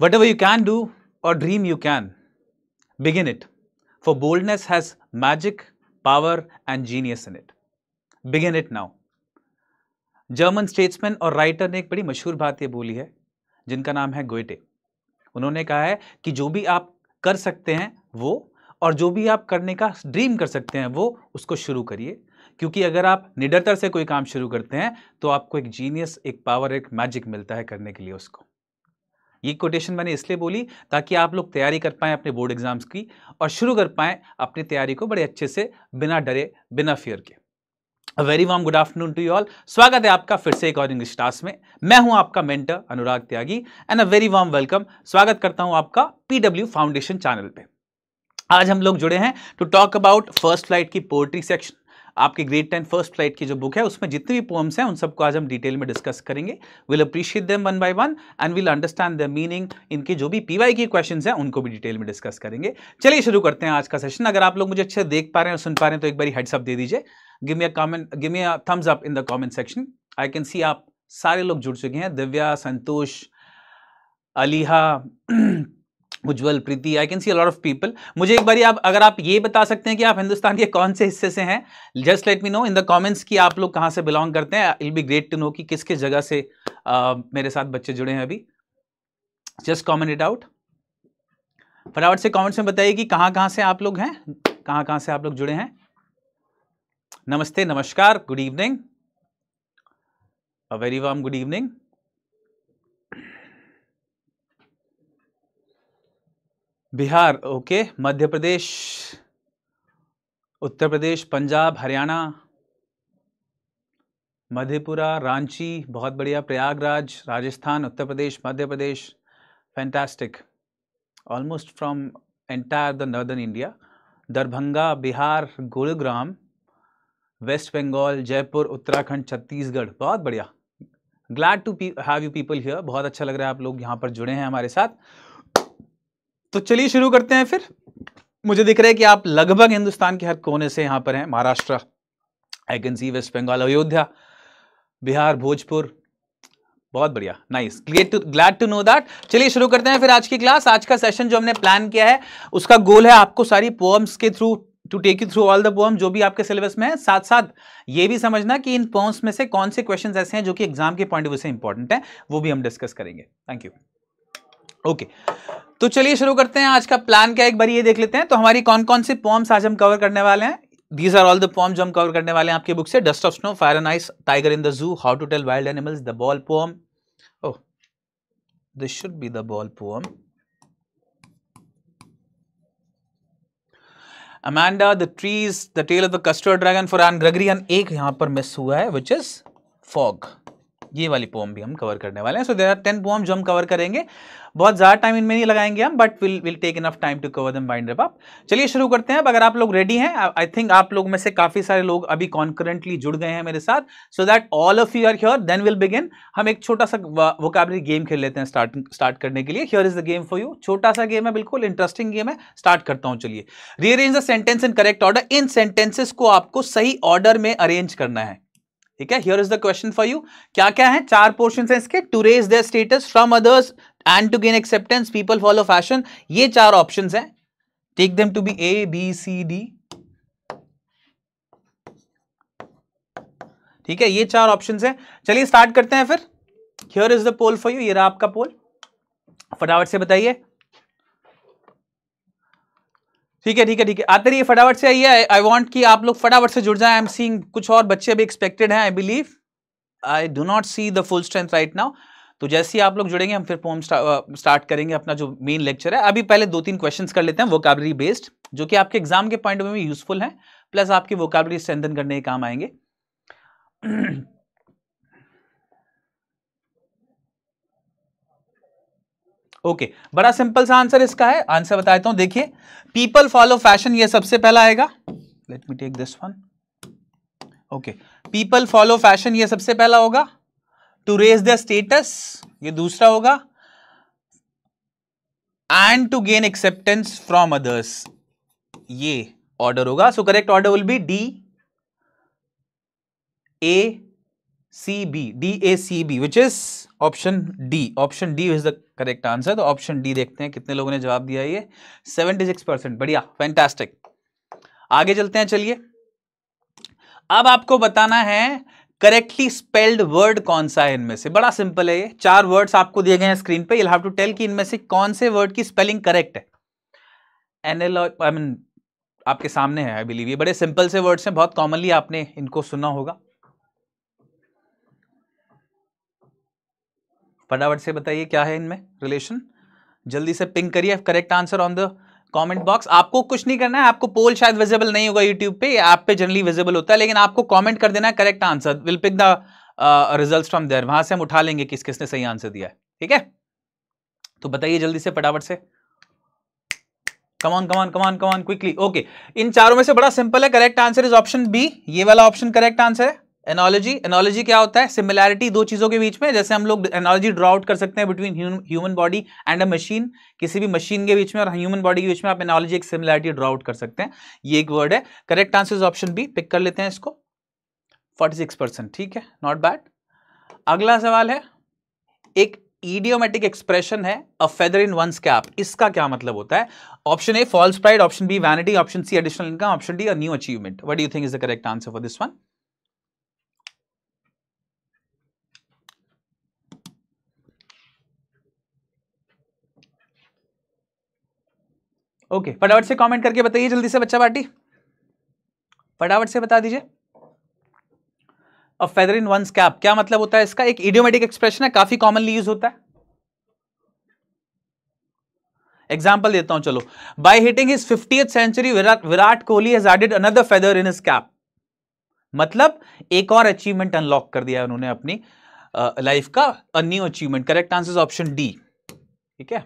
What Whatever you can do और dream you can begin it for boldness has magic power and genius in it begin it now German statesman और writer ने एक बड़ी मशहूर बात यह बोली है जिनका नाम है गोएटे उन्होंने कहा है कि जो भी आप कर सकते हैं वो और जो भी आप करने का ड्रीम कर सकते हैं वो उसको शुरू करिए क्योंकि अगर आप निडरता से कोई काम शुरू करते हैं तो आपको एक जीनियस एक पावर एक मैजिक मिलता है करने के लिए उसको ये कोटेशन मैंने इसलिए बोली ताकि आप लोग तैयारी कर पाएँ अपने बोर्ड एग्ज़ाम्स की और शुरू कर पाएँ अपनी तैयारी को बड़े अच्छे से बिना डरे बिना फियर के very warm good afternoon to you all स्वागत है आपका फिर से एक और इंग्लिश क्लास में मैं हूं आपका mentor Anurag Tyagi and a very warm welcome स्वागत करता हूं आपका पीडब्ल्यू फाउंडेशन चैनल पे आज हम लोग जुड़े हैं to talk about first flight की पोएट्री सेक्शन आपके ग्रेड टेन फर्स्ट फ्लाइट की जो बुक है उसमें जितनी भी पोम्स हैं उन सबको आज हम डिटेल में डिस्कस करेंगे will appreciate them one by one and will understand the meaning इनके जो भी पीवाई के क्वेश्चन हैं उनको भी डिटेल में डिस्कस करेंगे चलिए शुरू करते हैं आज का सेशन अगर आप लोग मुझे अच्छे देख पा रहे हैं सुन पा रहे हैं तो एक बार हेडसअप दे दीजिए give me comment give me thumbs up in the comment section I can see आप सारे लोग जुड़ चुके हैं Divya Santosh Aliha Ujjwal Preeti I can see a lot of people मुझे एक बार आप अगर आप ये बता सकते हैं कि आप हिंदुस्तान के कौन से हिस्से से हैं just let me know in the comments कि आप लोग कहाँ से बिलोंग करते हैं I'll be great to know कि किस किस जगह से uh, मेरे साथ बच्चे जुड़े हैं अभी जस्ट कॉमेंट इट आउट फटाफट से कॉमेंट्स में बताइए कि कहाँ कहाँ से आप लोग हैं कहाँ कहाँ से आप लोग जुड़े हैं नमस्ते नमस्कार good evening a very warm good evening Bihar okay Madhya Pradesh Uttar Pradesh Punjab Haryana Madhepura Ranchi बहुत बढ़िया Prayagraj Rajasthan Uttar Pradesh Madhya Pradesh fantastic almost from entire the northern India Darbhanga Bihar Gurugram west Bengal Jaipur Uttarakhand Chhattisgarh बहुत बढ़िया glad to have you people here बहुत अच्छा लग रहा है आप लोग यहाँ पर जुड़े हैं हमारे साथ तो चलिए शुरू करते हैं फिर मुझे दिख रहा है कि आप लगभग हिंदुस्तान के हर कोने से यहां पर हैं Maharashtra I can see west Bengal Ayodhya Bihar Bhojpur बहुत बढ़िया nice glad to glad to know that चलिए शुरू करते हैं फिर आज की क्लास आज का सेशन जो हमने प्लान किया है उसका गोल है आपको सारी पोम्स के through to take you through all the poem जो भी आपके सिलेबस में है साथ साथ ये भी समझना कि इन पोम्स में से कौन से क्वेश्चन ऐसे हैं जो कि एग्जाम के पॉइंट ऑफ व्यू से इंपॉर्टेंट है वो भी हम डिस्कस करेंगे थैंक यू ओके okay. तो चलिए शुरू करते हैं आज का प्लान क्या एक बार ये देख लेते हैं तो हमारी कौन कौन सी पॉम्स आज हम कवर करने वाले हैं these are all the poems जो हम कवर करने वाले हैं आपकी बुक से dust of snow fire and ice tiger in the zoo how to tell wild animals the ball poem oh this should be the ball poem Amanda, the trees the tale of the custard dragon for Anne Gregory, and एक यहाँ पर miss हुआ है which is fog ये वाली pome भी हम cover करने वाले हैं so there are ten poem जो हम कवर करेंगे बहुत ज़्यादा टाइम इनमें नहीं लगाएंगे हम but will will take enough time to cover them bind up चलिए शुरू करते हैं अब अगर आप लोग रेडी हैं आई थिंक आप लोग में से काफ़ी सारे लोग अभी कॉन्करेंटली जुड़ गए हैं मेरे साथ so that all of you are here then will begin हम एक छोटा सा वोकाबरी गेम खेल लेते हैं स्टार्ट स्टार्ट करने के लिए here is the game for you छोटा सा गेम है बिल्कुल इंटरेस्टिंग गेम है स्टार्ट करता हूँ चलिए rearrange the sentence in correct order इन सेंटेंसेस को आपको सही ऑर्डर में अरेंज करना है ठीक है here is the question for you क्या क्या है चार पोर्शन है इसके to raise the status from others and to gain acceptance people follow fashion ये चार ऑप्शन है take them to be A B C D ठीक है ये चार ऑप्शन है चलिए स्टार्ट करते हैं फिर here is the poll for you ये रहा आपका पोल फटाफट से बताइए ठीक है ठीक है ठीक है आते रहिए फटाफट से आइए आई वॉन्ट कि आप लोग फटाफट से जुड़ जाए आई एम सींग कुछ और बच्चे भी एक्सपेक्टेड हैं I believe I do not see the full strength right now तो जैसे ही आप लोग जुड़ेंगे हम फिर पोम स्टार्ट करेंगे अपना जो मेन लेक्चर है अभी पहले दो तीन क्वेश्चंस कर लेते हैं वोकाबलरी बेस्ड जो कि आपके एग्जाम के पॉइंट ऑफ व्यू में यूजफुल हैं प्लस आपकी वोकाबलरी स्ट्रेंथन करने के काम आएंगे ओके बड़ा सिंपल सा आंसर इसका है आंसर बता देता हूं देखिए पीपल फॉलो फैशन ये सबसे पहला आएगा let me take this one okay people follow fashion ये सबसे पहला होगा टू रेज द स्टेटस ये दूसरा होगा and to gain acceptance from others ये ऑर्डर होगा so correct order will be D A CB, DACB, which is option D. Option D is the correct answer. तो option D देखते हैं कितने लोगों ने जवाब दिया ये 76 परसेंट बढ़िया फैंटास्टिक आगे चलते हैं चलिए अब आपको बताना है करेक्टली स्पेल्ड वर्ड कौन सा है इनमें से बड़ा सिंपल है ये चार वर्ड्स आपको दिए गए हैं स्क्रीन पे यू हैव टू टेल कि इनमें से कौन से वर्ड की स्पेलिंग करेक्ट है एनएल आई मीन आपके सामने है आई बिलीव ये बड़े सिंपल से वर्ड्स हैं बहुत कॉमनली आपने इनको सुना होगा फटाफट से बताइए क्या है इनमें रिलेशन जल्दी से पिंक करिए correct answer on the comment box आपको कुछ नहीं करना है आपको पोल शायद विजिबल नहीं होगा यूट्यूब पे ऐप पे जनरली विजिबल होता है लेकिन आपको कमेंट कर देना है correct answer will pick the results from there वहां से हम उठा लेंगे किस किसने सही आंसर दिया है ठीक है तो बताइए जल्दी से फटाफट से come on come on come on come on quickly okay in चारों में से बड़ा सिंपल है correct answer is option B ये वाला ऑप्शन करेक्ट आंसर है एनोलॉजी एनोलॉजी क्या होता है सिमिलैरिटी दो चीज़ों के बीच में जैसे हम लोग एनोलॉजी ड्रॉ आउट कर सकते हैं between human body and a machine किसी भी मशीन के बीच में और ह्यूमन बॉडी के बीच में आप एनोलॉजी एक सिमिलैरिटी ड्रॉ आउट कर सकते हैं ये एक वर्ड है correct answer is option B pick कर लेते हैं इसको 46 परसेंट ठीक है नॉट बैड अगला सवाल है एक इडियोमेटिक एक्सप्रेशन है a feather in one's cap इसका क्या मतलब होता है option A false pride option B vanity option C additional income option D a new achievement what do you think is the correct answer for this one okay फटाफट से comment करके बताइए जल्दी से बच्चा पार्टी फटाफट से बता दीजिए a feather in one's cap क्या मतलब होता है इसका एक इडियोमेटिक एक्सप्रेशन है काफी कॉमनली यूज होता है एग्जाम्पल देता हूं चलो by hitting his fifty century Virat Kohli has added another feather in his cap मतलब एक और अचीवमेंट अनलॉक कर दिया उन्होंने अपनी लाइफ uh, का new achievement correct answer option D ठीक है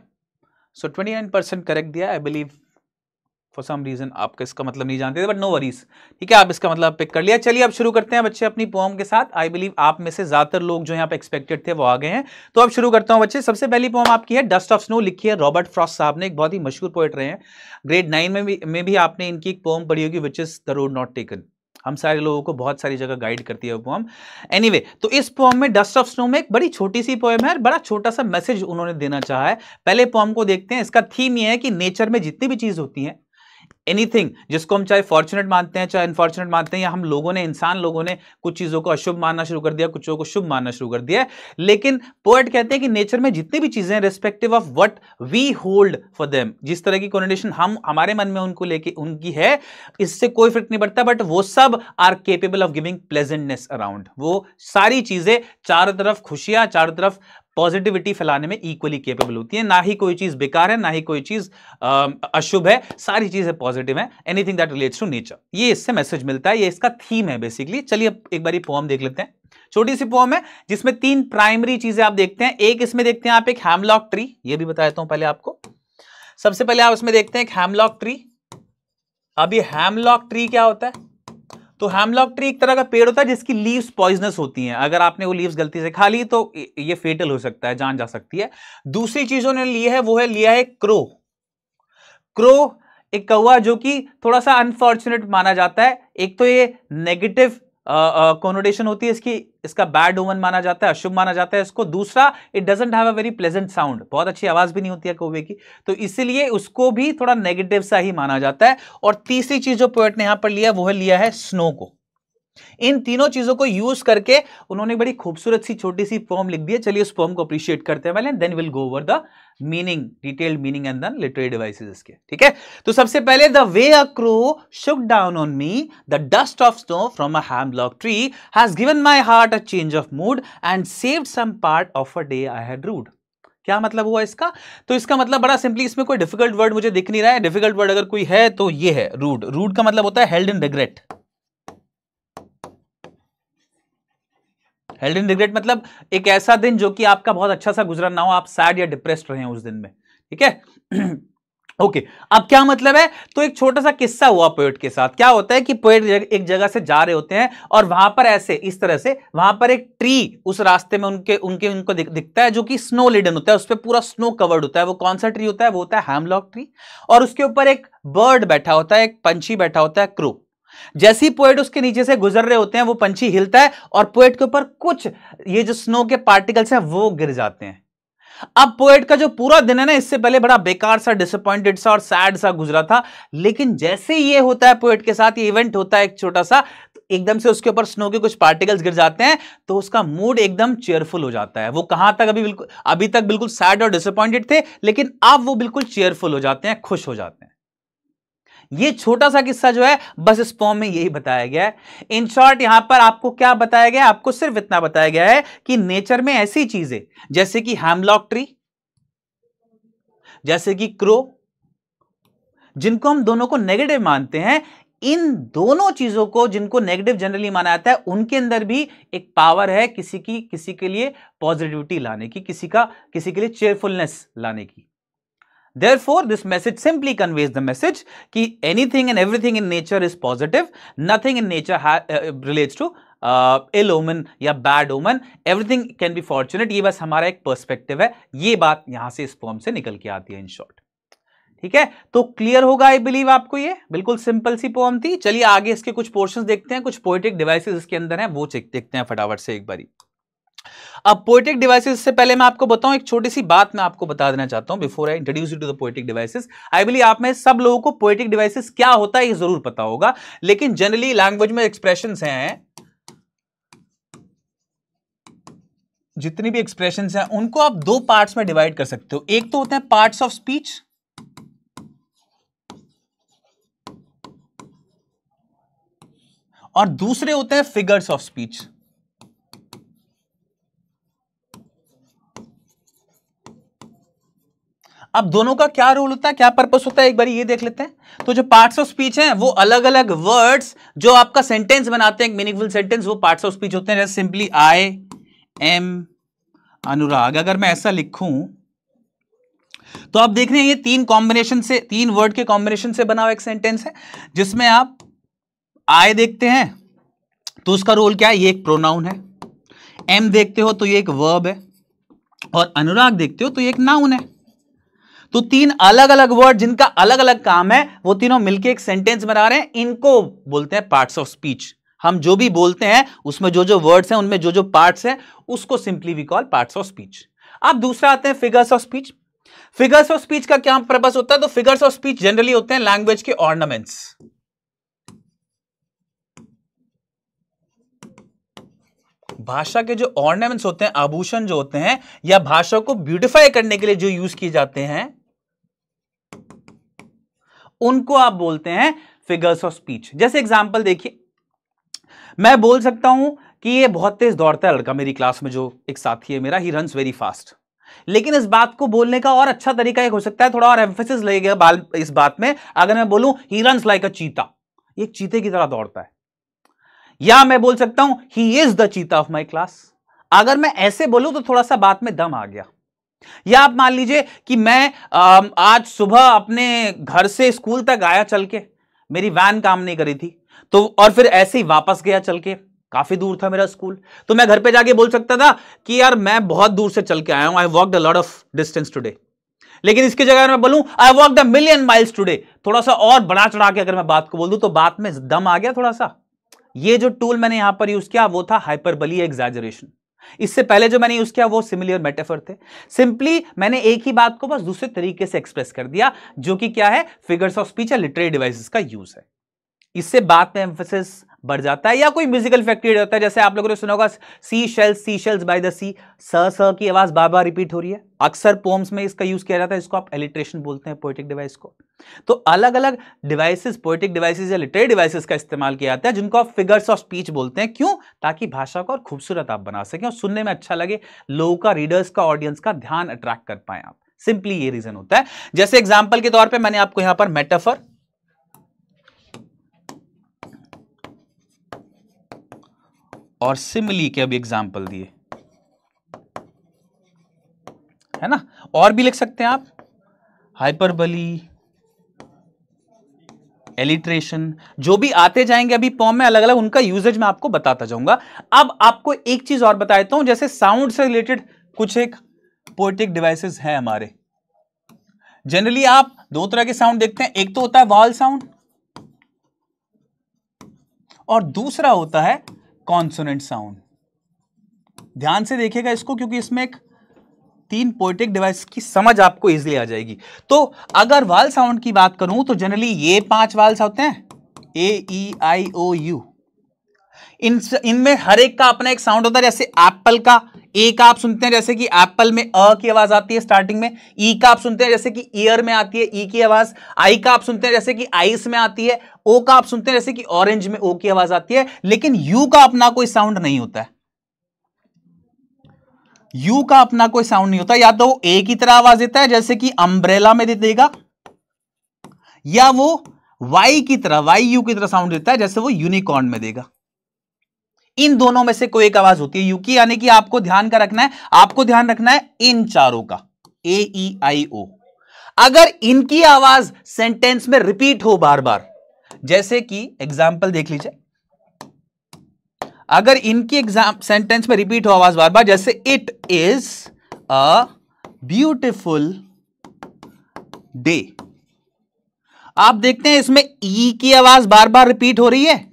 so twenty nine percent correct दिया I believe for some reason आपका इसका मतलब नहीं जानते थे बट नो वरीज ठीक है आप इसका मतलब पिक कर लिया चलिए अब शुरू करते हैं बच्चे अपनी पोम के साथ आई बिलीव आप में से ज्यादातर लोग जो यहाँ पे एक्सपेक्टेड थे वो आ गए हैं तो अब शुरू करता हूँ बच्चे सबसे पहली पोम आपकी है डस्ट ऑफ स्नो लिखी है रॉबर्ट फ्रॉस साहब ने एक बहुत ही मशहूर पोइट रहे हैं ग्रेड नाइन में भी में भी आपने इनकी एक पोम पढ़ी होगी which is the road not taken हम सारे लोगों को बहुत सारी जगह गाइड करती है वो पोम एनीवे anyway, तो इस पोम में डस्ट ऑफ स्नो में एक बड़ी छोटी सी पोएम है और बड़ा छोटा सा मैसेज उन्होंने देना चाहा है पहले पोम को देखते हैं इसका थीम यह है कि नेचर में जितनी भी चीज़ होती है एनीथिंग जिसको हम चाहे फॉर्चुनेट मानते हैं चाहे अनफॉर्चुनेट मानते हैं या हम लोगों ने इंसान लोगों ने कुछ चीज़ों को अशुभ मानना शुरू कर दिया कुछ चीज़ों को शुभ मानना शुरू कर दिया लेकिन पोएट कहते हैं कि नेचर में जितनी भी चीज़ें respective of what we hold for them जिस तरह की कॉन्डिशन हम हमारे मन में उनको लेके उनकी है इससे कोई फर्क नहीं पड़ता बट वो सब are capable of giving pleasantness around वो सारी चीज़ें चारों तरफ खुशियाँ चारों तरफ पॉजिटिविटी फैलाने में इक्वली केपेबल होती है ना ही कोई चीज बेकार है ना ही कोई चीज अशुभ है सारी चीजें पॉजिटिव है anything that relates to nature ये इससे मैसेज मिलता है ये इसका थीम है बेसिकली चलिए अब एक बार पोम देख लेते हैं छोटी सी पोम है जिसमें तीन प्राइमरी चीजें आप देखते हैं एक इसमें देखते हैं आप एक हैमलॉक ट्री ये भी बता देता हूं पहले आपको सबसे पहले आप इसमें देखते हैं एक ट्री अभी हेमलॉक हैमलॉक ट्री क्या होता है तो हेमलॉक ट्री एक तरह का पेड़ होता है जिसकी लीव्स पॉइजनस होती हैं अगर आपने वो लीव्स गलती से खा ली तो ये फेटल हो सकता है जान जा सकती है दूसरी चीज उन्होंने ली है वो है लिया है क्रो क्रो एक कौआ जो कि थोड़ा सा अनफॉर्चुनेट माना जाता है एक तो ये नेगेटिव कॉनोडेशन होती है इसकी इसका बैड ओमन माना जाता है अशुभ माना जाता है इसको दूसरा it doesn't have a very pleasant sound बहुत अच्छी आवाज़ भी नहीं होती है कौवे की तो इसीलिए उसको भी थोड़ा नेगेटिव सा ही माना जाता है और तीसरी चीज़ जो पोएट ने यहां पर लिया वो है लिया है स्नो को इन तीनों चीजों को यूज करके उन्होंने बड़ी खूबसूरत सी छोटी सी फॉर्म लिख दी है चलिए उस फॉर्म को अप्रिशिएट करते हैं पहले then will go over the meaning detailed meaning and then literary devices इसके ठीक है तो सबसे पहले the way a crow shook down on me the dust of snow from a hemlock tree has given my heart a change of mood and saved some part of a day I had rued क्या मतलब हुआ इसका तो इसका मतलब बड़ा simply इसमें कोई डिफिकल्ट वर्ड मुझे दिख नहीं रहा है डिफिकल्ट वर्ड अगर कोई है तो ये है रूड रूड का मतलब होता है held in regret held in regret मतलब एक ऐसा दिन जो कि आपका बहुत अच्छा सा गुजरा ना हो आप सैड या डिप्रेस्ड रहे उस दिन में ठीक है ओके okay. अब क्या मतलब है तो एक छोटा सा किस्सा हुआ पोएट के साथ क्या होता है कि पोएट एक जगह से जा रहे होते हैं और वहां पर ऐसे इस तरह से वहां पर एक ट्री उस रास्ते में उनके उनके उनको दिख, दिखता है जो कि स्नो लिडन होता है उस पर पूरा स्नो कवर्ड होता है वो कौन सा ट्री होता है वो होता है हेमलॉक ट्री और उसके ऊपर एक बर्ड बैठा होता है एक पंछी बैठा होता है क्रू जैसे ही पोएट उसके नीचे से गुजर रहे होते हैं वो पंछी हिलता है और पोएट के ऊपर कुछ ये जो स्नो के पार्टिकल्स हैं वो गिर जाते हैं अब पोएट का जो पूरा दिन है ना इससे पहले बड़ा बेकार सा डिसअपॉइंटेड सा और सैड सा गुजरा था लेकिन जैसे ये होता है पोएट के साथ ये इवेंट होता है एक छोटा सा तो एकदम से उसके ऊपर स्नो के कुछ पार्टिकल्स गिर जाते हैं तो उसका मूड एकदम चेयरफुल हो जाता है वो कहां तक अभी बिल्कुल अभी तक बिल्कुल सैड और डिसअपॉइंटेड थे लेकिन अब वो बिल्कुल चेयरफुल हो जाते हैं खुश हो जाते हैं ये छोटा सा किस्सा जो है बस इस फॉर्म में यही बताया गया है इन शॉर्ट यहां पर आपको क्या बताया गया आपको सिर्फ इतना बताया गया है कि नेचर में ऐसी चीजें जैसे कि हेमलॉक ट्री जैसे कि क्रो जिनको हम दोनों को नेगेटिव मानते हैं इन दोनों चीजों को जिनको नेगेटिव जनरली माना जाता है उनके अंदर भी एक पावर है किसी की किसी के लिए पॉजिटिविटी लाने की किसी का किसी के लिए चेयरफुलनेस लाने की Therefore, this message simply conveys the message ki anything and everything in nature is positive, nothing in nature uh, relates to ill uh, ओमन या बैड ओमन एवरीथिंग कैन बी फॉर्चुनेट ये बस हमारा एक पर्सपेक्टिव है ये बात यहां से इस फॉर्म से निकल के आती है in short ठीक है तो क्लियर होगा आई बिलीव आपको ये बिल्कुल सिंपल सी पोम थी चलिए आगे इसके कुछ पोर्शंस देखते हैं कुछ पोइटिक डिवाइसेस इसके अंदर हैं वो चेक देखते हैं फटाफट से एक बारी अब पोइटिक डिवाइसेस से पहले मैं आपको बताऊं एक छोटी सी बात मैं आपको बता देना चाहता हूं before I introduce you to the poetic devices I believe आप में सब लोगों को पोइटिक डिवाइसेस क्या होता है ये जरूर पता होगा लेकिन जनरली लैंग्वेज में एक्सप्रेशन हैं जितनी भी एक्सप्रेशन हैं उनको आप दो पार्ट में डिवाइड कर सकते हो एक तो होते हैं पार्ट्स ऑफ स्पीच और दूसरे होते हैं फिगर्स ऑफ स्पीच अब दोनों का क्या रोल होता है क्या पर्पस होता है एक बार ये देख लेते हैं तो जो पार्ट्स ऑफ स्पीच हैं वो अलग अलग वर्ड्स जो आपका सेंटेंस बनाते हैं मीनिंगफुल सेंटेंस वो पार्ट्स ऑफ स्पीच होते हैं जैसे सिंपली आई एम अनुराग अगर मैं ऐसा लिखूं तो आप देख रहे हैं ये तीन कॉम्बिनेशन से तीन वर्ड के कॉम्बिनेशन से बना हुआ एक सेंटेंस है जिसमें आप आय देखते हैं तो उसका रोल क्या है ये एक प्रोनाउन है एम देखते हो तो ये एक वर्ब है और अनुराग देखते हो तो ये एक नाउन है तो तीन अलग अलग वर्ड जिनका अलग अलग काम है वो तीनों मिलकर एक सेंटेंस बना रहे हैं इनको बोलते हैं पार्ट्स ऑफ स्पीच हम जो भी बोलते हैं उसमें जो जो वर्ड्स हैं उनमें जो जो पार्ट्स हैं उसको simply we call parts of speech अब दूसरा आते हैं figures of speech figures of speech का क्या पर्पज होता है तो फिगर्स ऑफ स्पीच जनरली होते हैं लैंग्वेज के ऑर्नामेंट्स भाषा के जो ऑर्नामेंट्स होते हैं आभूषण जो होते हैं या भाषा को ब्यूटिफाई करने के लिए जो यूज किए जाते हैं उनको आप बोलते हैं फिगर्स ऑफ स्पीच जैसे एग्जाम्पल देखिए मैं बोल सकता हूं कि ये बहुत तेज दौड़ता है लड़का मेरी क्लास में जो एक साथी है मेरा ही रन वेरी फास्ट लेकिन इस बात को बोलने का और अच्छा तरीका एक हो सकता है थोड़ा और एम्फेसिस लगेगा बाल इस बात में अगर मैं बोलूं ही रन लाइक अ चीता ये चीते की तरह दौड़ता है या मैं बोल सकता हूं he is the cheetah of my class अगर मैं ऐसे बोलूं तो थोड़ा सा बात में दम आ गया या आप मान लीजिए कि मैं आज सुबह अपने घर से स्कूल तक आया चल के मेरी वैन काम नहीं करी थी तो और फिर ऐसे ही वापस गया चल के काफी दूर था मेरा स्कूल तो मैं घर पे जाके बोल सकता था कि यार मैं बहुत दूर से चल के आया हूं I walk the lord of distance today लेकिन इसके जगह मैं बोलूं I walk the million miles today थोड़ा सा और बढ़ा चढ़ा के अगर मैं बात को बोल दूं तो बात में दम आ गया थोड़ा सा ये जो टूल मैंने यहां पर यूज किया वो था हाइपरबली एग्जैजरेशन इससे पहले जो मैंने यूज किया वो सिमिलियर मेटाफर थे सिंपली मैंने एक ही बात को बस दूसरे तरीके से एक्सप्रेस कर दिया जो कि क्या है फिगर्स ऑफ स्पीच या लिटरेरी डिवाइसेस का यूज है इससे बात में एम्फोसिस बढ़ जाता है या कोई म्यूजिकल फैक्ट्री रहता है जैसे आप लोगों ने सुना होगा sea shells sea shells by the sea स स की आवाज़ बार बार रिपीट हो रही है अक्सर पोम्स में इसका यूज़ किया जाता है इसको आप एलिट्रेशन बोलते हैं पोइटिक डिवाइस को तो अलग अलग डिवाइसेस पोइटिक डिवाइसेस या लिटरेरी डिवाइसेस का इस्तेमाल किया जाता है जिनको आप फिगर्स ऑफ स्पीच बोलते हैं क्यों ताकि भाषा को और खूबसूरत आप बना सकें और सुनने में अच्छा लगे लोगों का रीडर्स का ऑडियंस का ध्यान अट्रैक्ट कर पाए आप सिंपली ये रीजन होता है जैसे एग्जाम्पल के तौर पर मैंने आपको यहाँ पर मेटाफर और सिमली के अभी एग्जाम्पल दिए है ना और भी लिख सकते हैं आप हाइपरबली एलिट्रेशन जो भी आते जाएंगे अभी पॉम में अलग अलग उनका यूजेज मैं आपको बताता जाऊंगा अब आपको एक चीज और बता देता हूं जैसे साउंड से रिलेटेड कुछ एक पोएटिक डिवाइसेस हैं हमारे जनरली आप दो तरह के साउंड देखते हैं एक तो होता है वॉल साउंड और दूसरा होता है कॉन्सोनेंट साउंड ध्यान से देखेगा इसको क्योंकि इसमें एक तीन पोइटिक डिवाइस की समझ आपको इजिली आ जाएगी तो अगर वाल साउंड की बात करूं तो जनरली ये पांच वाल्स होते हैं ए ई आई ओ यू इन इनमें हर एक का अपना एक साउंड होता है जैसे एप्पल का ए का आप सुनते हैं जैसे कि एप्पल में अ की आवाज आती है स्टार्टिंग में ई का आप सुनते हैं जैसे कि ईयर में आती है ई की आवाज आई का आप सुनते हैं जैसे कि आइस में आती है ओ का आप सुनते हैं जैसे कि ऑरेंज में ओ की आवाज आती है लेकिन यू का अपना कोई साउंड नहीं होता है यू का अपना कोई साउंड नहीं होता या तो वो ए की तरह आवाज देता है जैसे कि अम्ब्रेला में देगा या वो वाई की तरह वाई यू की तरह साउंड देता है जैसे वो यूनिकॉर्न में देगा इन दोनों में से कोई एक आवाज होती है यू की यानी कि आपको ध्यान का रखना है आपको ध्यान रखना है इन चारों का ए ई आई ओ अगर इनकी आवाज सेंटेंस में रिपीट हो बार बार जैसे कि एग्जाम्पल देख लीजिए अगर इनकी एग्जाम सेंटेंस में रिपीट हो आवाज बार बार जैसे it is a beautiful day आप देखते हैं इसमें ई e की आवाज बार बार रिपीट हो रही है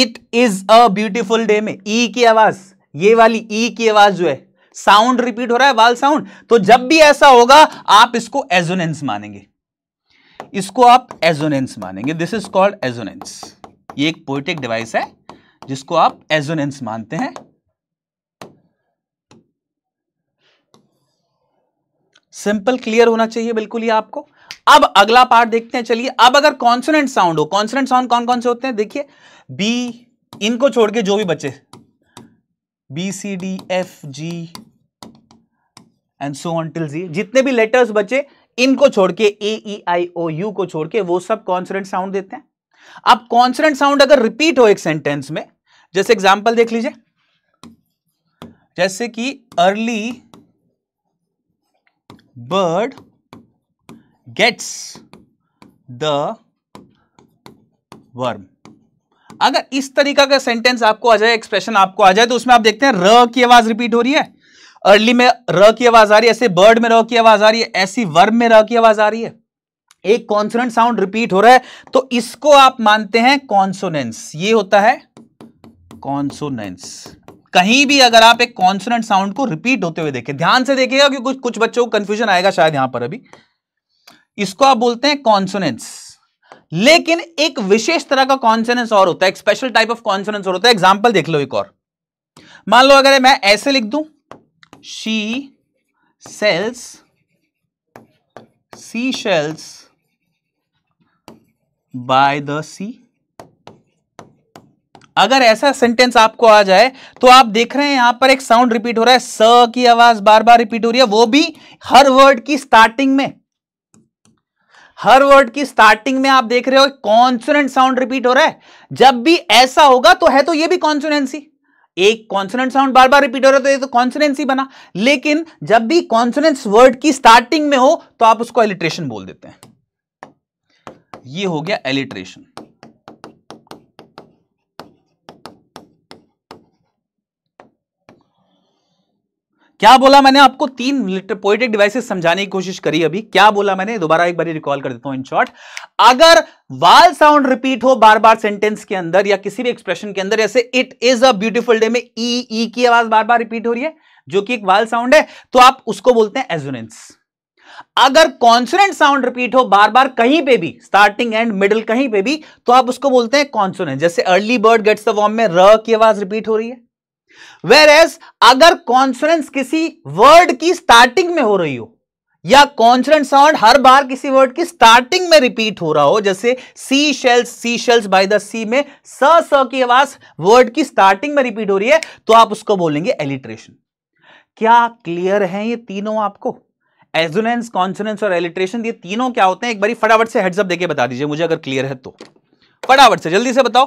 it is a beautiful day में ई e की आवाज ये वाली ई e की आवाज जो है साउंड रिपीट हो रहा है वाल साउंड तो जब भी ऐसा होगा आप इसको एजोनेंस मानेंगे इसको आप एजोनेंस मानेंगे दिस इज कॉल्ड एजोनेंस ये एक पोइटिक डिवाइस है जिसको आप एजोनेंस मानते हैं सिंपल क्लियर होना चाहिए बिल्कुल ही आपको अब अगला पार्ट देखते हैं चलिए अब अगर कॉन्सोनेंट साउंड हो कॉन्सोनेंट साउंड कौन कौन से होते हैं देखिए बी इनको छोड़ के जो भी बचे B C D F G and so on till Z जितने भी लेटर्स बचे इनको छोड़ के ए ई आई ओ यू को छोड़ के वो सब कॉन्सोनेंट साउंड देते हैं अब कॉन्सोनेंट साउंड अगर रिपीट हो एक सेंटेंस में जैसे एग्जाम्पल देख लीजिए जैसे कि early bird gets the worm अगर इस तरीका का सेंटेंस आपको आ जाए एक्सप्रेशन आपको आ जाए तो उसमें आप देखते हैं र की आवाज रिपीट हो रही है अर्ली में र की आवाज आ रही है ऐसे बर्ड में र की आवाज आ रही है ऐसी वर्म में र की आवाज आ रही है एक कॉन्सोनेंट साउंड रिपीट हो रहा है तो इसको आप मानते हैं कॉन्सोनेंस ये होता है कॉन्सोनेंस कहीं भी अगर आप एक कॉन्सोनेंट साउंड को रिपीट होते हुए देखें ध्यान से देखिएगा क्योंकि कुछ कुछ बच्चों को कंफ्यूजन आएगा शायद यहां पर अभी इसको आप बोलते हैं कॉन्सोनेंस लेकिन एक विशेष तरह का कॉन्सोनेंस और होता है एक स्पेशल टाइप ऑफ कॉन्सोनेंस और होता है एग्जाम्पल देख लो एक और मान लो अगर मैं ऐसे लिख दू she sells sea shells by the sea अगर ऐसा सेंटेंस आपको आ जाए तो आप देख रहे हैं यहां पर एक साउंड रिपीट हो रहा है स की आवाज बार बार रिपीट हो रही है वो भी हर वर्ड की स्टार्टिंग में हर वर्ड की स्टार्टिंग में आप देख रहे हो कॉन्सोनेंट साउंड रिपीट हो रहा है जब भी ऐसा होगा तो है तो ये भी कॉन्सोनेंसी एक कॉन्सोनेंट साउंड बार बार रिपीट हो रहा है तो ये तो कॉन्सोनेंसी बना लेकिन जब भी कॉन्सोनेंस वर्ड की स्टार्टिंग में हो तो आप उसको एलिट्रेशन बोल देते हैं ये हो गया एलिट्रेशन क्या बोला मैंने आपको तीन पोइटिक डिवाइसेस समझाने की कोशिश करी अभी क्या बोला मैंने दोबारा एक बार रिकॉल कर देता हूं इन शॉर्ट अगर वाल साउंड रिपीट हो बार बार सेंटेंस के अंदर या किसी भी एक्सप्रेशन के अंदर जैसे it is a beautiful day में ई e, ई e की आवाज बार बार रिपीट हो रही है जो कि एक वाल साउंड है तो आप उसको बोलते हैं एजुनेंस अगर कॉन्सोनेंट साउंड रिपीट हो बार बार कहीं पे भी स्टार्टिंग एंड मिडिल कहीं पे भी तो आप उसको बोलते हैं कॉन्सोनेंट जैसे early bird gets the worm में र की आवाज रिपीट हो रही है वेर एज अगर कॉन्फ्रेंस किसी वर्ड की स्टार्टिंग में हो रही हो या कॉन्सोनेंट साउंड हर बार किसी वर्ड की स्टार्टिंग में रिपीट हो रहा हो जैसे sea shells sea shells by the sea में स स की आवाज वर्ड की स्टार्टिंग में रिपीट हो रही है तो आप उसको बोलेंगे एलिट्रेशन क्या क्लियर है ये तीनों आपको एजुलेंस कॉन्सोनेंस और एलिट्रेशन ये तीनों क्या होते हैं एक बार फटाफट से हेडसअप देके बता दीजिए मुझे अगर क्लियर है तो फटाफट से जल्दी से बताओ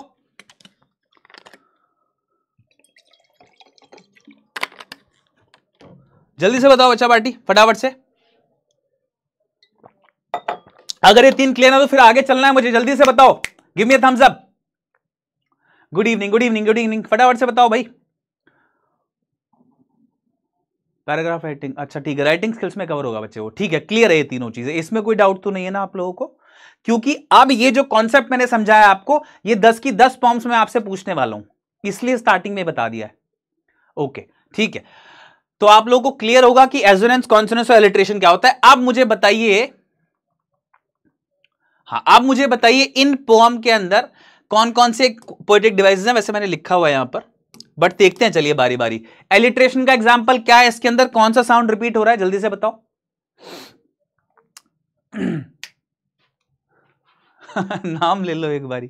जल्दी से बताओ बच्चा पार्टी फटाफट से अगर ये तीन क्लियर है तो फिर आगे चलना है मुझे जल्दी से बताओ give me thumbs up good evening good evening good evening फटाफट से बताओ भाई पैराग्राफ राइटिंग अच्छा ठीक है राइटिंग स्किल्स में कवर होगा बच्चे वो ठीक है क्लियर है ये तीनों चीजें इसमें कोई डाउट तो नहीं है ना आप लोगों को क्योंकि अब ये जो कॉन्सेप्ट मैंने समझाया आपको ये दस की दस फॉर्म्स में आपसे पूछने वाला हूं इसलिए स्टार्टिंग में बता दिया है ओके ठीक है तो आप लोगों को क्लियर होगा कि एजोनेंस कॉन्सोनेंस और एलिट्रेशन क्या होता है आप मुझे बताइए हाँ आप मुझे बताइए इन पोम के अंदर कौन कौन से पोइटिक डिवाइसेस हैं वैसे मैंने लिखा हुआ है यहां पर बट देखते हैं चलिए बारी बारी एलिट्रेशन का एग्जाम्पल क्या है इसके अंदर कौन सा साउंड रिपीट हो रहा है जल्दी से बताओ नाम ले लो एक बारी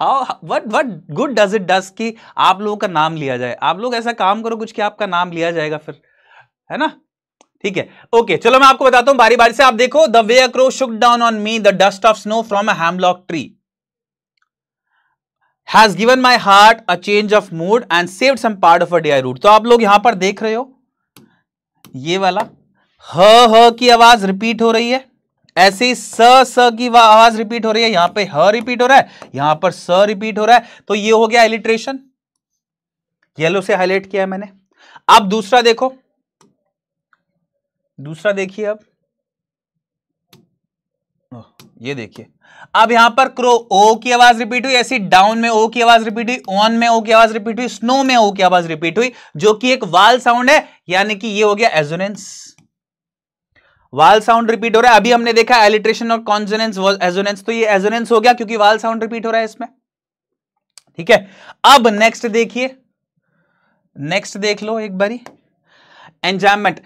how what what good does it does कि आप लोगों का नाम लिया जाए आप लोग ऐसा काम करो कुछ कि आपका नाम लिया जाएगा फिर है ना ठीक है ओके चलो मैं आपको बताता हूं बारी बारी से आप देखो the way a crow shook down on me the dust of snow from a hemlock tree has given my heart a change of mood and saved some part of a day I rued तो आप लोग यहां पर देख रहे हो ये वाला ह ह की आवाज रिपीट हो रही है ऐसी स स की आवाज रिपीट हो रही है यहां पे ह रिपीट हो रहा है यहां पर स रिपीट हो रहा है तो ये हो गया एलिट्रेशन येलो से हाईलाइट किया है मैंने अब दूसरा देखो दूसरा देखिए अब ये देखिए अब यहां पर क्रो ओ की आवाज रिपीट हुई ऐसी डाउन में ओ की आवाज रिपीट हुई ऑन में ओ की आवाज रिपीट हुई स्नो में ओ की आवाज रिपीट हुई जो कि एक वाल साउंड है यानी कि ये हो गया एजोनेंस वाल साउंड रिपीट हो रहा है अभी हमने देखा एलिट्रेशन और कॉन्जोनेंस एजोनेंस तो ये एजोनेंस हो गया क्योंकि वाल साउंड रिपीट हो रहा है इसमें ठीक है अब नेक्स्ट देखिए नेक्स्ट देख लो एक बारी एंजाममेंट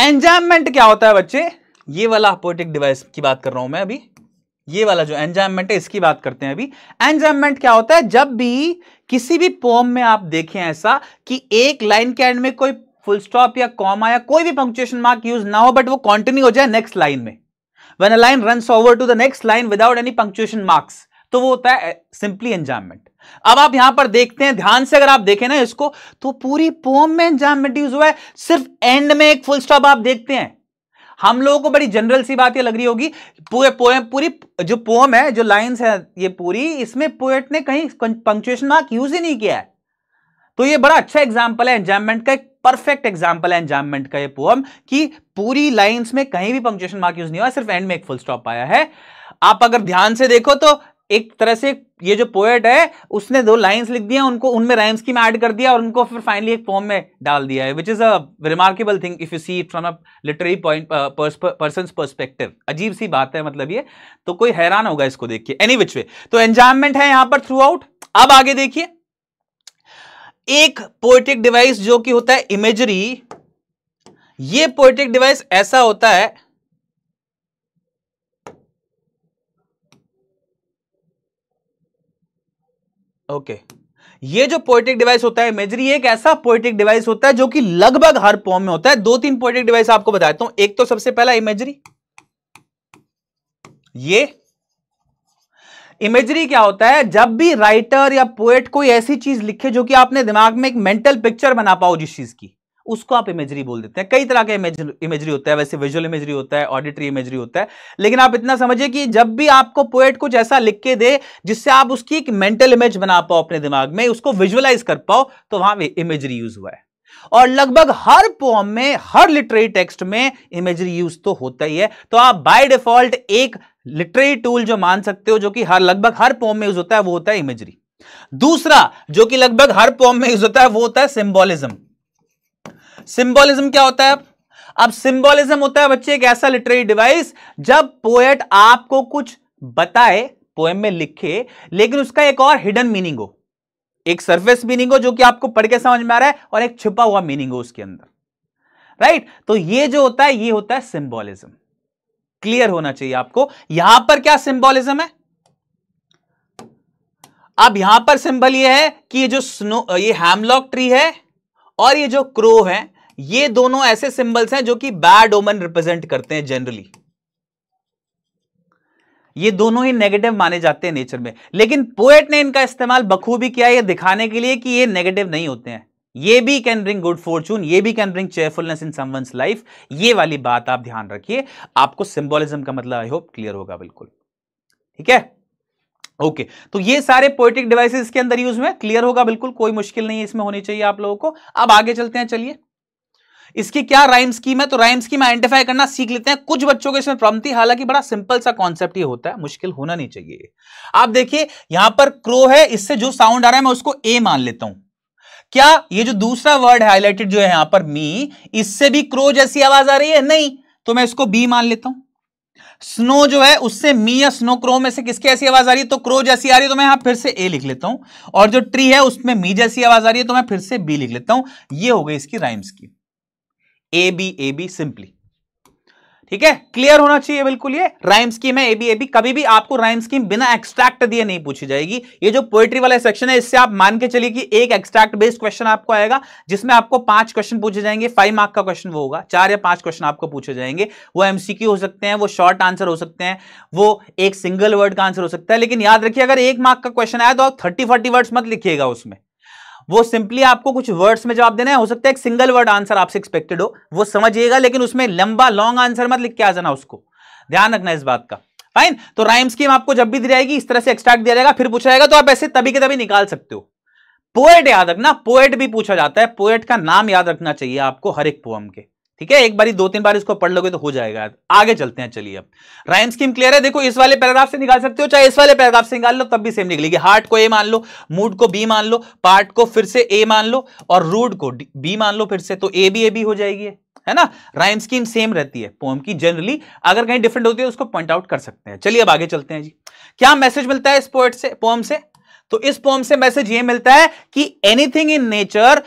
एंजाममेंट क्या होता है बच्चे ये वाला अपोटिक डिवाइस की बात कर रहा हूं मैं अभी ये वाला जो एंजाममेंट है इसकी बात करते हैं अभी एंजाममेंट क्या होता है जब भी किसी भी पोम में आप देखें ऐसा कि एक लाइन के एंड में कोई फुल स्टॉप या कॉमा या कोई भी पंक्चुएशन मार्क यूज ना हो बट वो कॉन्टिन्यू हो जाए नेक्स्ट लाइन में when a line run over to the next line without any punctuation marks तो वो होता है सिंपली एंजाममेंट अब आप यहां पर देखते हैं ध्यान से अगर आप देखें ना इसको तो पूरी पोम में एंजाममेंट यूज हुआ है सिर्फ एंड में एक फुल स्टॉप आप देखते हैं हम लोगों को बड़ी जनरल सी बात ये लग रही होगी पूरे पोएम पूरी जो पोएम है जो लाइंस है ये पूरी इसमें पोएट ने कहीं पंक्चुएशन मार्क यूज ही नहीं किया है तो ये बड़ा अच्छा एग्जांपल है एंजाममेंट का एक परफेक्ट एग्जाम्पल है एंजाममेंट का ये पोअम कि पूरी लाइंस में कहीं भी पंक्चुएशन मार्क यूज नहीं हुआ सिर्फ एंड में एक फुल स्टॉप आया है आप अगर ध्यान से देखो तो एक तरह से ये जो पोएट है उसने दो लाइंस लिख दिया उनको उनमें राइम्स की में ऐड कर दिया और उनको फिर फाइनली एक फॉर्म में डाल दिया है which is a remarkable thing if you see it from a literary point person perspective अजीब सी बात है मतलब ये तो कोई हैरान होगा इसको देख के एनी विच वे तो एंजॉयमेंट है यहां पर थ्रू आउट अब आगे देखिए एक पोइटिक डिवाइस जो कि होता है इमेजरी ये पोइटिक डिवाइस ऐसा होता है ओके okay. ये जो पोइटिक डिवाइस होता है इमेजरी एक ऐसा पोइटिक डिवाइस होता है जो कि लगभग हर पोम में होता है दो तीन पोइटिक डिवाइस आपको बताता हूं एक तो सबसे पहला इमेजरी ये इमेजरी क्या होता है जब भी राइटर या पोएट कोई ऐसी चीज लिखे जो कि आपने दिमाग में एक मेंटल पिक्चर बना पाओ जिस चीज की उसको आप इमेजरी बोल देते हैं कई तरह के इमेजरी होता है वैसे विजुअल इमेजरी होता है ऑडिटरी इमेजरी होता है लेकिन आप इतना समझिए कि जब भी आपको पोएट कुछ ऐसा लिख के दे जिससे आप उसकी एक मेंटल इमेज बना पाओ अपने दिमाग में उसको विजुअलाइज कर पाओ तो वहां इमेजरी यूज हुआ है और लगभग हर पोम में हर लिटरेरी टेक्स्ट में इमेजरी यूज तो होता ही है तो आप बाय डिफॉल्ट एक लिटरेरी टूल जो मान सकते हो जो कि हर लगभग हर पोम में यूज होता है वो होता है इमेजरी दूसरा जो कि लगभग हर पोम में यूज होता है वो होता है सिंबोलिज्म सिंबोलिज्म क्या होता है अब सिंबोलिज्म होता है बच्चे एक ऐसा लिटरेरी डिवाइस जब पोएट आपको कुछ बताए पोएम में लिखे लेकिन उसका एक और हिडन मीनिंग हो एक सरफेस मीनिंग हो जो कि आपको पढ़ के समझ में आ रहा है और एक छुपा हुआ मीनिंग हो उसके अंदर राइट तो ये जो होता है ये होता है सिंबोलिज्म क्लियर होना चाहिए आपको यहां पर क्या सिंबोलिज्म है अब यहां पर सिंबल ये है कि ये जो स्नो ये हैमलॉक ट्री है और ये जो क्रो है ये दोनों ऐसे सिंबल्स हैं जो कि बैड ओमन रिप्रेजेंट करते हैं जनरली ये दोनों ही नेगेटिव माने जाते हैं नेचर में लेकिन पोएट ने इनका इस्तेमाल बखूबी किया ये दिखाने के लिए कि ये नेगेटिव नहीं होते हैं ये भी कैन ब्रिंग गुड फॉर्चून ये भी can bring cheerfulness in someone's life ये वाली बात आप ध्यान रखिए आपको सिंबोलिज्म का मतलब आई होप क्लियर होगा बिल्कुल ठीक है ओके okay, तो ये सारे पोइटिक डिवाइसेस के अंदर यूज में क्लियर होगा बिल्कुल कोई मुश्किल नहीं है इसमें होनी चाहिए आप लोगों को अब आगे चलते हैं चलिए इसकी क्या राइम स्कीम है तो राइम स्कीम आइडेंटिफाई करना सीख लेते हैं कुछ बच्चों के इसमें प्रॉब्लम थी हालांकि बड़ा सिंपल सा कॉन्सेप्ट ही होता है मुश्किल होना नहीं चाहिए आप देखिए यहां पर क्रो है इससे जो साउंड आ रहा है मैं उसको ए मान लेता हूं क्या ये जो दूसरा वर्ड हाईलाइटेड जो है यहां पर मी इससे भी क्रो जैसी आवाज आ रही है नहीं तो मैं इसको बी मान लेता हूं स्नो जो है उससे मी या स्नो क्रो में से किसकी ऐसी आवाज आ रही है तो क्रो जैसी आ रही है तो मैं यहां फिर से ए लिख लेता हूं और जो ट्री है उसमें मी जैसी आवाज आ रही है तो मैं फिर से बी लिख लेता हूं ये हो गई इसकी राइम्स की A B A B simply ठीक है क्लियर होना चाहिए बिल्कुल ये राइम स्कीम है एबी एबी कभी भी आपको राइम स्कीम बिना एक्सट्रैक्ट दिए नहीं पूछी जाएगी ये जो पोएट्री वाला सेक्शन है इससे आप मान के चलिए कि एक एक्सट्रैक्ट बेस्ड क्वेश्चन आपको आएगा जिसमें आपको पांच क्वेश्चन पूछे जाएंगे फाइव मार्क का क्वेश्चन वो होगा चार या पांच क्वेश्चन आपको पूछे जाएंगे वो एमसीक्यू हो सकते हैं वो शॉर्ट आंसर हो सकते हैं वो एक सिंगल वर्ड का आंसर हो सकता है लेकिन याद रखिए अगर एक मार्क का क्वेश्चन आया तो आप थर्टी फोर्टी वर्ड्स मत लिखिएगा उसमें वो सिंपली आपको कुछ वर्ड्स में जवाब देना है हो सकता है एक सिंगल वर्ड आंसर आपसे एक्सपेक्टेड हो वो समझिएगा लेकिन उसमें लंबा लॉन्ग आंसर मत लिख के आ जाना उसको ध्यान रखना इस बात का फाइन तो राइम स्कीम आपको जब भी दी जाएगी इस तरह से एक्सट्रैक्ट दिया जाएगा फिर पूछा जाएगा तो आप ऐसे तभी के तभी निकाल सकते हो पोएट याद रखना पोएट भी पूछा जाता है पोएट का नाम याद रखना चाहिए आपको हर एक पोअम के ठीक है एक बार दो तीन बार इसको पढ़ लोगे तो हो जाएगा आगे चलते हैं चलिए अब राइम स्कीम क्लियर है देखो इस वाले पैराग्राफ से निकाल सकते हो चाहे इस वाले पैराग्राफ से निकाल लो तब भी सेम निकलेगी हार्ट को ए मान लो मूड को बी मान लो पार्ट को फिर से ए मान लो और रूड को बी मान लो फिर से तो ए बी ए बी हो जाएगी है ना राइम स्कीम सेम रहती है पोम की जनरली अगर कहीं डिफरेंट होती है उसको पॉइंट आउट कर सकते हैं चलिए अब आगे चलते हैं जी क्या मैसेज मिलता है इस पोएट से पोम से तो इस पोम से मैसेज ये मिलता है कि anything in nature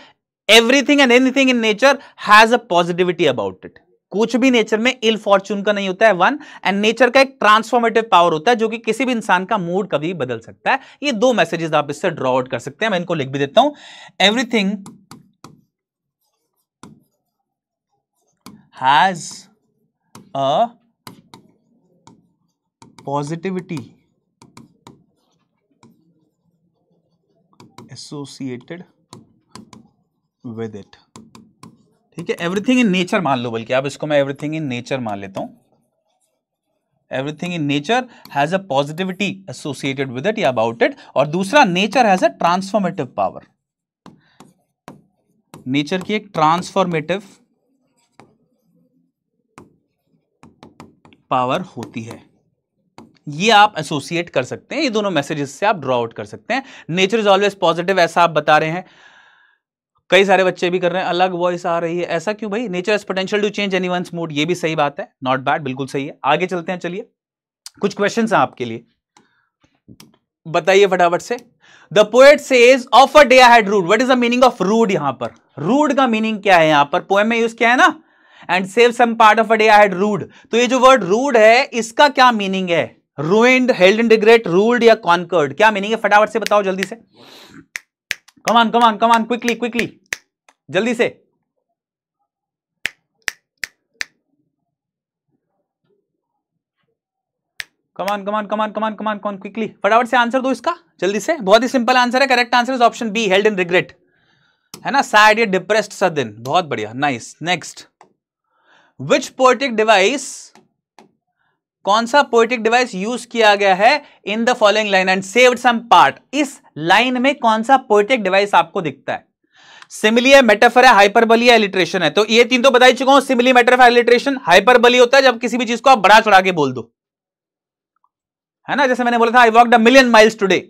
everything and anything in nature has a positivity about it कुछ भी नेचर में इल फॉर्चून का नहीं होता है वन एंड नेचर का एक ट्रांसफॉर्मेटिव पावर होता है जो कि किसी भी इंसान का मूड कभी बदल सकता है ये दो मैसेजेस आप इससे ड्रॉ आउट कर सकते हैं मैं इनको लिख भी देता हूं everything has a positivity associated with it ठीक है एवरीथिंग इन नेचर मान लो बल्कि आप इसको मैं एवरीथिंग इन नेचर मान लेता हूं everything in nature has a positivity associated with it या अबाउट इट और दूसरा nature has a transformative power nature की एक ट्रांसफॉर्मेटिव पावर होती है ये आप एसोसिएट कर सकते हैं ये दोनों मैसेजेस से आप ड्रॉ आउट कर सकते हैं नेचर इज ऑलवेज पॉजिटिव ऐसा आप बता रहे हैं कई सारे बच्चे भी कर रहे हैं अलग वॉइस आ रही है ऐसा क्यों भाई nature has potential to change any mood ये भी सही बात है नॉट बैड बिल्कुल सही है आगे चलते हैं चलिए कुछ क्वेश्चन हैं आपके लिए बताइए फटाफट से the poet says of a day I had rued what is the meaning of rued यहां पर रूड का मीनिंग क्या है यहां पर पोएम में यूज किया है ना and save some part of a day I had rued तो ये जो वर्ड रूड है इसका क्या मीनिंग है ruined held in regret ruled या कॉन्कर्ड क्या मीनिंग है फटाफट से बताओ जल्दी से come on come on come on quickly quickly जल्दी से कमान कमान कमान कमान कमान कौन क्विकली फटाफट से आंसर दो इसका जल्दी से बहुत ही सिंपल आंसर है correct answer is option B held in regret है ना सैड या डिप्रेस्ड सा दिन बहुत बढ़िया nice next which poetic device कौन सा पोइटिक डिवाइस यूज किया गया है in the following line and saved some part इस लाइन में कौन सा पोइटिक डिवाइस आपको दिखता है सिमिली है मेटाफर है हाइपरबली है एलिट्रेशन है तो ये तीन तो बताई चुका हूं सिमिली मेटाफर एलिट्रेशन हाइपरबली होता है जब किसी भी चीज को आप बड़ा चढ़ा के बोल दो है ना जैसे मैंने बोला था I walk the million miles today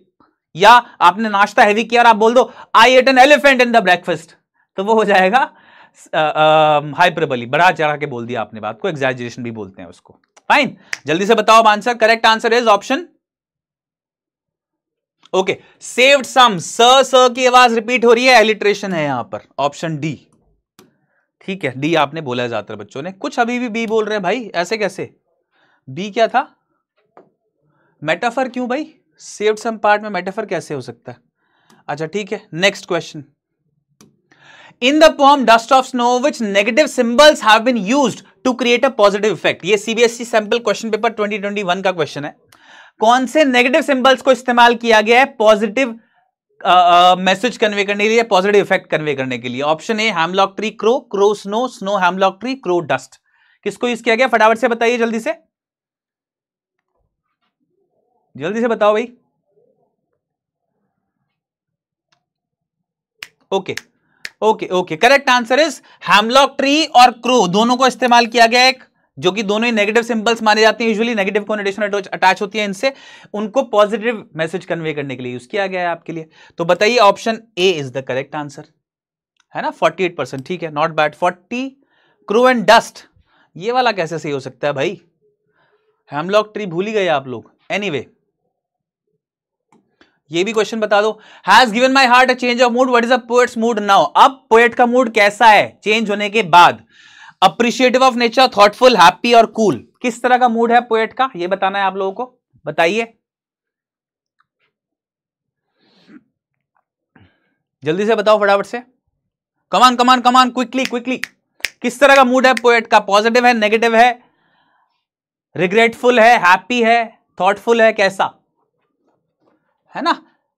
या आपने नाश्ता हैवी किया और आप बोल दो I ate an elephant in the breakfast तो वो हो जाएगा हाइपरबली बड़ा चढ़ा के बोल दिया आपने बात को एग्जैजरेशन भी बोलते हैं उसको फाइन जल्दी से बताओ answer correct answer is option okay saved some स स की आवाज रिपीट हो रही है एलिट्रेशन है यहां पर ऑप्शन डी ठीक है डी आपने बोला ज्यादातर बच्चों ने कुछ अभी भी बी बोल रहे हैं भाई ऐसे कैसे बी क्या था मेटाफर क्यों भाई सेव्ड सम पार्ट में मेटाफर कैसे हो सकता है अच्छा ठीक है next question in the poem dust of snow which negative symbols have been used to create a positive effect ये सीबीएसई सैंपल क्वेश्चन पेपर 2021 का क्वेश्चन है कौन से नेगेटिव सिंबल्स को इस्तेमाल किया गया है पॉजिटिव मैसेज कन्वे करने के लिए पॉजिटिव इफेक्ट कन्वे करने के लिए option A hemlock tree crow crow snow snow hemlock tree crow dust किसको यूज किया गया फटाफट से बताइए जल्दी से जल्दी से बताओ भाई okay okay. Okay okay correct answer is hemlock tree और क्रो दोनों को इस्तेमाल किया गया एक जो कि दोनों ही नेगेटिव सिंबल्स माने जाते हैं यूजुअली नेगेटिव कॉन्टेशन अटैच होती है इनसे उनको पॉजिटिव मैसेज कन्वे करने के लिए यूज किया गया है आपके लिए तो बताइए option A is the correct answer है ना 48 परसेंट ठीक है not bad 40 crow and dust ये वाला कैसे सही हो सकता है भाई हेमलॉक ट्री भूल ही गए आप लोग एनी anyway, ये भी क्वेश्चन बता दो has given my heart a change of mood what is a poet's mood now अब पोएट का मूड कैसा है चेंज होने के बाद appreciative of nature thoughtful happy और कूल cool. किस तरह का मूड है पोएट का ये बताना है आप लोगों को बताइए जल्दी से बताओ फटाफट से come on come on come on quickly quickly किस तरह का मूड है पोएट का पॉजिटिव है नेगेटिव है रिग्रेटफुल है हैप्पी है थॉटफुल है कैसा है ना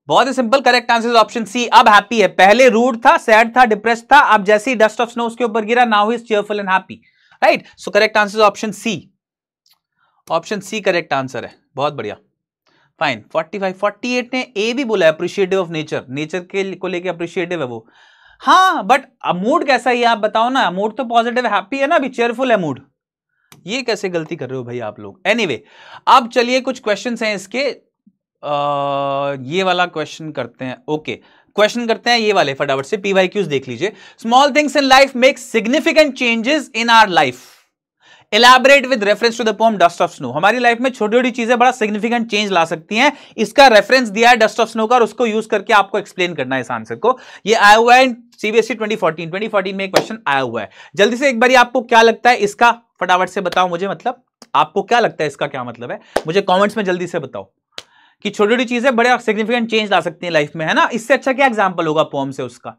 बहुत ही simple correct answer option C अब हैप्पी है पहले रूड था सैड था डिप्रेस था अब जैसे ही डस्ट ऑफ स्नो उसके ऊपर गिरा now is cheerful and happy right so correct answer option C option C correct answer है बहुत बढ़िया फाइन 45 48 ने ए भी बोला अप्रिशिएटिव ऑफ नेचर नेचर के को लेके अप्रिशिएटिव है वो हाँ बट मूड कैसा है आप बताओ ना मूड तो पॉजिटिव हैप्पी है ना अभी चेयरफुल है मूड ये कैसे गलती कर रहे हो भाई आप लोग एनीवे anyway, अब चलिए कुछ क्वेश्चंस हैं इसके ये वाला क्वेश्चन करते हैं ओके क्वेश्चन करते हैं ये वाले फटाफट से पीवाई क्यूज देख लीजिए small things in life make significant changes in our life elaborate with reference to the poem dust of snow हमारी लाइफ में छोटी छोटी चीजें बड़ा सिग्निफिकेंट चेंज ला सकती हैं इसका रेफरेंस दिया है डस्ट ऑफ स्नो का और उसको यूज करके आपको एक्सप्लेन करना है इस आंसर को ये आया हुआ है सीबीएसई 2014 2014 में क्वेश्चन आया हुआ है जल्दी से एक बार आपको क्या लगता है इसका फटाफट से बताओ मुझे मतलब आपको क्या लगता है इसका क्या मतलब है मुझे कॉमेंट्स में जल्दी से बताओ कि छोटी छोटी चीजें बड़े सिग्निफिकेंट चेंज ला सकती हैं लाइफ में है ना इससे अच्छा क्या एग्जाम्पल होगा पोम से उसका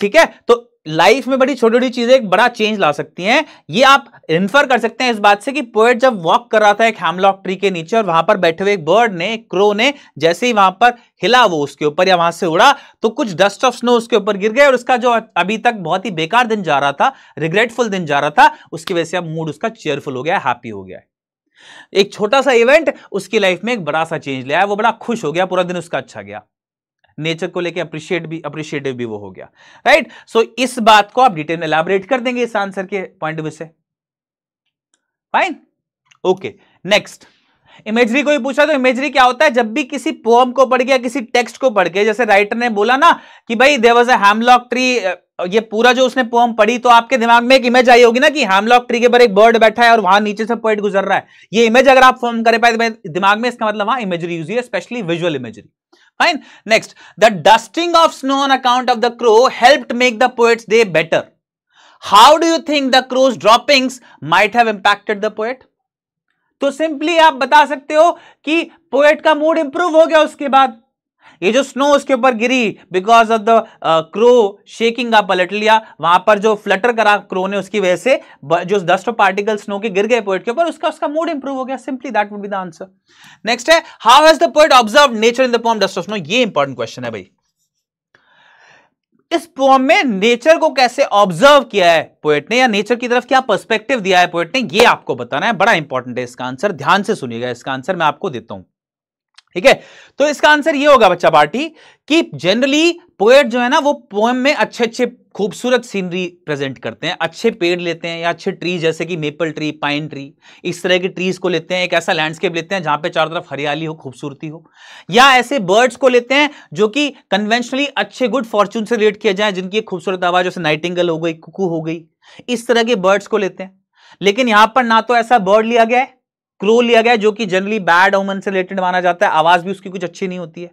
ठीक है तो लाइफ में बड़ी छोटी छोटी चीजें एक बड़ा चेंज ला सकती हैं ये आप इन्फर कर सकते हैं इस बात से कि पोएट जब वॉक कर रहा था एक हेमलॉक ट्री के नीचे और वहां पर बैठे हुए एक बर्ड ने एक क्रो ने जैसे ही वहां पर हिला वो उसके ऊपर या वहां से उड़ा तो कुछ डस्ट ऑफ स्नो उसके ऊपर गिर गए और उसका जो अभी तक बहुत ही बेकार दिन जा रहा था रिग्रेटफुल दिन जा रहा था उसकी वजह से अब मूड उसका चेयरफुल हो गया हैप्पी हो गया है एक छोटा सा इवेंट उसकी लाइफ में एक बड़ा सा चेंज ले आया वो बड़ा खुश हो गया पूरा दिन उसका अच्छा गया नेचर को लेके अप्रिशिएट भी अप्रिशिएटिव भी वो हो गया राइट right? सो so, इस बात को आप डिटेल में एलाबरेट कर देंगे इस आंसर के पॉइंट ऑफ व्यू से फाइन ओके नेक्स्ट इमेजरी को ही पूछा तो इमेजरी क्या होता है जब भी किसी पोम को पढ़ के या किसी टेक्स्ट को पढ़ के जैसे राइटर ने बोला ना कि भाई there was a hemlock tree ये पूरा जो उसने पोम पढ़ी तो आपके दिमाग में एक इमेज आई होगी ना कि हेमलॉक ट्री के पर एक बर्ड बैठा है और वहां नीचे से पॉइंट गुजर रहा है ये इमेज अगर आप फॉर्म कर पाए तो दिमाग में इसका मतलब वहां इमेजरी यूज है specially visual imagery fine next the dusting of snow on account of the crow help make the poet's day better how do you think the crow's droppings might have impacted the poet तो simply आप बता सकते हो कि poet का mood improve हो गया उसके बाद ये जो स्नो उसके ऊपर गिरी because of the crow shaking का पलट लिया वहां पर जो फ्लटर करा क्रो ने उसकी वजह से जो डस्ट ऑफ पार्टिकल स्नो के गिर गए पोइट के ऊपर उसका उसका मूड इंप्रूव हो गया simply that would be the answer next है how has the poet observe nature in the form dust of snow ये इंपॉर्टेंट क्वेश्चन है भाई इस पोम में नेचर को कैसे ऑब्जर्व किया है पोएट ने या नेचर की तरफ क्या पर्सपेक्टिव दिया है पोएट ने ये आपको बताना है बड़ा इंपॉर्टेंट है इसका आंसर ध्यान से सुनिएगा इसका आंसर मैं आपको देता हूं ठीक है तो इसका आंसर ये होगा बच्चा पार्टी कि जनरली पोएट जो है ना वो पोएम में अच्छे अच्छे खूबसूरत सीनरी प्रेजेंट करते हैं अच्छे पेड़ लेते हैं या अच्छे ट्री जैसे कि मेपल ट्री पाइन ट्री इस तरह के ट्रीज को लेते हैं एक ऐसा लैंडस्केप लेते हैं जहां पे चारों तरफ हरियाली हो खूबसूरती हो या ऐसे बर्ड्स को लेते हैं जो कि कन्वेंशनली अच्छे गुड फॉर्चून से रिलेट किया जाए जिनकी खूबसूरत आवाज जैसे नाइटिंगल हो गई कुकू हो गई इस तरह के बर्ड्स को लेते हैं लेकिन यहां पर ना तो ऐसा बर्ड लिया गया है क्रो लिया गया जो कि जनरली बैड ओमन से रिलेटेड माना जाता है आवाज भी उसकी कुछ अच्छी नहीं होती है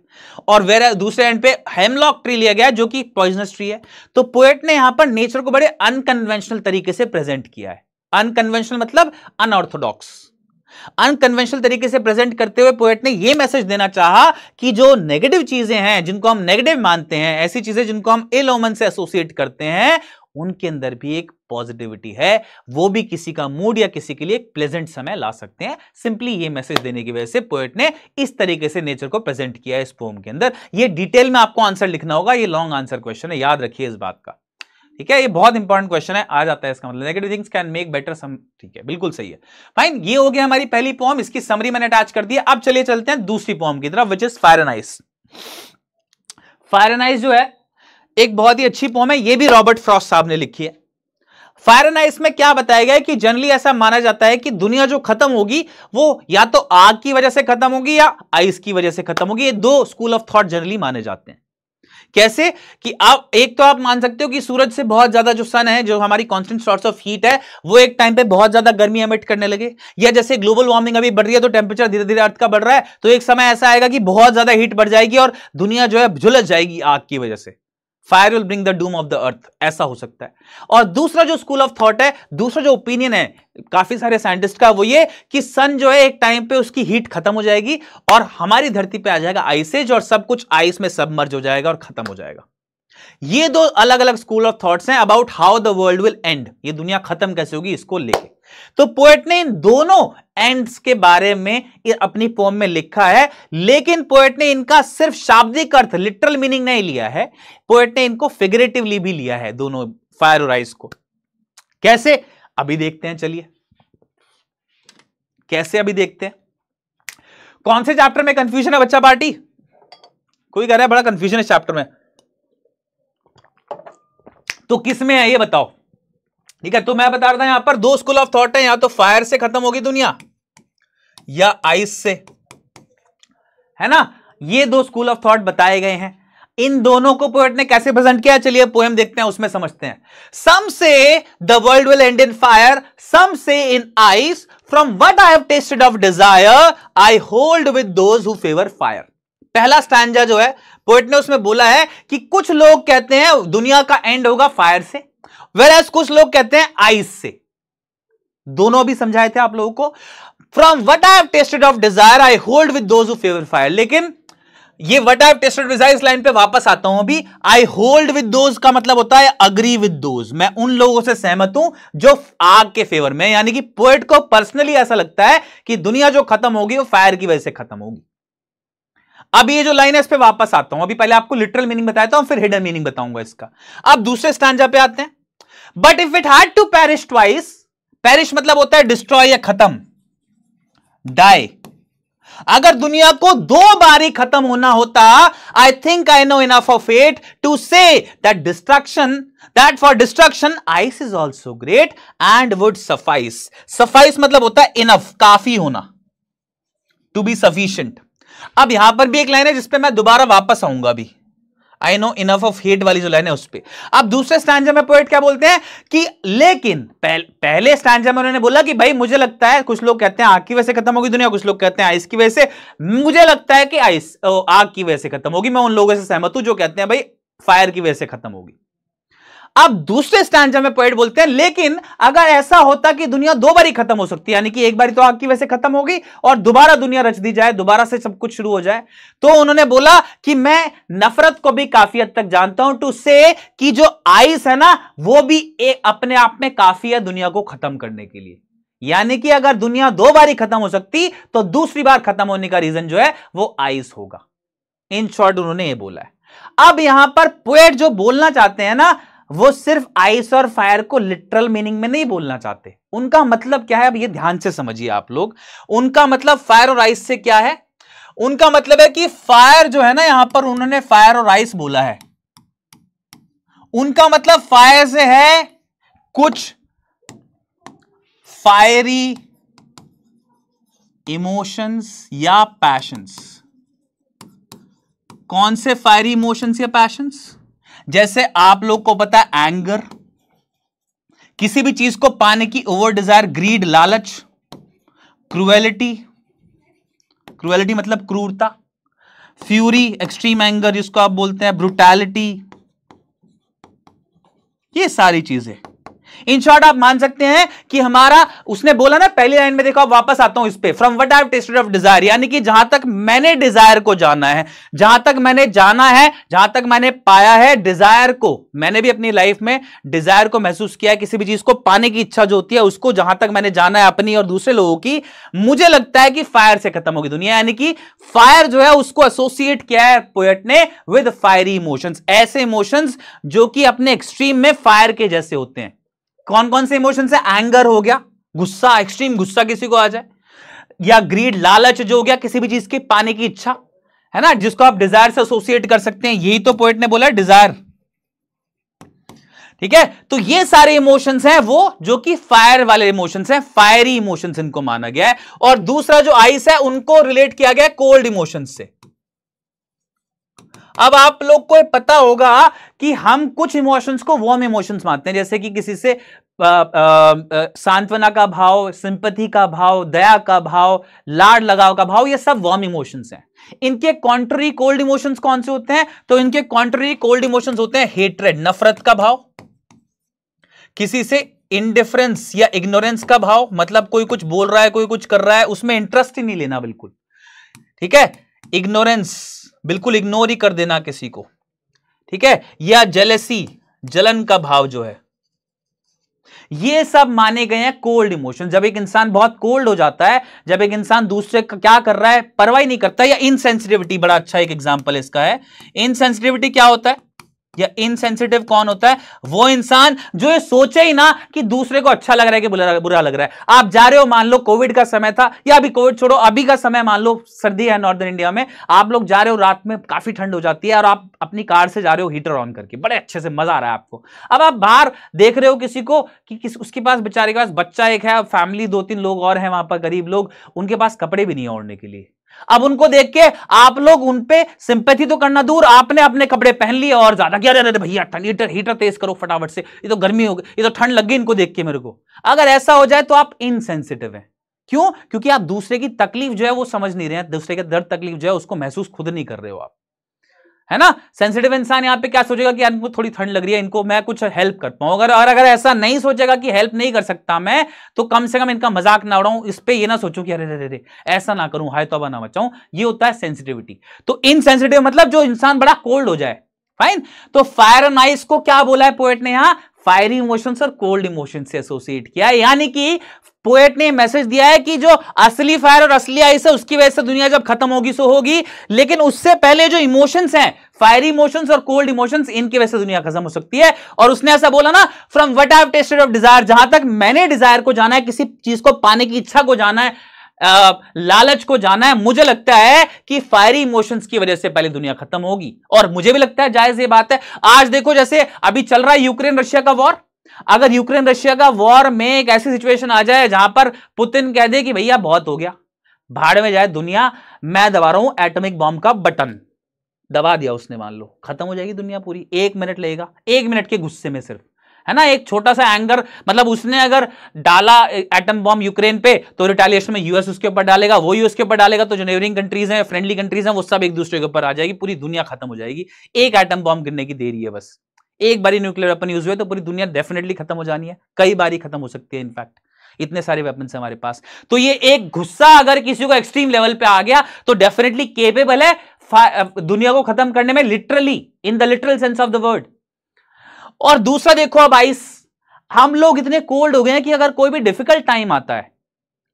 और वेर दूसरे एंड पे हेमलॉक ट्री लिया गया जो कि पॉइजनस ट्री है तो पोएट ने यहां पर नेचर को बड़े अनकन्वेंशनल तरीके से प्रेजेंट किया है अनकन्वेंशनल मतलब अनऑर्थोडॉक्स अनकन्वेंशनल तरीके से प्रेजेंट करते हुए पोएट ने यह मैसेज देना चाहा कि जो नेगेटिव चीजें हैं जिनको हम नेगेटिव मानते हैं ऐसी चीजें जिनको हम इल ओमन से एसोसिएट करते हैं उनके अंदर भी एक पॉजिटिविटी है वो भी किसी का मूड या किसी के लिए एक प्लेजेंट समय ला सकते हैं सिंपली ये मैसेज देने की वजह से पोएट ने इस तरीके से नेचर को प्रेजेंट किया है इस पोम के अंदर ये डिटेल में आपको आंसर लिखना होगा ये लॉन्ग आंसर क्वेश्चन है याद रखिए इस बात का ठीक है ये बहुत इंपॉर्टेंट क्वेश्चन है आ जाता है इसका मतलब negative things can make better some ठीक है बिल्कुल सही है फाइन ये हो गया हमारी पहली पॉम इसकी समरी मैंने अटैच कर दी अब चलिए चलते हैं दूसरी पॉम की तरफ विच इज फायरनाइज फायरनाइज जो है एक बहुत ही अच्छी पॉम है ये भी रॉबर्ट फ्रॉस्ट साहब ने लिखी है आइस में क्या बताया गया कि जनरली ऐसा माना जाता है कि दुनिया जो खत्म होगी वो या तो आग की वजह से खत्म होगी या आइस की वजह से खत्म होगी ये दो स्कूल ऑफ थॉट जनरली माने जाते हैं कैसे कि आप एक तो आप मान सकते हो कि सूरज से बहुत ज्यादा जो सन है जो हमारी कॉन्स्टेंट सोर्स ऑफ हीट है वो एक टाइम पे बहुत ज्यादा गर्मी एमिट करने लगे या जैसे ग्लोबल वार्मिंग अभी बढ़ रही है तो टेम्परेचर धीरे धीरे अर्थ का बढ़ रहा है तो एक समय ऐसा आएगा कि बहुत ज्यादा हीट बढ़ जाएगी और दुनिया जो है झुलस जाएगी आग की वजह से fire will bring the doom of the earth ऐसा हो सकता है और दूसरा जो स्कूल ऑफ थॉट है दूसरा जो ओपिनियन है काफी सारे साइंटिस्ट का वो ये कि सन जो है एक टाइम पे उसकी हीट खत्म हो जाएगी और हमारी धरती पे आ जाएगा आइसेज और सब कुछ आइस में सबमर्ज हो जाएगा और खत्म हो जाएगा ये दो अलग अलग स्कूल ऑफ थॉट्स हैं about how the world will end ये दुनिया खत्म कैसे होगी इसको लेके तो पोएट ने इन दोनों एंड्स के बारे में अपनी पोम में लिखा है लेकिन पोएट ने इनका सिर्फ शाब्दिक अर्थ लिटरल मीनिंग नहीं लिया है पोएट ने इनको फिगरेटिवली भी लिया है दोनों फायर और आइस को कैसे अभी देखते हैं चलिए कैसे अभी देखते हैं कौन से चैप्टर में कंफ्यूजन है बच्चा पार्टी कोई कह रहा है बड़ा कंफ्यूजन है चैप्टर में तो किस में है ये बताओ ठीक है तो मैं बता रहा था यहां पर दो स्कूल ऑफ थॉट है या तो फायर से खत्म होगी दुनिया या आइस से है ना ये दो स्कूल ऑफ थॉट बताए गए हैं इन दोनों को पोएट ने कैसे प्रेजेंट किया चलिए पोएम देखते हैं उसमें समझते हैं some say the world will end in fire some say in ice from what I have tasted of desire I hold with those who favour fire पहला स्टैंडा जो है पोएट ने उसमें बोला है कि कुछ लोग कहते हैं दुनिया का एंड होगा फायर से वेर कुछ लोग कहते हैं आइस से दोनों भी समझाए थे आप लोगों को from what I have tasted of desire I hold with those favour fire लेकिन ये वट आई टेस्टेड डिजायर इस लाइन पे वापस आता हूं अभी आई होल्ड विद दोज का मतलब होता है अग्री विद दोज मैं उन लोगों से सहमत हूं जो आग के फेवर में यानी कि पोएट को पर्सनली ऐसा लगता है कि दुनिया जो खत्म होगी वो फायर की वजह से खत्म होगी अब ये जो लाइन है इस पर वापस आता हूं अभी पहले आपको लिटरल मीनिंग बताया हूं फिर हिडन मीनिंग बताऊंगा इसका अब दूसरे स्टांजा पे आते हैं but if it had to perish twice perish मतलब होता है डिस्ट्रॉय या खत्म डाई अगर दुनिया को दो बारी खत्म होना होता I think I know enough of hate to say that destruction that for destruction ice is also great and would suffice suffice मतलब होता है इनफ काफी होना टू बी सफिशियंट अब यहां पर भी एक लाइन है जिसपे मैं दोबारा वापस आऊंगा अभी I know enough of hate वाली जो लाइन है उस पर अब दूसरे स्टैंड में पोएट क्या बोलते हैं कि लेकिन पहले, पहले स्टैंड में उन्होंने बोला कि भाई मुझे लगता है कुछ लोग कहते हैं आग की वजह से खत्म होगी दुनिया कुछ लोग कहते हैं आइस की वजह से मुझे लगता है कि आइस आग की वजह से खत्म होगी मैं उन लोगों से सहमत हूं जो कहते हैं भाई फायर की वजह से खत्म होगी अब दूसरे स्टैंडा में पोएट बोलते हैं लेकिन अगर ऐसा होता कि दुनिया दो बारी खत्म हो सकती है यानी कि एक बारी तो आग की वैसे खत्म होगी और दोबारा दुनिया रच दी जाए दोबारा से सब कुछ शुरू हो जाए तो उन्होंने बोला कि मैं नफरत को भी काफी हद तक जानता हूं टू से कि जो आइस है ना वो भी एक अपने आप में काफी है दुनिया को खत्म करने के लिए यानी कि अगर दुनिया दो बारी खत्म हो सकती तो दूसरी बार खत्म होने का रीजन जो है वो आइस होगा इन शॉर्ट उन्होंने ये बोला है अब यहां पर पोएट जो बोलना चाहते हैं ना वो सिर्फ आइस और फायर को लिटरल मीनिंग में नहीं बोलना चाहते उनका मतलब क्या है अब ये ध्यान से समझिए आप लोग उनका मतलब फायर और आइस से क्या है उनका मतलब है कि फायर जो है ना यहां पर उन्होंने फायर और आइस बोला है उनका मतलब फायर से है कुछ फायरी इमोशंस या पैशंस कौन से फायरी इमोशंस या पैशंस जैसे आप लोग को पता है एंगर किसी भी चीज को पाने की ओवर डिजायर ग्रीड लालच क्रुएलिटी क्रुएलिटी मतलब क्रूरता फ्यूरी एक्सट्रीम एंगर जिसको आप बोलते हैं ब्रुटैलिटी ये सारी चीजें इन शॉर्ट आप मान सकते हैं कि हमारा उसने बोला ना पहली लाइन में देखो आप वापस आता हूं इस पे from what I've tasted of desire यानी कि जहां तक मैंने डिजायर को जाना है जहां तक मैंने जाना है जहां तक मैंने पाया है डिजायर को मैंने भी अपनी लाइफ में डिजायर को महसूस किया है किसी भी चीज को पाने की इच्छा जो होती है उसको जहां तक मैंने जाना है अपनी और दूसरे लोगों की मुझे लगता है कि फायर से खत्म होगी दुनिया यानी कि फायर जो है उसको एसोसिएट किया है पोएट ने विद फायरी इमोशंस ऐसे इमोशंस जो कि अपने एक्सट्रीम में फायर के जैसे होते हैं कौन कौन से इमोशन है एंगर हो गया गुस्सा एक्सट्रीम गुस्सा किसी को आ जाए या ग्रीड लालच जो हो गया किसी भी चीज की पाने की इच्छा है ना जिसको आप डिजायर से एसोसिएट कर सकते हैं यही तो पोइट ने बोला डिजायर ठीक है तो ये सारे इमोशंस हैं वो जो कि फायर वाले इमोशंस हैं फायरी इमोशंस इनको माना गया है और दूसरा जो आइस है उनको रिलेट किया गया कोल्ड इमोशंस से अब आप लोग को पता होगा कि हम कुछ इमोशंस को वार्म इमोशंस मानते हैं जैसे कि किसी से सांत्वना का भाव सिंपति का भाव दया का भाव लाड लगाव का भाव ये सब वार्म इमोशंस हैं इनके कॉन्ट्री कोल्ड इमोशंस कौन से होते हैं तो इनके कॉन्ट्री कोल्ड इमोशंस होते हैं हेट्रेड नफरत का भाव किसी से इनडिफरेंस या इग्नोरेंस का भाव मतलब कोई कुछ बोल रहा है कोई कुछ कर रहा है उसमें इंटरेस्ट ही नहीं लेना बिल्कुल ठीक है इग्नोरेंस बिल्कुल इग्नोर ही कर देना किसी को ठीक है या जलसी जलन का भाव जो है ये सब माने गए हैं कोल्ड इमोशन जब एक इंसान बहुत कोल्ड हो जाता है जब एक इंसान दूसरे का क्या कर रहा है परवाही नहीं करता या इनसेंसिटिविटी बड़ा अच्छा एक एग्जाम्पल इसका है इनसेंसिटिविटी क्या होता है या इनसेंसिटिव कौन होता है वो इंसान जो ये सोचे ही ना कि दूसरे को अच्छा लग रहा है कि बुरा लग रहा है आप जा रहे हो मान लो कोविड का समय था या अभी कोविड छोड़ो अभी का समय मान लो सर्दी है नॉर्दर्न इंडिया में आप लोग जा रहे हो रात में काफी ठंड हो जाती है और आप अपनी कार से जा रहे हो हीटर ऑन करके बड़े अच्छे से मजा आ रहा है आपको अब आप बाहर देख रहे हो किसी को कि किस उसके पास बेचारे के पास बच्चा एक है फैमिली दो तीन लोग और हैं वहां पर गरीब लोग उनके पास कपड़े भी नहीं ओढ़ने के लिए अब उनको देख के आप लोग उनपे सिंपति तो करना दूर आपने अपने कपड़े पहन लिए और ज्यादा क्या रहते भैया हीटर हीटर तेज करो फटाफट से ये तो गर्मी हो गई ये तो ठंड लग गई इनको देख के मेरे को अगर ऐसा हो जाए तो आप इनसेंसिटिव हैं क्यों क्योंकि आप दूसरे की तकलीफ जो है वो समझ नहीं रहे हैं दूसरे के दर्द तकलीफ जो है उसको महसूस खुद नहीं कर रहे हो आप है ना सेंसिटिव इंसान यहाँ पे क्या सोचेगा कि यार थोड़ी ठंड लग रही है इनको मैं कुछ हेल्प कर पाऊँ अगर और अगर ऐसा नहीं सोचेगा कि हेल्प नहीं कर सकता मैं तो कम से कम इनका मजाक ना उड़ाऊं इस पर यह ना सोचूं कि अरे रे रे ऐसा ना करूँ हाय तोबा ना बचाऊँ ये होता है सेंसिटिविटी तो इनसेंसिटिव मतलब जो इंसान बड़ा कोल्ड हो जाए फाइन तो फायर एंड आइस को क्या बोला है पोएट ने यहां फायरी इमोशंस और कोल्ड इमोशन से एसोसिएट किया यानी कि पोएट ने मैसेज दिया है कि जो असली फायर और असली आइस है उसकी वजह से दुनिया जब खत्म होगी सो होगी लेकिन उससे पहले जो इमोशंस हैं फायरी इमोशंस और कोल्ड इमोशंस इनकी वजह से दुनिया खत्म हो सकती है और उसने ऐसा बोला ना from what I tasted of desire जहां तक मैंने डिजायर को जाना है किसी चीज को पाने की इच्छा को जाना है लालच को जाना है मुझे लगता है कि फायरी इमोशंस की वजह से पहले दुनिया खत्म होगी और मुझे भी लगता है जायज ये बात है आज देखो जैसे अभी चल रहा है यूक्रेन रशिया का वॉर अगर यूक्रेन रशिया का वॉर में एक ऐसी सिचुएशन आ जाए जहां पर पुतिन कह दे कि भैया बहुत हो गया भाड़ में जाए दुनिया मैं दबा रहा हूं एटमिक बॉम्ब का बटन दबा दिया उसने मान लो खत्म हो जाएगी दुनिया पूरी एक मिनट लेगा एक मिनट के गुस्से में सिर्फ है ना एक छोटा सा एंगर मतलब उसने अगर डाला एटम बॉम्ब यूक्रेन पे तो रिटेलिएशन में यूएस उसके ऊपर डालेगा वो यूएस के ऊपर डालेगा तो जो नेबरिंग कंट्रीज हैं फ्रेंडली कंट्रीज हैं वो सब एक दूसरे के ऊपर आ जाएगी पूरी दुनिया खत्म हो जाएगी एक एटम बॉम्ब गिरने की देरी है बस एक बारी न्यूक्लियर वेपन यूज हुए तो पूरी दुनिया डेफिनेटली खत्म हो जानी है कई ही खत्म हो सकती है इनफैक्ट इतने सारे वेपन हमारे पास तो ये एक गुस्सा अगर किसी को एक्सट्रीम लेवल पे आ गया तो डेफिनेटली केपेबल है दुनिया को खत्म करने में literally in the literal sense of the word और दूसरा देखो अब आइस हम लोग इतने कोल्ड हो गए हैं कि अगर कोई भी डिफिकल्ट टाइम आता है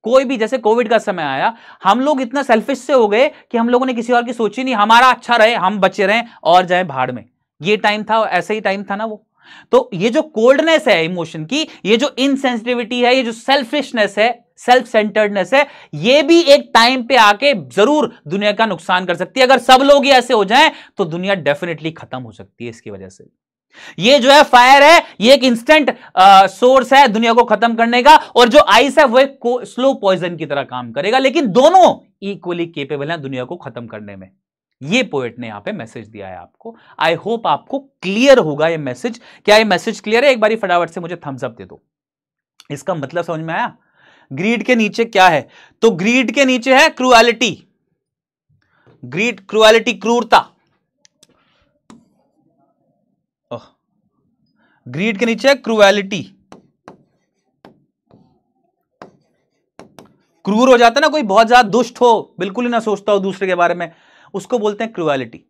कोई भी जैसे कोविड का समय आया हम लोग इतना सेल्फिश से हो गए कि हम लोगों ने किसी और की सोची नहीं हमारा अच्छा रहे हम बचे रहें और जाए भाड़ में ये टाइम था ऐसे ही टाइम था ना वो तो ये जो कोल्डनेस है इमोशन की ये जो इनसेंसिटिविटी है ये जो सेल्फिशनेस है सेल्फ सेंटर्डनेस है ये भी एक टाइम पे आके जरूर दुनिया का नुकसान कर सकती है अगर सब लोग ही ऐसे हो जाएं तो दुनिया डेफिनेटली खत्म हो सकती है इसकी वजह से ये जो है फायर है ये एक इंस्टेंट सोर्स uh, है दुनिया को खत्म करने का और जो आइस है वो एक स्लो पॉइजन की तरह काम करेगा लेकिन दोनों इक्वली केपेबल हैं दुनिया को खत्म करने में ये पोएट ने यहां पे मैसेज दिया है आपको आई होप आपको क्लियर होगा ये मैसेज क्या ये मैसेज क्लियर है एक बार फटाफट से मुझे थम्स अप दे दो इसका मतलब समझ में आया ग्रीड के नीचे क्या है तो ग्रीड के नीचे है क्रुअलिटी ग्रीड क्रुअलिटी क्रूरता ग्रीड के नीचे क्रुएलिटी क्रूर हो जाता है ना कोई बहुत ज्यादा दुष्ट हो बिल्कुल ही ना सोचता हो दूसरे के बारे में उसको बोलते हैं क्रुएलिटी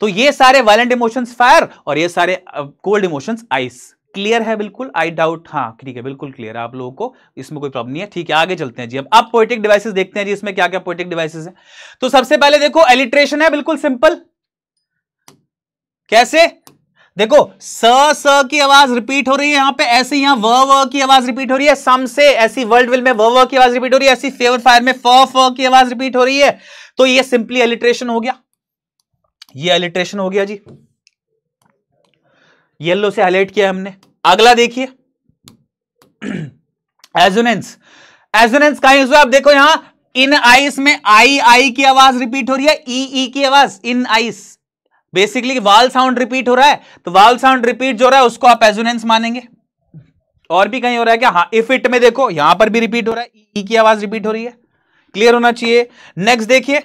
तो ये सारे वायलेंट इमोशंस फायर और ये सारे कोल्ड इमोशंस आइस क्लियर है बिल्कुल आई डाउट हाँ ठीक है बिल्कुल क्लियर है आप लोगों को इसमें कोई प्रॉब्लम नहीं है ठीक है आगे चलते हैं जी अब आप पोइटिक डिवाइसेस देखते हैं जी इसमें क्या क्या पोइटिक डिवाइसेस है तो सबसे पहले देखो एलिट्रेशन है बिल्कुल सिंपल कैसे देखो स स की आवाज रिपीट हो रही है यहां पे ऐसे यहां व व की आवाज रिपीट हो रही है सम से ऐसी वर्ल्ड विल में व व की आवाज रिपीट हो रही है ऐसी फेवर फायर में फ फ की आवाज रिपीट हो रही है तो ये सिंपली एलिट्रेशन हो गया ये एलिट्रेशन हो गया जी येलो से हाईलाइट किया हमने अगला देखिए एजोनेंस एजोनेंस का यूज आप देखो यहां इन आइस में आई आई की आवाज रिपीट हो रही है ई e, ई e की आवाज in ice basically vowel sound repeat हो रहा है तो वाल साउंड रिपीट जो रहा है उसको आप एजुनेंस मानेंगे और भी कहीं हो रहा है क्या हाँ इफ इट में देखो यहां पर भी रिपीट हो रहा है ई e की आवाज रिपीट हो रही है क्लियर होना चाहिए नेक्स्ट देखिए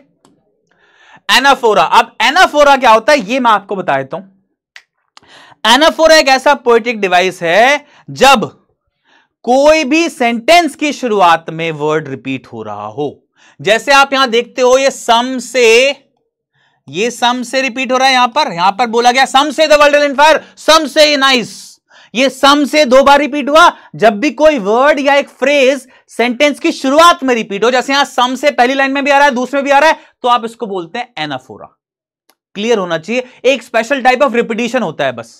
एनाफोरा अब एनाफोरा क्या होता है ये मैं आपको बता देता हूं एनाफोरा एक ऐसा पोइटिक डिवाइस है जब कोई भी सेंटेंस की शुरुआत में वर्ड रिपीट हो रहा हो जैसे आप यहां देखते हो ये सम से ये सम से रिपीट हो रहा है यहां पर यहां पर बोला गया सम से द वर्ल्ड इनफायर सम से नाइस ये सम से दो बार रिपीट हुआ जब भी कोई वर्ड या एक फ्रेज सेंटेंस की शुरुआत में रिपीट हो जैसे यहां सम से पहली लाइन में भी आ रहा है दूसरे में भी आ रहा है तो आप इसको बोलते हैं एनाफोरा क्लियर होना चाहिए एक स्पेशल टाइप ऑफ रिपीटिशन होता है बस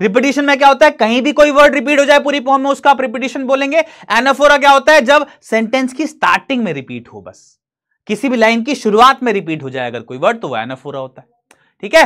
रिपीटिशन में क्या होता है कहीं भी कोई वर्ड रिपीट हो जाए पूरी फॉर्म में उसका आप रिपीटिशन बोलेंगे एनाफोरा क्या होता है जब सेंटेंस की स्टार्टिंग में रिपीट हो बस किसी भी लाइन की शुरुआत में रिपीट हो जाए अगर कोई वर्ड तो वह एनाफोरा होता है ठीक है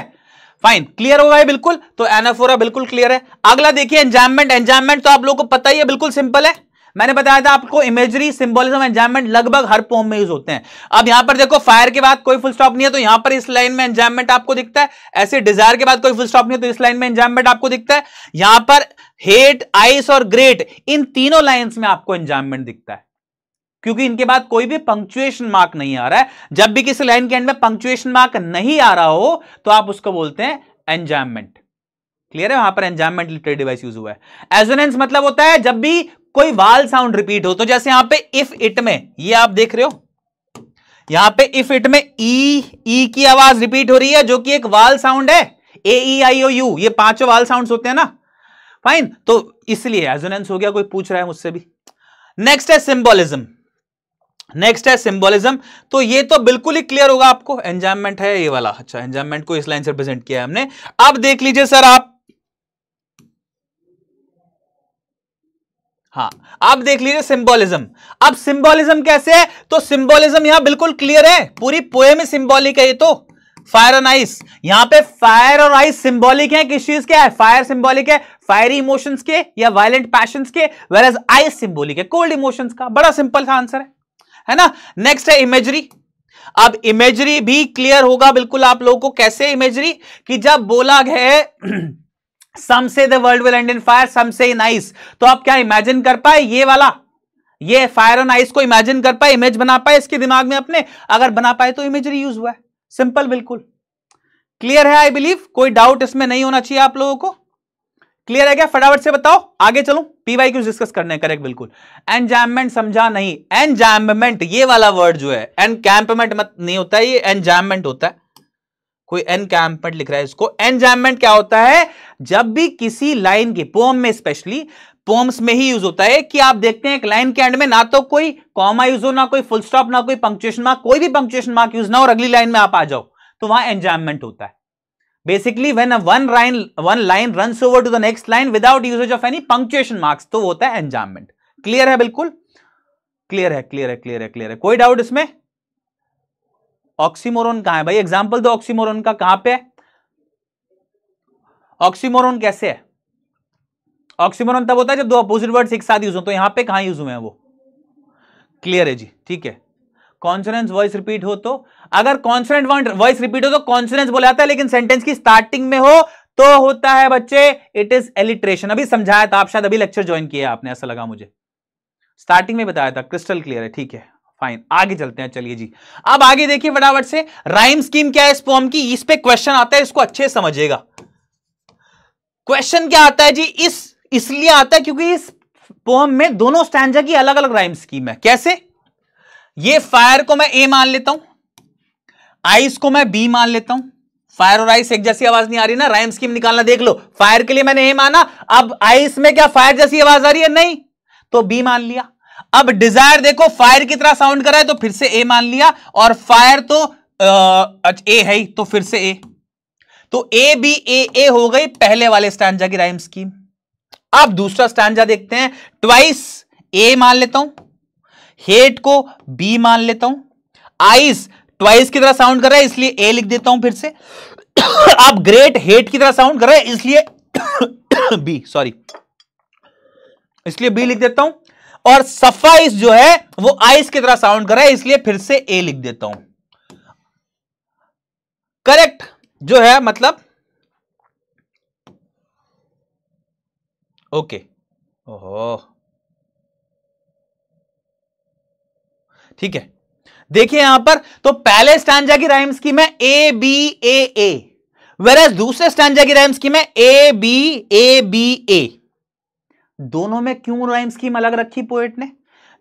फाइन क्लियर होगा ये बिल्कुल तो एनाफोरा बिल्कुल क्लियर है अगला देखिए एंजाइमेंट एंजाममेंट तो आप लोगों को पता ही है बिल्कुल सिंपल है मैंने बताया था आपको इमेजरी सिंबोलिज्म एंजाममेंट लगभग हर पोम में यूज होते हैं अब यहां पर देखो फायर के बाद कोई फुल स्टॉप नहीं है तो यहां पर इस लाइन में एंजॉयमेंट आपको दिखता है ऐसे डिजायर के बाद कोई फुल स्टॉप नहीं है तो इस लाइन में एंजाममेंट आपको दिखता है यहां पर हेट आइस और ग्रेट इन तीनों लाइन में आपको एंजाममेंट दिखता है क्योंकि इनके बाद कोई भी पंक्चुएशन मार्क नहीं आ रहा है जब भी किसी लाइन के एंड में पंक्चुएशन मार्क नहीं आ रहा हो तो आप उसको बोलते हैं एंजॉयमेंट क्लियर है वहां पर एंजॉयमेंट लिटरेरी डिवाइस यूज हुआ है एजोनेंस मतलब होता है जब भी कोई वाल साउंड रिपीट हो तो जैसे यहां पे इफ इट में ये आप देख रहे हो यहां पे इफ इट में ई e, ई e की आवाज रिपीट हो रही है जो कि एक वाल साउंड है ए ई आई ओ यू ये पांचों वाल साउंड होते हैं ना फाइन तो इसलिए एजोनेंस हो गया कोई पूछ रहा है मुझसे भी नेक्स्ट है सिंबोलिज्म नेक्स्ट है सिंबोलिज्म तो ये तो बिल्कुल ही क्लियर होगा आपको एंजाइमेंट है ये वाला अच्छा एंजॉयमेंट को इस लाइन से प्रेजेंट किया है हमने अब देख लीजिए सर आप हाँ अब देख लीजिए सिंबोलिज्म अब सिंबोलिज्म कैसे है तो सिंबोलिज्म यहां बिल्कुल क्लियर है पूरी पोए में सिंबॉलिक है ये तो फायर एंड आइस यहां पे फायर और आइस सिंबॉलिक है किस चीज के है फायर सिंबॉलिक है फायरी इमोशंस के या वायलेंट पैशन के वेर एज आइस सिंबॉलिक है कोल्ड इमोशंस का बड़ा सिंपल सा आंसर है है ना नेक्स्ट है इमेजरी अब इमेजरी भी क्लियर होगा बिल्कुल आप लोगों को कैसे इमेजरी कि जब बोला गया some say the world will end in fire some say in ice तो आप क्या इमेजिन कर पाए ये वाला ये फायर ऑन आइस को इमेजिन कर पाए इमेज बना पाए इसके दिमाग में अपने अगर बना पाए तो इमेजरी यूज हुआ है सिंपल बिल्कुल क्लियर है आई बिलीव कोई डाउट इसमें नहीं होना चाहिए आप लोगों को क्लियर है क्या फटाफट से बताओ आगे चलो पीवाई क्यूज डिस्कस करने करेक्ट बिल्कुल एनजैममेंट समझा नहीं एनजैममेंट ये वाला वर्ड जो है एनकैम्पमेंट मत नहीं होता ये एनजैममेंट होता है कोई एनकैम्पमेंट लिख रहा है इसको एनजैममेंट क्या होता है जब भी किसी लाइन के पोम में स्पेशली पोम्स में ही यूज होता है कि आप देखते हैं एक लाइन के एंड में ना तो कोई कॉमा यूज हो ना कोई फुल स्टॉप ना कोई पंक्चुएशन मार्क कोई भी पंक्चुएशन मार्क यूज ना और अगली लाइन में आप आ जाओ तो वहां एनजैममेंट होता है basically when one line one line run over to the next line without usages of any punctuation marks तो होता है एंजामेंट क्लियर है बिल्कुल क्लियर है क्लियर है क्लियर है क्लियर है कोई डाउट इसमें ऑक्सीमोरोन कहा है भाई एग्जाम्पल दो ऑक्सीमोरोन का कहां पे ऑक्सीमोरोन कैसे है ऑक्सीमोरोन तब होता है जब दो अपोजिट वर्ड्स एक साथ यूज हो तो यहां पे कहां यूज हुए हैं वो क्लियर है जी ठीक है कॉन्सोनेंस वॉइस रिपीट हो तो अगर कॉन्सनेंट वॉइस रिपीट हो तो कॉन्सनेंस बोला जाता है लेकिन सेंटेंस की स्टार्टिंग में हो तो होता है बच्चे इट इज एलिट्रेशन अभी समझाया था आप शायद अभी लेक्चर ज्वाइन किया आपने ऐसा लगा मुझे स्टार्टिंग में बताया था क्रिस्टल क्लियर है ठीक है फाइन आगे चलते हैं चलिए जी अब आगे देखिए फटाफट से राइम स्कीम क्या है इस फॉर्म की इस पे क्वेश्चन आता है इसको अच्छे समझिएगा क्वेश्चन क्या आता है जी इस इसलिए आता है क्योंकि इस पोम में दोनों स्टैंडा की अलग अलग राइम स्कीम है कैसे ये फायर को मैं ए मान लेता हूं आइस को मैं बी मान लेता हूं फायर और आइस एक जैसी आवाज नहीं आ रही ना राइम स्कीम निकालना देख लो फायर के लिए मैंने ए माना अब आइस में क्या फायर जैसी आवाज आ रही है नहीं तो बी मान लिया अब डिजायर देखो फायर की तरह साउंड करा है तो फिर से ए मान लिया और फायर तो आ, ए है ही तो फिर से ए तो ए बी ए ए हो गई पहले वाले स्टैंडा की राइम स्कीम अब दूसरा स्टैंडा देखते हैं ट्वाइस ए मान लेता हूं हेट को बी मान लेता हूं आइस ट्वाइस की तरह साउंड कर रहा है इसलिए ए लिख देता हूं फिर से आप ग्रेट हेट की तरह साउंड कर रहे हैं इसलिए बी सॉरी इसलिए बी लिख देता हूं और सफाइस जो है वो आइस की तरह साउंड कर रहा है इसलिए फिर से ए लिख देता हूं करेक्ट जो है मतलब ओके ओहो ठीक है देखिए यहां पर तो पहले स्टैंड की राइम स्कीम है A B A A whereas दूसरे स्टांजा की राइम स्कीम है ए बी ए बी ए दोनों में क्यों राइम स्कीम अलग रखी पोएट ने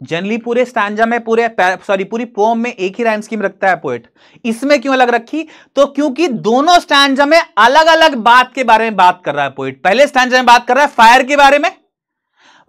जनरली पूरे स्टांजा में पूरे सॉरी पूरी पोम में एक ही राइम स्कीम रखता है पोएट इसमें क्यों अलग रखी तो क्योंकि दोनों स्टांजा में अलग अलग बात के बारे में बात कर रहा है पोएट पहले स्टांजा में बात कर रहा है फायर के बारे में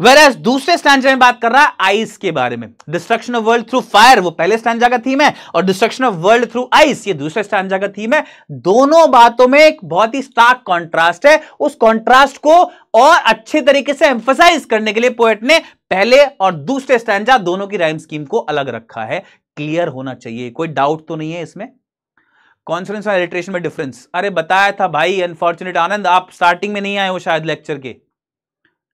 वेरस दूसरे स्टैंडा में बात कर रहा है आइस के बारे में destruction of world through fire वो पहले स्टैंडा का थीम है और destruction of world through ice ये दूसरे स्टैंडा का थीम है दोनों बातों में एक बहुत ही स्टार्क कॉन्ट्रास्ट है उस कॉन्ट्रास्ट को और अच्छे तरीके से एम्फोसाइज करने के लिए पोएट ने पहले और दूसरे स्टैंडा दोनों की राइम स्कीम को अलग रखा है क्लियर होना चाहिए कोई डाउट तो नहीं है इसमें कॉन्फ्रेंस और एलिट्रेशन में डिफरेंस अरे बताया था भाई अनफॉर्चुनेट आनंद आप स्टार्टिंग में नहीं आए हो शायद लेक्चर के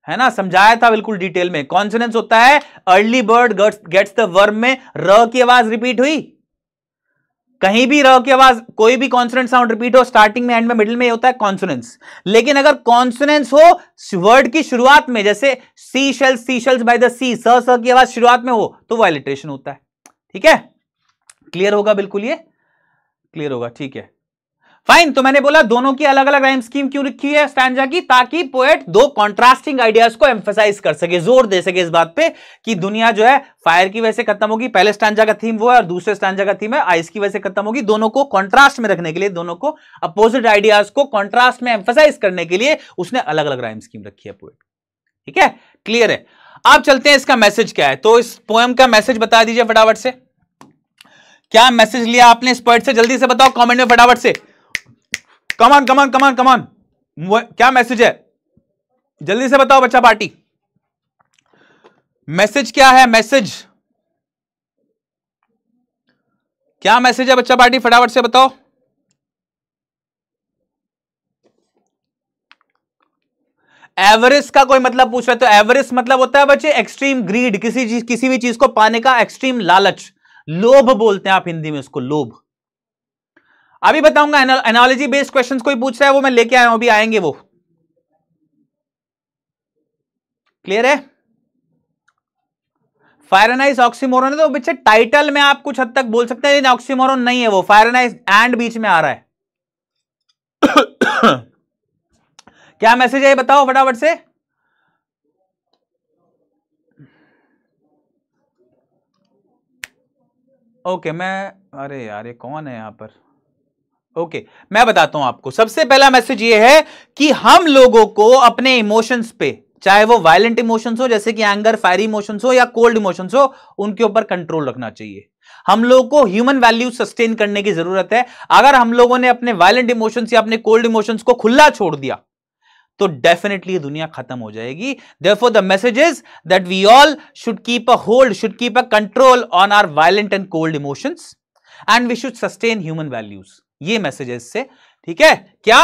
है ना समझाया था बिल्कुल डिटेल में कॉन्सोनेंस होता है early bird gets the worm में र की आवाज रिपीट हुई कहीं भी र की आवाज कोई भी कॉन्सोनेंट साउंड रिपीट हो स्टार्टिंग में एंड में मिडिल में होता है कॉन्सोनेंस लेकिन अगर कॉन्सोनेंस हो वर्ड की शुरुआत में जैसे sea shells sea shells by the sea स स की आवाज शुरुआत में हो तो वायलिट्रेशन होता है ठीक है क्लियर होगा बिल्कुल ये क्लियर होगा ठीक है फाइन तो मैंने बोला दोनों की अलग अलग राइम स्कीम क्यों लिखी है स्टैंडा की ताकि पोएट दो कॉन्ट्रास्टिंग आइडियाज को एम्फोसाइज कर सके जोर दे सके इस बात पे कि दुनिया जो है फायर की वजह से खत्म होगी पहले स्टैंडा का थीम वो है और दूसरे स्टैंडा का थीम है आइस की वजह से खत्म होगी दोनों को कॉन्ट्रास्ट में रखने के लिए दोनों को अपोजिट आइडियाज को कॉन्ट्रास्ट में एम्फोसाइज करने के लिए उसने अलग अलग राइम स्कीम रखी है पोएट ठीक है क्लियर है आप चलते हैं इसका मैसेज क्या है तो इस पोएम का मैसेज बता दीजिए फटाफट से क्या मैसेज लिया आपने इस पॉइंट से जल्दी से बताओ कॉमेंट में फटाफट से कमान कमान कमान कमान क्या मैसेज है जल्दी से बताओ बच्चा पार्टी मैसेज क्या है मैसेज क्या मैसेज है बच्चा पार्टी फटाफट से बताओ एवरेस्ट का कोई मतलब पूछ रहे तो एवरेस्ट मतलब होता है बच्चे एक्सट्रीम ग्रीड किसी चीज किसी भी चीज को पाने का एक्सट्रीम लालच लोभ बोलते हैं आप हिंदी में उसको लोभ अभी बताऊंगा एनोलॉजी बेस्ड क्वेश्चंस कोई पूछ रहा है वो मैं लेके आया हूं अभी आएंगे वो क्लियर है फायरनाइज ऑक्सीमोरन है तो पीछे टाइटल में आप कुछ हद तक बोल सकते हैं लेकिन ऑक्सीमोरन नहीं है वो फायरनाइज एंड बीच में आ रहा है क्या मैसेज है बताओ फटाफट से ओके मैं अरे यार ये कौन है यहां पर ओके okay, मैं बताता हूं आपको सबसे पहला मैसेज ये है कि हम लोगों को अपने इमोशंस पे चाहे वो वायलेंट इमोशंस हो जैसे कि एंगर फायर इमोशंस हो या कोल्ड इमोशंस हो उनके ऊपर कंट्रोल रखना चाहिए हम लोगों को ह्यूमन वैल्यू सस्टेन करने की जरूरत है अगर हम लोगों ने अपने वायलेंट इमोशंस या अपने कोल्ड इमोशंस को खुला छोड़ दिया तो डेफिनेटली दुनिया खत्म हो जाएगी therefore the message is that we all should keep a hold should keep a control on our violent and cold emotions and we should sustain human values ये है इससे ठीक है क्या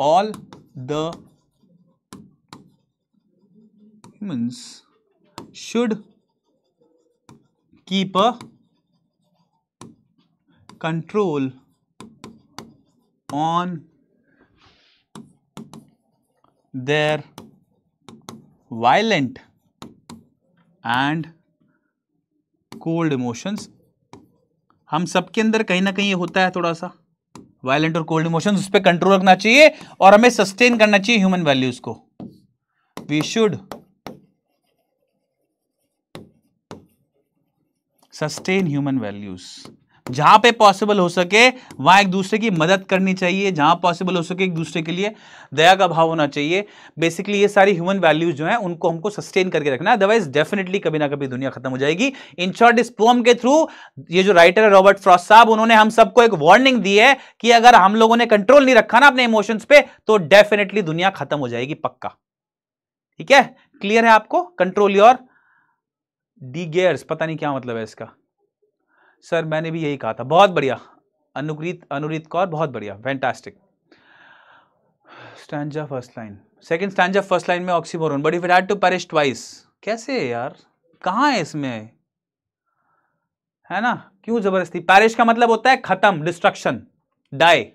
all the humans should keep a control on their violent and cold emotions हम सबके अंदर कहीं ना कहीं ये होता है थोड़ा सा वायलेंट और कोल्ड इमोशन उस पर कंट्रोल रखना चाहिए और हमें सस्टेन करना चाहिए ह्यूमन वैल्यूज को we should sustain human values जहां पे पॉसिबल हो सके वहां एक दूसरे की मदद करनी चाहिए जहां पॉसिबल हो सके एक दूसरे के लिए दया का भाव होना चाहिए बेसिकली ये सारी ह्यूमन वैल्यूज जो हैं उनको हमको सस्टेन करके रखना अदरवाइज डेफिनेटली कभी ना कभी दुनिया खत्म हो जाएगी इन शॉर्ट इस पोम के थ्रू ये जो राइटर है रॉबर्ट फ्रॉस साहब उन्होंने हम सबको एक वार्निंग दी है कि अगर हम लोगों ने कंट्रोल नहीं रखा ना अपने इमोशंस पे तो डेफिनेटली दुनिया खत्म हो जाएगी पक्का ठीक है क्लियर है आपको कंट्रोल योर डी गेयर्स पता नहीं क्या मतलब है इसका सर मैंने भी यही कहा था बहुत बढ़िया अनुग्रीत अनुरीत कौर बहुत बढ़िया fantastic stanza first line second stanza first line में oxymoron but if it had to perish twice कैसे यार कहाँ है इसमें है ना क्यों जबरदस्ती पैरिश का मतलब होता है खत्म डिस्ट्रक्शन डाई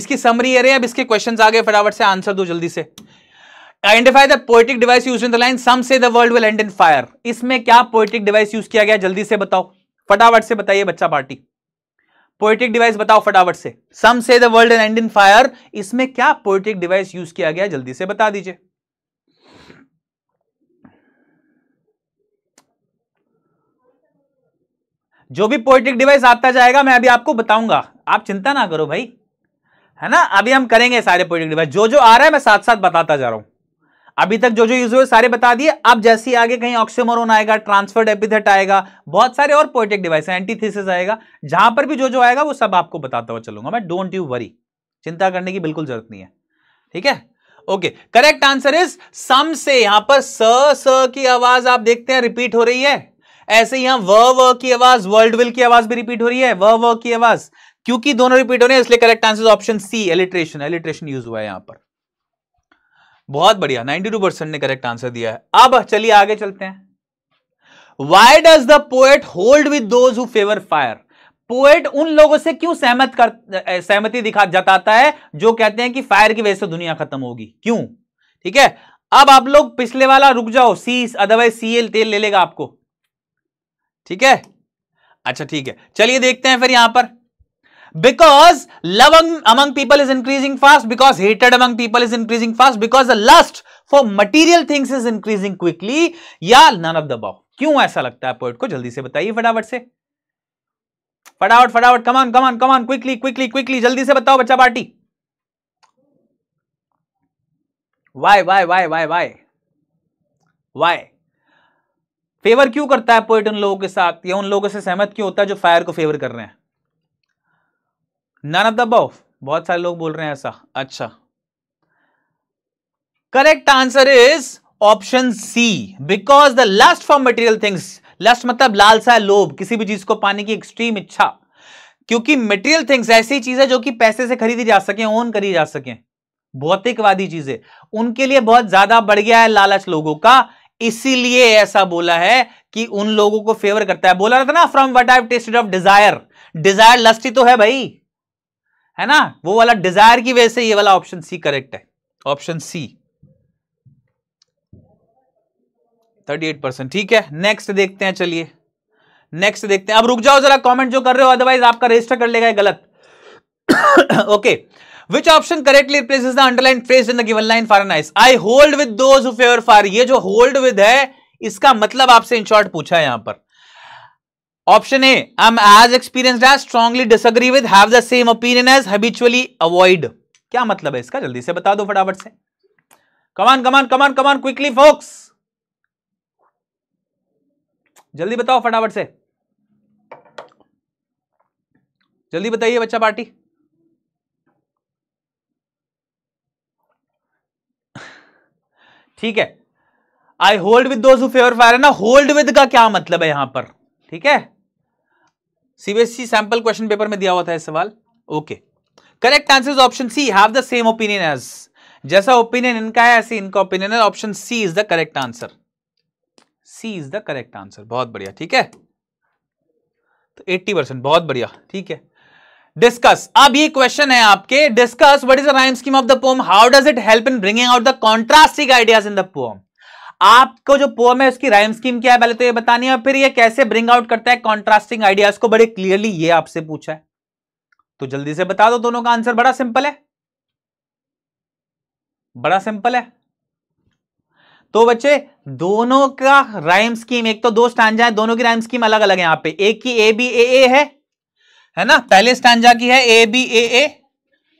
इसकी समरी अरे अब इसके क्वेश्चन आ गए फटाफट से आंसर दो जल्दी से identify the poetic device use in the line some say the world will end in fire इसमें क्या पोइटिक डिवाइस यूज किया गया जल्दी से बताओ फटाफट से बताइए बच्चा पार्टी पोइटिक डिवाइस बताओ फटाफट से some say the world end in fire इसमें क्या पोइटिक डिवाइस यूज किया गया जल्दी से बता दीजिए जो भी पोइटिक डिवाइस आता जाएगा मैं अभी आपको बताऊंगा आप चिंता ना करो भाई है ना अभी हम करेंगे सारे पोइटिक डिवाइस जो जो आ रहा है मैं साथ साथ बताता जा रहा हूं अभी तक जो जो यूज हुए सारे बता दिए अब जैसे ही आगे कहीं ऑक्सीमोरोन आएगा ट्रांसफर्ड एपिथेट आएगा बहुत सारे और पोएटिक डिवाइस एंटीथीसिस आएगा जहां पर भी जो जो आएगा वो सब आपको बताता हुआ चलूंगा मैं डोंट यू वरी चिंता करने की बिल्कुल जरूरत नहीं है ठीक है okay correct answer is some say यहां पर स स की आवाज आप देखते हैं रिपीट हो रही है ऐसे यहां व व की आवाज वर्ल्ड विल की आवाज भी रिपीट हो रही है व व की आवाज क्योंकि दोनों रिपीट हो रहे हैं इसलिए correct answer option C alliteration alliteration use हुआ है यहां पर बहुत बढ़िया 92 परसेंट ने करेक्ट आंसर दिया है अब चलिए आगे चलते हैं why does the poet hold with those who favour fire poet उन लोगों से क्यों सहमत कर सहमति दिखा जताता है जो कहते हैं कि फायर की वजह से दुनिया खत्म होगी क्यों ठीक है अब आप लोग पिछले वाला रुक जाओ सी अदरवाइज सी एल तेल ले लेगा आपको ठीक है अच्छा ठीक है चलिए देखते हैं फिर यहां पर because loving among people is increasing fast because hated among people is increasing fast because the lust for material things is increasing quickly या नन ऑफ द बॉ क्यों ऐसा लगता है पोइट को जल्दी से बताइए फटाफट से फटाफट फटाफट come on come on come on quickly quickly quickly जल्दी से बताओ बच्चा party why why why why why why favour क्यों करता है पोइट उन लोगों के साथ या उन लोगों से सहमत क्यों होता है जो फायर को फेवर कर रहे हैं नन ऑफ द अबव बहुत सारे लोग बोल रहे हैं ऐसा अच्छा correct answer is option C because the lust for material things lust मतलब लालसा लोभ किसी भी चीज को पाने की एक्सट्रीम इच्छा क्योंकि मटेरियल थिंग्स ऐसी चीज है जो कि पैसे से खरीदी जा सके ओन करी जा सके भौतिकवादी चीजें उनके लिए बहुत ज्यादा बढ़ गया है लालच लोगों का इसीलिए ऐसा बोला है कि उन लोगों को फेवर करता है बोला था ना from what I tasted of desire desire lusty तो है भाई है ना वो वाला डिजायर की वजह से ये वाला ऑप्शन सी करेक्ट है ऑप्शन सी 38 परसेंट ठीक है नेक्स्ट देखते हैं चलिए नेक्स्ट देखते हैं अब रुक जाओ जरा कमेंट जो कर रहे हो अदरवाइज आपका रजिस्टर कर लेगा गलत okay which option correctly replaces the underline phrase in the given line for ice I hold with those who favour for ये जो होल्ड विद है इसका मतलब आपसे इन शॉर्ट पूछा है यहां पर option A I am as experience as strongly disagree with have the same opinion as habitually avoid क्या मतलब है इसका जल्दी से बता दो फटाफट से come on come on come on come on quickly focus जल्दी बताओ फटाफट से जल्दी बताइए बच्चा पार्टी ठीक है I hold with those favour fire है ना होल्ड विद का क्या मतलब है यहां पर ठीक है सीबीएसई सैंपल क्वेश्चन पेपर में दिया हुआ था यह सवाल okay correct answer is option C have the same opinion as जैसा ओपिनियन इनका है ऐसे इनका ओपिनियन है option C is the correct answer C is the correct answer बहुत बढ़िया ठीक है तो 80 परसेंट बहुत बढ़िया ठीक है डिस्कस अब ये क्वेश्चन है आपके discuss what is the rhyme scheme of the poem how does it help in bringing out the contrasting ideas in the poem आपको जो पोम है उसकी राइम स्कीम क्या है पहले तो ये बतानी है फिर ये कैसे ब्रिंग आउट करता है कॉन्ट्रास्टिंग आइडियाज को बड़े क्लियरली ये आपसे पूछा है तो जल्दी से बता दो दोनों का आंसर बड़ा सिंपल है बड़ा सिंपल है तो बच्चे दोनों का राइम स्कीम एक तो दो स्टांजा है दोनों की राइम स्कीम अलग अलग है यहां पे एक की ए बी ए ए है है ना पहले स्टांजा की है A B A A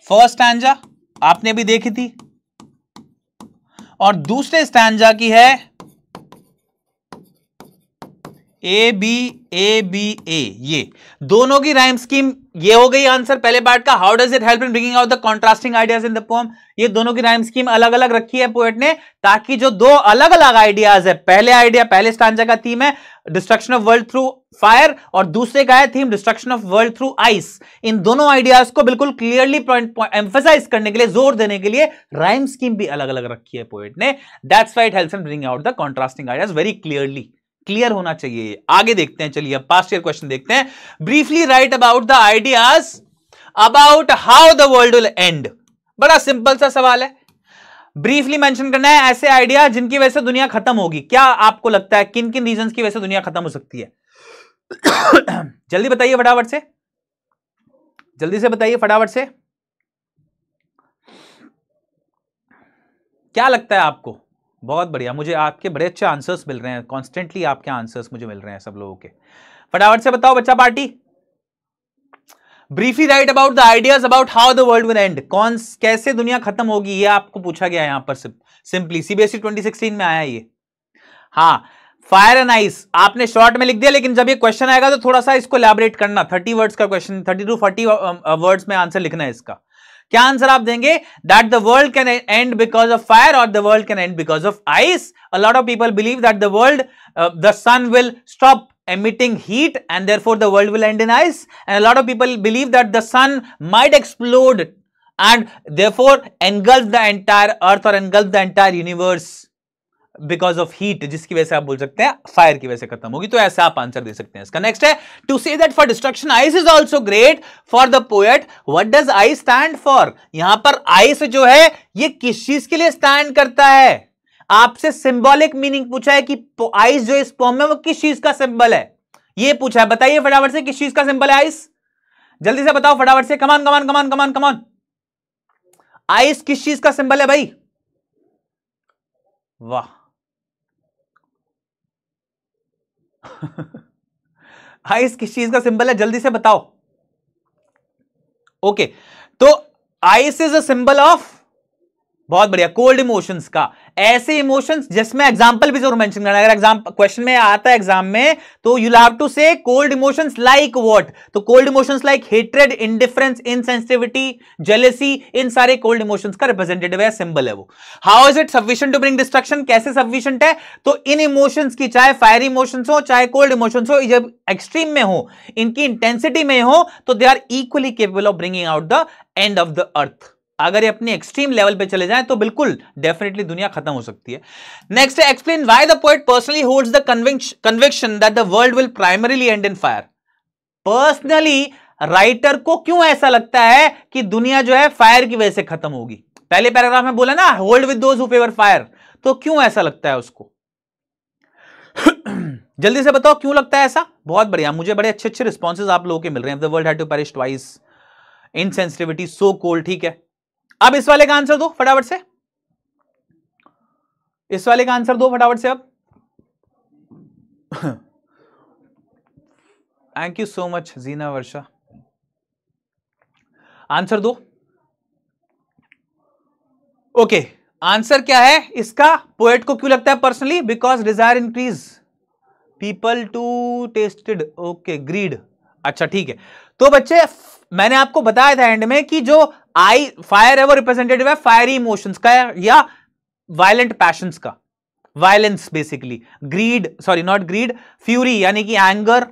first stanza आपने भी देखी थी और दूसरे स्टैंडा की है ए बी ए बी ए ये दोनों की राइम स्कीम ये हो गई आंसर पहले पार्ट का how does it help in bringing out the contrasting ideas in the poem ये दोनों की राइम स्कीम अलग अलग रखी है पोएट ने ताकि जो दो अलग अलग आइडियाज है पहले आइडिया पहले स्टांजा का थीम है destruction of world through fire और दूसरे का है theme destruction of world through ice इन दोनों आइडियाज को बिल्कुल क्लियरली एम्फोसाइज करने के लिए जोर देने के लिए राइम स्कीम भी अलग अलग रखी है पोएट ने that's why it help in bring out the contrasting ideas very clearly clear होना चाहिए आगे देखते हैं चलिए अब पास्ट ईयर क्वेश्चन देखते हैं briefly write about the ideas about how the world will end बड़ा सिंपल सा सवाल है ब्रीफली मेंशन करना है ऐसे आइडिया जिनकी वजह से दुनिया खत्म होगी क्या आपको लगता है किन किन रीजन की वजह से दुनिया खत्म हो सकती है जल्दी बताइए फटाफट से जल्दी से बताइए फटाफट से क्या लगता है आपको बहुत बढ़िया मुझे आपके बड़े अच्छे आंसर्स मिल रहे हैं कॉन्स्टेंटली आपके आंसर्स मुझे मिल रहे हैं सब लोगों के फटाफट से बताओ बच्चा party briefly write about the ideas about how the world will end कौन कैसे दुनिया खत्म होगी ये आपको पूछा गया यहाँ पर सिंपली सीबीएसई 2016 में आया ये हाँ फायर एंड आइस आपने शॉर्ट में लिख दिया लेकिन जब ये क्वेश्चन आएगा तो थोड़ा सा इसको इलेबरेट करना थर्टी वर्ड्स का question thirty to forty words में आंसर लिखना है इसका क्या आंसर आप देंगे that the world can end because of fire और the world can end because of ice a lot of people believe that the world the sun will stop emitting heat and therefore the world will end in ice and a lot of people believe that the sun might explode and therefore engulf the entire earth or engulf the entire universe because of heat जिसकी वजह से आप बोल सकते हैं fire की वजह से खत्म होगी तो ऐसे आप आंसर दे सकते हैं इसका नेक्स्ट है to say that for destruction ice is also great for the poet what does ice stand for यहां पर आइस जो है ये किस चीज के लिए स्टैंड करता है आपसे सिंबॉलिक मीनिंग पूछा है कि आइस जो इस पॉम में वो किस चीज का सिंबल है ये पूछा है बताइए फटाफट से किस चीज का सिंबल है आइस जल्दी से बताओ फटाफट से कमान कमान कमान कमान कमान आइस किस चीज का सिंबल है भाई वाह आइस किस चीज का सिंबल है जल्दी से बताओ ओके okay, तो ice is a symbol of बहुत बढ़िया कोल्ड इमोशंस का ऐसे इमोशंस जिसमें एग्जाम्पल भी जरूर मेंशन करना अगर एग्जाम क्वेश्चन में आता है एग्जाम में तो you have to say cold emotions like what तो cold emotions like hatred indifference insensitivity jealousy इन सारे कोल्ड इमोशंस का रिप्रेजेंटेटिव है सिंबल है वो how is it sufficient to bring destruction कैसे सफिशियंट है तो इन इमोशंस की चाहे फायर इमोशंस हो चाहे कोल्ड इमोशंस हो जब एक्सट्रीम में हो इनकी इंटेंसिटी में हो तो they are equally capable of bringing out the end of the earth अगर ये अपने एक्सट्रीम लेवल पे चले जाए तो बिल्कुल डेफिनेटली दुनिया खत्म हो सकती है नेक्स्ट है explain why the poet personally holds the conviction that the world will primarily end in fire personally writer को क्यों ऐसा लगता है कि दुनिया जो है फायर की वजह से खत्म होगी पहले पैराग्राफ में बोला ना hold with those favour fire तो क्यों ऐसा लगता है उसको जल्दी से बताओ क्यों लगता है ऐसा बहुत बढ़िया मुझे बड़े अच्छे अच्छे रिस्पॉन्सेज आप लोगों के मिल रहे हैं world had to perish twice insensitivity so cold ठीक है अब इस वाले का आंसर दो फटाफट से इस वाले का आंसर दो फटाफट से अब thank you so much Jeena Varsha answer दो ओके okay. आंसर क्या है इसका पोएट को क्यों लगता है personally because desire increase people to tested okay greed अच्छा ठीक है तो बच्चे मैंने आपको बताया था एंड में कि जो आई फायर है वो रिप्रेजेंटेटिव है फायर इमोशंस का या वायलेंट पैशंस का violence basically greed sorry not greed fury यानी कि एंगर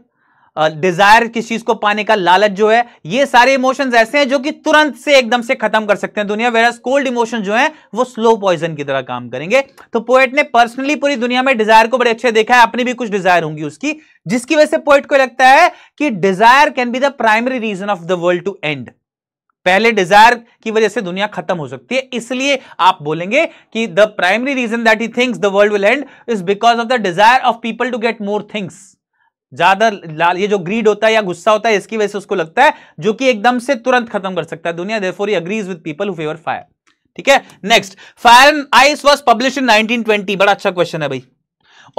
डिजायर किस चीज को पाने का लालच जो है ये सारे इमोशंस ऐसे हैं जो कि तुरंत से एकदम से खत्म कर सकते हैं दुनिया वेरस कोल्ड इमोशन जो है वो स्लो पॉइजन की तरह काम करेंगे तो पोएट ने पर्सनली पूरी दुनिया में डिजायर को बड़े अच्छे देखा है अपनी भी कुछ डिजायर होंगी उसकी जिसकी वजह से पोएट को लगता है कि desire can be the primary reason of the world to end पहले डिजायर की वजह से दुनिया खत्म हो सकती है इसलिए आप बोलेंगे कि the primary reason that he thinks the world will end is because of the desire of people to get more things ज्यादा ये जो ग्रीड होता है या गुस्सा होता है इसकी वजह से उसको लगता है जो कि एकदम से तुरंत खत्म कर सकता है दुनिया therefore he agrees with people who favour fire ठीक है next fire and ice was publish in 1920 बड़ा अच्छा क्वेश्चन है भाई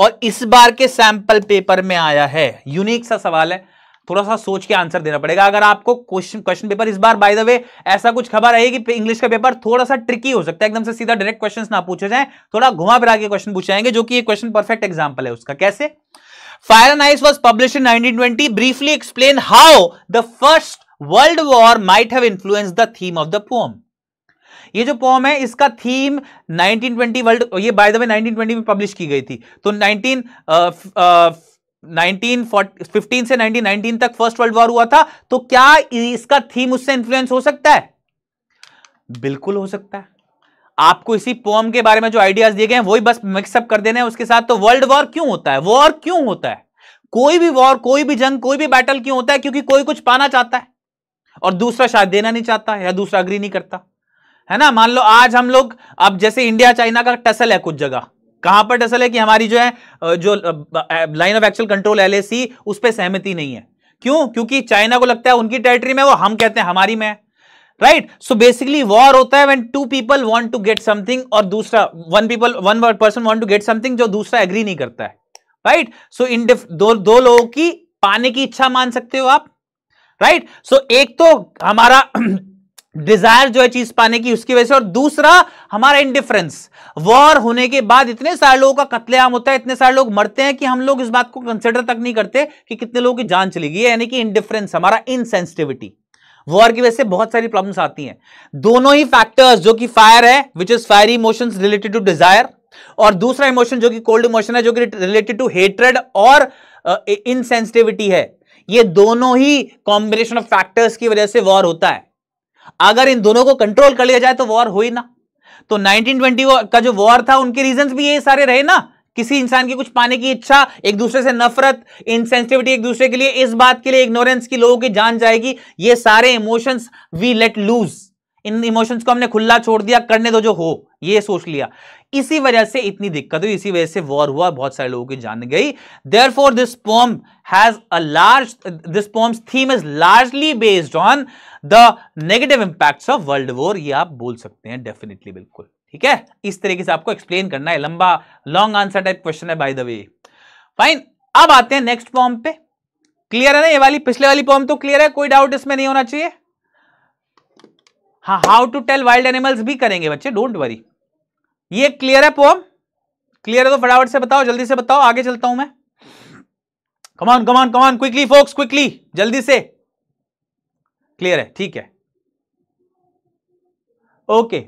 और इस बार के सैंपल पेपर में आया है यूनिक सा सवाल है थोड़ा सा सोच के आंसर देना पड़ेगा अगर आपको क्वेश्चन क्वेश्चन पेपर इस बार बाय द वे ऐसा कुछ खबर आई कि इंग्लिश का पेपर थोड़ा सा ट्रिकी हो सकता है एकदम से सीधा डायरेक्ट क्वेश्चन ना पूछे जाए थोड़ा घुमा फिरा के क्वेश्चन पूछाएंगे जो कि ये क्वेश्चन परफेक्ट एग्जाम्पल है उसका कैसे fire and ice was publish in nineteen twenty briefly explain how the first world war might have influence the theme of the poem ये जो पोम है इसका थीम 1920 वर्ल्ड ये बाय द वे 1920 में publish की गई थी तो 19 uh, uh, 1915 से 1919 तक फर्स्ट वर्ल्ड वॉर हुआ था तो क्या इसका थीम उससे इंफ्लुएंस हो सकता है बिल्कुल हो सकता है आपको इसी पोम के बारे में जो आइडियाज दिए गए हैं वही बस मिक्सअप कर देने हैं उसके साथ तो वर्ल्ड वॉर क्यों होता है वॉर क्यों होता है कोई भी वॉर कोई भी जंग कोई भी बैटल क्यों होता है क्योंकि कोई कुछ पाना चाहता है और दूसरा शायद देना नहीं चाहता या दूसरा अग्री नहीं करता है ना मान लो आज हम लोग अब जैसे इंडिया चाइना का टसल है कुछ जगह कहां पर टसल है कि हमारी जो है जो line of actual control LAC उस पर सहमति नहीं है क्यों क्योंकि चाइना को लगता है उनकी टेरिटरी में वो हम कहते हैं हमारी में राइट सो बेसिकली वॉर होता है when two people want to get something और दूसरा one people one person want to get something जो दूसरा एग्री नहीं करता है राइट सो इन दो दो लोगों की पाने की इच्छा मान सकते हो आप राइट right? सो so, एक तो हमारा डिजायर जो है चीज पाने की उसकी वजह से और दूसरा हमारा इंडिफरेंस वॉर होने के बाद इतने सारे लोगों का कत्लेआम होता है इतने सारे लोग मरते हैं कि हम लोग इस बात को कंसिडर तक नहीं करते कि कितने लोगों की जान चली गई यानी कि इंडिफरेंस हमारा इनसेंसिटिविटी वॉर की वजह से बहुत सारी प्रॉब्लम्स आती हैं दोनों ही फैक्टर्स जो कि फायर है which is fire emotions related to desire और दूसरा इमोशन जो कि कोल्ड इमोशन है जो कि रिलेटेड टू हेट्रेड और इनसेंसिटिविटी uh, है ये दोनों ही कॉम्बिनेशन ऑफ फैक्टर्स की वजह से वॉर होता है अगर इन दोनों को कंट्रोल कर लिया जाए तो वॉर हुई ना तो 1920 का जो वॉर था उनके रीजंस भी ये सारे रहे ना किसी इंसान की कुछ पाने की इच्छा एक दूसरे से नफरत इनसेंसिटिविटी एक दूसरे के लिए इस बात के लिए इग्नोरेंस की लोगों की जान जाएगी ये सारे इमोशंस वी लेट लूज इन इमोशंस को हमने खुला छोड़ दिया करने दो जो हो ये सोच लिया इसी वजह से इतनी दिक्कत हुई इसी वजह से वॉर हुआ बहुत सारे लोगों की जान गई therefore this poem has a large this poem's theme is largely based on the negative impact of world war ये आप बोल सकते हैं डेफिनेटली बिल्कुल ठीक है इस तरीके से आपको एक्सप्लेन करना है लंबा लॉन्ग आंसर टाइप क्वेश्चन है बाई द वे फाइन अब आते हैं नेक्स्ट पॉम पे क्लियर है ना ये वाली पिछले वाली पॉम तो क्लियर है कोई डाउट इसमें नहीं होना चाहिए हाँ how to tell wild animals भी करेंगे बच्चे डोंट वरी ये क्लियर है पोम क्लियर है तो फटाफट से बताओ जल्दी से बताओ आगे चलता हूं मैं come on come on come on quickly focus quickly जल्दी से क्लियर है ठीक है ओके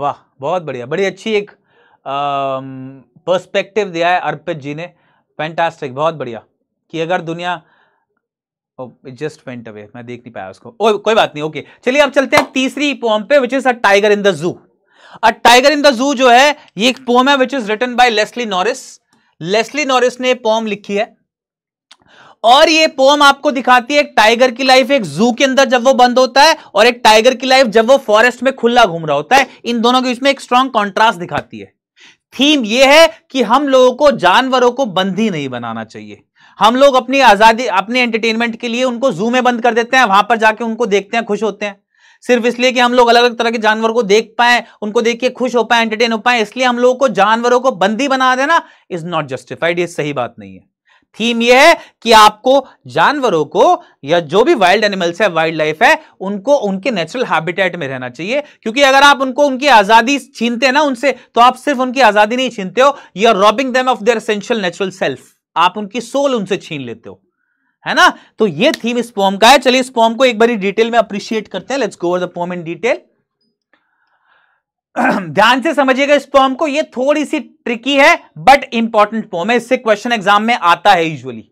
वाह बहुत बढ़िया बड़ी अच्छी एक पर्सपेक्टिव दिया है अर्पित जी ने फैंटास्टिक बहुत बढ़िया कि अगर दुनिया जस्ट वेंट अवे मैं देख नहीं पाया उसको ओ, कोई बात नहीं ओके चलिए अब चलते हैं तीसरी पोम पे which is a tiger in the zoo a tiger in the जू जो है ये एक पोम है which is written by Leslie Norris Leslie Norris ने पोम लिखी है और ये पोम आपको दिखाती है एक टाइगर की लाइफ एक जू के अंदर जब वो बंद होता है और एक टाइगर की लाइफ जब वो फॉरेस्ट में खुला घूम रहा होता है इन दोनों के बीच में एक स्ट्रांग कॉन्ट्रास्ट दिखाती है थीम ये है कि हम लोगों को जानवरों को बंदी नहीं बनाना चाहिए हम लोग अपनी आजादी अपने एंटरटेनमेंट के लिए उनको जू में बंद कर देते हैं वहां पर जाके उनको देखते हैं खुश होते हैं सिर्फ इसलिए कि हम लोग अलग अलग तरह के जानवर को देख पाए उनको देख के खुश हो पाए एंटरटेन हो पाए इसलिए हम लोगों को जानवरों को बंदी बना देना इज नॉट जस्टिफाइड ये सही बात नहीं है थीम यह है कि आपको जानवरों को या जो भी वाइल्ड एनिमल्स है वाइल्ड लाइफ है उनको उनके नेचुरल हैबिटेट में रहना चाहिए क्योंकि अगर आप उनको उनकी आजादी छीनते हैं ना उनसे तो आप सिर्फ उनकी आजादी नहीं छीनते हो you are robbing them of their essential natural self आप उनकी सोल उनसे छीन लेते हो है ना तो ये थीम इस पोम का है चलिए इस पोम को एक बार डिटेल में अप्रिशिएट करते हैं let's go over the poem in detail ध्यान से समझिएगा इस पोम को ये थोड़ी सी ट्रिकी है बट इंपॉर्टेंट पोम है इससे क्वेश्चन एग्जाम में आता है usually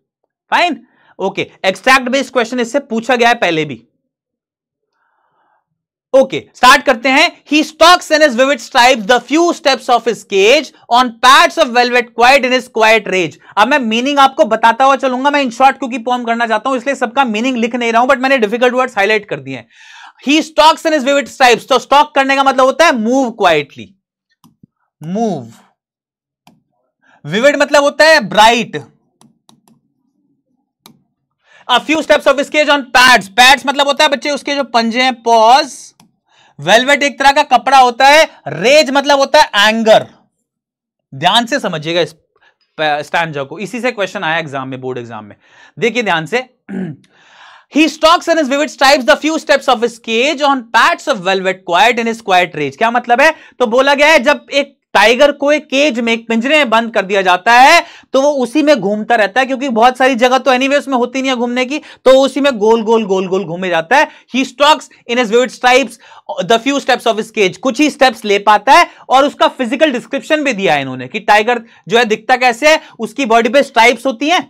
fine okay extract based question इससे पूछा गया है पहले भी ओके okay, स्टार्ट करते हैं he stalks in his vivid stripe the few steps of his cage on pads of velvet quiet in is quiet rage अब मैं मीनिंग आपको बताता हुआ चलूंगा मैं इन शॉर्ट क्योंकि पॉम करना चाहता हूं इसलिए सबका मीनिंग लिख नहीं रहा हूं बट मैंने डिफिकल्ट वर्ड्स हाईलाइट कर दिए he stalks in his vivid stripe तो स्टॉक करने का मतलब होता है मूव क्वाइटली मूव विविड मतलब होता है bright a few steps of sketch on pads pads मतलब होता है बच्चे उसके जो पंजे हैं पॉज वेलवेट एक तरह का कपड़ा होता है रेज मतलब होता है एंगर ध्यान से समझिएगा इस स्टैंजा को इसी से क्वेश्चन आया एग्जाम में बोर्ड एग्जाम में देखिए ध्यान से He stalks in his vivid stripes the few steps of his cage on pads of velvet quiet in his quiet rage. क्या मतलब है तो बोला गया है जब एक टाइगर को एक केज में एक पिंजरे में बंद कर दिया जाता है तो वो उसी में घूमता रहता है क्योंकि बहुत सारी जगह तो एनी में होती नहीं है घूमने की तो उसी में गोल गोल गोल गोल घूमे जाता है he stalks in his vivid stripes the few steps of his cage कुछ ही स्टेप्स ले पाता है और उसका फिजिकल डिस्क्रिप्शन भी दिया है इन्होंने कि टाइगर जो है दिखता कैसे है उसकी बॉडी पे स्ट्राइप्स होती हैं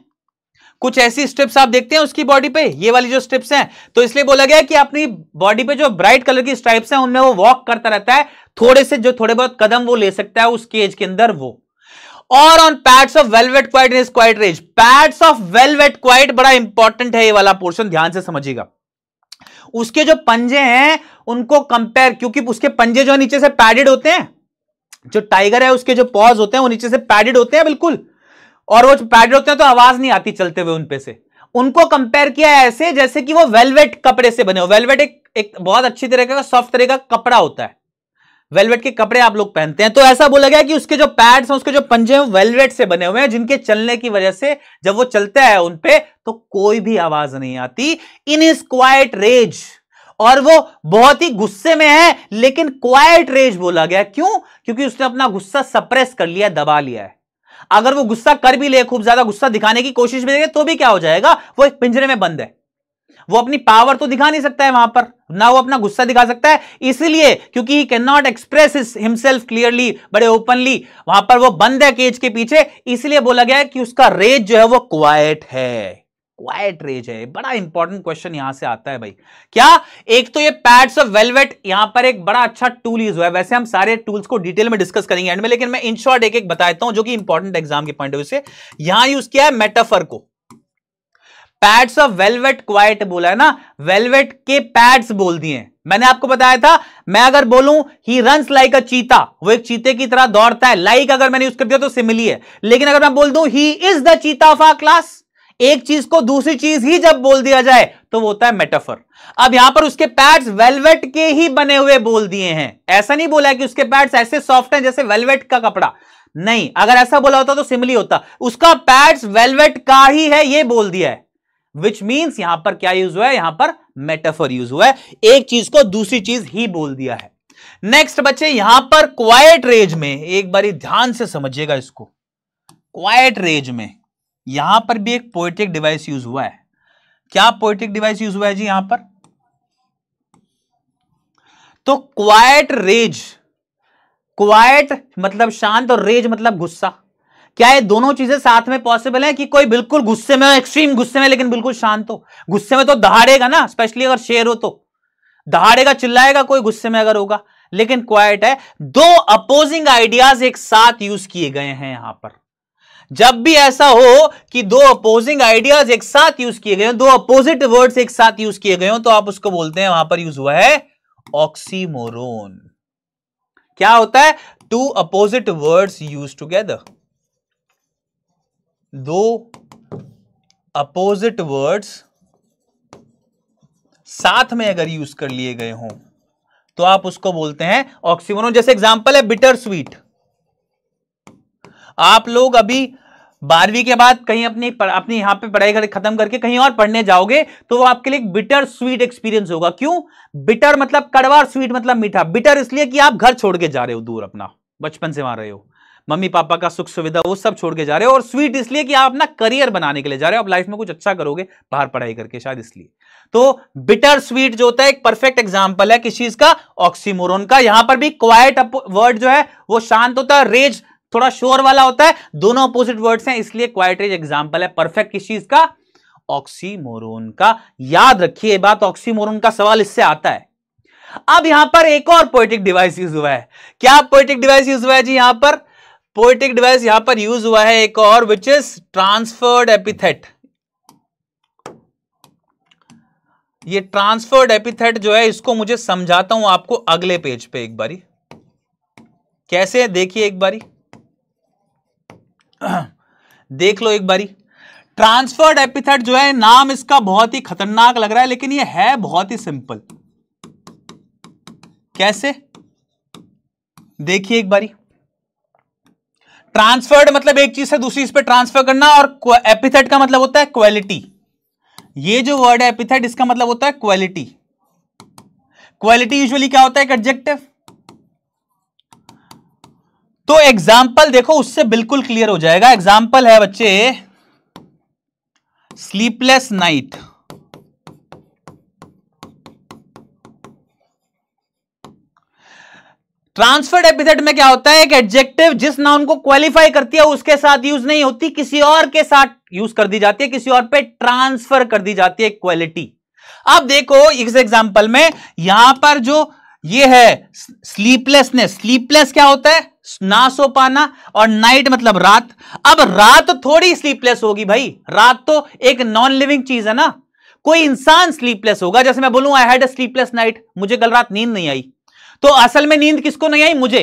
कुछ ऐसी स्ट्रिप्स आप देखते हैं उसकी बॉडी पे ये वाली जो स्ट्रिप्स हैं तो इसलिए बोला गया कि अपनी बॉडी पे जो ब्राइट कलर की स्ट्राइप्स हैं उनमें वो वॉक करता रहता है थोड़े से जो थोड़े बहुत कदम वो ले सकता है उस केज के अंदर वो और on pads of velvet quiet in quiet rage pads of velvet quiet बड़ा इंपॉर्टेंट है ये वाला पोर्शन ध्यान से समझिएगा उसके जो पंजे हैं उनको कंपेयर क्योंकि उसके पंजे जो नीचे से पैडेड होते हैं जो टाइगर है उसके जो पॉज होते हैं वो नीचे से पैडेड होते हैं बिल्कुल और वो पैड होते हैं तो आवाज नहीं आती चलते हुए उनपे से उनको कंपेयर किया है ऐसे जैसे कि वो वेलवेट कपड़े से बने हो वेलवेट एक, एक बहुत अच्छी तरह का सॉफ्ट तरह का कपड़ा होता है वेलवेट के कपड़े आप लोग पहनते हैं तो ऐसा बोला गया कि उसके जो पैड्स हैं उसके जो पंजे हैं वेलवेट से बने हुए हैं जिनके चलने की वजह से जब वो चलता है उनपे तो कोई भी आवाज नहीं आती इन इज क्वाइट रेज और वो बहुत ही गुस्से में है लेकिन क्वाइट रेज बोला गया क्यों क्योंकि उसने अपना गुस्सा सप्रेस कर लिया दबा लिया है अगर वो गुस्सा कर भी ले खूब ज्यादा गुस्सा दिखाने की कोशिश भी करे तो भी क्या हो जाएगा वो एक पिंजरे में बंद है वो अपनी पावर तो दिखा नहीं सकता है वहां पर ना वो अपना गुस्सा दिखा सकता है इसलिए क्योंकि he cannot express himself clearly बड़े ओपनली वहां पर वो बंद है केज के पीछे इसलिए बोला गया है कि उसका रेज जो है वो क्वाइट है क्वाइट रेज है बड़ा इंपॉर्टेंट क्वेश्चन यहां से आता है भाई क्या एक तो ये पैड्स ऑफ वेलवेट यहां पर एक बड़ा अच्छा टूल यूज हुआ है वैसे हम सारे टूल्स को डिटेल में डिस्कस करेंगे एंड में लेकिन मैं इन शॉर्ट एक एक बताता हूं जो कि इंपॉर्टेंट एग्जाम के पॉइंट ऑफ व्यू से यहां यूज किया है मेटाफर को पैड्स ऑफ वेलवेट क्वाइट बोला है ना वेलवेट के पैड्स बोल दिए मैंने आपको बताया था मैं अगर बोलूं ही रन लाइक अ चीता वो एक चीते की तरह दौड़ता है लाइक like अगर मैंने यूज कर दिया तो सिमिली है लेकिन अगर मैं बोल दूं he is the cheetah of a class एक चीज को दूसरी चीज ही जब बोल दिया जाए तो वो होता है मेटाफर अब यहां पर उसके पैड्स वेलवेट के ही बने हुए बोल दिए हैं ऐसा नहीं बोला कि उसके पैड्स ऐसे सॉफ्ट हैं जैसे वेलवेट का कपड़ा नहीं अगर ऐसा बोला होता तो सिमली होता उसका पैड्स वेलवेट का ही है यह बोल दिया है विच मीन्स यहां पर क्या यूज हुआ है यहां पर मेटाफर यूज हुआ है एक चीज को दूसरी चीज ही बोल दिया है नेक्स्ट बच्चे यहां पर क्वाइट रेज में एक बारी ध्यान से समझिएगा इसको क्वाइट रेज में यहां पर भी एक पोइटिक डिवाइस यूज हुआ है क्या पोइटिक डिवाइस यूज हुआ है जी यहां पर तो क्वाइट रेज क्वाइट मतलब शांत और रेज मतलब गुस्सा क्या ये दोनों चीजें साथ में पॉसिबल है कि कोई बिल्कुल गुस्से में हो एक्सट्रीम गुस्से में लेकिन बिल्कुल शांत हो गुस्से में तो दहाड़ेगा ना स्पेशली अगर शेर हो तो दहाड़ेगा चिल्लाएगा कोई गुस्से में अगर होगा लेकिन क्वाइट है दो अपोजिंग आइडियाज एक साथ यूज किए गए हैं यहां पर जब भी ऐसा हो कि दो अपोजिंग आइडियाज एक साथ यूज किए गए दो अपोजिट वर्ड्स एक साथ यूज किए गए हो तो आप उसको बोलते हैं वहां पर यूज हुआ है ऑक्सीमोरोन क्या होता है two opposite words use together दो अपोजिट वर्ड्स साथ में अगर यूज कर लिए गए हों तो आप उसको बोलते हैं ऑक्सीमोरोन जैसे एग्जांपल है बिटर स्वीट आप लोग अभी बारहवीं के बाद कहीं अपनी पर, अपनी यहां पे पढ़ाई कर, खत्म करके कहीं और पढ़ने जाओगे तो वो आपके लिए बिटर स्वीट एक्सपीरियंस होगा क्यों बिटर मतलब कड़वा और स्वीट मतलब मीठा बिटर इसलिए कि आप घर छोड़ के जा रहे हो दूर अपना बचपन से वहां रहे हो मम्मी पापा का सुख सुविधा वो सब छोड़ के जा रहे हो और स्वीट इसलिए कि आप अपना करियर बनाने के लिए जा रहे हो आप लाइफ में कुछ अच्छा करोगे बाहर पढ़ाई करके शायद इसलिए तो बिटर स्वीट जो होता है एक परफेक्ट एग्जाम्पल है किस चीज का ऑक्सीमोरोन का यहां पर भी क्वाइट वर्ड जो है वो शांत होता है रेज थोड़ा शोर वाला होता है दोनों अपोजिट वर्ड्स हैं इसलिए क्वाइटरेज एग्जाम्पल है परफेक्ट किस चीज का ऑक्सीमोरोन का याद रखिए बात ऑक्सीमोरोन का सवाल इससे आता है अब यहां पर एक और पोइटिक डिवाइस यूज हुआ है क्या पोइटिक डिवाइस यूज हुआ है जी यहां पर पोइटिक डिवाइस यहां पर यूज हुआ है एक और विच इज ट्रांसफर्ड एपिथेट ये ट्रांसफर्ड एपिथेट जो है इसको मुझे समझाता हूं आपको अगले पेज पे एक बारी कैसे देखिए एक बारी देख लो एक बारी ट्रांसफर्ड एपिथेट जो है नाम इसका बहुत ही खतरनाक लग रहा है लेकिन ये है बहुत ही सिंपल कैसे देखिए एक बारी ट्रांसफर्ड मतलब एक चीज से दूसरी चीज पे ट्रांसफर करना और एपिथेट का मतलब होता है क्वालिटी ये जो वर्ड है एपिथेट इसका मतलब होता है क्वालिटी क्वालिटी यूजुअली क्या होता है एक एडजेक्टिव तो एग्जाम्पल देखो उससे बिल्कुल क्लियर हो जाएगा एग्जाम्पल है बच्चे स्लीपलेस नाइट ट्रांसफर्ड एपिसेड में क्या होता है एक एडजेक्टिव जिस नाउन को क्वालिफाई करती है उसके साथ यूज नहीं होती किसी और के साथ यूज कर दी जाती है किसी और पे ट्रांसफर कर दी जाती है क्वालिटी अब देखो इस एग्जांपल में यहां पर जो ये है स्लीपलेसनेस स्लीपलेस क्या होता है ना सो पाना और नाइट मतलब रात अब रात थोड़ी स्लीपलेस होगी भाई रात तो एक नॉन लिविंग चीज है ना कोई इंसान स्लीपलेस होगा जैसे मैं बोलूं I had a sleepless night मुझे कल रात नींद नहीं आई तो असल में नींद किसको नहीं आई मुझे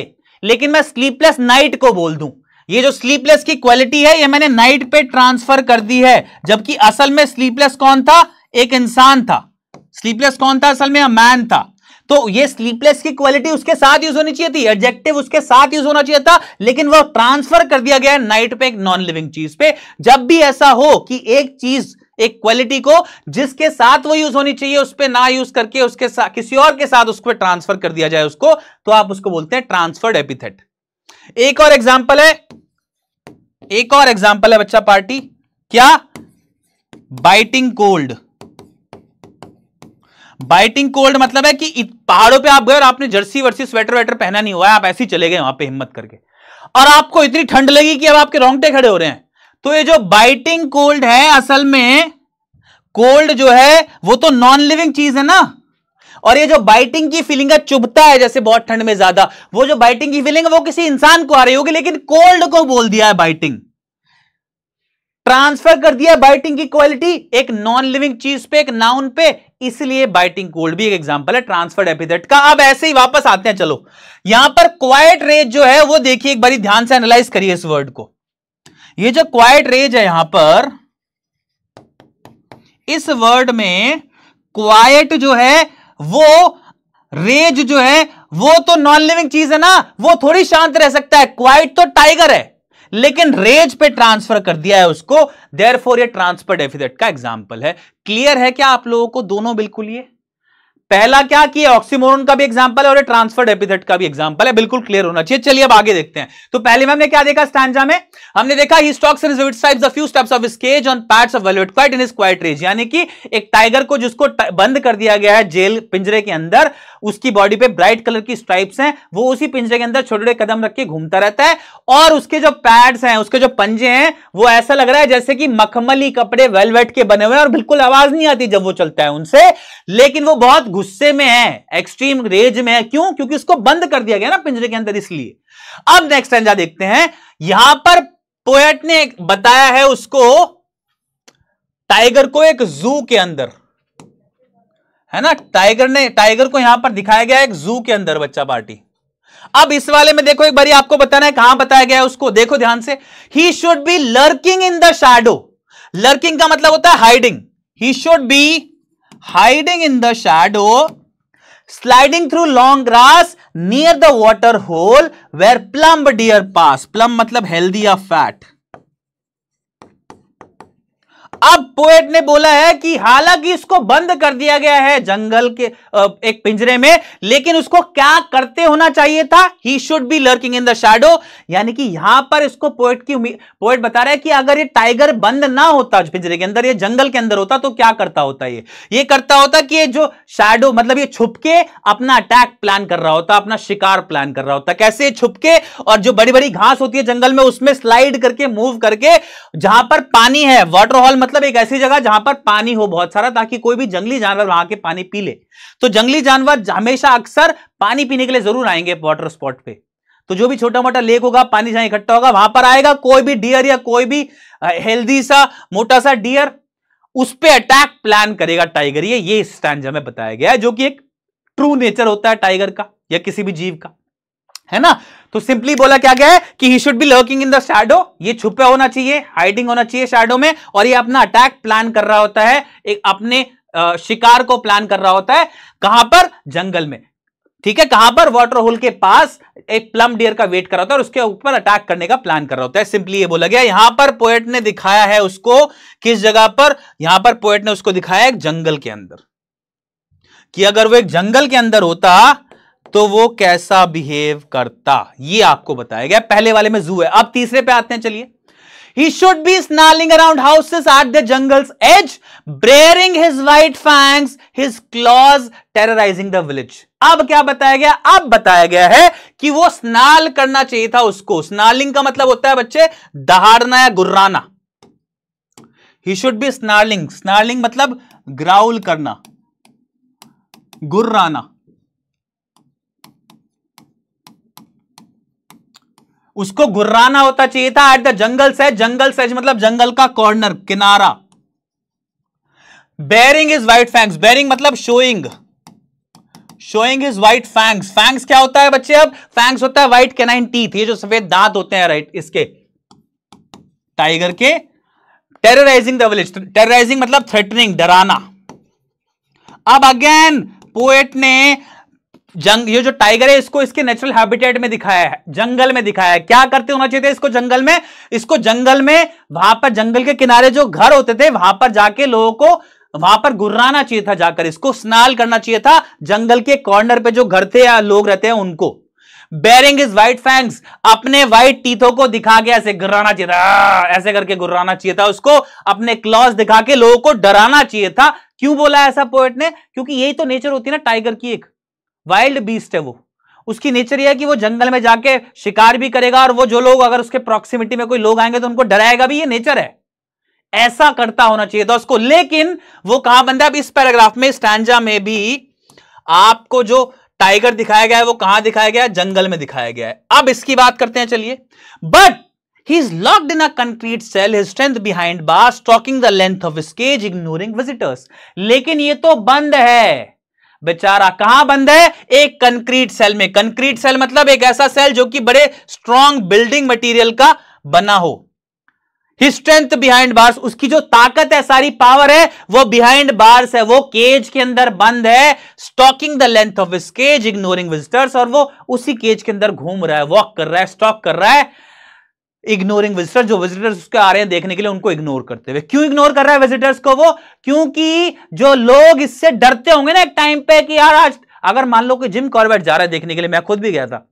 लेकिन मैं स्लीपलेस नाइट को बोल दूं ये जो स्लीपलेस की क्वालिटी है ये मैंने नाइट पे ट्रांसफर कर दी है जबकि असल में स्लीपलेस कौन था एक इंसान था स्लीपलेस कौन था असल में मैन था तो ये स्लीपलेस की क्वालिटी उसके साथ यूज होनी चाहिए थी एडजेक्टिव उसके साथ यूज होना चाहिए था लेकिन वो ट्रांसफर कर दिया गया नाइट पे एक नॉन लिविंग चीज पे जब भी ऐसा हो कि एक चीज एक क्वालिटी को जिसके साथ वो यूज होनी चाहिए उस पर ना यूज करके उसके साथ किसी और के साथ उसको ट्रांसफर कर दिया जाए उसको तो आप उसको बोलते हैं ट्रांसफर्ड एपिथेट एक और एग्जाम्पल है एक और एग्जाम्पल है बच्चा पार्टी क्या बाइटिंग कोल्ड बाइटिंग कोल्ड मतलब है कि पहाड़ों पे आप गए और आपने जर्सी वर्सी स्वेटर वेटर पहना नहीं हुआ है आप ऐसे ही चले गए वहां पे हिम्मत करके और आपको इतनी ठंड लगी कि अब आपके रोंगटे खड़े हो रहे हैं तो ये जो बाइटिंग कोल्ड है असल में कोल्ड जो है वो तो नॉन लिविंग चीज है ना और ये जो बाइटिंग की फीलिंग है चुभता है जैसे बहुत ठंड में ज्यादा वो जो बाइटिंग की फीलिंग है वो किसी इंसान को आ रही होगी लेकिन कोल्ड को बोल दिया है बाइटिंग ट्रांसफर कर दिया बाइटिंग की क्वालिटी एक नॉन लिविंग चीज पे एक नाउन पे इसलिए बाइटिंग कोल्ड भी एक एग्जांपल है ट्रांसफर्ड एपिथेट का अब ऐसे ही वापस आते हैं चलो यहां पर क्वाइट रेज जो है वो देखिए एक बारी ध्यान से एनालाइज करिए इस वर्ड को ये जो क्वाइट रेज है यहां पर इस वर्ड में क्वाइट जो है वो रेज जो है वो तो नॉन लिविंग चीज है ना वो थोड़ी शांत रह सकता है क्वाइट तो टाइगर है लेकिन रेज पे ट्रांसफर कर दिया है उसको देयर ये ट्रांसफर डेफिजिट का एग्जाम्पल है क्लियर है क्या आप लोगों को दोनों बिल्कुल ये पहला क्या कि ऑक्सीमोरन का भी एग्जाम्पल है और ट्रांसफर्ड एपिथेट का भी एग्जाम्पल है बिल्कुल क्लियर होना चाहिए चलिए अब आगे देखते हैं तो पहले में हमने क्या देखा स्टैंडा में हमने देखा he stalks and reserved types few steps of sketch on pads of velvet quiet in is quiet rage यानी कि एक टाइगर को जिसको बंद कर दिया गया है जेल पिंजरे के अंदर उसकी बॉडी पे ब्राइट कलर की स्ट्राइप्स हैं वो उसी पिंजरे के अंदर छोटे छोटे कदम रख के घूमता रहता है और उसके जो पैड्स हैं उसके जो पंजे हैं वो ऐसा लग रहा है जैसे कि मखमली कपड़े वेलवेट के बने हुए हैं और बिल्कुल आवाज नहीं आती जब वो चलता है उनसे लेकिन वो बहुत गुस्से में है एक्सट्रीम रेज में है क्यों क्योंकि उसको बंद कर दिया गया ना पिंजरे के अंदर इसलिए अब नेक्स्ट एंजा देखते हैं यहां पर पोएट ने बताया है उसको टाइगर को एक जू के अंदर है ना टाइगर ने टाइगर को यहां पर दिखाया गया एक जू के अंदर बच्चा पार्टी अब इस वाले में देखो एक बारी आपको बताना है कहां बताया गया है उसको देखो ध्यान से he should be lurking in the shadow lurking का मतलब होता है hiding he should be hiding in the shadow, sliding through long grass near the water hole where plump deer pass. Plump means healthy or fat. अब poet ने बोला है कि हालांकि इसको बंद कर दिया गया है जंगल के एक पिंजरे में लेकिन उसको क्या करते होना चाहिए था he should be lurking in the shadow यानी कि यहां पर इसको पोएट की पोएट बता रहा है कि अगर ये टाइगर बंद ना होता पिंजरे के अंदर ये जंगल के अंदर होता तो क्या करता होता ये ये करता होता कि ये जो शैडो मतलब ये छुपके अपना अटैक प्लान कर रहा होता अपना शिकार प्लान कर रहा होता कैसे छुपके और जो बड़ी बड़ी घास होती है जंगल में उसमें स्लाइड करके मूव करके जहां पर पानी है वाटर हॉल मतलब मतलब एक ऐसी जगह जहां पर पानी हो बहुत सारा ताकि कोई भी जंगली जानवर वहां के पानी पी ले तो जंगली जानवर हमेशा अक्सर पानी पीने के लिए जरूर आएंगे वाटर स्पॉट पे तो जो भी छोटा मोटा लेक होगा पानी जहां इकट्ठा होगा वहां पर आएगा कोई भी डियर या कोई भी हेल्दी सा मोटा सा डियर उस पर अटैक प्लान करेगा टाइगर ये ये स्टैंड में बताया गया है जो कि एक ट्रू नेचर होता है टाइगर का या किसी भी जीव का है ना तो सिंपली बोला क्या गया है कि he should be lurking in the shadow ये छुपे होना चाहिए हाइडिंग होना चाहिए शैडो में और ये अपना अटैक प्लान कर रहा होता है एक अपने शिकार को प्लान कर रहा होता है कहां पर जंगल में ठीक है कहां पर वाटर होल के पास एक प्लम डियर का वेट कर रहा होता है और उसके ऊपर अटैक करने का प्लान कर रहा होता है सिंपली ये बोला गया यहां पर पोएट ने दिखाया है उसको किस जगह पर यहां पर पोएट ने उसको दिखाया एक जंगल के अंदर कि अगर वो एक जंगल के अंदर होता तो वो कैसा बिहेव करता ये आपको बताया गया पहले वाले में जू है अब तीसरे पे आते हैं चलिए he should be snarling around houses at the jungle's edge baring his white fangs his claws terrorising the village अब क्या बताया गया अब बताया गया है कि वो स्नाल करना चाहिए था उसको स्नालिंग का मतलब होता है बच्चे दहाड़ना या गुर्राना he should be snarling snarling मतलब ग्राउल करना गुर्राना उसको गुर्राना होता चाहिए था at the jungle's edge jungle's edge मतलब जंगल का कॉर्नर किनारा baring his white fangs baring मतलब showing showing his white fangs fangs क्या होता है बच्चे अब फैंक्स होता है व्हाइट केनाइन टीथ ये जो सफेद दांत होते हैं राइट इसके टाइगर के टेरराइजिंग द विलेज टेरराइजिंग मतलब थ्रेटनिंग डराना अब अगेन पोएट ने जंग ये जो टाइगर है इसको इसके नेचुरल हैबिटेट में दिखाया है जंगल में दिखाया है क्या करते होना चाहिए इसको जंगल में इसको जंगल में वहां पर जंगल के किनारे जो घर होते थे वहां पर जाके लोगों को वहां पर गुर्राना चाहिए था जाकर इसको स्नान करना चाहिए था जंगल के कॉर्नर पे जो घर थे या लोग रहते हैं उनको बेरिंग इज व्हाइट फैंग्स अपने व्हाइट टीथों को दिखा के ऐसे गुर्राना चाहिए था ऐसे करके गुर्राना चाहिए था उसको अपने क्लॉज दिखा के लोगों को डराना चाहिए था क्यों बोला ऐसा पोएट ने क्योंकि यही तो नेचर होती है ना टाइगर की एक वाइल्ड बीस्ट है वो उसकी नेचर यह है कि वो जंगल में जाके शिकार भी करेगा और वो जो लोग अगर उसके प्रॉक्सिमिटी में कोई लोग आएंगे तो उनको डराएगा भी ये नेचर है ऐसा करता होना चाहिए था उसको लेकिन वो कहा बंदा अब इस पैराग्राफ में स्टैंडा में भी आपको जो टाइगर दिखाया गया है वो कहां दिखाया गया है जंगल में दिखाया गया है अब इसकी बात करते हैं चलिए but he is locked in a concrete cell his strength behind bars stalking the length of his cage ignoring visitors लेकिन ये तो बंद है बेचारा कहां बंद है एक कंक्रीट सेल में कंक्रीट सेल मतलब एक ऐसा सेल जो कि बड़े स्ट्रॉन्ग बिल्डिंग मटेरियल का बना हो ही स्ट्रेंथ बिहाइंड बार्स उसकी जो ताकत है सारी पावर है वो बिहाइंड बार्स है वो केज के अंदर बंद है stalking the length of his cage ignoring visitors और वो उसी केज के अंदर घूम रहा है वॉक कर रहा है स्टॉक कर रहा है इग्नोरिंग विजिटर जो विजिटर्स उसके आ रहे हैं देखने के लिए उनको इग्नोर करते हुए क्यों इग्नोर कर रहा है विजिटर्स को वो क्योंकि जो लोग इससे डरते होंगे ना एक टाइम पे कि यार आज अगर मान लो कि जिम कॉर्बेट जा रहा है देखने के लिए मैं खुद भी गया था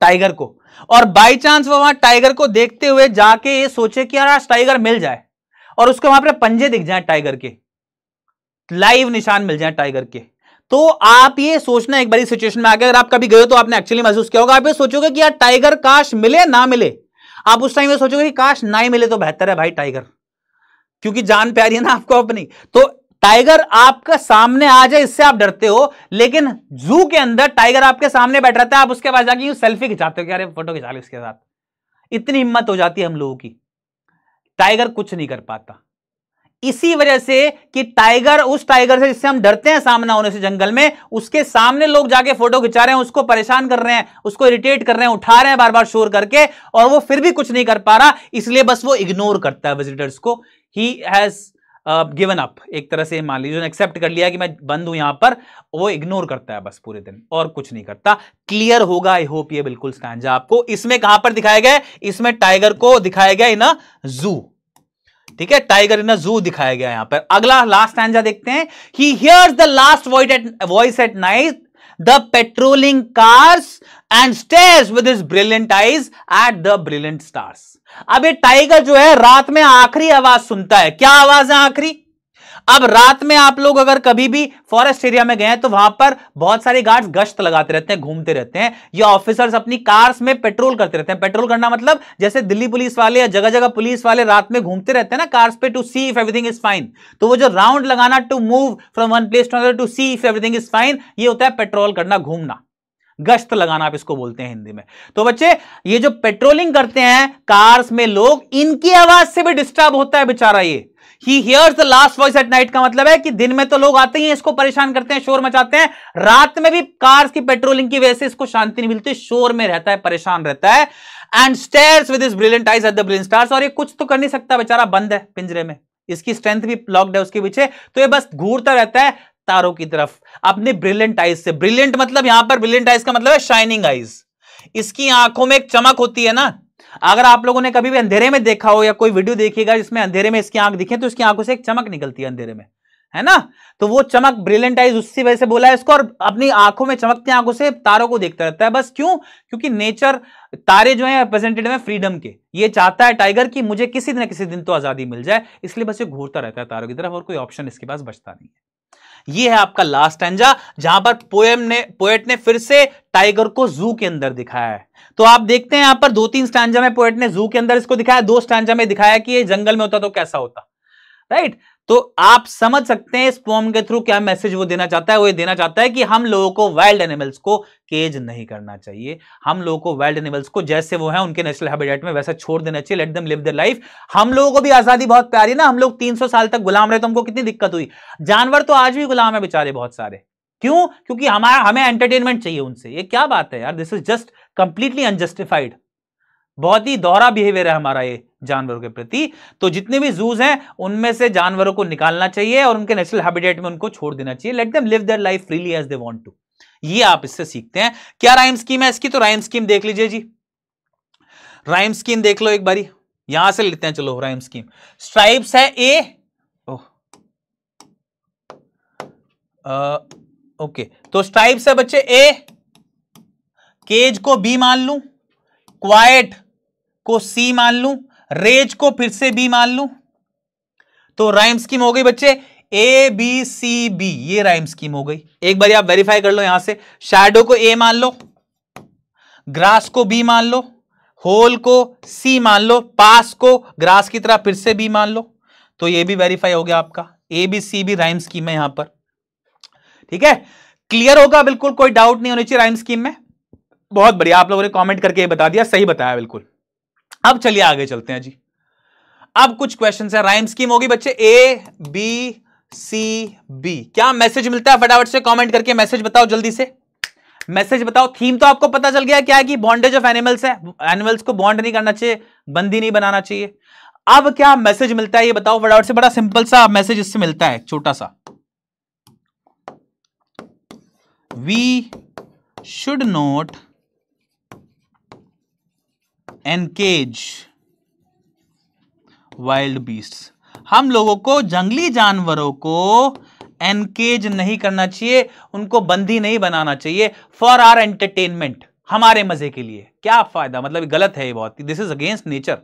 टाइगर को और बाय चांस वो वहां टाइगर को देखते हुए जाके ये सोचे कि यार आज टाइगर मिल जाए और उसको वहां पर पंजे दिख जाए टाइगर के लाइव निशान मिल जाए टाइगर के तो आप ये सोचना एक बड़ी सिचुएशन में आगे अगर आप कभी गए तो आपने एक्चुअली महसूस किया होगा आप ये सोचोगे कि यार टाइगर काश मिले ना मिले आप उस टाइम में सोचोगे कि काश ना ही मिले तो बेहतर है भाई टाइगर क्योंकि जान प्यारी है ना आपको अपनी तो टाइगर आपका सामने आ जाए इससे आप डरते हो लेकिन जू के अंदर टाइगर आपके सामने बैठ रहता है आप उसके पास जाके सेल्फी खिंचाते हो कि अरे फोटो खिंचा लो उसके साथ इतनी हिम्मत हो जाती है हम लोगों की टाइगर कुछ नहीं कर पाता इसी वजह से कि टाइगर उस टाइगर से जिससे हम डरते हैं सामना होने से जंगल में उसके सामने लोग जाके फोटो खिंचा रहे हैं उसको परेशान कर रहे हैं उसको इरिटेट कर रहे हैं उठा रहे हैं बार बार शोर करके और वो फिर भी कुछ नहीं कर पा रहा इसलिए बस वो इग्नोर करता है विजिटर्स को ही हैज गिवन अप एक तरह से मान लीजिए एक्सेप्ट कर लिया कि मैं बंद हूं यहां पर वो इग्नोर करता है बस पूरे दिन और कुछ नहीं करता क्लियर होगा आई होप ये बिल्कुल स्टैंड आपको इसमें कहां पर दिखाया गया इसमें टाइगर को दिखाया गया इन अ जू ठीक है टाइगर इन जू दिखाया गया यहां पर अगला लास्ट एंजा देखते हैं he hears the last wait at voice at night the patrolling cars and stage with brilliant eyes at the brilliant stars अब ये टाइगर जो है रात में आखिरी आवाज सुनता है क्या आवाज है आखिरी अब रात में आप लोग अगर कभी भी फॉरेस्ट एरिया में गए तो वहां पर बहुत सारे गार्ड्स गश्त लगाते रहते हैं घूमते रहते हैं या ऑफिसर्स अपनी कार्स में पेट्रोल करते रहते हैं पेट्रोल करना मतलब जैसे दिल्ली पुलिस वाले या जगह जगह पुलिस वाले रात में घूमते रहते हैं ना कार्स पे to see if everything is fine तो वो जो राउंड लगाना to move from one place to other to see if everything is fine ये होता है पेट्रोल करना घूमना गश्त लगाना आप इसको बोलते हैं हिंदी में तो बच्चे ये जो पेट्रोलिंग करते हैं कार्स में लोग इनकी आवाज से भी डिस्टर्ब होता है बेचारा ये he hears the last voice at night का मतलब है कि दिन में तो लोग आते ही इसको परेशान करते हैं शोर मचाते हैं रात में भी कार्स की पेट्रोलिंग की वजह से इसको शांति नहीं मिलती शोर में रहता है परेशान रहता है and stares with brilliant eyes at the brilliant stars और ये कुछ तो कर नहीं सकता बेचारा बंद है पिंजरे में इसकी स्ट्रेंथ भी लॉक्ड है उसके पीछे तो ये बस घूरता रहता है तारों की तरफ अपने ब्रिलियंट आइज से ब्रिलियंट मतलब यहां पर ब्रिलियंट आइज का मतलब है शाइनिंग आइज इसकी आंखों में एक चमक होती है ना अगर आप लोगों ने कभी भी अंधेरे में देखा हो या कोई वीडियो देखिएगा जिसमें अंधेरे में इसकी आंख दिखे तो इसकी आंखों से एक चमक निकलती है अंधेरे में है ना तो वो चमक ब्रिलियंट आइज उसी वजह से बोला है इसको और अपनी आंखों में चमकती आंखों से तारों को देखता रहता है बस क्यों क्योंकि नेचर तारे जो है रिप्रेजेंटेड है फ्रीडम के ये चाहता है टाइगर की मुझे किसी दिन किसी दिन तो आजादी मिल जाए इसलिए बस ये घूरता रहता है तारों की तरफ और कोई ऑप्शन इसके पास बचता नहीं है ये है आपका लास्ट एंजा जहां पर पोएम ने पोएट ने फिर से टाइगर को जू के अंदर दिखाया है तो आप देखते हैं यहां पर दो तीन स्टांजा में पोएट ने जू के अंदर इसको दिखाया दो स्टांजा में दिखाया कि ये जंगल में होता तो कैसा होता राइट तो आप समझ सकते हैं इस पोम के थ्रू क्या मैसेज वो देना चाहता है वो ये देना चाहता है कि हम लोगों को वाइल्ड एनिमल्स को केज नहीं करना चाहिए हम लोगों को वाइल्ड एनिमल्स को जैसे वो हैं उनके नेचुरल हैबिटेट में वैसा छोड़ देना चाहिए let them live the life हम लोगों को भी आजादी बहुत प्यारी ना हम लोग सौ साल तक गुलाम रहे तो हमको कितनी दिक्कत हुई जानवर तो आज भी गुलाम है बेचारे बहुत सारे क्यों क्योंकि हमारा हमें एंटरटेनमेंट चाहिए उनसे ये क्या बात है यार this is just completely unjustified बहुत ही दोहरा बिहेवियर है हमारा ये जानवरों के प्रति तो जितने भी जूज हैं उनमें से जानवरों को निकालना चाहिए और उनके नेचुरल हैबिटेट में उनको छोड़ देना चाहिए let them live their life freely as they want to ये आप इससे सीखते हैं क्या राइम स्कीम है इसकी तो राइम स्कीम देख लीजिए जी राइम स्कीम देख लो एक बारी यहां से लेते हैं चलो राइम स्कीम स्ट्राइप्स है ए ओके तो स्ट्राइप्स है बच्चे ए केज को बी मान लू क्वाइट को सी मान लू रेज को फिर से बी मान लू तो राइम स्कीम हो गई बच्चे ए बी सी बी ये राइम स्कीम हो गई एक बार आप वेरीफाई कर लो यहां से शैडो को ए मान लो ग्रास को बी मान लो होल को सी मान लो पास को ग्रास की तरह फिर से बी मान लो तो ये भी वेरीफाई हो गया आपका A B C B rhyme scheme है यहां पर ठीक है क्लियर होगा बिल्कुल कोई डाउट नहीं होनी चाहिए राइम स्कीम में बहुत बढ़िया आप लोगों ने कमेंट करके बता दिया सही बताया बिल्कुल अब चलिए आगे चलते हैं जी अब कुछ क्वेश्चन है राइम स्कीम होगी बच्चे ए बी सी बी क्या मैसेज मिलता है फटाफट से कमेंट करके मैसेज बताओ जल्दी से मैसेज बताओ थीम तो आपको पता चल गया क्या है कि बॉन्डेज ऑफ एनिमल्स है एनिमल्स को बॉन्ड नहीं करना चाहिए बंदी नहीं बनाना चाहिए अब क्या मैसेज मिलता है ये बताओ फटाफट से बड़ा सिंपल सा मैसेज इससे मिलता है छोटा सा we should not encage wild beasts हम लोगों को जंगली जानवरों को एनकेज नहीं करना चाहिए उनको बंदी नहीं बनाना चाहिए फॉर आर एंटरटेनमेंट हमारे मजे के लिए क्या फायदा मतलब गलत है ये बहुत this is against nature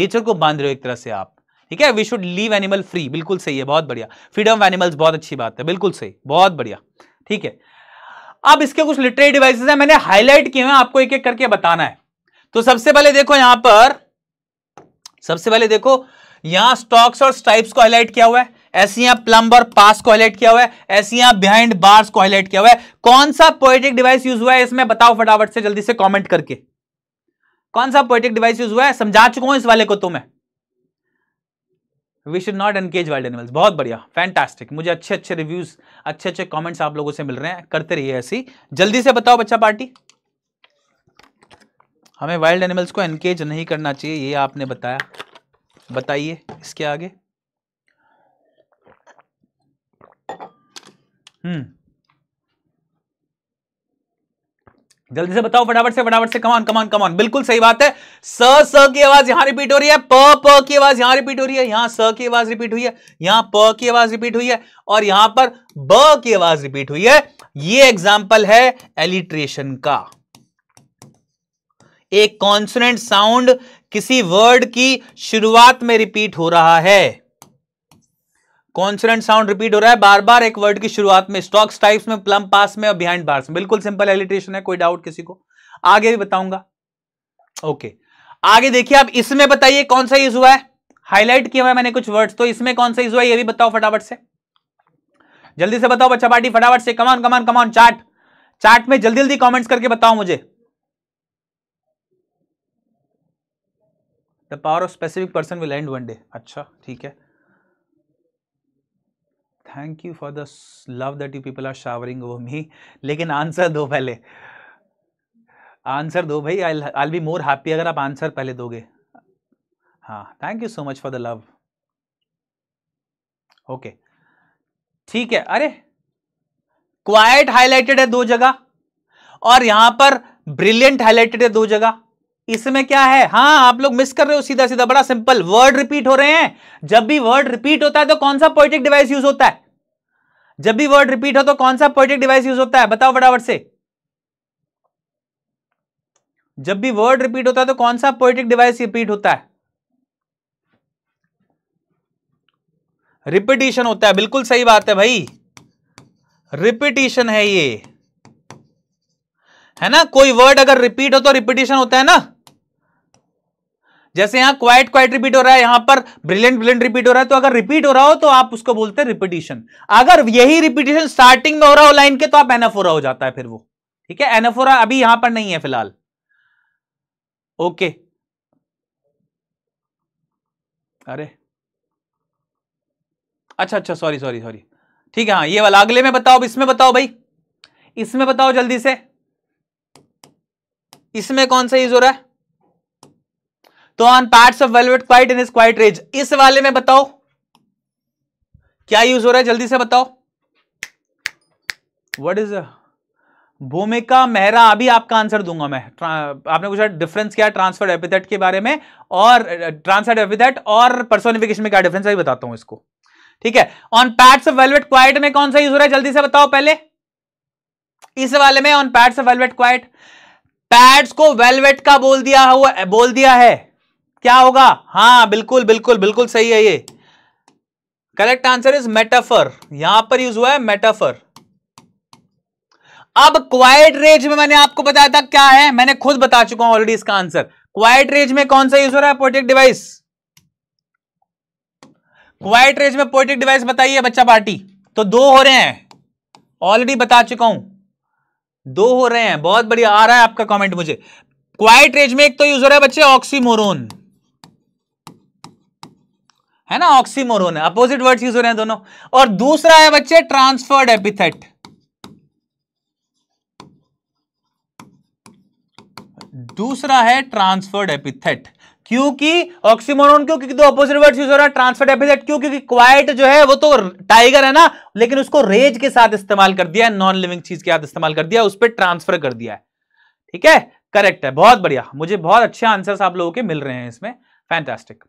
nature को बांध रहे हो एक तरह से आप ठीक है we should leave animal free बिल्कुल सही है बहुत बढ़िया फ्रीडम ऑफ एनिमल्स बहुत अच्छी बात है बिल्कुल सही बहुत बढ़िया ठीक है अब इसके कुछ लिटरेरी डिवाइसेस हैं मैंने हाईलाइट किए हैं आपको एक एक करके बताना है तो सबसे पहले देखो यहां पर सबसे पहले देखो यहां स्टॉक्स और स्ट्राइप्स को हाईलाइट किया हुआ है ऐसी यहां प्लम्बर पास को हाईलाइट किया हुआ है ऐसी यहां बिहाइंड बार्स को हाईलाइट किया हुआ है कौन सा पोएटिक डिवाइस यूज हुआ है इसमें बताओ फटाफट से जल्दी से कॉमेंट करके कौन सा पोएटिक डिवाइस यूज हुआ है समझा चुका हूं इस वाले को तो मैं we should not encage wild animals बहुत बढ़िया फैंटास्टिक मुझे अच्छे अच्छे रिव्यूज अच्छे अच्छे कॉमेंट्स आप लोगों से मिल रहे हैं करते रहिए ऐसी जल्दी से बताओ बच्चा पार्टी हमें वाइल्ड एनिमल्स को एनकेज नहीं करना चाहिए ये आपने बताया बताइए इसके आगे हम्म जल्दी से बताओ फटाफट से फटाफट से कमान कमान कमान बिल्कुल सही बात है स स की आवाज यहां रिपीट हो रही है प प की आवाज यहां रिपीट हो रही है यहां स की आवाज रिपीट हुई है यहां प की आवाज रिपीट हुई है और यहां पर ब की आवाज रिपीट हुई है ये एग्जाम्पल है एलिट्रेशन का एक कॉन्सोनेंट साउंड किसी वर्ड की शुरुआत में रिपीट हो रहा है कॉन्सोनेंट साउंड रिपीट हो रहा है बार बार एक वर्ड की शुरुआत में स्टॉक्स टाइप्स में प्लम पास में और बिहाइंड बार्स में बिल्कुल सिंपल एलिट्रेशन है कोई डाउट किसी को आगे भी बताऊंगा ओके आगे देखिए आप इसमें बताइए कौन सा यूज हुआ है हाईलाइट किया हुआ मैंने कुछ वर्ड्स तो इसमें कौन सा यूज हुआ है ये भी बताओ फटाफट से जल्दी से बताओ बच्चा पार्टी फटाफट से कमान कमान कमान चार्ट चार्ट में जल्दी जल्दी कमेंट्स करके बताओ मुझे the power of specific person will end one day अच्छा ठीक है thank you for the love that you people are showering over me लेकिन आंसर दो पहले आंसर दो भाई आई आई बी मोर हैप्पी अगर आप आंसर पहले दोगे हाँ thank you so much for the love okay ठीक है अरे क्वाइट हाईलाइटेड है दो जगह और यहां पर ब्रिलियंट हाईलाइटेड है दो जगह इसमें क्या है हाँ आप लोग मिस कर रहे हो सीधा सीधा बड़ा सिंपल वर्ड रिपीट हो रहे हैं जब भी वर्ड रिपीट होता है तो कौन सा पोइटिक डिवाइस यूज होता है जब भी वर्ड रिपीट हो तो कौन सा पोइटिक डिवाइस यूज होता है बताओ बड़ा से जब भी वर्ड रिपीट होता है तो कौन सा पोइटिक डिवाइस रिपीट होता है रिपीटिशन होता है बिल्कुल सही बात है भाई रिपीटिशन है ये है ना कोई वर्ड अगर रिपीट हो तो रिपीटिशन होता है ना जैसे यहां क्वाइट क्वाइट रिपीट हो रहा है यहां पर ब्रिलियंट ब्रिलियंट रिपीट हो रहा है तो अगर रिपीट हो रहा हो तो आप उसको बोलते हैं रिपीटिशन अगर यही रिपीटिशन स्टार्टिंग में हो रहा हो लाइन के तो आप एनाफोरा हो जाता है फिर वो ठीक है एनाफोरा अभी यहां पर नहीं है फिलहाल ओके अरे अच्छा अच्छा सॉरी सॉरी सॉरी ठीक है हाँ ये वाला अगले में बताओ इसमें बताओ भाई इसमें बताओ जल्दी से इसमें कौन सा यूज हो रहा है तो on part of velvet quiet in quiet rage इस वाले में बताओ क्या यूज हो रहा है जल्दी से बताओ वट इज भूमिका मेहरा अभी आपका आंसर दूंगा मैं आपने पूछा डिफरेंस क्या ट्रांसफर एपिथेट के बारे में और ट्रांसफर्ड एपिथेट और पर्सोनिफिकेशन में क्या डिफरेंस है बताता हूं इसको ठीक है on pats of velvet quiet में कौन सा यूज हो रहा है जल्दी से बताओ पहले इस वाले में on pats of velvet quiet pads को वेलवेट का बोल दिया हुआ बोल दिया है क्या होगा हाँ बिल्कुल बिल्कुल बिल्कुल सही है ये करेक्ट आंसर इज मेटाफर यहां पर यूज हुआ है मेटाफर अब क्वाइट रेंज में मैंने आपको बताया था क्या है मैंने खुद बता चुका हूं ऑलरेडी इसका आंसर क्वाइट रेंज में कौन सा यूज हो रहा है पोइटिक डिवाइस क्वाइट रेंज में पोइटिक डिवाइस बताइए बच्चा पार्टी तो दो हो रहे हैं ऑलरेडी बता चुका हूं दो हो रहे हैं बहुत बढ़िया आ रहा है आपका कमेंट मुझे क्वाइट रेंज में एक तो यूज हो रहा है बच्चे ऑक्सीमोरोन है ना ऑक्सीमोरोन है अपोजिट वर्ड यूज हो रहे हैं दोनों और दूसरा है बच्चे ट्रांसफर्ड एपिथेट दूसरा है ट्रांसफर्ड एपिथेट क्योंकि ऑक्सीमोरोन क्यों क्योंकि दो अपोजिट वर्ड यूज हो रहा है ट्रांसफर्ड एपिथेट क्यों क्योंकि क्वाइट जो है वो तो टाइगर है ना लेकिन उसको रेज के साथ इस्तेमाल कर दिया नॉन लिविंग चीज के साथ इस्तेमाल कर दिया उस पर ट्रांसफर कर दिया है ठीक है करेक्ट है बहुत बढ़िया मुझे बहुत अच्छे आंसर्स आप लोगों के मिल रहे हैं इसमें फैंटास्टिक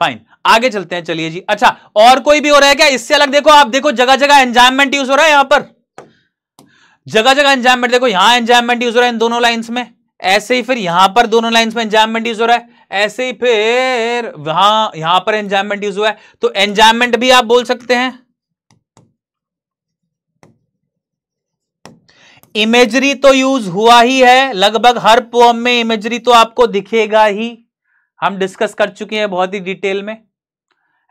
फाइन आगे चलते हैं चलिए जी अच्छा और कोई भी हो रहा है क्या इससे अलग देखो आप देखो जगह जगह एंजाइमेंट यूज हो रहा है यहां पर जगह जगह एंजाइमेंट देखो यहां एंजाइमेंट यूज हो रहा है इन दोनों लाइन में ऐसे ही फिर यहां पर दोनों लाइन्स में एंजाइमेंट यूज हो रहा है ऐसे ही फिर वहां यहां पर एंजाइमेंट यूज हुआ है तो एंजाइमेंट भी आप बोल सकते हैं इमेजरी तो यूज हुआ ही है लगभग हर पोम में इमेजरी तो आपको दिखेगा ही हम डिस्कस कर चुके हैं बहुत ही डिटेल में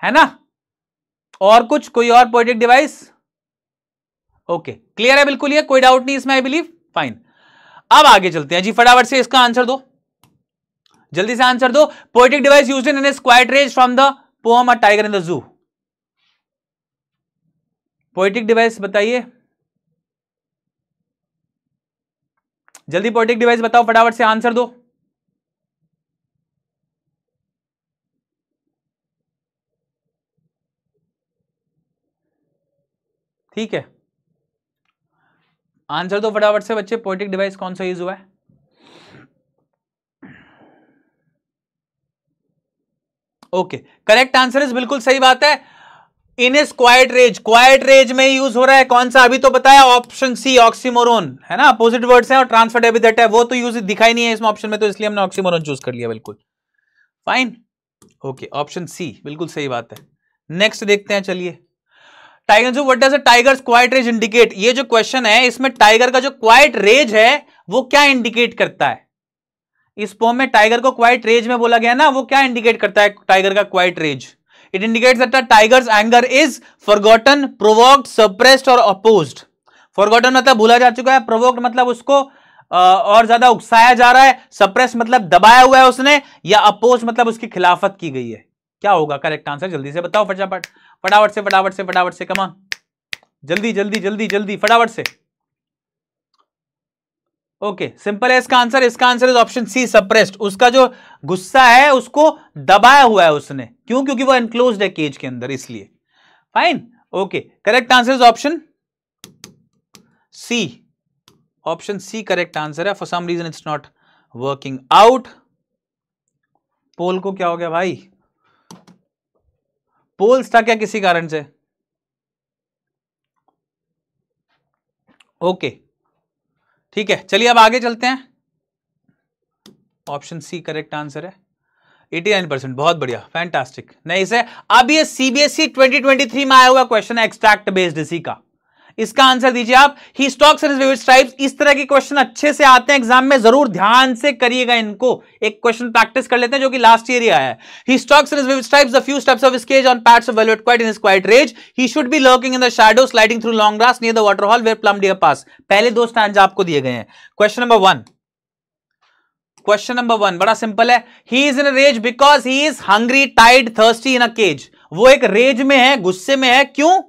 है ना और कुछ कोई और पोइटिक डिवाइस ओके क्लियर है बिल्कुल ये कोई डाउट नहीं इसमें आई बिलीव फाइन अब आगे चलते हैं जी फटाफट से इसका आंसर दो जल्दी से आंसर दो poetic device use in quiet rage from the poem tiger in the zoo poetic device बताइए जल्दी पोइटिक डिवाइस बताओ फटाफट से आंसर दो ठीक है आंसर दो फटाफट से बच्चे पोइटिक डिवाइस कौन सा यूज हुआ है ओके करेक्ट आंसर इज बिल्कुल सही बात है in is quiet rage quiet rage में यूज हो रहा है कौन सा अभी तो बताया ऑप्शन सी ऑक्सीमोरोन है ना अपोजिट वर्ड्स हैं और ट्रांसफर एबिदेट है वो तो यूज दिखाई नहीं है इसमें ऑप्शन में तो इसलिए हमने ऑक्सीमोरोन चूज कर लिया बिल्कुल फाइन ओके ऑप्शन सी बिल्कुल सही बात है नेक्स्ट देखते हैं चलिए टाइगर जो what does tiger quiet rage indicate ये जो क्वेश्चन है इसमें टाइगर का जो क्वाइट रेज है वो क्या इंडिकेट करता है इस पोम में टाइगर को क्वाइट रेज में बोला गया ना वो क्या इंडिकेट करता है टाइगर का quiet rage it indicate that tiger's anger is forgotten provoked suppressed और अपोज्ड फॉरगॉटन मतलब भूला जा चुका है प्रोवोक्ड मतलब उसको और ज्यादा उकसाया जा रहा है सप्रेस मतलब दबाया हुआ है उसने या अपोज मतलब उसकी खिलाफत की गई है क्या होगा करेक्ट आंसर जल्दी से बताओ फटाफट फटाफट से फटाफट से फटाफट से कमा जल्दी जल्दी जल्दी जल्दी फटाफट से ओके सिंपल है इसका आंसर इसका answer is option C suppressed उसका जो गुस्सा है उसको दबाया हुआ है उसने क्यों क्योंकि वो एनक्लोज है केज के अंदर इसलिए fine okay correct answer is option C option C correct answer है for some reason it's not working out poll को क्या हो गया भाई पोल्स था क्या किसी कारण से ओके ठीक है चलिए अब आगे चलते हैं ऑप्शन सी करेक्ट आंसर है 89 परसेंट बहुत बढ़िया फैंटास्टिक नहीं इसे अब ये सीबीएसई 2023 e में आया हुआ क्वेश्चन है एक्सट्रैक्ट बेस्ड इसी का इसका आंसर दीजिए आप he stalks and vivid stripes इस तरह के क्वेश्चन अच्छे से आते हैं एग्जाम में जरूर ध्यान से करिएगा इनको एक क्वेश्चन प्रैक्टिस कर लेते हैं जो कि लास्ट ईयर ही आया है he stalks and vivid stripes the few steps of sketch on pads of velvet quiet in is quiet rage he should be lurking in the shadow sliding through long grass near the water hole where plump deer pass पहले दो stand आपको दिए गए हैं question number one question number one बड़ा simple है he is in rage because he is hungry टाइड thirsty in a cage वो एक रेज में है गुस्से में है क्यों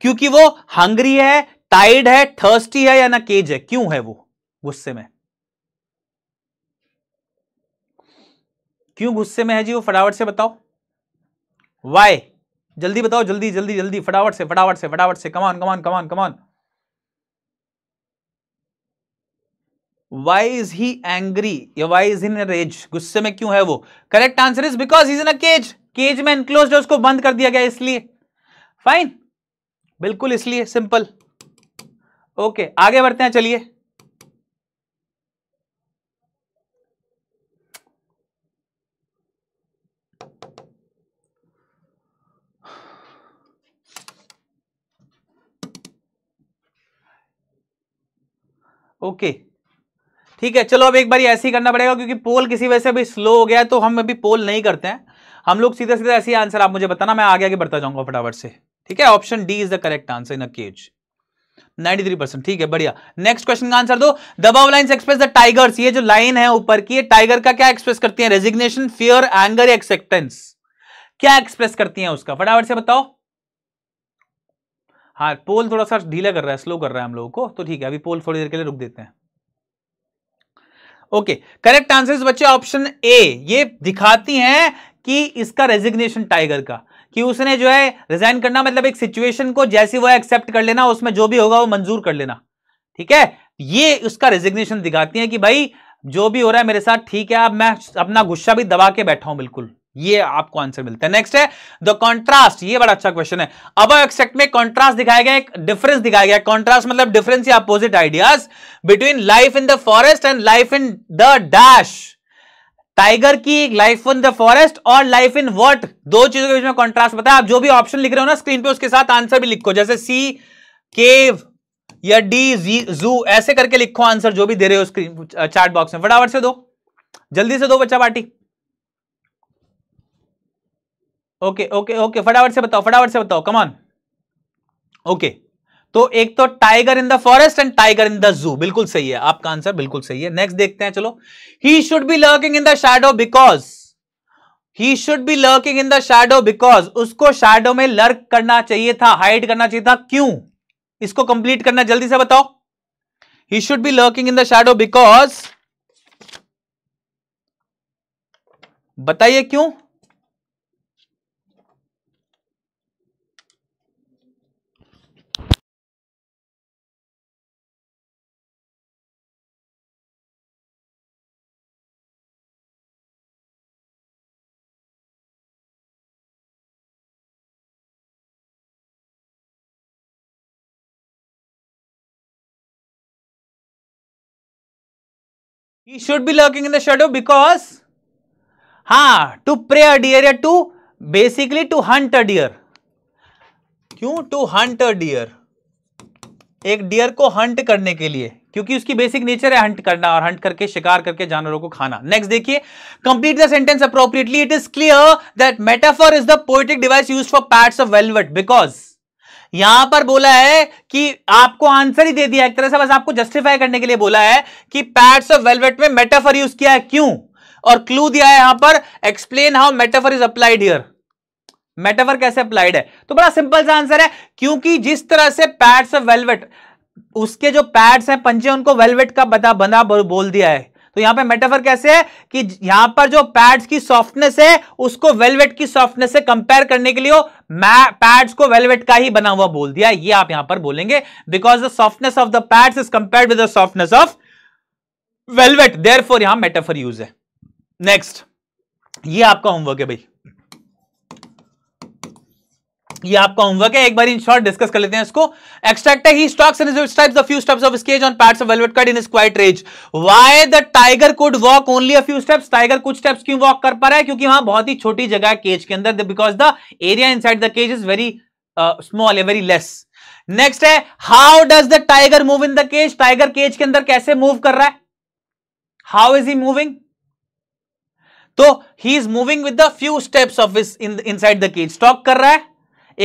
क्योंकि वो हंग्री है टाइड है थर्स्टी है या ना केज है क्यों है वो गुस्से में क्यों गुस्से में है जी वो फटाफट से बताओ वाई जल्दी बताओ जल्दी जल्दी जल्दी फटाफट से फटाफट से फटाफट से come on come on come on come on why is he angry या वाई इज इन रेज गुस्से में क्यों है वो correct answer is because is in a cage cage में एनक्लोज है उसको बंद कर दिया गया इसलिए फाइन बिल्कुल इसलिए सिंपल ओके आगे बढ़ते हैं चलिए ओके ठीक है चलो अब एक बार ऐसे ही करना पड़ेगा क्योंकि पोल किसी वजह से अभी स्लो हो गया है तो हम अभी पोल नहीं करते हैं हम लोग सीधे सीधे ऐसे ही आंसर आप मुझे बताना मैं आगे आगे बढ़ता जाऊंगा फटाफट से ठीक है option D is the correct answer in a cage 93 ठीक है बढ़िया नेक्स्ट क्वेश्चन का आंसर दो दबाव लाइन एक्सप्रेस द टाइगर्स ये जो लाइन है ऊपर की टाइगर का क्या एक्सप्रेस करती है रेजिग्नेशन फियर एंगर एक्सेप्टेंस क्या एक्सप्रेस करती है उसका फटाफट से बताओ हाँ पोल थोड़ा सा ढीला कर रहा है स्लो कर रहा है हम लोगों को तो ठीक है अभी पोल थोड़ी देर के लिए रुक देते हैं ओके करेक्ट आंसर बच्चे ऑप्शन ए ये दिखाती है कि इसका रेजिग्नेशन टाइगर का कि उसने जो है रिजाइन करना मतलब एक सिचुएशन को जैसी वो एक्सेप्ट कर लेना उसमें जो भी होगा वो मंजूर कर लेना ठीक है ये उसका रिजिग्नेशन दिखाती है कि भाई जो भी हो रहा है मेरे साथ ठीक है अब मैं अपना गुस्सा भी दबा के बैठा हूं बिल्कुल ये आपको आंसर मिलता है नेक्स्ट है द कॉन्ट्रास्ट ये बड़ा अच्छा क्वेश्चन है अब एक्सेप्ट में कॉन्ट्रास्ट दिखाया गया एक डिफरेंस दिखाया गया कॉन्ट्रास्ट मतलब डिफरेंस या opposite ideas between life in the forest and life in the dash tiger की लाइफ इन द फॉरेस्ट और लाइफ इन वॉट दो चीजों के बीच में कॉन्ट्रास्ट बताया आप जो भी ऑप्शन लिख रहे हो ना स्क्रीन पे उसके साथ आंसर भी लिखो जैसे सी केव या डी जू ऐसे करके लिखो आंसर जो भी दे रहे हो स्क्रीन चार्ट बॉक्स में फटाफट से दो जल्दी से दो बच्चा पार्टी ओके ओके ओके फटाफट से बताओ फटाफट से बताओ कमान ओके तो एक तो tiger in the forest and tiger in the zoo बिल्कुल सही है आपका आंसर बिल्कुल सही है नेक्स्ट देखते हैं चलो he should be lurking in the shadow because he should be lurking in the shadow because उसको शैडो में लर्क करना चाहिए था हाइड करना चाहिए था क्यों इसको कंप्लीट करना जल्दी से बताओ he should be lurking in the shadow because बताइए क्यों he should be lurking in the shadow because हाँ to prey a deer या to basically to hunt a deer क्यों to hunt a deer एक डियर को hunt करने के लिए क्योंकि उसकी बेसिक नेचर है हंट करना और हंट करके शिकार करके जानवरों को खाना नेक्स्ट देखिए complete the sentence appropriately it is clear that metaphor is the poetic device use for pats of velvet because यहां पर बोला है कि आपको आंसर ही दे दिया एक तरह से बस आपको जस्टिफाई करने के लिए बोला है कि पैड्स ऑफ वेलवेट में मेटाफर यूज किया है क्यों और क्लू दिया है यहां पर explain how metaphor is applied here metaphor कैसे अप्लाइड है तो बड़ा सिंपल सा आंसर है क्योंकि जिस तरह से पैड्स ऑफ वेलवेट उसके जो पैड्स हैं पंचे उनको वेलवेट का बता बना बोल दिया है तो यहां पे मेटाफर कैसे है कि यहां पर जो पैड्स की सॉफ्टनेस है उसको वेलवेट की सॉफ्टनेस से कंपेयर करने के लिए पैड्स को वेलवेट का ही बना हुआ बोल दिया ये आप यहां पर बोलेंगे because the softness of the pads is compare with the softness of velvet therefore यहां मेटाफर यूज है नेक्स्ट ये आपका होमवर्क है भाई ये आपका होमवर्क है एक बार इन शॉर्ट डिस्कस कर लेते हैं इसको extract he stalks and reserves types a few steps of sketch on pads of velvet card in is quiet rage why the tiger could walk only a few steps tiger कुछ steps क्यों walk कर पा रहा है क्योंकि वहां बहुत ही छोटी जगह है केज के अंदर because the area inside the cage is very small या वेरी लेस नेक्स्ट है how does the tiger move in the cage tiger cage के अंदर कैसे मूव कर रहा है हाउ इज ही मूविंग तो he is moving with the few steps of inside the cage stalk कर रहा है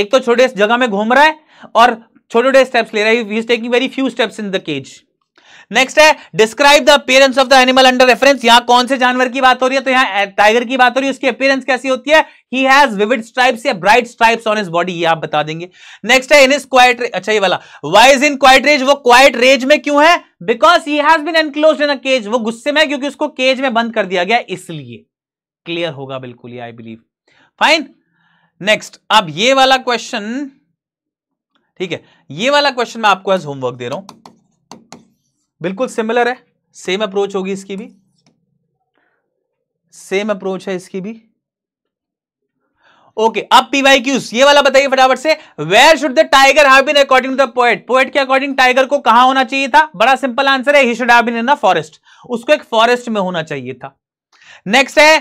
एक तो छोटे जगह में घूम रहा है और छोटे छोटे स्टेप्स ले रहा है taking very few steps in the cage next है describe the appearance of the animal under reference यहां कौन से जानवर की बात हो रही है तो यहां टाइगर की बात हो रही है उसकी अपेयरेंस कैसी होती है ही हैज विविड स्ट्राइप्स या bright stripes on his body ये आप बता देंगे नेक्स्ट है इन इज क्वाइट अच्छा ये वाला वाइज इन क्वाइट रेज वो क्वाइट रेज में क्यों है because he has been enclose in a cage वो गुस्से में है क्योंकि उसको केज में बंद कर दिया गया इसलिए क्लियर होगा बिल्कुल ये आई बिलीव फाइन नेक्स्ट अब ये वाला क्वेश्चन ठीक है ये वाला क्वेश्चन मैं आपको एज होमवर्क दे रहा हूं बिल्कुल सिमिलर है सेम अप्रोच होगी इसकी भी सेम अप्रोच है इसकी भी ओके अब पीवाई क्यूज ये वाला बताइए फटाफट से where should the tiger have been according to the poet poet के अकॉर्डिंग टाइगर को कहा होना चाहिए था बड़ा सिंपल आंसर है he should have been in forest उसको एक फॉरेस्ट में होना चाहिए था नेक्स्ट है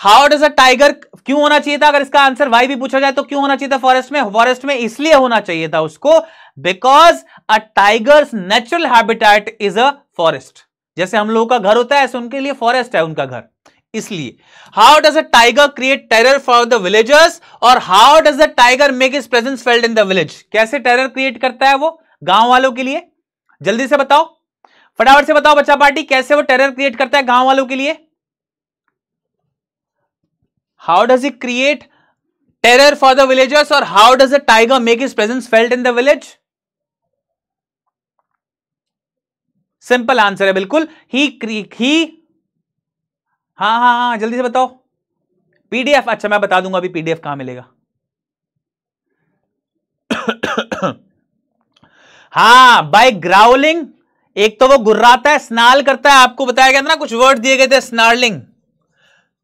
हाउ डज अ टाइगर क्यों होना चाहिए था अगर इसका आंसर वाई भी पूछा जाए तो क्यों होना चाहिए था फॉरेस्ट में फॉरेस्ट में इसलिए होना चाहिए था उसको because a tiger's natural habitat is a forest जैसे हम लोगों का घर होता है ऐसे उनके लिए फॉरेस्ट है उनका घर इसलिए how does a tiger create terror for the villagers और how does the tiger make is presence felt in the village कैसे टेरर क्रिएट करता है वो गांव वालों के लिए जल्दी से बताओ फटाफट से बताओ बच्चा पार्टी कैसे वो टेरर क्रिएट करता है गांव वालों के लिए how does it create terror for the villagers और how does a tiger make is presence felt in the village simple answer है बिल्कुल ही ही हा हा हा जल्दी से बताओ पीडीएफ अच्छा मैं बता दूंगा अभी पीडीएफ कहां मिलेगा हा बाय ग्राउलिंग एक तो वो गुर्राता है स्नाल करता है आपको बताया गया था ना कुछ वर्ड दिए गए थे स्नार्लिंग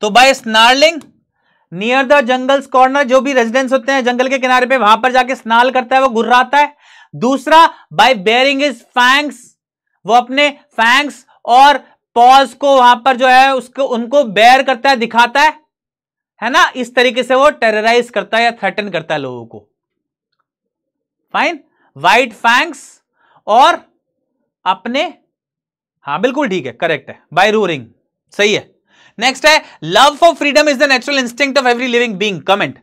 तो by snarling near the jungles corner जो भी रेजिडेंस होते हैं जंगल के किनारे पे वहां पर जाके स्नान करता है वो गुर्राता है दूसरा बाय बेरिंग इज फैंक्स वो अपने फैंक्स और पॉज को वहां पर जो है उसको उनको बेयर करता है दिखाता है है ना इस तरीके से वो टेरराइज करता है या थ्रेटन करता है लोगों को फाइन वाइट फैंक्स और अपने हाँ बिल्कुल ठीक है करेक्ट है बाय रूरिंग सही है नेक्स्ट है love for freedom is the natural instinct of every living being comment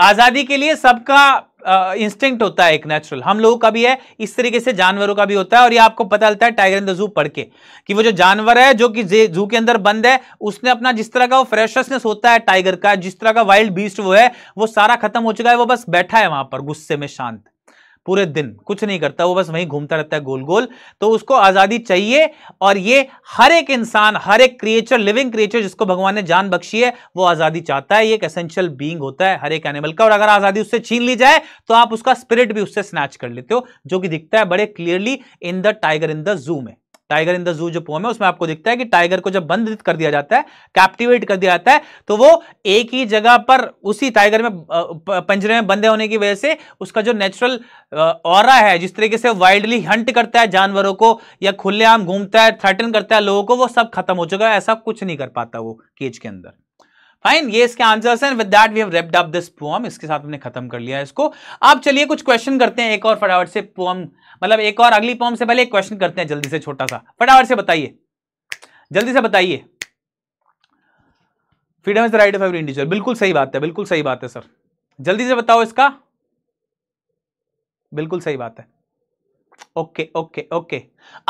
आजादी के लिए सबका इंस्टिंक्ट होता है एक नेचुरल हम लोगों का भी है इस तरीके से जानवरों का भी होता है और ये आपको पता चलता है टाइगर इन द जू पढ़ के कि वो जो जानवर है जो कि जू के अंदर बंद है उसने अपना जिस तरह का वो फ्रेशनेस होता है टाइगर का जिस तरह का वाइल्ड बीस्ट वो है वो सारा खत्म हो चुका है वो बस बैठा है वहां पर गुस्से में शांत पूरे दिन कुछ नहीं करता वो बस वहीं घूमता रहता है गोल गोल तो उसको आज़ादी चाहिए और ये हर एक इंसान हर एक क्रिएचर लिविंग क्रिएचर जिसको भगवान ने जान बख्शी है वो आज़ादी चाहता है ये एक एसेंशियल बींग होता है हर एक एनिमल का और अगर आज़ादी उससे छीन ली जाए तो आप उसका स्पिरिट भी उससे स्नैच कर लेते हो जो कि दिखता है बड़े clearly in the tiger in the zoo में टाइगर इन द जू जो पोम है उसमें आपको दिखता है कि टाइगर को जब बंद कर दिया जाता है कैप्टिवेट कर दिया जाता है तो वो एक ही जगह पर उसी टाइगर में पंजरे में बंधे होने की वजह से उसका जो नेचुरल और है जिस तरीके से वाइल्डली हंट करता है जानवरों को या खुलेआम घूमता है थ्रेटन करता है लोगों को वो सब खत्म हो चुका है ऐसा कुछ नहीं कर पाता वो केज के अंदर फाइन ये इसके आंसर्स हैं with that we have wrapped up this poem इसके साथ हमने खत्म कर लिया इसको अब चलिए कुछ क्वेश्चन करते हैं एक और फटाफट से पोम मतलब एक और अगली पोम से पहले एक क्वेश्चन करते हैं जल्दी से छोटा सा फटाफट से बताइए जल्दी से बताइए freedom is the right of every individual बिल्कुल सही बात है बिल्कुल सही बात है सर जल्दी से बताओ इसका बिल्कुल सही बात है ओके ओके ओके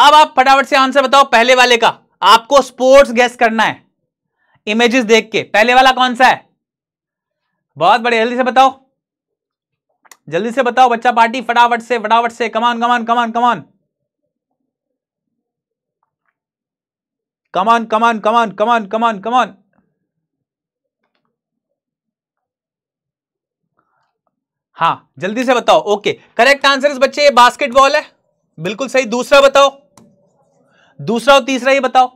अब आप फटाफट से आंसर बताओ पहले वाले का आपको स्पोर्ट्स गेस करना है इमेजेस देख के पहले वाला कौन सा है बहुत बढ़िया जल्दी से बताओ जल्दी से बताओ बच्चा पार्टी फटाफट से फटाफट से come on come on come on come on come on come on come on come on come on कमान हाँ जल्दी से बताओ ओके करेक्ट आंसर इस बच्चे ये बास्केटबॉल है बिल्कुल सही दूसरा बताओ दूसरा और तीसरा ही बताओ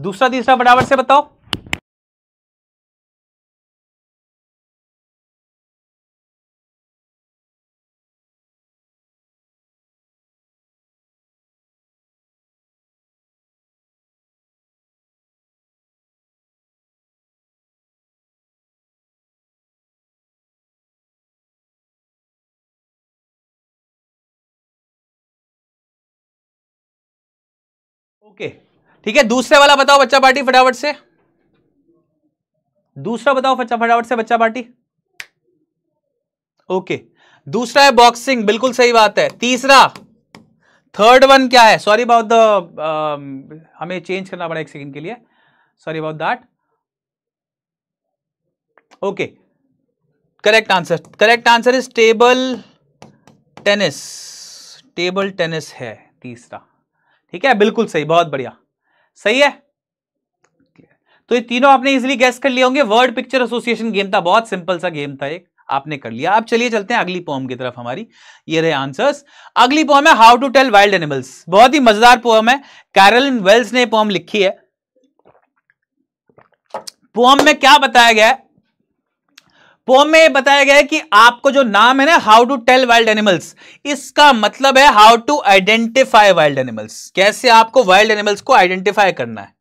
दूसरा तीसरा बराबर से बताओ ओके okay. ठीक है दूसरे वाला बताओ बच्चा पार्टी फटाफट से दूसरा बताओ फटाफट से बच्चा पार्टी ओके दूसरा है बॉक्सिंग बिल्कुल सही बात है तीसरा थर्ड वन क्या है सॉरी अबाउट द हमें चेंज करना पड़ा एक सेकंड के लिए sorry about that okay correct answer correct answer is table tennis table tennis है तीसरा ठीक है बिल्कुल सही बहुत बढ़िया सही है तो ये तीनों आपने इजिली गैस कर लिए होंगे वर्ड पिक्चर एसोसिएशन गेम था बहुत सिंपल सा गेम था एक आपने कर लिया आप चलिए चलते हैं अगली पोम की तरफ हमारी ये रहे आंसर्स अगली पोम है how to tell wild animals बहुत ही मजेदार पोम है कैरलिन वेल्स ने पोम लिखी है पोम में क्या बताया गया है पोम में बताया गया है कि आपको जो नाम है ना how to tell wild animals इसका मतलब है how to identify wild animals कैसे आपको वाइल्ड एनिमल्स को आइडेंटिफाई करना है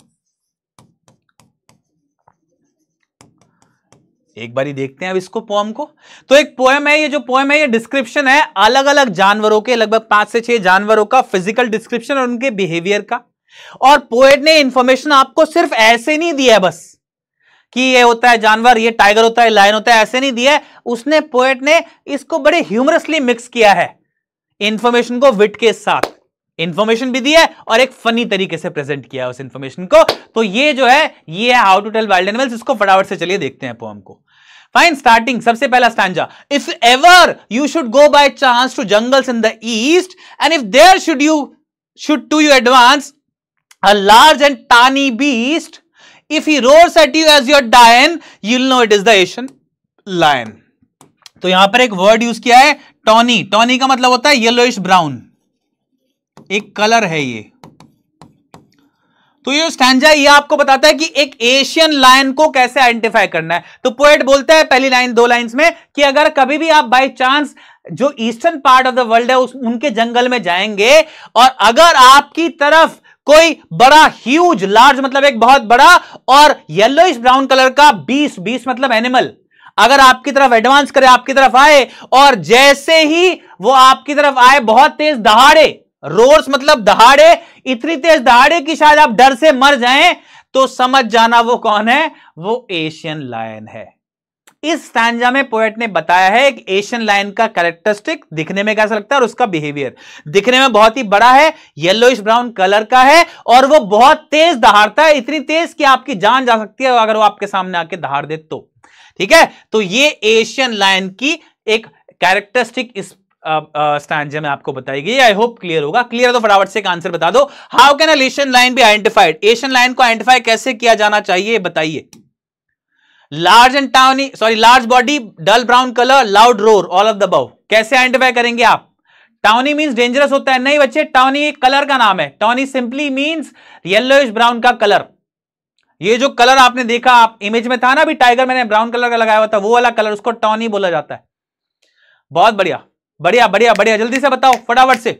एक बारी देखते हैं अब इसको पोएम को तो एक पोएम है ये जो पोएम है ये डिस्क्रिप्शन है अलग अलग जानवरों के लगभग पांच से छह जानवरों का फिजिकल डिस्क्रिप्शन और उनके बिहेवियर का और पोएट ने इंफॉर्मेशन आपको सिर्फ ऐसे नहीं दिया है बस कि ये होता है जानवर ये टाइगर होता है लायन होता है ऐसे नहीं दिया है उसने पोएट ने इसको बड़े ह्यूमरसली मिक्स किया है इंफॉर्मेशन को विट के साथ इंफॉर्मेशन भी दी है और एक फनी तरीके से प्रेजेंट किया है उस इंफॉर्मेशन को तो ये जो है ये है how to tell wild animals इसको फटाफट से चलिए देखते हैं पोम को फाइन स्टार्टिंग सबसे पहला stanza if ever you should go by chance to jungles in the east and if there should you should to you advance a large and tawny beast if he roars at you as your dian you'll know it is the asian lion तो यहां पर एक word use किया है Tony Tony का मतलब होता है येलोइश ब्राउन एक कलर है ये तो ये स्टैंडा ये आपको बताता है कि एक एशियन लायन को कैसे आइडेंटिफाई करना है तो पोएट बोलता है पहली लाइन दो लाइंस में कि अगर कभी भी आप बाय चांस जो eastern part of the world है उस उनके जंगल में जाएंगे और अगर आपकी तरफ कोई बड़ा ह्यूज लार्ज मतलब एक बहुत बड़ा और येलो ब्राउन कलर का बीस बीस मतलब एनिमल अगर आपकी तरफ एडवांस करे आपकी तरफ आए और जैसे ही वो आपकी तरफ आए बहुत तेज दहाड़े रोर्स मतलब दहाड़े इतनी तेज दहाड़े कि शायद आप डर से मर जाएं तो समझ जाना वो कौन है वो एशियन लायन है इस स्टैंडा में पोएट ने बताया है एक एशियन लाइन का कैरेक्टरिस्टिक दिखने में कैसा लगता है और उसका बिहेवियर दिखने में बहुत ही बड़ा है येलोइश ब्राउन कलर का है और वो बहुत तेज दहाड़ता है इतनी तेज कि आपकी जान जा सकती है अगर वो आपके सामने आके दहाड़ दे तो ठीक है तो ये एशियन लाइन की एक कैरेक्टरिस्टिक इस स्टैंड में आपको बताई गई आई होप क्लियर होगा क्लियर तो फटाफट से आंसर बता दो how can Asian lion be identified Asian lion को आइडेंटिफाई कैसे किया जाना चाहिए बताइए large and tawny sorry large body dull brown colour loud roar all of the above कैसे आइडेंटिफाई करेंगे आप टाउनी मीन्स डेंजरस होता है नहीं बच्चे टाउनी कलर का नाम है tawny simply means yellowish brown का कलर ये जो कलर आपने देखा आप इमेज में था ना अभी टाइगर मैंने ब्राउन कलर का लगाया हुआ था वो वाला कलर उसको टॉनी बोला जाता है बहुत बढ़िया बढ़िया बढ़िया बढ़िया जल्दी से बताओ फटाफट से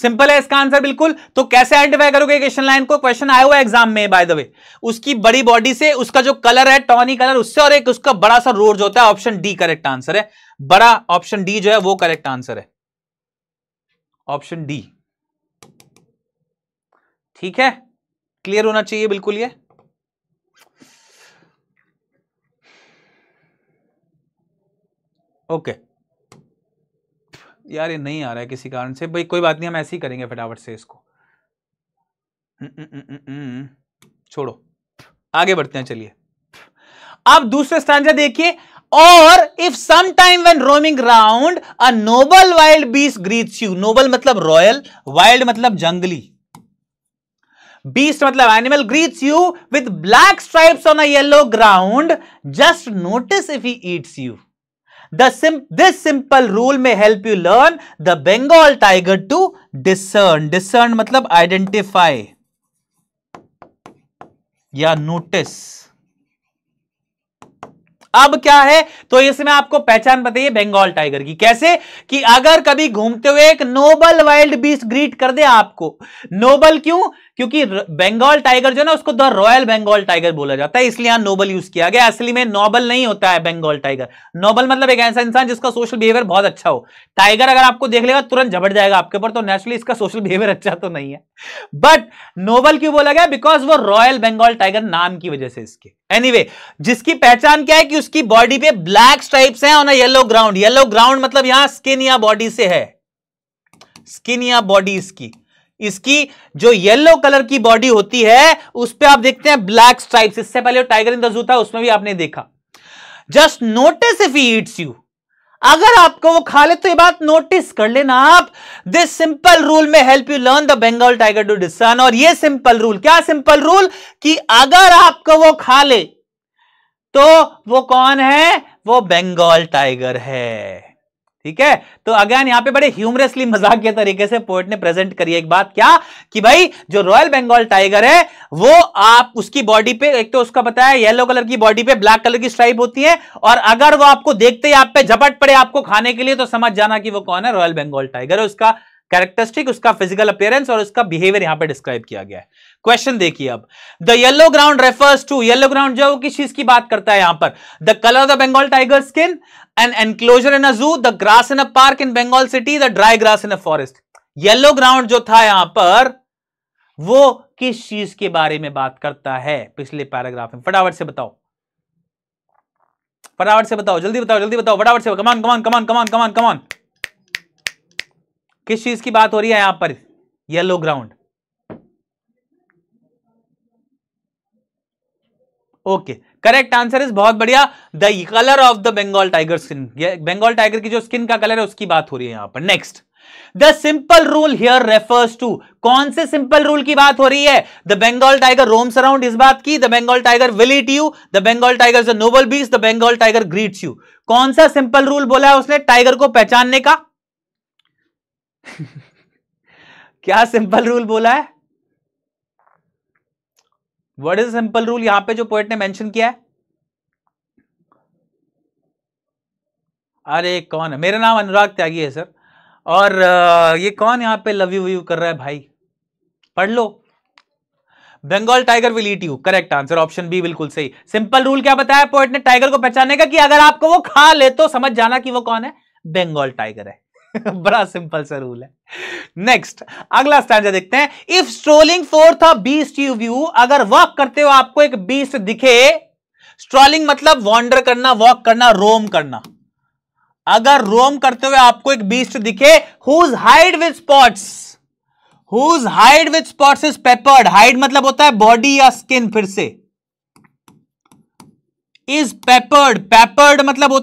सिंपल है इसका आंसर बिल्कुल तो कैसे आइडेंटिफाई करोगे क्वेश्चन लाइन को क्वेश्चन आया हुआ एग्जाम में बाय द वे उसकी बड़ी बॉडी से उसका जो कलर है टॉनी कलर उससे और एक उसका बड़ा सा रोड होता है ऑप्शन डी करेक्ट आंसर है बड़ा ऑप्शन डी जो है वो करेक्ट आंसर है ऑप्शन डी ठीक है क्लियर होना चाहिए बिल्कुल ये ओके okay. यार ये नहीं आ रहा है किसी कारण से भाई कोई बात नहीं हम ऐसे ही करेंगे फटाफट से इसको हम्म, हम्म, हम्म, छोड़ो आगे बढ़ते हैं चलिए आप दूसरे स्टांजा देखिए और if some time when roaming round a noble wild beast greets you noble मतलब रॉयल वाइल्ड मतलब जंगली बीस मतलब animal greets you with black stripes on a yellow ground just notice if he eats you this simple rule may help you learn the Bengal tiger to discern discern मतलब identify या notice अब क्या है तो इसमें आपको पहचान बताइए बेंगाल टाइगर की कैसे कि अगर कभी घूमते हुए एक नोबल वाइल्ड बीस ग्रीट कर दे आपको नोबल क्यों क्योंकि बंगाल टाइगर जो है ना उसको द रॉयल बंगाल टाइगर बोला जाता है इसलिए यहां नोबल यूज किया गया असली में नोबल नहीं होता है बंगाल टाइगर नोबल मतलब एक ऐसा इंसान जिसका सोशल बिहेवियर बहुत अच्छा हो टाइगर अगर आपको देख लेगा तुरंत झबट जाएगा आपके ऊपर तो नेचुरली इसका सोशल बिहेवियर अच्छा तो नहीं है बट नोबल क्यों बोला गया बिकॉज वो रॉयल बंगाल टाइगर नाम की वजह से इसके एनी anyway, जिसकी पहचान क्या है कि उसकी बॉडी पे ब्लैक स्ट्राइप्स है और येलो ग्राउंड येलो ग्राउंड मतलब यहां स्किन या बॉडी से है स्किन या बॉडी इसकी इसकी जो येलो कलर की बॉडी होती है उस पर आप देखते हैं ब्लैक स्ट्राइप्स इससे पहले टाइगर इन दू था उसमें भी आपने देखा just notice if he eats you अगर आपको वो खा ले तो ये बात नोटिस कर लेना आप this simple rule may help you learn the Bengal tiger to discern और ये सिंपल रूल क्या सिंपल रूल कि अगर आपको वो खा ले तो वो कौन है वो बंगाल टाइगर है ठीक है तो अगेन यहां पे बड़े ह्यूमरसली मजाक के तरीके से पोएट ने प्रेजेंट करी एक बात क्या कि भाई जो रॉयल बंगाल टाइगर है वो आप उसकी बॉडी पे एक तो उसका पता है येलो कलर की बॉडी पे ब्लैक कलर की स्ट्राइप होती है और अगर वो आपको देखते ही आप पे झपट पड़े आपको खाने के लिए तो समझ जाना कि वो कौन है रॉयल बंगाल टाइगर है उसका कैरेक्टरिस्टिक उसका फिजिकल अपियरेंस और उसका बिहेवियर यहां पर डिस्क्राइब किया गया है क्वेश्चन देखिए अब the yellow ground refers to yellow ground जो किस चीज की बात करता है यहां पर the colour of the Bengal tiger skin an enclosure in a zoo the grass in a park in Bengal city the dry grass in a forest yellow ground जो था यहां पर वो किस चीज के बारे में बात करता है पिछले पैराग्राफ में फटाफट से बताओ फटाफट से बताओ जल्दी बताओ जल्दी बताओ फटाफट से come on come on come on come on come on कमान किस चीज की बात हो रही है यहां पर yellow ground okay correct answer is बहुत बढ़िया the colour of the Bengal tiger skin Bengal tiger की जो स्किन का कलर है उसकी बात हो रही है यहां पर next the simple rule here refers to कौन से सिंपल रूल की बात हो रही है the Bengal tiger roams around इस बात की the Bengal tiger will eat you the Bengal tiger is a noble beast the Bengal tiger greets you कौन सा सिंपल रूल बोला है उसने टाइगर को पहचानने का क्या सिंपल रूल बोला है वट इज सिंपल रूल यहां पे जो पोएट ने मेंशन किया है अरे कौन है मेरा नाम अनुराग त्यागी है सर और ये कौन यहां पे लव यू यू कर रहा है भाई पढ़ लो Bengal tiger will eat you correct answer option B बिल्कुल सही सिंपल रूल क्या बताया पोएट ने टाइगर को पहचानने का कि अगर आपको वो खा ले तो समझ जाना कि वो कौन है बंगाल टाइगर है बड़ा सिंपल सा रूल है नेक्स्ट अगला स्टैंड देखते हैं if strolling forth a beast you view अगर वॉक करते हो आपको एक बीस्ट दिखे स्ट्रॉलिंग मतलब वॉन्डर करना वॉक करना रोम करना अगर रोम करते हुए आपको एक बीस्ट दिखे whose hide with spots whose hide with spots is peppered hide मतलब होता है बॉडी या स्किन फिर से इज पेपर्ड पेपर्ड मतलब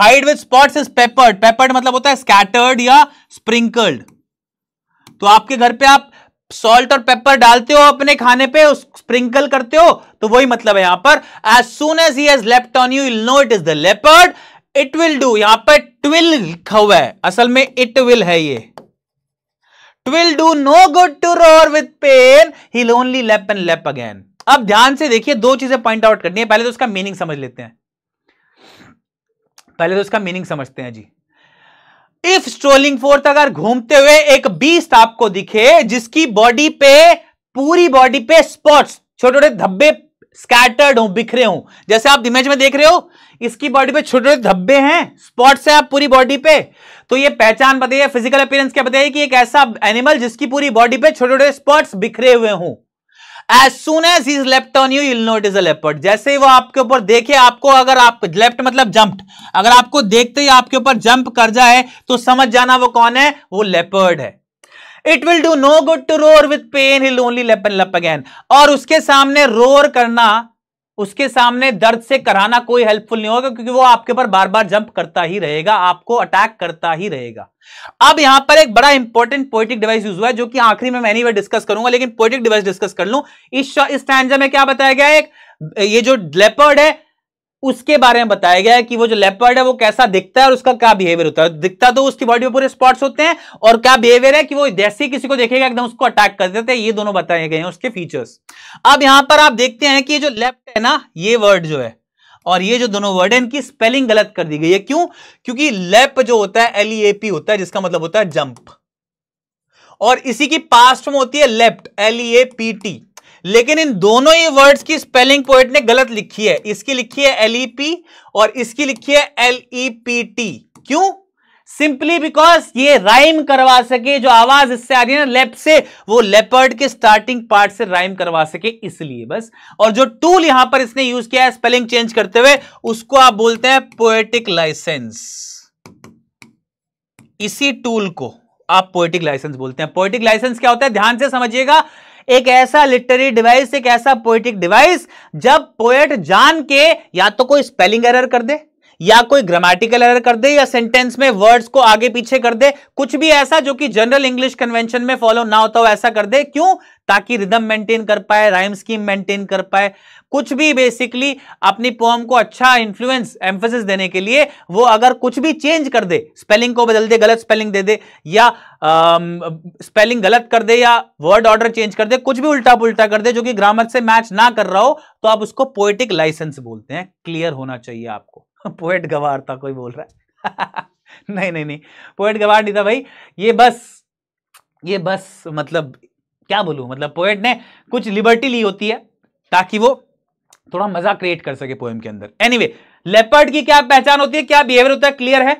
hide with spot is peppered peppered मतलब होता है स्कैटर्ड या स्प्रिंकल्ड तो आपके घर पे आप सॉल्ट और पेपर डालते हो अपने खाने पे स्प्रिंकल करते हो तो वही मतलब है यहां पर as soon as he left on you know it is the leopard it will do यहां पर ट्विल लिखा हुआ है असल में इट विल है ये twill do no good to roar with pain he only leap and leap again अब ध्यान से देखिए दो चीजें पॉइंट आउट करनी है पहले तो उसका मीनिंग समझ लेते हैं पहले तो उसका मीनिंग समझते हैं जी इफ स्ट्रोलिंग फोर्थ अगर घूमते हुए एक बीस्ट आपको दिखे जिसकी बॉडी पे पूरी बॉडी पे स्पॉट्स छोटे छोटे धब्बे स्कैटर्ड हो बिखरे हो जैसे आप इमेज में देख रहे हो इसकी बॉडी पे छोटे छोटे धब्बे हैं स्पॉट्स है आप पूरी बॉडी पे तो ये पहचान बताइए फिजिकल अपीयरेंस क्या बताइए कि एक ऐसा एनिमल जिसकी पूरी बॉडी पे छोटे छोटे स्पॉट्स बिखरे हुए हों as soon as is leapt on you you'll know is a leopard जैसे ही वो आपके ऊपर देखे आपको अगर आप लेफ्ट मतलब जंप अगर आपको देखते ही आपके ऊपर जंप कर जाए तो समझ जाना वो कौन है वो लेपर्ड है it will do no good to roar with pain he'll only लेपन लप अगेन और उसके सामने रोर करना उसके सामने दर्द से कराना कोई हेल्पफुल नहीं होगा क्योंकि वो आपके ऊपर बार बार जंप करता ही रहेगा आपको अटैक करता ही रहेगा अब यहां पर एक बड़ा इंपॉर्टेंट पोइटिक डिवाइस यूज हुआ है जो कि आखिरी में मैं डिस्कस करूंगा लेकिन पोइटिक डिवाइस डिस्कस कर लू इस इस में क्या बताया गया है एक ये जो लेपर्ड है उसके बारे में बताया गया है कि वो जो लेपर्ड है वो कैसा दिखता है और उसका क्या बिहेवियर होता है दिखता तो उसकी बॉडी में पूरे स्पॉट्स होते हैं और क्या बिहेवियर है कि वो जैसे ही किसी को देखेगा एकदम उसको अटैक कर देते हैं ये दोनों बताए गए हैं उसके फीचर्स अब यहां पर आप देखते हैं कि जो लेफ्ट है ना ये वर्ड जो है और ये जो दोनों वर्ड है इनकी स्पेलिंग गलत कर दी गई है क्यों क्योंकि लेप जो होता है एल ई पी होता है जिसका मतलब होता है जंप और इसी की पास्ट में होती है leapt L E A P T लेकिन इन दोनों ही वर्ड्स की स्पेलिंग पोएट ने गलत लिखी है इसकी लिखी है एल ई पी और इसकी लिखी है एल ई पी टी क्यों सिंपली बिकॉज ये राइम करवा सके जो आवाज इससे आ रही है ना लेप से वो लेपर्ड के स्टार्टिंग पार्ट से राइम करवा सके इसलिए बस और जो टूल यहां पर इसने यूज किया है स्पेलिंग चेंज करते हुए उसको आप बोलते हैं पोएटिक लाइसेंस इसी टूल को आप पोएटिक लाइसेंस बोलते हैं पोएटिक लाइसेंस क्या होता है ध्यान से समझिएगा एक ऐसा लिटरेरी डिवाइस एक ऐसा पोएटिक डिवाइस जब पोएट जान के या तो कोई स्पेलिंग एरर कर दे या कोई ग्रामेटिकल एरर कर दे या सेंटेंस में वर्ड्स को आगे पीछे कर दे कुछ भी ऐसा जो कि जनरल इंग्लिश कन्वेंशन में फॉलो ना होता हो ऐसा कर दे क्यों ताकि रिदम मेंटेन कर पाए राइम स्कीम मेंटेन कर पाए कुछ भी बेसिकली अपनी पोम को अच्छा इन्फ्लुएंस एम्फोसिस देने के लिए वो अगर कुछ भी चेंज कर दे स्पेलिंग को बदल दे गलत स्पेलिंग दे दे या आ, स्पेलिंग गलत कर दे या वर्ड ऑर्डर चेंज कर दे कुछ भी उल्टा पुल्टा कर दे जो कि ग्रामर से मैच ना कर रहा हो तो आप उसको पोएटिक लाइसेंस बोलते हैं क्लियर होना चाहिए आपको पोएट गवार था कोई बोल रहा है नहीं नहीं नहीं पोएट गवार नहीं था भाई ये बस ये बस मतलब क्या बोलूँ मतलब पोएट ने कुछ लिबर्टी ली होती है ताकि वो थोड़ा मजा क्रिएट कर सके पोएम के अंदर एनीवे anyway, लेपर्ड की क्या पहचान होती है क्या बिहेवियर होता है क्लियर है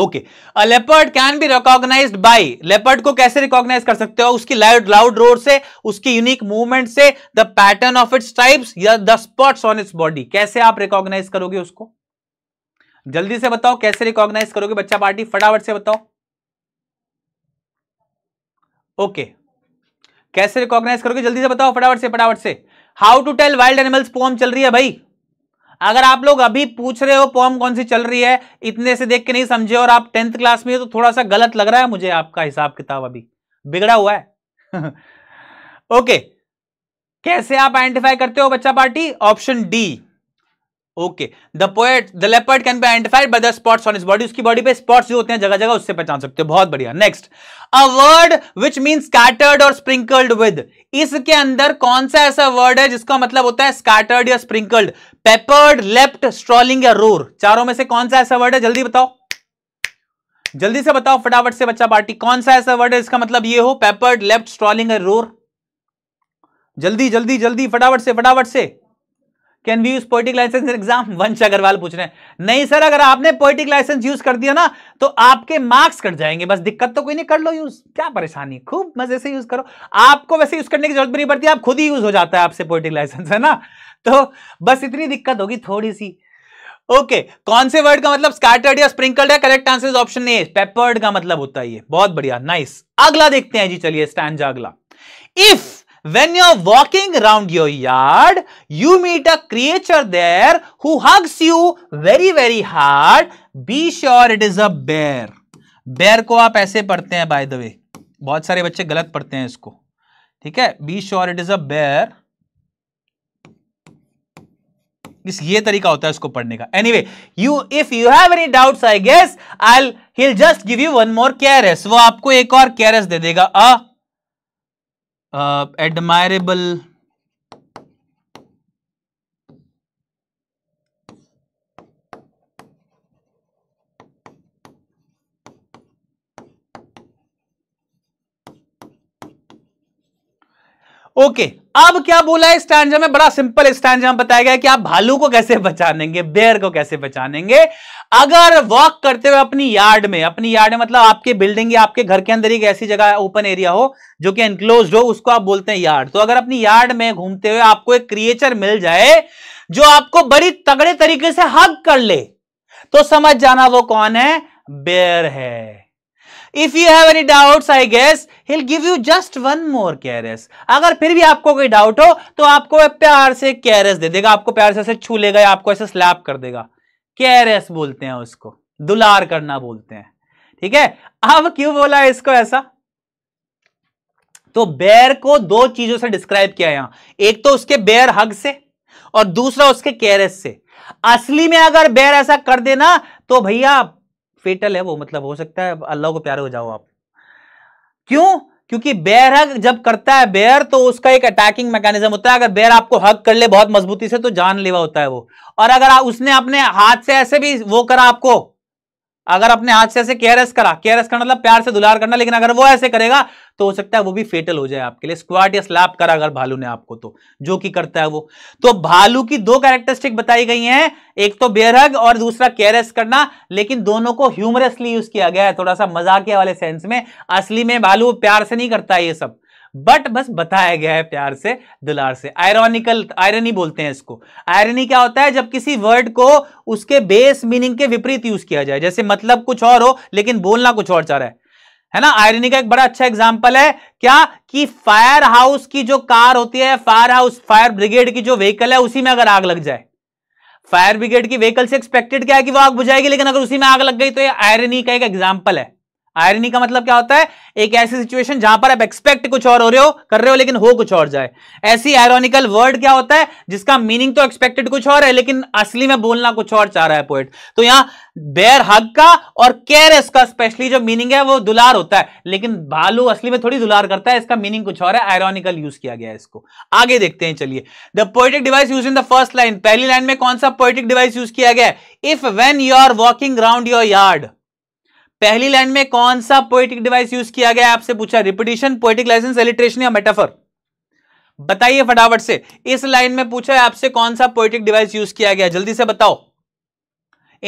okay a leopard can be recognise by leopard को कैसे रिकॉग्नाइज कर सकते हो उसकी लाउड लाउड रोड से उसकी यूनिक मूवमेंट से the pattern of its stripes या the spots on its body कैसे आप रिकॉग्नाइज करोगे उसको जल्दी से बताओ कैसे रिकॉग्नाइज करोगे बच्चा पार्टी फटाफट से बताओ ओके कैसे रिकॉग्नाइज करोगे जल्दी से बताओ फटाफट से फटाफट से how to tell wild animals poem चल रही है भाई अगर आप लोग अभी पूछ रहे हो पोम कौन सी चल रही है इतने से देख के नहीं समझे और आप टेंथ क्लास में तो थोड़ा सा गलत लग रहा है मुझे आपका हिसाब किताब अभी बिगड़ा हुआ है ओके okay. कैसे आप आइडेंटिफाई करते हो बच्चा party option D okay the poet the leopard can be identified by the spots on his body उसकी बॉडी पे स्पॉट्स जो होते हैं जगह जगह उससे पहचान सकते हो बहुत बढ़िया next a word which mean scattered और स्प्रिंकल्ड विद इसके अंदर कौन सा ऐसा वर्ड है जिसका मतलब होता है स्कैटर्ड या स्प्रिंकल्ड पेपर्ड लेफ्ट स्ट्रॉलिंग या रोर चारों में से कौन सा ऐसा वर्ड है जल्दी बताओ जल्दी से बताओ फटाफट से बच्चा पार्टी कौन सा ऐसा वर्ड है इसका मतलब ये हो पेपर्ड लेफ्ट स्ट्रॉलिंग या रोर जल्दी जल्दी जल्दी फटाफट से फटाफट से can we use poetic licence in exam Vansh Agarwal पूछ रहे हैं नहीं सर अगर आपने पोइटिक लाइसेंस यूज कर दिया ना तो आपके मार्क्स कट जाएंगे बस दिक्कत तो कोई नहीं कर लो यूज क्या परेशानी खूब मजे से यूज करो आपको वैसे यूज करने की जरूरत भी नहीं पड़ती आप खुद ही यूज हो जाता है आपसे पोइटिक लाइसेंस है ना तो बस इतनी दिक्कत होगी थोड़ी सी ओके okay, कौन से वर्ड का मतलब स्कैटर्ड या स्प्रिंकल्ड है correct answer option A peppered का मतलब होता है ये बहुत बढ़िया नाइस अगला देखते हैं जी चलिए स्टैंड अगला if When you're walking around your yard, you meet a creature there who hugs you very very hard. Be sure it is a bear. बेर को आप ऐसे पढ़ते हैं बाय द वे बहुत सारे बच्चे गलत पढ़ते हैं इसको ठीक है be sure it is a bear इस ये तरीका होता है उसको पढ़ने का anyway you if you have any doubts I guess I will just give you one more caress वो आपको एक और कैरस दे देगा अ uh, admirable ओके अब क्या बोला है स्टैंडा में बड़ा सिंपल स्टैंडा में बताया गया कि आप भालू को कैसे बचानेंगे बेयर को कैसे बचानेंगे अगर वॉक करते हुए अपनी यार्ड में अपनी यार्ड में मतलब आपके बिल्डिंग या आपके घर के अंदर एक ऐसी जगह ओपन एरिया हो जो कि एनक्लोज हो उसको आप बोलते हैं यार्ड तो अगर अपनी यार्ड में घूमते हुए आपको एक क्रिएचर मिल जाए जो आपको बड़ी तगड़े तरीके से हक कर ले तो समझ जाना वो कौन है बेयर है if you have any doubts I guess he'll give you just one more caress अगर फिर भी आपको कोई डाउट हो तो आपको प्यार से कैरेस दे देगा आपको प्यार से ऐसे छू लेगा आपको ऐसे स्लैप कर देगा कैरेस बोलते हैं उसको दुलार करना बोलते हैं ठीक है अब क्यों बोला इसको ऐसा तो बेर को दो चीजों से डिस्क्राइब किया यहां एक तो उसके बेर हग से और दूसरा उसके कैरेस से असली में अगर बेर ऐसा कर देना तो भैया फेटल है वो मतलब हो सकता है अल्लाह को प्यारे हो जाओ आप क्यों क्योंकि बेर हक जब करता है बेयर तो उसका एक अटैकिंग मैकेनिज्म होता है अगर बेयर आपको हक कर ले बहुत मजबूती से तो जानलेवा होता है वो और अगर उसने अपने हाथ से ऐसे भी वो करा आपको अगर अपने हाथ से ऐसे केयरस करा केयरस करना मतलब प्यार से दुलार करना लेकिन अगर वो ऐसे करेगा तो हो सकता है वो भी फेटल हो जाए आपके लिए स्क्वाट या स्लैप करा अगर भालू ने आपको तो जो कि करता है वो तो भालू की दो कैरेक्टरिस्टिक बताई गई हैं एक तो बेरहग और दूसरा केयरस करना लेकिन दोनों को ह्यूमरसली यूज किया गया है थोड़ा सा मजाकिया वाले सेंस में असली में भालू प्यार से नहीं करता ये सब बट बस बताया गया है प्यार से दुलार से आयरॉनिकल आयरनी बोलते हैं इसको आयरनी क्या होता है जब किसी वर्ड को उसके बेस मीनिंग के विपरीत यूज किया जाए जैसे मतलब कुछ और हो लेकिन बोलना कुछ और चाह रहा है है ना आयरनी का एक बड़ा अच्छा एग्जाम्पल है क्या कि फायर हाउस की जो कार होती है फायर हाउस फायर ब्रिगेड की जो व्हीकल है उसी में अगर आग लग जाए फायर ब्रिगेड की व्हीकल से एक्सपेक्टेड क्या है कि वो आग बुझाएगी लेकिन अगर उसी में आग लग गई तो ये आयरनी का एक एग्जाम्पल है आयरनी का मतलब क्या होता है एक ऐसी सिचुएशन जहां पर आप एक्सपेक्ट कुछ और हो रहे हो कर रहे हो लेकिन हो कुछ और जाए ऐसी आयरॉनिकल वर्ड क्या होता है जिसका मीनिंग तो एक्सपेक्टेड कुछ और है लेकिन असली में बोलना कुछ और चाह रहा है पोइट तो यहाँ बेर हग का और केयरस का स्पेशली जो मीनिंग है वो दुलार होता है लेकिन भालू असली में थोड़ी दुलार करता है इसका मीनिंग कुछ और है आयरॉनिकल यूज किया गया है इसको आगे देखते हैं चलिए the poetic device use in the first line पहली लाइन में कौन सा पोइटिक डिवाइस यूज किया गया है if when you are walking round your yard पहली लाइन में कौन सा पोएटिक डिवाइस यूज किया गया आपसे पूछा रिपीटिशन पोएटिक लाइसेंस एलिट्रेशन या मेटाफर बताइए फटाफट से इस लाइन में पूछा है आपसे कौन सा पोएटिक डिवाइस यूज किया गया जल्दी से बताओ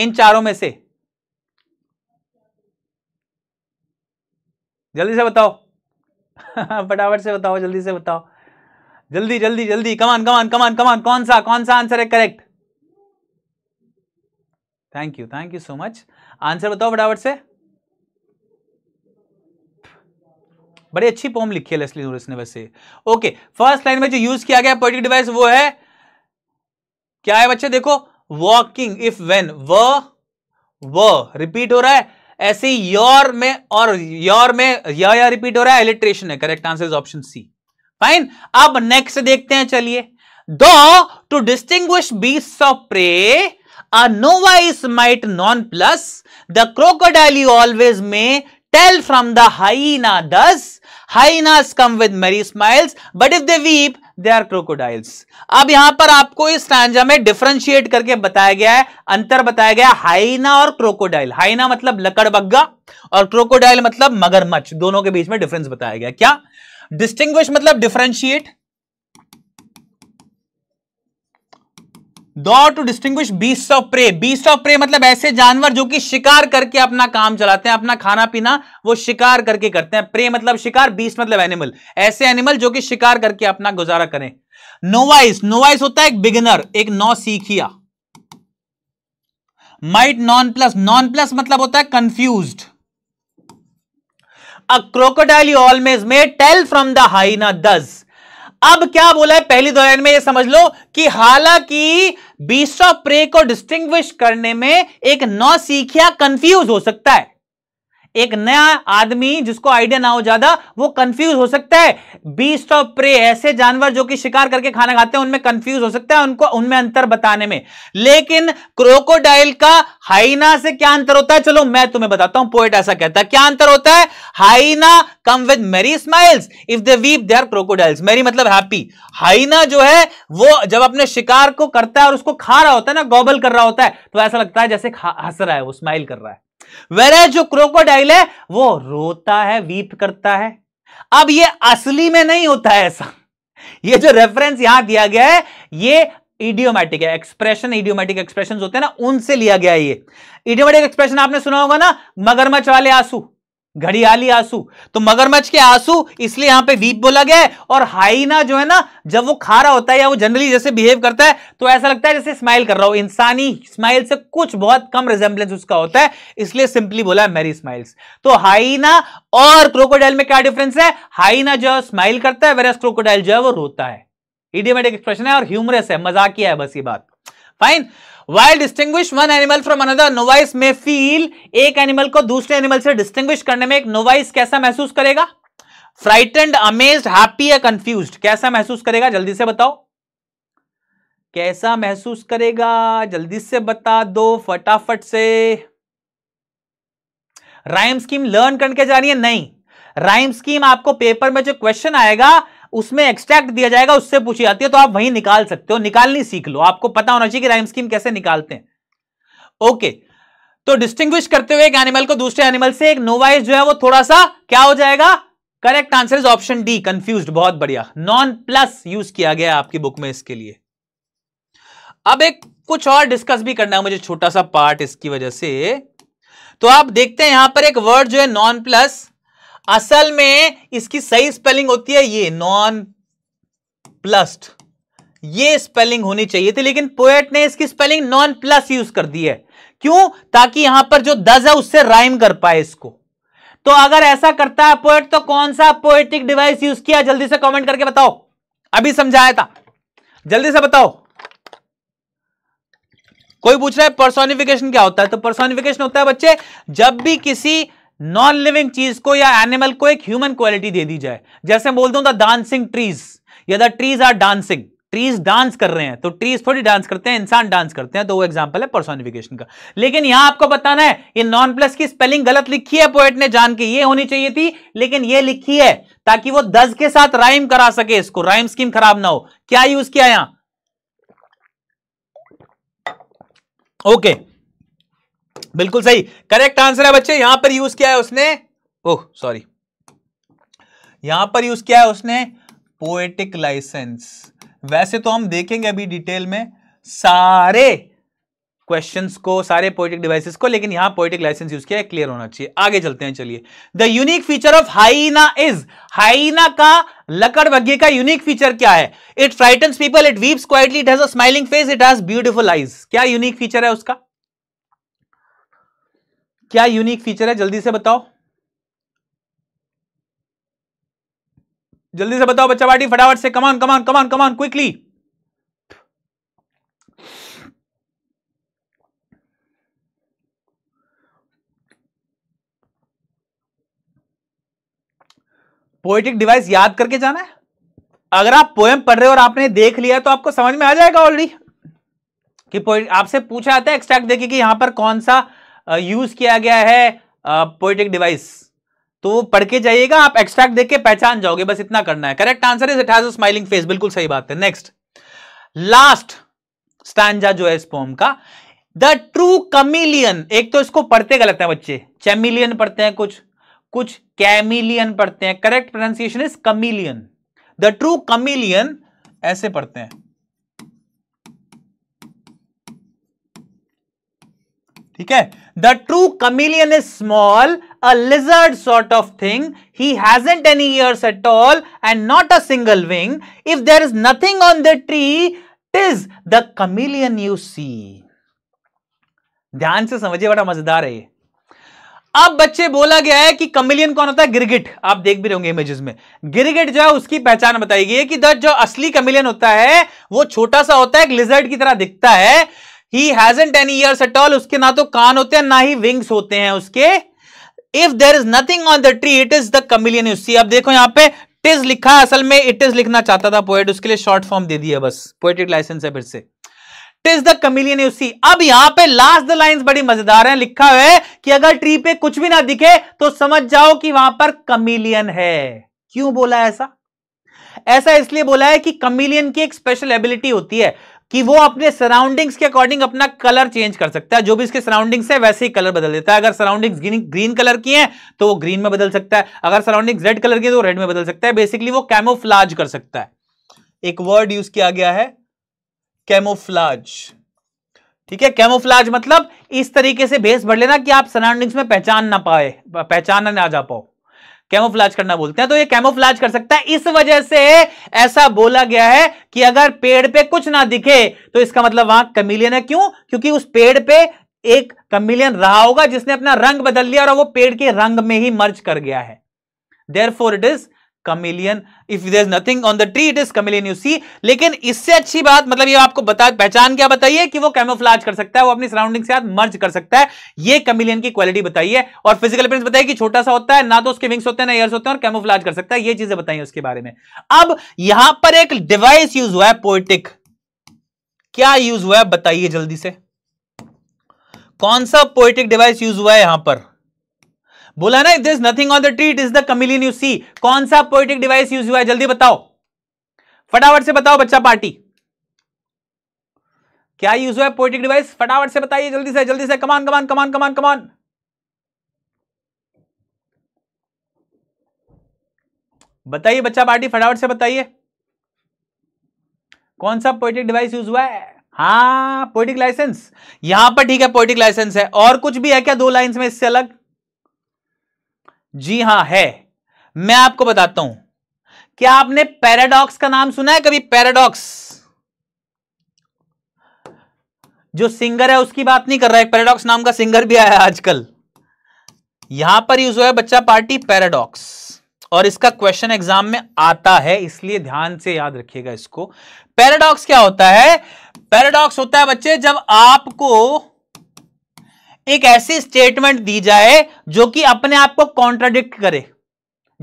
इन चारों में से जल्दी से बताओ फटाफट से बताओ जल्दी से बताओ जल्दी जल्दी जल्दी कमान कमान कमान कमान कौन सा कौन सा आंसर है correct thank you thank you so much answer बताओ फटाफट से बड़ी अच्छी पोम लिखी है लेस्ली नोरिस ने वैसे ओके फर्स्ट लाइन में जो यूज किया गया पोइटिक डिवाइस वो है क्या है बच्चे देखो वॉकिंग इफ वेन व व रिपीट हो रहा है ऐसे योर में और योर में या, या रिपीट हो रहा है एलिट्रेशन है correct answer is option C fine अब नेक्स्ट देखते हैं चलिए दो to distinguish beasts of prey a novice might nonplus the crocodile you always may tell from the hyena thus hyenas come with merry smiles but if they weep they are crocodiles अब यहां पर आपको इस stanza में differentiate करके बताया गया है अंतर बताया गया हाइना और क्रोकोडाइल हाइना मतलब लकड़बग्गा और क्रोकोडाइल मतलब मगरमच्छ दोनों के बीच में डिफरेंस बताया गया क्या डिस्टिंग्विश मतलब डिफ्रेंशिएट दौर to distinguish beasts of prey beasts of prey मतलब ऐसे जानवर जो कि शिकार करके अपना काम चलाते हैं अपना खाना पीना वो शिकार करके करते हैं प्रे मतलब शिकार बीस मतलब एनिमल ऐसे एनिमल जो कि शिकार करके अपना गुजारा करें नोवाइस नोवाइस होता है एक बिगिनर एक नौ सीखिया might nonplus nonplus मतलब होता है confuse a crocodile you always may tell from the hyena thus अब क्या बोला है पहली दो में ये समझ लो कि हालांकि बीस प्रे को डिस्टिंग्विश करने में एक नौ सीखिया कंफ्यूज हो सकता है एक नया आदमी जिसको आइडिया ना हो ज्यादा वो कंफ्यूज हो सकता है बीस्ट ऑफ प्रे ऐसे जानवर जो कि शिकार करके खाना खाते हैं उनमें कंफ्यूज हो सकता है उनको उनमें अंतर बताने में लेकिन क्रोकोडाइल का हाइना से क्या अंतर होता है चलो मैं तुम्हें बताता हूं पोएट ऐसा कहता है क्या अंतर होता है hyena come with merry smiles if they weep they're crocodiles merry मतलब हैप्पी हाइना जो है वो जब अपने शिकार को करता है और उसको खा रहा होता है ना गॉबल कर रहा होता है तो ऐसा लगता है जैसे हंस रहा है वो स्माइल कर रहा है वेरे जो क्रोकोडाइल है वो रोता है वीप करता है अब ये असली में नहीं होता है ऐसा ये जो रेफरेंस यहां दिया गया है ये इडियोमैटिक है एक्सप्रेशन इडियोमैटिक एक्सप्रेशन होते हैं ना उनसे लिया गया ये इडियोमैटिक एक्सप्रेशन आपने सुना होगा ना मगरमच वाले आंसू घड़ियाली आंसू तो मगरमच्छ के आंसू इसलिए यहां पे वीप बोला गया है और हाइना जो है ना जब वो खा रहा होता है या वो जनरली जैसे बिहेव करता है तो ऐसा लगता है जैसे स्माइल कर रहा हो इंसानी स्माइल से कुछ बहुत कम रिजेम्बलेंस उसका होता है इसलिए सिंपली बोला है मैरी स्माइल्स तो हाइना और क्रोकोडाइल में क्या डिफरेंस है हाइना जो है स्माइल करता है वेरस क्रोकोडाइल जो है वो रोता है इडियोमेटिक एक्सप्रेशन है और ह्यूमरस है मजाकिया है बस ये बात fine while distinguish one animal from another novice may feel एक एनिमल को दूसरे एनिमल से डिस्टिंग्विश करने में एक नोवाइस कैसा महसूस करेगा फ्राइटेंड अमेज हैप्पी या कंफ्यूज कैसा महसूस करेगा जल्दी से बताओ कैसा महसूस करेगा जल्दी से बता दो फटाफट से राइम स्कीम लर्न करके जा रही है नहीं राइम स्कीम आपको पेपर में जो क्वेश्चन आएगा उसमें एक्सट्रैक्ट दिया जाएगा उससे पूछी जाती है तो आप वहीं निकाल सकते हो निकालनी सीख लो आपको पता होना चाहिए कि राइम स्कीम कैसे निकालते हैं ओके तो डिस्टिंग्विश करते हुए एक एनिमल को दूसरे एनिमल से एक नोवाइस जो है वो थोड़ा सा क्या हो जाएगा correct answer is option D confuse बहुत बढ़िया नॉन प्लस यूज किया गया आपकी बुक में इसके लिए अब एक कुछ और डिस्कस भी करना है मुझे छोटा सा पार्ट इसकी वजह से तो आप देखते हैं यहां पर एक वर्ड जो है नॉन प्लस असल में इसकी सही स्पेलिंग होती है ये नॉन प्लस्ड ये स्पेलिंग होनी चाहिए थी लेकिन पोएट ने इसकी स्पेलिंग नॉन प्लस यूज कर दी है क्यों ताकि यहां पर जो दस है उससे राइम कर पाए इसको तो अगर ऐसा करता है पोएट तो कौन सा पोएटिक डिवाइस यूज किया जल्दी से कमेंट करके बताओ अभी समझाया था जल्दी से बताओ कोई पूछ रहा है पर्सोनिफिकेशन क्या होता है तो पर्सोनिफिकेशन होता है बच्चे जब भी किसी नॉन लिविंग चीज को या एनिमल को एक ह्यूमन क्वालिटी दे दी जाए जैसे बोल दूं द डांसिंग ट्रीज या the trees are dancing trees dance कर रहे हैं तो ट्रीज थोड़ी डांस करते हैं इंसान डांस करते हैं तो वो एग्जांपल है पर्सोनिफिकेशन का लेकिन यहां आपको बताना है ये नॉन प्लस की स्पेलिंग गलत लिखी है पोएट ने जान के ये होनी चाहिए थी लेकिन ये लिखी है ताकि वो दस के साथ राइम करा सके इसको राइम स्कीम खराब ना हो क्या यूज किया यहां ओके okay. बिल्कुल सही करेक्ट आंसर है बच्चे यहां पर यूज किया है उसने ओह सॉरी यहां पर यूज किया है उसने पोएटिक लाइसेंस वैसे तो हम देखेंगे अभी डिटेल में सारे क्वेश्चंस को सारे पोइटिक डिवाइसेस को लेकिन यहां पोइटिक लाइसेंस यूज किया है क्लियर होना चाहिए आगे चलते हैं चलिए the unique feature of hyena is hyena का लकड़बग्घे का यूनिक फीचर क्या है it frightens people it weeps quietly it has a smiling face it has beautiful eyes क्या यूनिक फीचर है उसका क्या यूनिक फीचर है जल्दी से बताओ जल्दी से बताओ बच्चा बाटी फटाफट से come on come on come on come on quickly poetic device याद करके जाना है अगर आप पोएम पढ़ रहे हो और आपने देख लिया तो आपको समझ में आ जाएगा ऑलरेडी कि आपसे पूछा जाता है एक्सट्रैक्ट देखिए कि यहां पर कौन सा यूज किया गया है पोइटिक डिवाइस तो पढ़ के जाइएगा आप एक्सट्रैक्ट देख के पहचान जाओगे बस इतना करना है correct answer is it has smiling face बिल्कुल सही बात है नेक्स्ट लास्ट स्टैंडा जो है इस पोम का द ट्रू कमिलियन एक तो इसको पढ़ते गलत है बच्चे चैमिलियन पढ़ते हैं कुछ कुछ कैमिलियन पढ़ते हैं correct pronunciation is chameleon the true chameleon ऐसे पढ़ते हैं ठीक है the true chameleon is small a lizard sort of thing he hasn't any years at all and not a single wing if there is nothing on the tree टिज the chameleon you सी ध्यान से समझिए बड़ा मजेदार है ये अब बच्चे बोला गया है कि कमिलियन कौन होता है गिरगिट आप देख भी रहोगे इमेजेस में गिरगिट जो है उसकी पहचान बताई गई है कि द जो असली कमिलियन होता है वो छोटा सा होता है एक लिजर्ड की तरह दिखता है he hasn't any ear at all उसके ना तो कान होते हैं ना ही विंग्स होते हैं उसके if there is nothing on the tree it is the chameleon उसी अब देखो यहां पे टिज लिखा असल में इट इज लिखना चाहता था पोएट उसके लिए शॉर्ट फॉर्म दे दिया बस पोएटिक लाइसेंस है फिर से टिज द कमिलियन यू अब यहां पे लास्ट द लाइन बड़ी मजेदार है लिखा हुआ है कि अगर ट्री पे कुछ भी ना दिखे तो समझ जाओ कि वहां पर कमिलियन है क्यों बोला ऐसा ऐसा इसलिए बोला है कि कमिलियन की एक स्पेशल एबिलिटी होती है कि वो अपने सराउंडिंग्स के अकॉर्डिंग अपना कलर चेंज कर सकता है जो भी इसके सराउंडिंग्स है वैसे ही कलर बदल देता है अगर सराउंडिंग्स ग्रीन कलर की हैं तो वो ग्रीन में बदल सकता है अगर सराउंडिंग्स रेड कलर की है तो रेड में बदल सकता है बेसिकली वो कैमोफ्लाज कर सकता है एक वर्ड यूज किया गया है कैमोफ्लाज ठीक है कैमोफ्लाज मतलब इस तरीके से भेस भर लेना कि आप सराउंडिंग्स में पहचान ना पाए पहचान ना जा पाओ कैमोफ्लाज करना बोलते हैं तो ये कैमोफ्लाज कर सकता है इस वजह से ऐसा बोला गया है कि अगर पेड़ पे कुछ ना दिखे तो इसका मतलब वहां कमिलियन है क्यों क्योंकि उस पेड़ पे एक कमिलियन रहा होगा जिसने अपना रंग बदल लिया और वो पेड़ के रंग में ही मर्ज कर गया है there it is chameleon if there is nothing on the tree it is chameleon you see लेकिन इससे अच्छी बात मतलब ये आपको बता पहचान क्या बताइए कि वो कैमोफ्लाज कर सकता है वो अपनी सराउंडिंग से साथ मर्ज कर सकता है ये कमिलियन की क्वालिटी बताइए और फिजिकल अपीरेंस बताइए कि छोटा सा होता है ना तो उसके विंग्स होते हैं ना एयर्स होते हैं और कैमोफ्लाज कर सकता है ये चीजें बताइए उसके बारे में अब यहां पर एक डिवाइस यूज हुआ है पोइटिक क्या यूज हुआ है बताइए जल्दी से कौन सा पोइटिक डिवाइस यूज हुआ है यहां पर बोला ना it is nothing on the tree it is the chameleon you see कौन सा पोइटिक डिवाइस यूज हुआ है जल्दी बताओ फटाफट से बताओ बच्चा पार्टी क्या यूज हुआ है पोइटिक डिवाइस फटाफट से बताइए जल्दी से जल्दी से कमान कमान कमान कमान कमान बताइए बच्चा पार्टी फटाफट से बताइए कौन सा पोइटिक डिवाइस यूज हुआ है हाँ पोइटिक लाइसेंस यहां पर ठीक है पोइटिक लाइसेंस है और कुछ भी है क्या दो लाइंस में इससे अलग जी हां है मैं आपको बताता हूं क्या आपने पैराडॉक्स का नाम सुना है कभी पैराडॉक्स जो सिंगर है उसकी बात नहीं कर रहा है पैराडॉक्स नाम का सिंगर भी आया आजकल यहां पर यूज हुआ है बच्चा पार्टी पैराडॉक्स और इसका क्वेश्चन एग्जाम में आता है इसलिए ध्यान से याद रखिएगा इसको पैराडॉक्स क्या होता है पैराडॉक्स होता है बच्चे जब आपको एक ऐसी स्टेटमेंट दी जाए जो कि अपने आप को कॉन्ट्राडिक्ट करे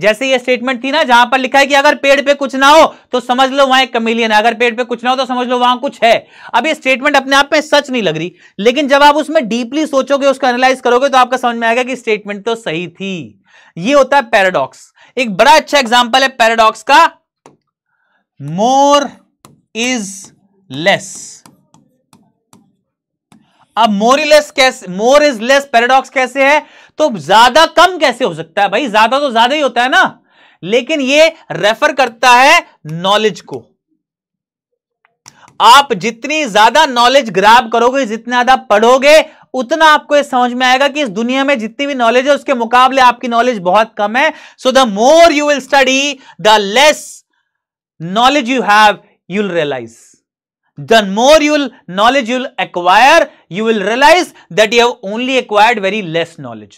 जैसे ये स्टेटमेंट थी ना जहां पर लिखा है कि अगर पेड़ पे कुछ ना हो तो समझ लो वहां एक कमिलियन है अगर पेड़ पे कुछ ना हो तो समझ लो वहां कुछ है अब ये स्टेटमेंट अपने आप में सच नहीं लग रही लेकिन जब आप उसमें डीपली सोचोगे उसको एनालाइज करोगे तो आपका समझ में आएगा कि स्टेटमेंट तो सही थी ये होता है पैराडॉक्स एक बड़ा अच्छा एग्जाम्पल है पैराडॉक्स का मोर इज लेस अब मोर लेस कैसे मोर इज लेस पैराडॉक्स कैसे है तो ज्यादा कम कैसे हो सकता है भाई ज्यादा तो ज्यादा ही होता है ना लेकिन ये रेफर करता है नॉलेज को आप जितनी ज्यादा नॉलेज ग्रैब करोगे जितना ज्यादा पढ़ोगे उतना आपको ये समझ में आएगा कि इस दुनिया में जितनी भी नॉलेज है उसके मुकाबले आपकी नॉलेज बहुत कम है so the more you will study the less knowledge you have you'll realise the more you'll knowledge you'll acquire you will realize that you have only acquired very less knowledge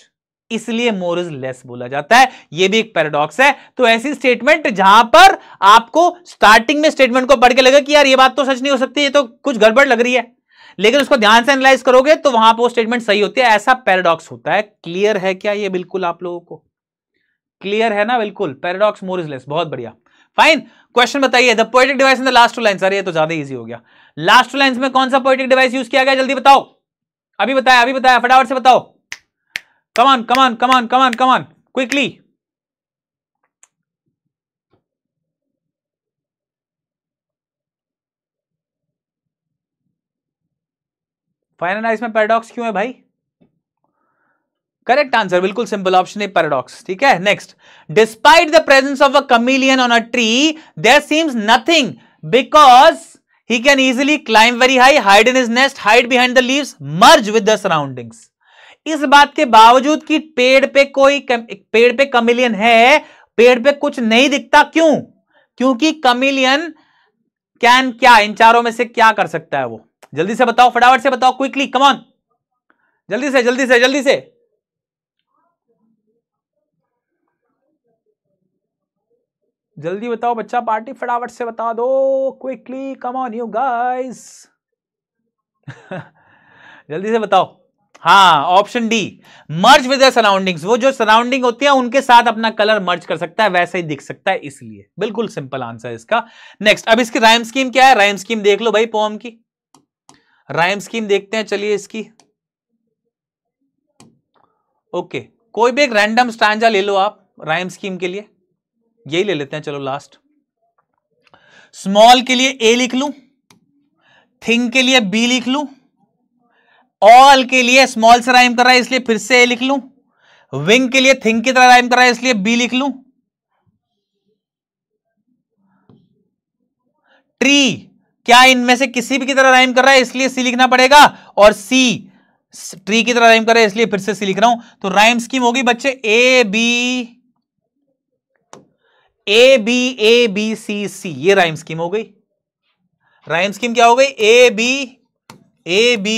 इसलिए more is less बोला जाता है यह भी एक paradox है तो ऐसी स्टेटमेंट जहां पर आपको स्टार्टिंग में स्टेटमेंट को पढ़ के लगा कि यार ये बात तो सच नहीं हो सकती ये तो कुछ गड़बड़ लग रही है लेकिन उसको ध्यान से एनालाइज करोगे तो वहां पर वो स्टेटमेंट सही होती है ऐसा पैराडॉक्स होता है क्लियर है क्या ये बिल्कुल आप लोगों को क्लियर है ना बिल्कुल पैराडॉक्स मोर इज लेस बहुत बढ़िया फाइन क्वेश्चन बताइए the poetic device in the last two line sir ये तो ज्यादा ईजी हो गया लास्ट टू लाइन में कौन सा पोइटिक डिवाइस यूज किया गया जल्दी बताओ अभी बताया अभी बताया फटाफट से बताओ come on come on come on come on come on quickly final में पैराडॉक्स क्यों है भाई करेक्ट आंसर बिल्कुल सिंपल ऑप्शन है पैराडॉक्स ठीक है next despite the presence of a chameleon on a tree there seems nothing because he can easily climb very high hide in its nest hide behind the leaves merge with the surroundings इस बात के बावजूद कि पेड़ पे कोई पेड़ पे कमिलियन है पेड़ पे कुछ नहीं दिखता क्यों क्योंकि कमिलियन कैन क्या इन चारों में से क्या कर सकता है वो जल्दी से बताओ फटाफट से बताओ क्विकली कमॉन जल्दी से जल्दी से जल्दी से जल्दी बताओ बच्चा पार्टी फटाफट से बता दो quickly come on you guys जल्दी से बताओ हाँ option D merge with surroundings वो जो सराउंडिंग होती है उनके साथ अपना कलर मर्ज कर सकता है वैसे ही दिख सकता है इसलिए बिल्कुल सिंपल आंसर है इसका नेक्स्ट अब इसकी राइम स्कीम क्या है राइम स्कीम देख लो भाई पोम की राइम स्कीम देखते हैं चलिए इसकी ओके कोई भी एक रैंडम स्टांजा ले लो आप राइम स्कीम के लिए यही ले लेते हैं चलो लास्ट स्मॉल के लिए ए लिख लू थिंग के लिए बी लिख लू ऑल के लिए स्मॉल से राइम कर रहा है इसलिए फिर से ए लिख लू विंग के लिए थिंग की तरह राइम कर रहा है इसलिए बी लिख लू ट्री क्या इनमें से किसी भी की तरह राइम कर रहा है इसलिए सी लिखना पड़ेगा और सी ट्री की तरह राइम कर रहा है इसलिए फिर से सी लिख रहा हूं तो राइम स्कीम होगी बच्चे A B A B A B C C ये राइम स्कीम हो गई राइम स्कीम क्या हो गई ए B A B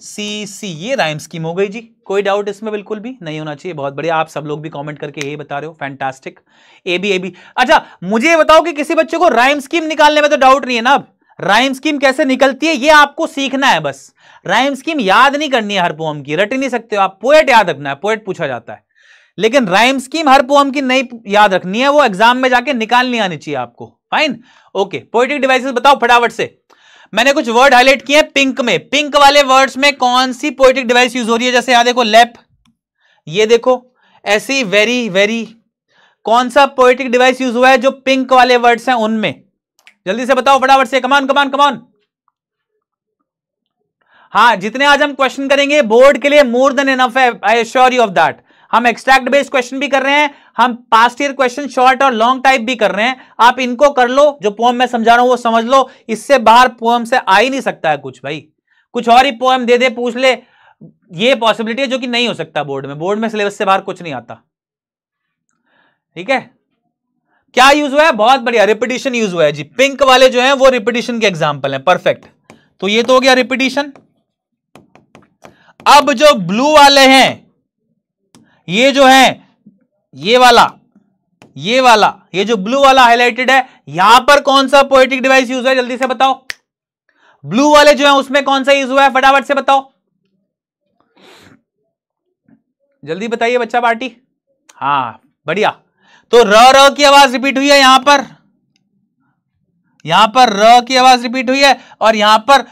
C C ये राइम स्कीम हो गई जी कोई डाउट इसमें बिल्कुल भी नहीं होना चाहिए बहुत बढ़िया आप सब लोग भी कमेंट करके ये बता रहे हो fantastic A B A B अच्छा मुझे बताओ कि किसी बच्चे को राइम स्कीम निकालने में तो डाउट नहीं है ना अब राइम स्कीम कैसे निकलती है ये आपको सीखना है बस राइम स्कीम याद नहीं करनी है हर पोम की रट नहीं सकते हो आप पोएट याद रखना है पोएट पूछा जाता है लेकिन राइम स्कीम हर पोम की नहीं याद रखनी है वो एग्जाम में जाके निकालनी आनी चाहिए आपको फाइन ओके पोइटिक डिवाइसेस बताओ फटाफट से मैंने कुछ वर्ड हाईलाइट किए पिंक में पिंक वाले वर्ड्स में कौन सी पोइटिक डिवाइस यूज हो रही है जैसे यहां देखो लेप ये देखो ऐसी वेरी वेरी कौन सा पोइटिक डिवाइस यूज हुआ है जो पिंक वाले वर्ड्स हैं उनमें जल्दी से बताओ फटाफट से कमान कमान कमान हाँ जितने आज हम क्वेश्चन करेंगे बोर्ड के लिए मोर देन इनफ है I assure you of that हम एक्सट्रैक्ट बेस्ड क्वेश्चन भी कर रहे हैं हम पास्ट ईयर क्वेश्चन शॉर्ट और लॉन्ग टाइप भी कर रहे हैं आप इनको कर लो जो पोएम मैं समझा रहा हूं वो समझ लो इससे बाहर पोएम से आ ही नहीं सकता है कुछ भाई कुछ और ही पोएम दे दे पूछ ले ये पॉसिबिलिटी है जो कि नहीं हो सकता बोर्ड में बोर्ड में सिलेबस से बाहर कुछ नहीं आता ठीक है क्या यूज हुआ है बहुत बढ़िया रिपीटिशन यूज हुआ है जी पिंक वाले जो है वो रिपीटिशन के एग्जाम्पल है परफेक्ट तो ये तो हो गया रिपीटिशन अब जो ब्लू वाले हैं ये जो है ये वाला ये वाला ये जो ब्लू वाला हाईलाइटेड है यहां पर कौन सा पोएटिक डिवाइस यूज है जल्दी से बताओ ब्लू वाले जो है उसमें कौन सा यूज हुआ है फटाफट से बताओ जल्दी बताइए बच्चा पार्टी हाँ बढ़िया तो र र की आवाज रिपीट हुई है यहां पर यहां पर र की आवाज रिपीट हुई है और यहां पर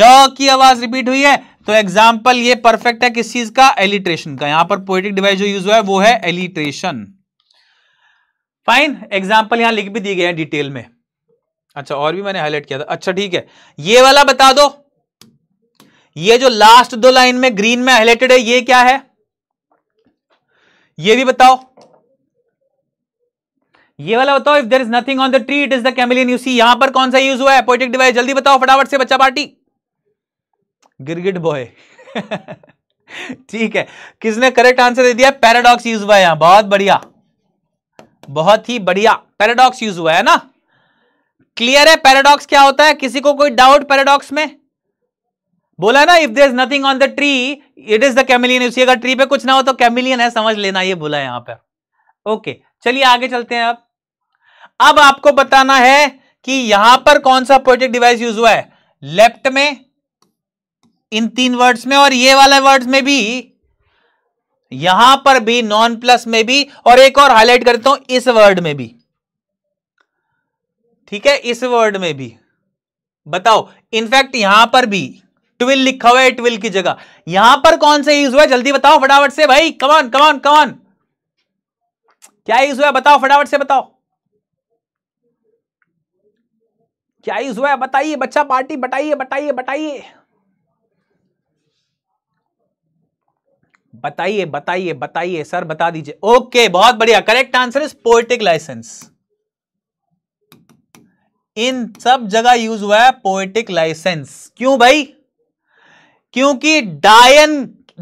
य की आवाज रिपीट हुई है तो एग्जाम्पल ये परफेक्ट है किस चीज का एलिट्रेशन का यहां पर पोएटिक डिवाइस जो यूज हुआ है वो है एलिट्रेशन फाइन एग्जाम्पल यहां लिख भी दिए गए हैं डिटेल में अच्छा और भी मैंने हाईलाइट किया था अच्छा ठीक है ये वाला बता दो ये जो लास्ट दो लाइन में ग्रीन में हाईलाइटेड है ये क्या है ये भी बताओ ये वाला बताओ if there is nothing on the tree it is the chameleon you see यहां पर कौन सा यूज हुआ है पोइटिक डिवाइस जल्दी बताओ फटाफट से बच्चा पार्टी गिरगिट बॉय ठीक है किसने करेक्ट आंसर दे दिया पैराडॉक्स यूज हुआ है यहां बहुत बढ़िया बहुत ही बढ़िया पैराडॉक्स यूज हुआ है ना क्लियर है पैराडॉक्स क्या होता है किसी को कोई डाउट पैराडॉक्स में बोला ना if there is nothing on the tree it is the chameleon उसी अगर ट्री पे कुछ ना हो तो कैमिलियन है समझ लेना ये बोला है यहां पर ओके चलिए आगे चलते हैं अब अब आपको बताना है कि यहां पर कौन सा प्रोजेक्ट डिवाइस यूज हुआ है लेफ्ट में इन तीन वर्ड्स में और ये वाले वर्ड्स में भी यहां पर भी नॉन प्लस में भी और एक और हाईलाइट करता हूं इस वर्ड में भी ठीक है इस वर्ड में भी बताओ इनफैक्ट यहां पर भी ट्विल लिखा हुआ है ट्विल की जगह यहां पर कौन सा यूज हुआ जल्दी बताओ फटाफट से भाई कमान कमान कमान क्या यूज हुआ बताओ फटाफट से बताओ क्या यूज हुआ बताइए बच्चा पार्टी बताइए बताइए बताइए बताइए बताइए बताइए सर बता दीजिए ओके बहुत बढ़िया correct answer is poetic licence इन सब जगह यूज हुआ है पोएटिक लाइसेंस क्यों भाई क्योंकि डायन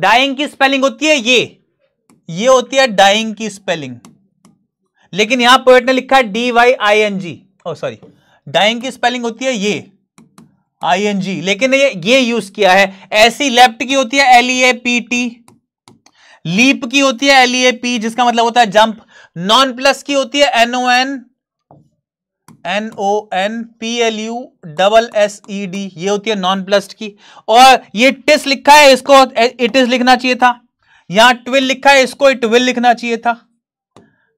डाइंग की स्पेलिंग होती है ये ये होती है डाइंग की स्पेलिंग लेकिन यहां पोएट ने लिखा है D Y I N G O sorry dying की स्पेलिंग होती है ये आई एन जी लेकिन ये ये यूज किया है ऐसी लेफ्ट की होती है L E A P T leap की होती है एल ए पी जिसका मतलब होता है जंप नॉन प्लस की होती है N O N N O N P L U double S E D ये होती है नॉन प्लस की और ये टिस लिखा है इसको इट इज लिखना चाहिए था यहां ट्विल लिखा है इसको इट विल लिखना चाहिए था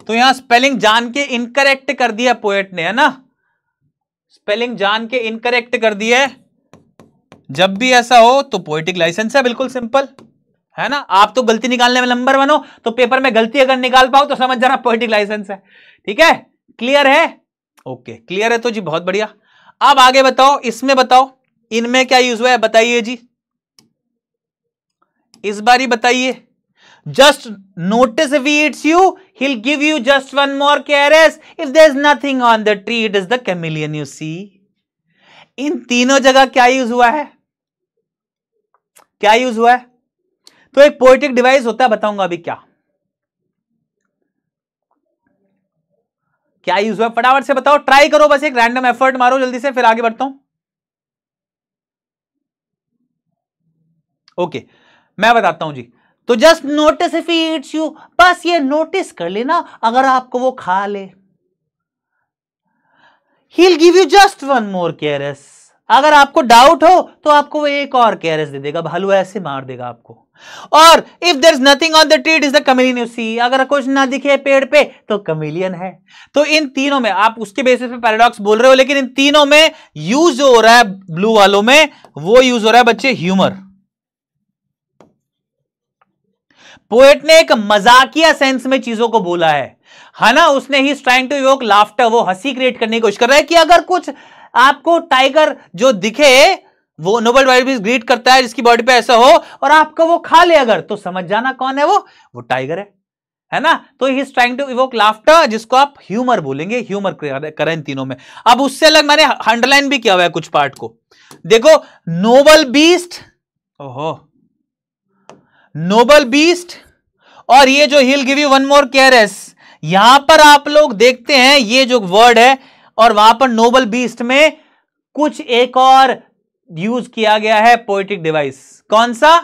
तो यहां स्पेलिंग जान के इनकरेक्ट कर दिया पोएट ने है ना स्पेलिंग जान के इनकरेक्ट कर दिया है जब भी ऐसा हो तो पोएटिक लाइसेंस है बिल्कुल सिंपल है ना आप तो गलती निकालने में नंबर वन हो तो पेपर में गलती अगर निकाल पाओ तो समझ जाना पोलिटिक लाइसेंस है ठीक है क्लियर है ओके क्लियर है तो जी बहुत बढ़िया अब आगे बताओ इसमें बताओ इनमें क्या यूज हुआ है बताइए जी इस बार ही बताइए just notice if it's you he'll give you just one more S if there is nothing on the tree it is the chameleon you see इन तीनों जगह क्या यूज हुआ है क्या यूज हुआ है तो एक पोइटिक डिवाइस होता है बताऊंगा अभी क्या क्या यूज हुआ फटाफट से बताओ ट्राई करो बस एक रैंडम एफर्ट मारो जल्दी से फिर आगे बढ़ता हूं ओके मैं बताता हूं जी तो just notice if he eats you बस ये नोटिस कर लेना अगर आपको वो खा ले he'll give you just one more caress अगर आपको डाउट हो तो आपको वो एक और केयरस दे देगा भालू ऐसे मार देगा आपको और if there is nothing on the tree it is the chameleon you see अगर कुछ ना दिखे पेड़ पे तो कमिलियन है तो इन तीनों में आप उसके बेसिस पे पैराडॉक्स बोल रहे हो लेकिन इन तीनों में यूज हो रहा है ब्लू वालों में वो यूज हो रहा है बच्चे ह्यूमर पोएट ने एक मजाकिया सेंस में चीजों को बोला है हा ना उसने he trying to evoke laughter वो हंसी क्रिएट करने की कोशिश कर रहा है कि अगर कुछ आपको टाइगर जो दिखे वो नोबल वाइल्ड ग्रीट करता है जिसकी बॉडी पे ऐसा हो और आपका वो खा ले अगर तो समझ जाना कौन है वो वो टाइगर है है ना तो he trying to evoke laughter जिसको आप ह्यूमर बोलेंगे ह्यूमर करें तीनों में अब उससे अलग मैंने अंडरलाइन भी किया हुआ है कुछ पार्ट को देखो नोबल बीस्ट ओहो नोबल बीस्ट और ये जो he'll give you one more caress यहां पर आप लोग देखते हैं ये जो वर्ड है और वहां पर नोबल बीस्ट में कुछ एक और यूज किया गया है पोएटिक डिवाइस कौन सा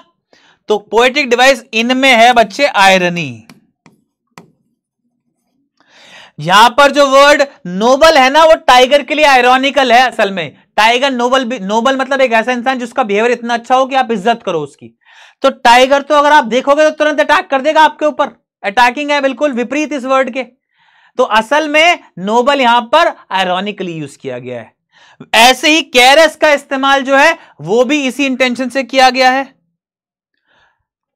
तो पोएटिक डिवाइस इनमें है बच्चे आयरनी यहां पर जो वर्ड नोबल है ना वो टाइगर के लिए आयरॉनिकल है असल में टाइगर नोबल भी नोबल मतलब एक ऐसा इंसान जिसका बिहेवियर इतना अच्छा हो कि आप इज्जत करो उसकी तो टाइगर तो अगर आप देखोगे तो तुरंत अटैक कर देगा आपके ऊपर अटैकिंग है बिल्कुल विपरीत इस वर्ड के तो असल में नोबल यहां पर आयरॉनिकली यूज किया गया है ऐसे ही कैरस का इस्तेमाल जो है वो भी इसी इंटेंशन से किया गया है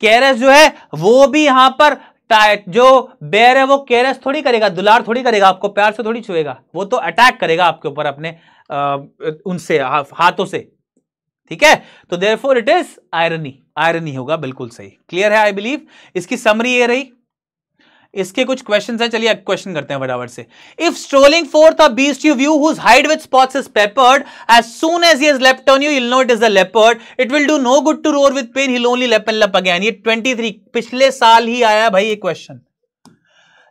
कैरस जो है वो भी यहां पर टाइट जो बेर है वो कैरस थोड़ी करेगा दुलार थोड़ी करेगा आपको प्यार से थोड़ी छुएगा वो तो अटैक करेगा आपके ऊपर अपने आ, उनसे हा, हाथों से ठीक है तो therefore it is irony irony होगा बिल्कुल सही क्लियर है आई बिलीव इसकी समरी ये रही इसके कुछ क्वेश्चन है चलिए क्वेश्चन करते हैं बराबर से if strolling forth a beast you view whose hide with spots is peppered as soon as he has leapt on you'll know is a leopard it will do no good to roar with pain he only लेपन लप again ये 23 पिछले साल ही आया भाई ये question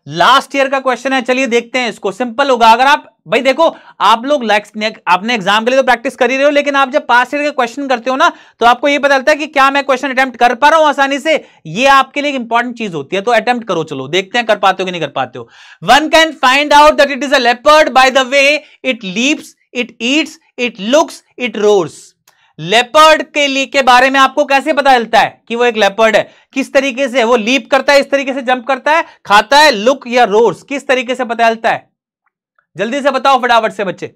last year का question है चलिए देखते हैं इसको सिंपल होगा अगर आप भाई देखो आप लोग आपने एग्जाम के लिए तो प्रैक्टिस कर ही रहे हो लेकिन आप जब पास ईयर के क्वेश्चन करते हो ना तो आपको ये पता चलता है कि क्या मैं क्वेश्चन अटेम्प्ट कर पा रहा हूं आसानी से ये आपके लिए एक इंपॉर्टेंट चीज होती है तो अटेम्प्ट करो चलो देखते हैं कर पाते हो कि नहीं कर पाते हो one can find out that it is a leopard by the way it leaps it eats it looks it roars leopard के ली के बारे में आपको कैसे पता चलता है कि वो एक लेपर्ड है किस तरीके से वो लीप करता है इस तरीके से जंप करता है खाता है लुक या रोर्स किस तरीके से पता चलता है जल्दी से बताओ फटाफट से बच्चे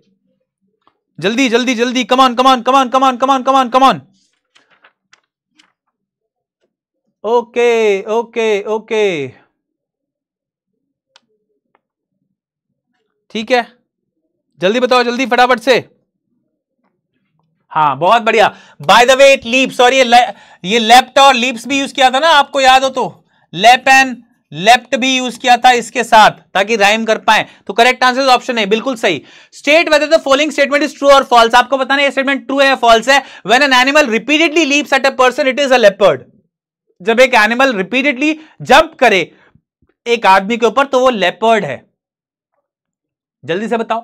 जल्दी जल्दी जल्दी come on come on come on come on come on come on come on okay okay okay ठीक है जल्दी बताओ जल्दी फटाफट से हाँ बहुत बढ़िया by the way it leaps और ये ये लेफ्ट और लीप्स भी यूज किया था ना आपको याद हो तो लेप एंड लेफ्ट भी यूज किया था इसके साथ ताकि राइम कर पाए तो करेक्ट आंसर ऑप्शन है बिल्कुल सही state whether the following statement is true और फॉल्स आपको बताना ये स्टेटमेंट ट्रू है या फॉल्स है when an animal repeatedly leaps at a person it is a leopard जब एक एनिमल रिपीटेडली जंप करे एक आदमी के ऊपर तो वो लेपर्ड है जल्दी से बताओ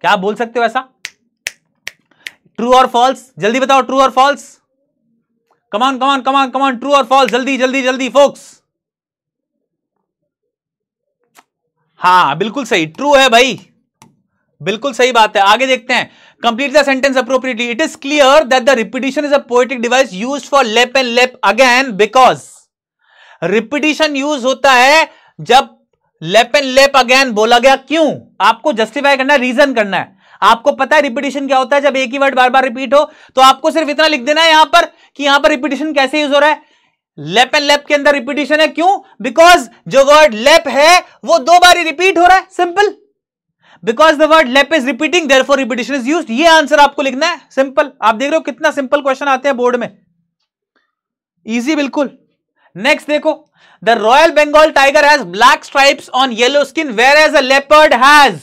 क्या बोल सकते हो ऐसा ट्रू और फॉल्स जल्दी बताओ ट्रू और false come on come on come on come on true और फॉल्स जल्दी जल्दी जल्दी फोक्स हाँ बिल्कुल सही ट्रू है भाई बिल्कुल सही बात है आगे देखते हैं complete the sentence appropriately it is clear that the repetition is a poetic device use for leap and leap again because repetition use होता है जब लेप एंड लेप अगेन बोला गया क्यों आपको जस्टिफाई करना है रीजन करना है आपको पता है रिपीटेशन क्या होता है जब एक ही वर्ड बार बार रिपीट हो तो आपको सिर्फ इतना लिख देना है यहां पर कि यहां पर रिपीटेशन कैसे यूज हो रहा है लेप एंड लेप के अंदर रिपीटेशन है क्यों बिकॉज जो वर्ड लेप है वो दो बार रिपीट हो रहा है simple because the word leap is repeating therefore repetition is use ये आंसर आपको लिखना है सिंपल आप देख रहे हो कितना सिंपल क्वेश्चन आते हैं बोर्ड में इजी बिल्कुल नेक्स्ट देखो the royal Bengal tiger has black stripes on yellow skin whereas a leopard has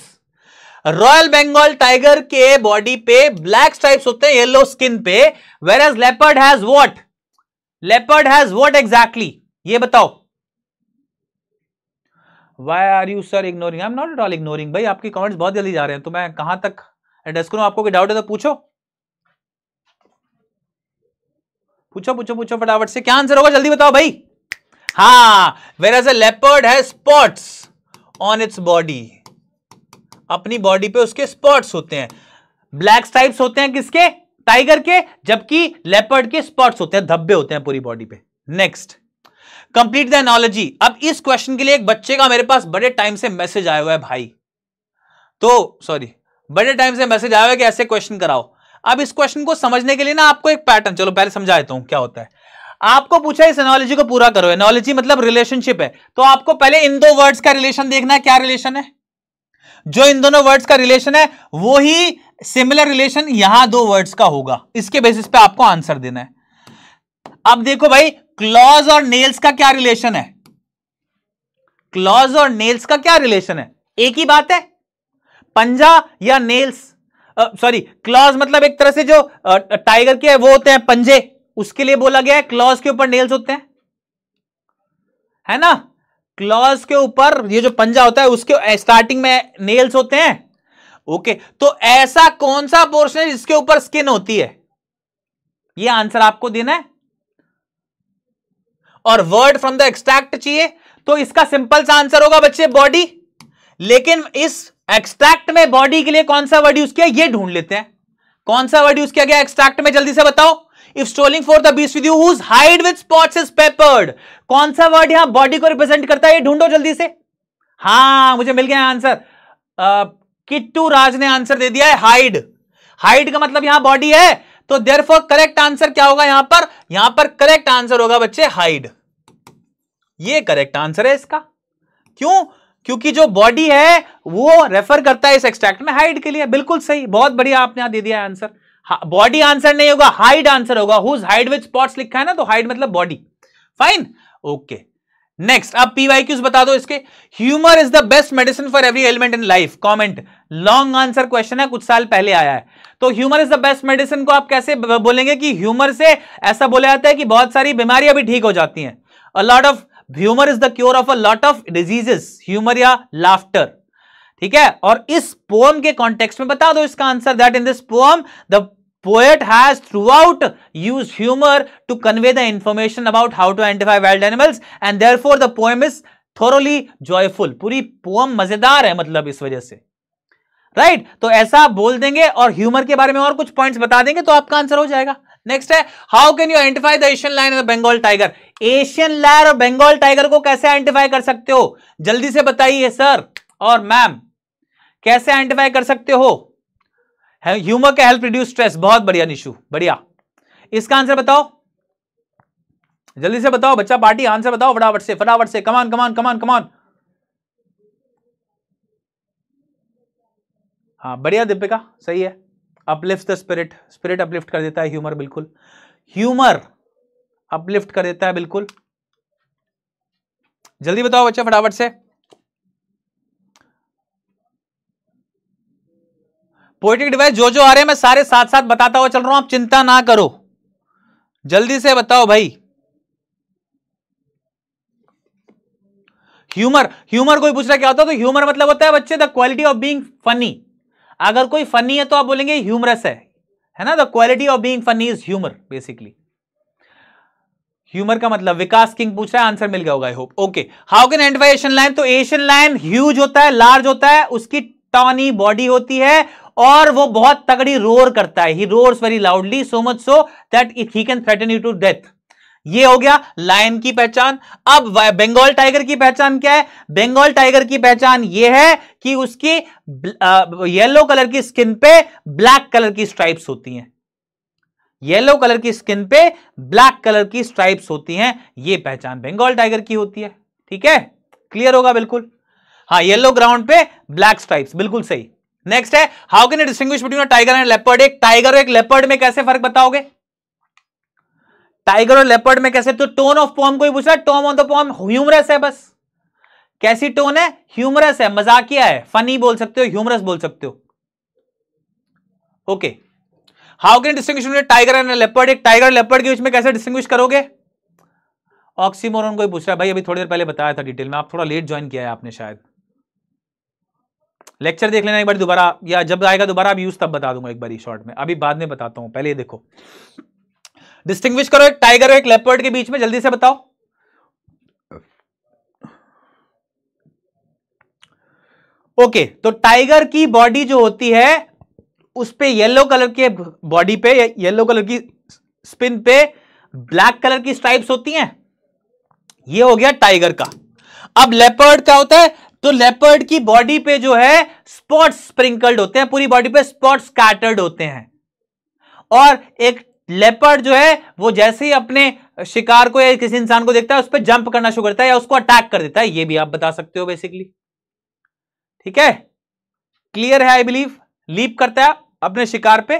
royal Bengal tiger के बॉडी पे ब्लैक स्ट्राइप्स होते हैं येलो स्किन पे whereas leopard has what leopard has what exactly ये बताओ why are you sir ignoring I am not at all ignoring भाई आपके comments बहुत जल्दी जा रहे हैं तो मैं कहां तक एड्रेस करूं आपको कोई डाउट है तो पूछो पूछो पूछो पूछो फटाफट से क्या आंसर होगा जल्दी बताओ भाई हाँ वेर एज ए लेपर्ड है स्पॉट्स ऑन इट्स बॉडी अपनी बॉडी पे उसके स्पॉट्स होते हैं ब्लैक स्ट्राइप्स होते हैं किसके टाइगर के जबकि लेपर्ड के स्पॉट्स होते हैं धब्बे होते हैं पूरी बॉडी पे नेक्स्ट कंप्लीट द एनोलॉजी अब इस क्वेश्चन के लिए एक बच्चे का मेरे पास बड़े टाइम से मैसेज आया हुआ है भाई तो सॉरी बड़े टाइम से मैसेज आया हुआ है कि ऐसे क्वेश्चन कराओ अब इस क्वेश्चन को समझने के लिए ना आपको एक पैटर्न चलो पहले समझा देता हूं क्या होता है आपको पूछा इस एनोलॉजी को पूरा करो एनोलॉजी मतलब रिलेशनशिप है तो आपको पहले इन दो वर्ड्स का रिलेशन देखना है क्या रिलेशन है जो इन दोनों वर्ड्स का रिलेशन है वो ही सिमिलर रिलेशन यहां दो वर्ड्स का होगा इसके बेसिस पे आपको आंसर देना है अब देखो भाई क्लॉज और नेल्स का क्या रिलेशन है क्लॉज और नेल्स का क्या रिलेशन है एक ही बात है पंजा या नेल्स सॉरी क्लॉज मतलब एक तरह से जो टाइगर uh, के वो होते हैं पंजे उसके लिए बोला गया है क्लॉज के ऊपर नेल्स होते हैं है ना क्लॉज के ऊपर ये जो पंजा होता है उसके स्टार्टिंग में नेल्स होते हैं ओके तो ऐसा कौन सा पोर्शन है जिसके ऊपर स्किन होती है ये आंसर आपको देना है और वर्ड फ्रॉम द एक्सट्रैक्ट चाहिए तो इसका सिंपल सा आंसर होगा बच्चे बॉडी लेकिन इस एक्सट्रैक्ट में बॉडी के लिए कौन सा वर्ड यूज किया ये ढूंढ लेते हैं कौन सा वर्ड यूज किया गया एक्सट्रैक्ट में जल्दी से बताओ if strolling for the beast with you whose hide with spots is peppered कौन सा वर्ड यहां बॉडी को रिप्रेजेंट करता है ढूंढो जल्दी से हाँ मुझे मिल गया आंसर किट्टू राज ने आंसर दे दिया है हाइड हाइड का मतलब यहां बॉडी है तो देर फॉर करेक्ट आंसर क्या होगा यहां पर यहां पर करेक्ट आंसर होगा बच्चे हाइड ये करेक्ट आंसर है इसका क्यों क्योंकि जो बॉडी है वो रेफर करता है इस एक्सट्रैक्ट में हाइड के लिए बिल्कुल सही बहुत बढ़िया आपने यहां दे दिया आंसर बॉडी आंसर नहीं होगा हाइड आंसर होगा हुज हाइड विथ स्पॉट्स लिखा है ना तो हाइड मतलब बॉडी फाइन ओके नेक्स्ट अब पीवाई क्यूज बता दो इसके humour is the best medicine for every element in life comment long answer question है कुछ साल पहले आया है तो humour is the best medicine को आप कैसे बोलेंगे कि ह्यूमर से ऐसा बोला जाता है कि बहुत सारी बीमारियां भी ठीक हो जाती हैं a lot of humour is the cure of a lot of diseases humour या लाफ्टर ठीक है और इस पोम के कॉन्टेक्स्ट में बता दो इसका answer that in this poem the poet has throughout used humor to convey the information about how to identify wild animals and therefore the poem is thoroughly joyful पूरी poem मजेदार है मतलब इस वजह से राइट right? तो ऐसा आप बोल देंगे और ह्यूमर के बारे में और कुछ पॉइंट्स बता देंगे तो आपका आंसर हो जाएगा नेक्स्ट है how can you identify the Asian lion और बंगाल टाइगर एशियन लाइन और बंगाल टाइगर को कैसे आइडेंटिफाई कर सकते हो जल्दी से बताइए सर और मैम कैसे आइडेंटिफाई कर सकते हो ह्यूमर का हेल्प रिड्यूस स्ट्रेस बहुत बढ़िया निशु बढ़िया इसका आंसर बताओ जल्दी से बताओ बच्चा पार्टी आंसर बताओ फटाफट से फटाफट से कमान कमान कमान कमान हाँ बढ़िया दीपिका सही है uplift the spirit spirit uplift कर देता है ह्यूमर बिल्कुल ह्यूमर अपलिफ्ट कर देता है बिल्कुल जल्दी बताओ बच्चा फटाफट से पोइटिक डिवाइस जो जो आ रहे हैं मैं सारे साथ साथ बताता हुआ चल रहा हूं आप चिंता ना करो जल्दी से बताओ भाई ह्यूमर ह्यूमर कोई पूछ रहा क्या होता है तो ह्यूमर मतलब होता है बच्चे the quality of being funny अगर कोई फनी है तो आप बोलेंगे ह्यूमरस है है ना the quality of being funny is humour basically humour का मतलब विकास किंग पूछ रहा है आंसर मिल गया होगा I hope okay how can and Asian lion तो एशियन लाइन ह्यूज होता है लार्ज होता है उसकी टॉनी बॉडी होती है और वो बहुत तगड़ी रोर करता है he roars very loudly so much so that it he can threaten you to death ये हो गया लायन की पहचान अब बंगाल टाइगर की पहचान क्या है बंगाल टाइगर की पहचान यह है कि उसकी येलो कलर की स्किन पे ब्लैक कलर की स्ट्राइप्स होती हैं येलो कलर की स्किन पे ब्लैक कलर की स्ट्राइप्स होती हैं ये पहचान बंगाल टाइगर की होती है ठीक है क्लियर होगा बिल्कुल हाँ येलो ग्राउंड पे ब्लैक स्ट्राइप्स बिल्कुल सही नेक्स्ट है how can distinguish between tiger and leopard एक टाइगर और एक लेपर्ड में कैसे फर्क बताओगे टाइगर और लेपर्ड में कैसे तो टोन ऑफ पॉम को ही है tone of the poem humorous है बस कैसी टोन है ह्यूमरस है मजाकिया है फनी बोल सकते हो ह्यूमरस बोल सकते हो okay how can distinguish tiger and leopard एक टाइगर लेपर्ड के बीच में कैसे डिस्टिंग्विश करोगे ऑक्सीमोरन को ही पूछ रहा है भाई अभी थोड़ी देर पहले बताया था डिटेल में आप थोड़ा लेट ज्वाइन किया है आपने शायद लेक्चर देख लेना एक बार दोबारा या जब आएगा दोबारा अब यूज तब बता दूंगा एक बार शॉर्ट में अभी बाद में बताता हूं पहले ये देखो डिस्टिंग्विश करो एक टाइगर और एक लेपर्ड के बीच में जल्दी से बताओ ओके okay, तो टाइगर की बॉडी जो होती है उस पर येलो कलर के बॉडी पे येलो कलर की स्पिन पे ब्लैक कलर की स्ट्राइप्स होती हैं ये हो गया टाइगर का अब लेपर्ड क्या होता है तो लेपर्ड की बॉडी पे जो है स्पॉट्स स्प्रिंकल्ड होते हैं पूरी बॉडी पे स्पॉट्स स्कैटर्ड होते हैं और एक लेपर्ड जो है वो जैसे ही अपने शिकार को या किसी इंसान को देखता है उस पर जंप करना शुरू करता है या उसको अटैक कर देता है ये भी आप बता सकते हो बेसिकली ठीक है क्लियर है आई बिलीव लीप करता है अपने शिकार पे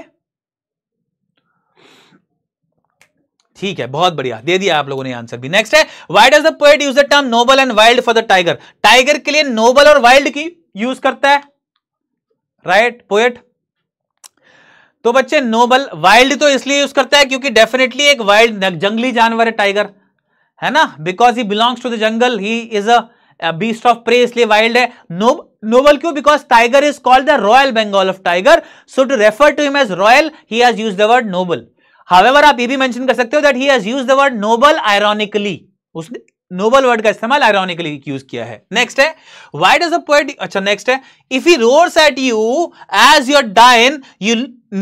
ठीक है बहुत बढ़िया दे दिया आप लोगों ने आंसर भी नेक्स्ट है why does the poet use the term noble and wild for the tiger tiger के लिए नोबल और वाइल्ड की यूज करता है राइट right, पोएट तो बच्चे नोबल वाइल्ड तो इसलिए यूज करता है क्योंकि डेफिनेटली एक वाइल्ड जंगली जानवर है टाइगर है ना because he belongs to the jungle he is a beast of prey इसलिए वाइल्ड है नोबल क्यों because tiger is called the royal Bengal of tiger so to refer to him as royal he has use the word noble however आप ये भी mention कर सकते हो that he has use the word noble ironically उसने noble word का इस्तेमाल ironically use किया है नेक्स्ट है वाई डज अ पोएट अच्छा नेक्स्ट है if he roars at you as you're dying you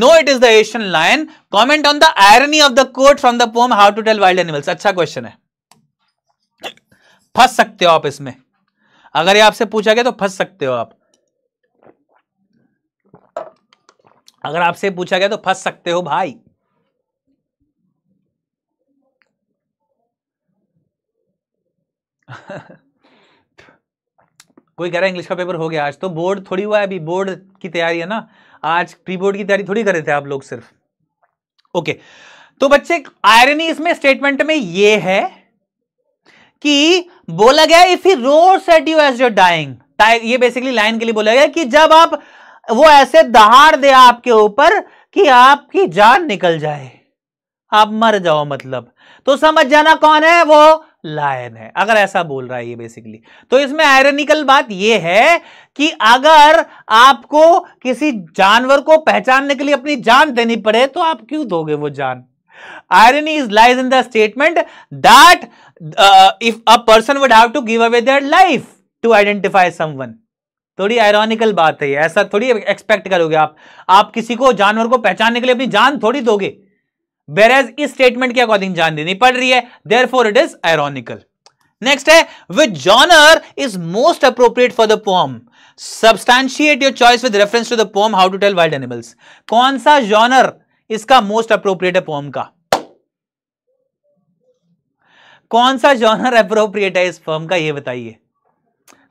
know it is the Asian lion comment on the irony of the quote from the poem how to tell wild animals अच्छा question है फंस सकते हो आप इसमें अगर ये आपसे पूछा गया तो फंस सकते हो आप अगर आपसे पूछा गया तो फंस सकते हो भाई कोई कह रहा है इंग्लिश का पेपर हो गया आज तो बोर्ड थोड़ी हुआ है अभी बोर्ड की तैयारी है ना आज प्री बोर्ड की तैयारी थोड़ी कर रहे थे आप लोग सिर्फ ओके तो बच्चे आयरनी इसमें स्टेटमेंट में ये है कि बोला गया if he roars at you as you're dying ये बेसिकली लाइन के लिए बोला गया कि जब आप वो ऐसे दहाड़ दे आपके ऊपर कि आपकी जान निकल जाए आप मर जाओ मतलब तो समझ जाना कौन है वो लायन है अगर ऐसा बोल रहा है ये बेसिकली तो इसमें आयरनिकल बात यह है कि अगर आपको किसी जानवर को पहचानने के लिए अपनी जान देनी पड़े तो आप क्यों दोगे वो जान irony is lies in the statement that uh, if a person would have to give away their life to identify someone थोड़ी आयरॉनिकल बात है ऐसा थोड़ी एक्सपेक्ट करोगे आप आप किसी को जानवर को पहचानने के लिए अपनी जान थोड़ी दोगे बेरेज इस स्टेटमेंट के अकॉर्डिंग जान देनी पड़ रही है therefore it is ironical next है which genre is most appropriate for the poem substantiate your choice with reference to the poem how to tell wild animals कौन सा जॉनर इसका मोस्ट अप्रोप्रिएट है पोम का कौन सा genre appropriate है इस फॉर्म का ये बताइए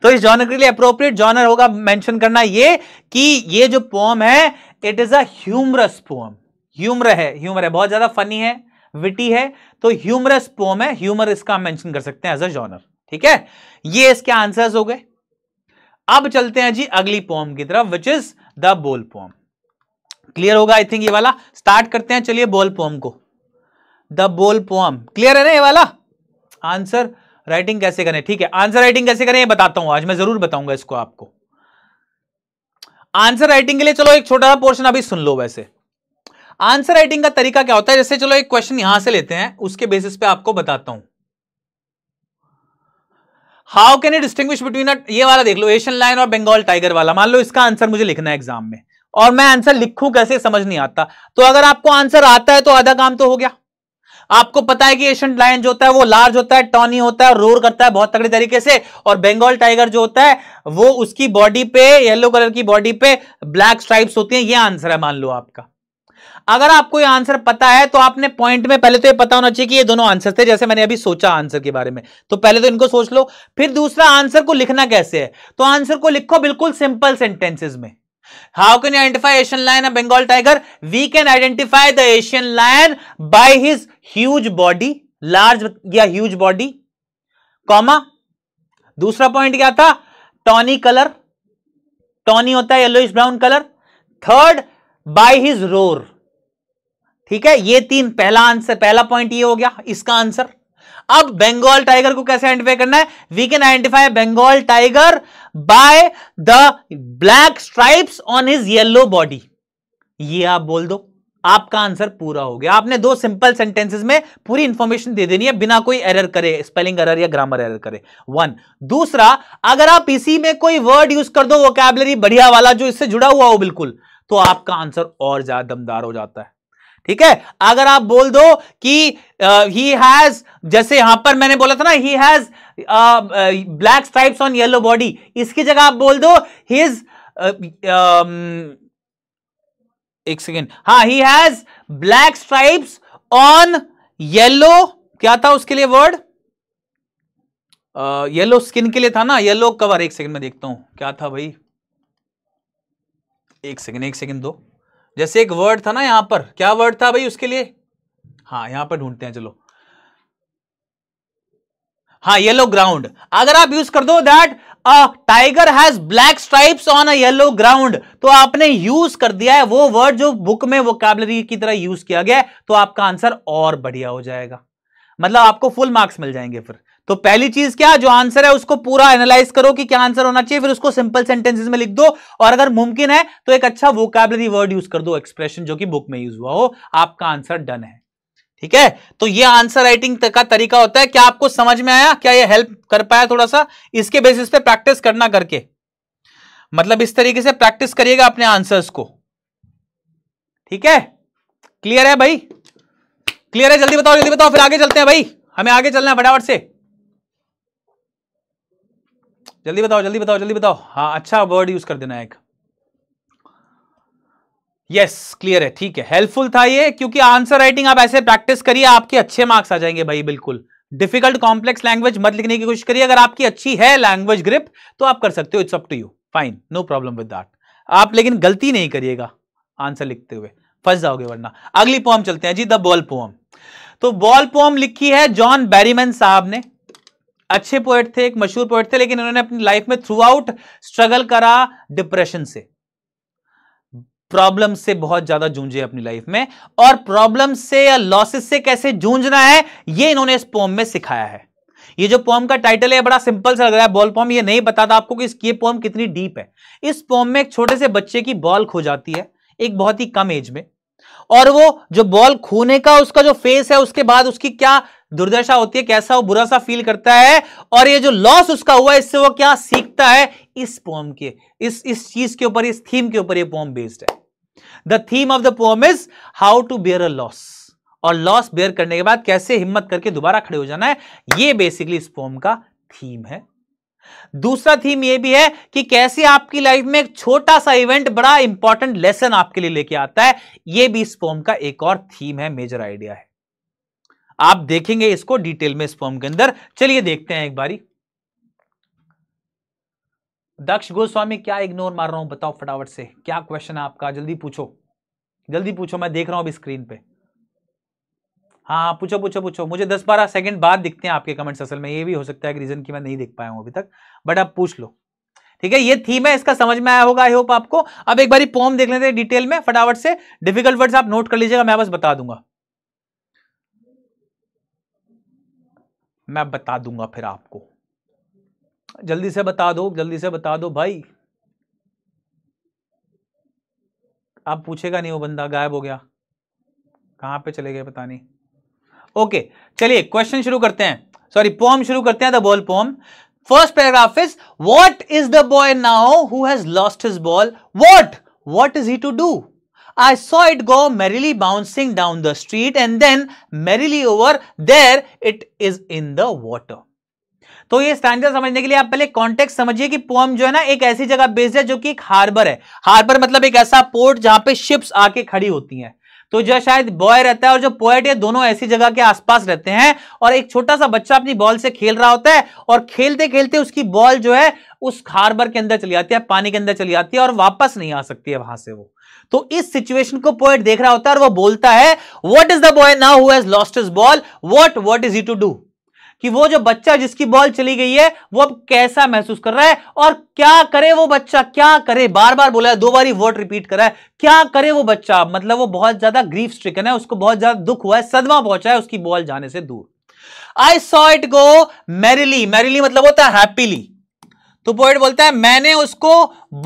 तो इस जॉनर के लिए अप्रोप्रिएट जॉनर होगा मेंशन करना ये कि ये जो पोम है it is a humorous poem humour है ह्यूमर है बहुत ज्यादा फनी है विटी है तो ह्यूमरस पोम है ह्यूमर इसका मेंशन कर सकते हैं एज अ जॉनर ठीक है ये इसके आंसर्स हो गए अब चलते हैं जी अगली पोम की तरफ which is the ball poem clear होगा आई थिंक ये वाला स्टार्ट करते हैं चलिए बोल पोम को द बोल पोम क्लियर है ना ये वाला आंसर राइटिंग कैसे करें ठीक है आंसर राइटिंग कैसे करें ये बताता हूं आज मैं जरूर बताऊंगा इसको आपको आंसर राइटिंग के लिए चलो एक छोटा सा पोर्शन अभी सुन लो वैसे आंसर राइटिंग का तरीका क्या होता है जैसे चलो एक क्वेश्चन यहां से लेते हैं उसके बेसिस पे आपको बताता हूं how can you distinguish between ये वाला देख लो एशियन लाइन और बंगाल टाइगर वाला मान लो इसका आंसर मुझे लिखना है एग्जाम में और मैं आंसर लिखूं कैसे समझ नहीं आता तो अगर आपको आंसर आता है तो आधा काम तो हो गया आपको पता है कि एशियन लायन जो होता है वो लार्ज होता है टॉनी होता है रोर करता है बहुत तगड़े तरीके से और बंगाल टाइगर जो होता है वो उसकी बॉडी पे येलो कलर की बॉडी पे ब्लैक स्ट्राइप्स होती हैं ये आंसर है मान लो आपका अगर आपको ये आंसर पता है तो आपने पॉइंट में पहले तो ये पता होना चाहिए कि ये दोनों आंसर थे जैसे मैंने अभी सोचा आंसर के बारे में तो पहले तो इनको सोच लो फिर दूसरा आंसर को लिखना कैसे है तो आंसर को लिखो बिल्कुल सिंपल सेंटेंसेज में how can identify Asian lion lion and Bengal tiger? We can identify the Asian lion by his huge या ह्यूज बॉडी कॉमा दूसरा पॉइंट क्या था टॉनी कलर टॉनी होता है yellowish brown colour third by his roar ठीक है ये तीन पहला आंसर पहला पॉइंट ये हो गया इसका आंसर अब बंगाल टाइगर को कैसे आइडेंटिफाई करना है we can identify Bengal tiger by the black stripes on his yellow body ये आप बोल दो आपका आंसर पूरा हो गया आपने दो सिंपल सेंटेंसेस में पूरी इंफॉर्मेशन दे देनी है बिना कोई एरर करे स्पेलिंग एरर या ग्रामर एरर करे वन दूसरा अगर आप इसी में कोई वर्ड यूज कर दो वोकेबलरी बढ़िया वाला जो इससे जुड़ा हुआ हो बिल्कुल तो आपका आंसर और ज्यादा दमदार हो जाता है ठीक है अगर आप बोल दो कि ही हैज जैसे यहां पर मैंने बोला था ना he has black stripes on yellow body इसकी जगह आप बोल दो हिज एक सेकेंड हा he has black stripes on yellow क्या था उसके लिए वर्ड येलो स्किन के लिए था ना येलो कवर एक सेकंड में देखता हूं क्या था भाई एक सेकंड एक सेकंड दो जैसे एक वर्ड था ना यहां पर क्या वर्ड था भाई उसके लिए हाँ यहां पर ढूंढते हैं चलो हाँ येलो ग्राउंड अगर आप यूज कर दो that a tiger has black stripes on a yellow ground तो आपने यूज कर दिया है वो वर्ड जो बुक में कैबलरी की तरह यूज किया गया तो आपका आंसर और बढ़िया हो जाएगा मतलब आपको फुल मार्क्स मिल जाएंगे फिर तो पहली चीज क्या जो आंसर है उसको पूरा एनालाइज करो कि क्या आंसर होना चाहिए फिर उसको सिंपल सेंटेंसेस में लिख दो और अगर मुमकिन है तो एक अच्छा वोकैबलरी वर्ड यूज कर दो एक्सप्रेशन जो कि बुक में यूज हुआ हो आपका आंसर डन है ठीक है तो ये आंसर राइटिंग का तरीका होता है क्या आपको समझ में आया क्या ये हेल्प कर पाया थोड़ा सा इसके बेसिस पे प्रैक्टिस करना करके मतलब इस तरीके से प्रैक्टिस करिएगा अपने आंसर्स को ठीक है क्लियर है भाई क्लियर है जल्दी बताओ जल्दी बताओ फिर आगे चलते हैं भाई हमें आगे चलना है फटाफट से जल्दी बताओ जल्दी बताओ जल्दी बताओ हाँ अच्छा वर्ड यूज कर देना एक यस क्लियर है ठीक है हेल्पफुल था ये क्योंकि आंसर राइटिंग आप ऐसे प्रैक्टिस करिए आपके अच्छे मार्क्स आ जाएंगे भाई बिल्कुल डिफिकल्ट कॉम्प्लेक्स लैंग्वेज मत लिखने की कोशिश करिए अगर आपकी अच्छी है लैंग्वेज ग्रिप तो आप कर सकते हो it's up to you fine no problem with that आप लेकिन गलती नहीं करिएगा आंसर लिखते हुए फंस जाओगे वरना अगली पोम चलते हैं जी द बॉल पोम तो बॉल पोम लिखी है जॉन बैरीमैन साहब ने अच्छे पोएट थे एक मशहूर पोएट थे लेकिन इन्होंने अपनी लाइफ में थ्रू आउट स्ट्रगल करा डिप्रेशन से प्रॉब्लम से बहुत ज्यादा जूझे अपनी लाइफ में और प्रॉब्लम से या लॉसेस से कैसे जूझना है ये इन्होंने इस पोम में सिखाया है ये जो पोम का टाइटल है बड़ा सिंपल सा लग रहा है बॉल पोम ये नहीं बताता आपको कि इसकी पोम कितनी डीप है इस पोम में एक छोटे से बच्चे की बॉल खो जाती है एक बहुत ही कम एज में और वो जो बॉल खोने का उसका जो फेस है उसके बाद उसकी क्या दुर्दशा होती है कैसा वो बुरा सा फील करता है और ये जो लॉस उसका हुआ है इससे वो क्या सीखता है इस पोम के इस इस चीज के ऊपर इस थीम के ऊपर ये पोम बेस्ड है the theme of the poem is how to bear a loss और लॉस बेयर करने के बाद कैसे हिम्मत करके दोबारा खड़े हो जाना है ये बेसिकली इस पोम का थीम है दूसरा थीम यह भी है कि कैसे आपकी लाइफ में एक छोटा सा इवेंट बड़ा इंपॉर्टेंट लेसन आपके लिए लेके आता है यह भी इस पोम का एक और थीम है मेजर आइडिया है आप देखेंगे इसको डिटेल में इस फॉर्म के अंदर चलिए देखते हैं एक बारी दक्ष गोस्वामी क्या इग्नोर मार रहा हूं बताओ फटाफट से क्या क्वेश्चन है आपका जल्दी पूछो जल्दी पूछो मैं देख रहा हूं अभी स्क्रीन पे हाँ पूछो पूछो पूछो मुझे दस बारह सेकंड बाद दिखते हैं आपके कमेंट्स असल में ये भी हो सकता है कि रीजन की मैं नहीं देख पाया हूं अभी तक बट आप पूछ लो ठीक है ये थीम है इसका समझ में आया होगा आई होप आपको अब एक बार पोम देख लेते हैं डिटेल में फटाफट से डिफिकल्ट वर्ड्स आप नोट कर लीजिएगा मैं बस बता दूंगा मैं बता दूंगा फिर आपको जल्दी से बता दो जल्दी से बता दो भाई आप पूछेगा नहीं वो बंदा गायब हो गया कहां पे चले गए पता नहीं ओके चलिए क्वेश्चन शुरू करते हैं सॉरी पोम शुरू करते हैं the ball poem first paragraph is what is the boy now who has lost his ball what what is he to do I saw it go merrily bouncing down the street and then merrily over there it is in the water तो ये standard समझने के लिए आप पहले context समझिए कि pome जो है ना एक ऐसी जगह बेस्ड है जो कि एक हार्बर है हार्बर मतलब एक ऐसा पोर्ट जहां पे शिप्स आके खड़ी होती हैं तो जो शायद बॉय रहता है और जो पोएट है दोनों ऐसी जगह के आसपास रहते हैं और एक छोटा सा बच्चा अपनी बॉल से खेल रहा होता है और खेलते खेलते उसकी बॉल जो है उस हार्बर के अंदर चली जाती है पानी के अंदर चली जाती है और वापस नहीं आ सकती है वहां से वो तो इस सिचुएशन को पोएट देख रहा होता है और वो बोलता है what is the boy now who has lost his ball what what is he to do कि वो जो बच्चा जिसकी बॉल चली गई है वो अब कैसा महसूस कर रहा है और क्या करे वो बच्चा क्या करे बार बार बोला है दो बार वर्ड रिपीट कर रहा है क्या करे वो बच्चा मतलब वो बहुत ज्यादा ग्रीफ स्ट्रिकन है उसको बहुत ज्यादा दुख हुआ है सदमा पहुंचा है उसकी बॉल जाने से दूर I saw it go merrily merrily मतलब होता है हैप्पीली तो पोएट बोलता है मैंने उसको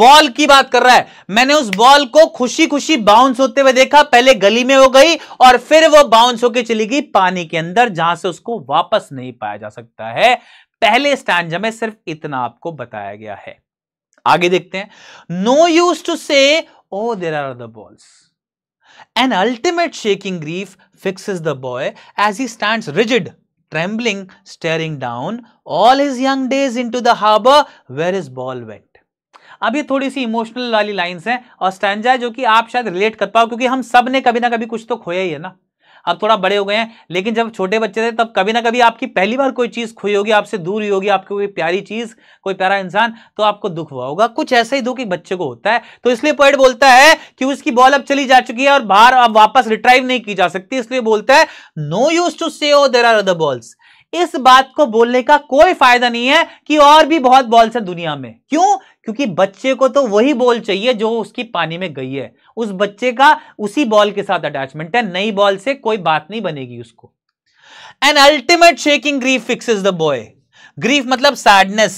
बॉल की बात कर रहा है मैंने उस बॉल को खुशी खुशी बाउंस होते हुए देखा पहले गली में हो गई और फिर वो बाउंस होकर चली गई पानी के अंदर जहां से उसको वापस नहीं पाया जा सकता है पहले स्टैंड में सिर्फ इतना आपको बताया गया है आगे देखते हैं no use to say O there are the balls an ultimate shaking grief fix the boy as he stand rigid trembling, staring down all his young days into the harbor where his ball went. अब ये थोड़ी सी emotional वाली lines हैं और stanza जो कि आप शायद रिलेट कर पाओ क्योंकि हम सब ने कभी ना कभी कुछ तो खोया ही है ना अब थोड़ा बड़े हो गए हैं लेकिन जब छोटे बच्चे थे तब कभी ना कभी आपकी पहली बार कोई चीज़ खोई होगी आपसे दूर हुई होगी आपकी कोई प्यारी चीज़ कोई प्यारा इंसान तो आपको दुख हुआ होगा कुछ ऐसा ही दुख एक बच्चे को होता है तो इसलिए पॉइंट बोलता है कि उसकी बॉल अब चली जा चुकी है और बाहर अब वापस रिट्राइव नहीं की जा सकती इसलिए बोलता है no use to say there are other balls इस बात को बोलने का कोई फायदा नहीं है कि और भी बहुत बॉल्स है दुनिया में क्यों क्योंकि बच्चे को तो वही बॉल चाहिए जो उसकी पानी में गई है उस बच्चे का उसी बॉल के साथ अटैचमेंट है नई बॉल से कोई बात नहीं बनेगी उसको an ultimate shaking grief fix the boy grief मतलब सैडनेस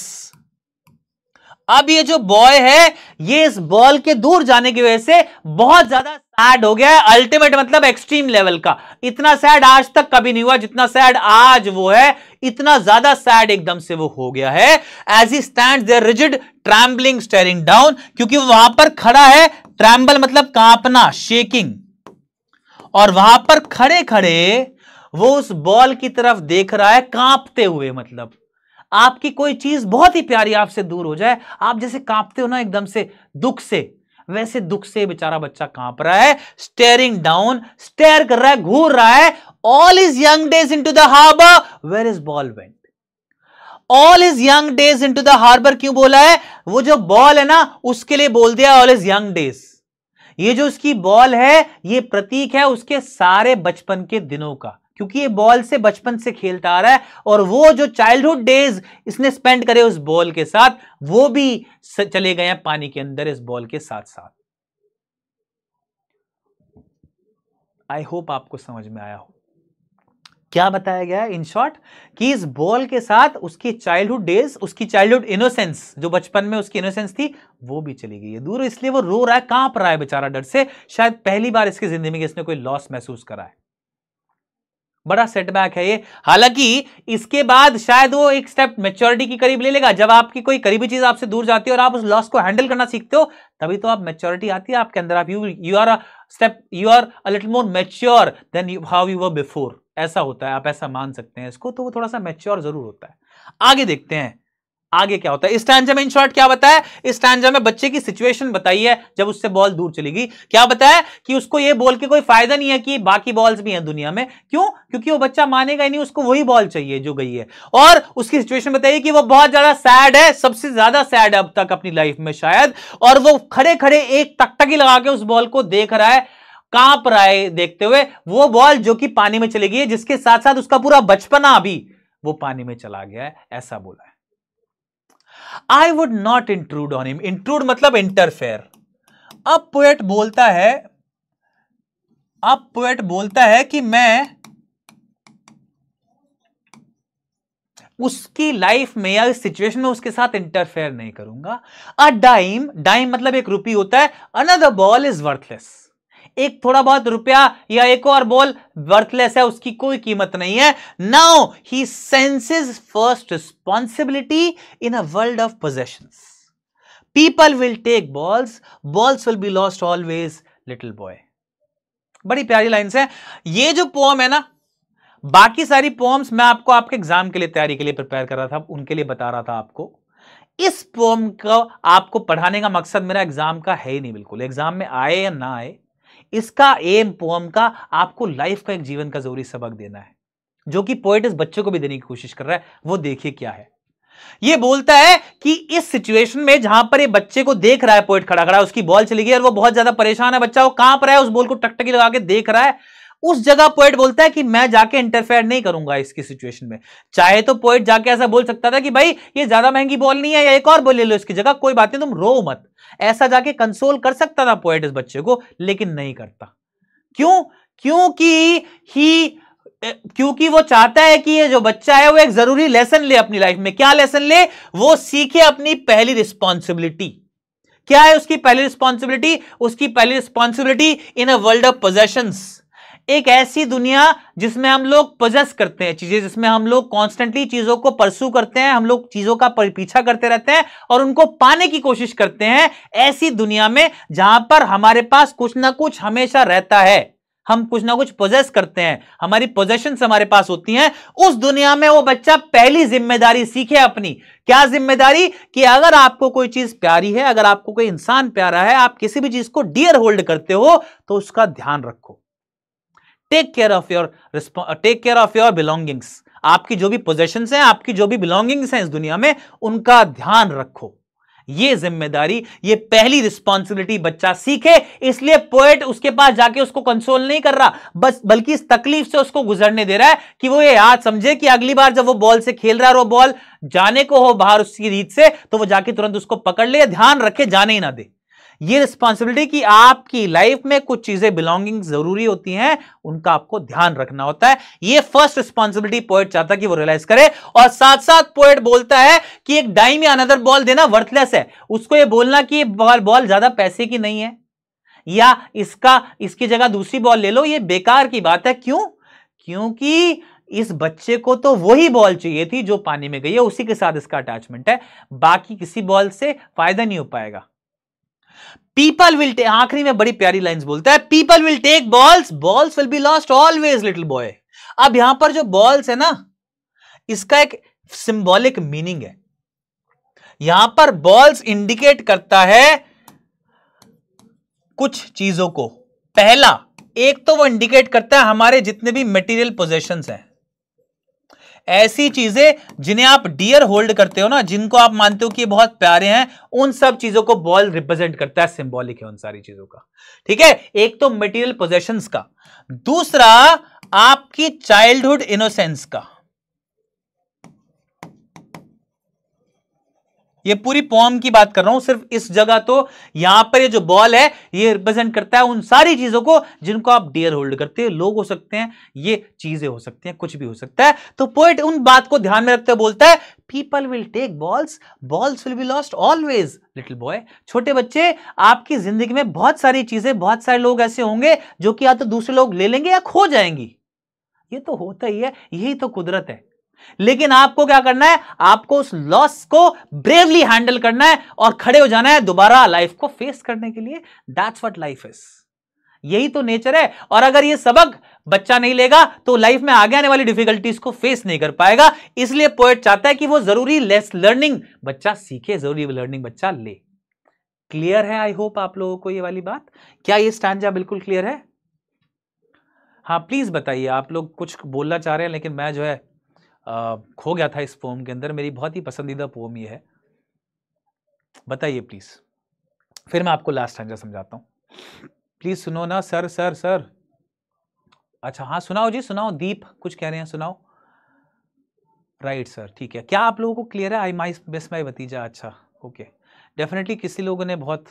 अब ये जो बॉय है ये इस बॉल के दूर जाने की वजह से बहुत ज्यादा सैड हो गया अल्टीमेट मतलब एक्सट्रीम लेवल का इतना सैड आज तक कभी नहीं हुआ जितना सैड आज वो है इतना ज्यादा सैड एकदम से वो हो गया है as he stand there rigid trembling staring down क्योंकि वहां पर खड़ा है ट्रैम्बल मतलब कांपना शेकिंग और वहां पर खड़े खड़े वो उस बॉल की तरफ देख रहा है कांपते हुए मतलब आपकी कोई चीज बहुत ही प्यारी आपसे दूर हो जाए आप जैसे कांपते हो ना एकदम से दुख से वैसे दुख से बेचारा बच्चा कांप रहा है स्टेयरिंग डाउन स्टेयर कर रहा है घूर रहा है all is young days into the where is ball went All इज young days into the the क्यों बोला है वो जो बॉल है ना उसके लिए बोल दिया ऑल इज यंग डेज ये जो उसकी बॉल है ये प्रतीक है उसके सारे बचपन के दिनों का क्योंकि ये बॉल से बचपन से खेलता आ रहा है और वो जो चाइल्डहुड डेज इसने स्पेंड करे उस बॉल के साथ वो भी चले गए हैं पानी के अंदर इस बॉल के साथ साथ आई होप आपको समझ में आया हो क्या बताया गया इन शॉर्ट कि इस बॉल के साथ उसकी चाइल्डहुड डेज उसकी चाइल्डहुड इनोसेंस जो बचपन में उसकी इनोसेंस थी वो भी चली गई है दूर इसलिए वो रो रहा है कांप रहा है बेचारा डर से शायद पहली बार इसकी जिंदगी में इसने कोई लॉस महसूस करा है बड़ा सेटबैक है ये हालांकि इसके बाद शायद वो एक स्टेप मेच्योरिटी के करीब ले लेगा जब आपकी कोई करीबी चीज आपसे दूर जाती है और आप उस लॉस को हैंडल करना सीखते हो तभी तो आप मेच्योरिटी आती है आपके अंदर आप you you are step you are a little more mature than you how you were before ऐसा होता है आप ऐसा मान सकते हैं इसको तो वो थोड़ा सा मेच्योर जरूर होता है आगे देखते हैं आगे क्या होता है इस टाइम में इन शॉर्ट क्या बताया इस स्टैंडा में बच्चे की सिचुएशन बताई है जब उससे बॉल दूर चलेगी क्या बताया कि उसको ये बोल के कोई फायदा नहीं है कि बाकी बॉल्स भी हैं दुनिया में क्यों क्योंकि वो बच्चा मानेगा ही नहीं उसको वही बॉल चाहिए जो गई है और उसकी सिचुएशन बताइए कि वो बहुत ज्यादा सैड है सबसे ज्यादा सैड है अब तक अपनी लाइफ में शायद और वो खड़े खड़े एक तकटकी लगा के उस बॉल को देख रहा है कांप रहा है देखते हुए वो बॉल जो कि पानी में चलेगी गई है जिसके साथ साथ उसका पूरा बचपना अभी वो पानी में चला गया है ऐसा बोला है I would not intrude on him intrude मतलब इंटरफेयर अब पोएट बोलता है अब पोएट बोलता है कि मैं उसकी लाइफ में या इस सिचुएशन में उसके साथ इंटरफेयर नहीं करूंगा अ डाइम डाइम मतलब एक रुपी होता है अनदर बॉल इज वर्थलेस एक थोड़ा बहुत रुपया या एक और बॉल वर्थलेस है उसकी कोई कीमत नहीं है now he senses first responsibility in a world of possession people will take balls balls will be lost always little boy बड़ी प्यारी लाइन्स है ये जो पोम है ना बाकी सारी पोम्स मैं आपको आपके एग्जाम के लिए तैयारी के लिए प्रिपेयर कर रहा था उनके लिए बता रहा था आपको इस पोम को आपको पढ़ाने का मकसद मेरा एग्जाम का है ही नहीं बिल्कुल एग्जाम में आए या ना आए इसका एम पोम का आपको लाइफ का एक जीवन का जरूरी सबक देना है जो कि पोएट इस बच्चे को भी देने की कोशिश कर रहा है वो देखिए क्या है ये बोलता है कि इस सिचुएशन में जहां पर ये बच्चे को देख रहा है पोइट खड़ा खड़ा उसकी बॉल चली गई और वो बहुत ज्यादा परेशान है बच्चा वो कांप रहा है उस बॉल को टकटकी लगा के देख रहा है उस जगह पोएट बोलता है कि मैं जाके इंटरफेयर नहीं करूंगा इसकी सिचुएशन में चाहे तो पोएट जाके ऐसा बोल सकता था कि भाई ये ज्यादा महंगी बॉल नहीं है या एक और बॉल ले लो इसकी जगह कोई बात नहीं तुम रो मत ऐसा जाके कंसोल कर सकता था पोएट इस बच्चे को लेकिन नहीं करता क्यों क्योंकि ही क्योंकि वो चाहता है कि ये जो बच्चा है वो एक जरूरी लेसन ले अपनी लाइफ में क्या लेसन ले वो सीखे अपनी पहली रिस्पॉन्सिबिलिटी क्या है उसकी पहली रिस्पॉन्सिबिलिटी उसकी पहली responsibility in a world of possessions एक ऐसी दुनिया जिसमें हम लोग पोजेस करते हैं चीजें जिसमें हम लोग कॉन्स्टेंटली चीजों को परसू करते हैं हम लोग चीजों का पीछा करते रहते हैं और उनको पाने की कोशिश करते हैं ऐसी दुनिया में जहां पर हमारे पास कुछ ना कुछ हमेशा रहता है हम कुछ ना कुछ पोजेस करते हैं हमारी पोजेशन हमारे पास होती हैं उस दुनिया में वो बच्चा पहली जिम्मेदारी सीखे अपनी क्या जिम्मेदारी कि अगर आपको कोई चीज प्यारी है अगर आपको कोई इंसान प्यारा है आप किसी भी चीज को डियर होल्ड करते हो तो उसका ध्यान रखो take care of your take care of your belongings आपकी जो भी पोजेशन हैं आपकी जो भी बिलोंगिंग्स हैं इस दुनिया में उनका ध्यान रखो ये जिम्मेदारी ये पहली रिस्पॉन्सिबिलिटी बच्चा सीखे इसलिए पोएट उसके पास जाके उसको कंसोल नहीं कर रहा बस बल्कि इस तकलीफ से उसको गुजरने दे रहा है कि वो ये याद समझे कि अगली बार जब वो बॉल से खेल रहा है वो बॉल जाने को हो बाहर उसकी रीत से तो वो जाके तुरंत उसको पकड़ ले ध्यान रखे जाने ही ना दे ये रिस्पॉन्सिबिलिटी कि आपकी लाइफ में कुछ चीजें बिलोंगिंग जरूरी होती हैं उनका आपको ध्यान रखना होता है ये फर्स्ट रिस्पॉन्सिबिलिटी पोएट चाहता है कि वो रियलाइज करे और साथ साथ पोएट बोलता है कि एक डाइम या अनदर बॉल देना वर्थलेस है उसको ये बोलना कि बॉल बॉल ज्यादा पैसे की नहीं है या इसका इसकी जगह दूसरी बॉल ले लो ये बेकार की बात है क्यों क्योंकि इस बच्चे को तो वही बॉल चाहिए थी जो पानी में गई है उसी के साथ इसका अटैचमेंट है बाकी किसी बॉल से फायदा नहीं हो पाएगा पीपल विल टेक आखिरी में बड़ी प्यारी लाइन बोलता है people will take balls balls will be lost always little boy अब यहां पर जो बॉल्स है ना इसका एक सिंबॉलिक मीनिंग है यहां पर बॉल्स इंडिकेट करता है कुछ चीजों को पहला एक तो वो इंडिकेट करता है हमारे जितने भी मटेरियल पोजेशन हैं ऐसी चीजें जिन्हें आप डियर होल्ड करते हो ना जिनको आप मानते हो कि बहुत प्यारे हैं उन सब चीजों को बॉल रिप्रेजेंट करता है सिंबॉलिक है उन सारी चीजों का ठीक है एक तो मटेरियल पोजेशन का दूसरा आपकी चाइल्डहुड इनोसेंस का ये पूरी पॉम की बात कर रहा हूं सिर्फ इस जगह तो यहां पर ये जो बॉल है ये रिप्रेजेंट करता है उन सारी चीजों को जिनको आप डियर होल्ड करते हैं लोग हो सकते हैं ये चीजें हो सकती हैं कुछ भी हो सकता है तो पोएट उन बात को ध्यान में रखते हुए बोलता है people will take balls balls will be lost always little boy छोटे बच्चे आपकी जिंदगी में बहुत सारी चीजें बहुत सारे लोग ऐसे होंगे जो कि या तो दूसरे लोग ले लेंगे या खो जाएंगी ये तो होता ही है यही तो कुदरत है लेकिन आपको क्या करना है आपको उस लॉस को ब्रेवली हैंडल करना है और खड़े हो जाना है दोबारा लाइफ को फेस करने के लिए दैट्स वट लाइफ इज यही तो नेचर है और अगर ये सबक बच्चा नहीं लेगा तो लाइफ में आगे आने वाली डिफिकल्टीज को फेस नहीं कर पाएगा इसलिए पोएट चाहता है कि वो जरूरी लेस लर्निंग बच्चा सीखे जरूरी लर्निंग बच्चा ले क्लियर है आई होप आप लोगों को ये वाली बात क्या ये स्टैंडा बिल्कुल क्लियर है हाँ प्लीज बताइए आप लोग कुछ बोलना चाह रहे हैं लेकिन मैं जो है खो गया था इस पोम के अंदर मेरी बहुत ही पसंदीदा पोम ये है बताइए प्लीज़ फिर मैं आपको लास्ट स्टैंजा समझाता हूँ प्लीज़ सुनो ना सर सर सर अच्छा हाँ सुनाओ जी सुनाओ दीप कुछ कह रहे हैं सुनाओ राइट सर ठीक है क्या आप लोगों को क्लियर है आई माई बेस्ट माई भतीजा अच्छा ओके डेफिनेटली किसी लोगों ने बहुत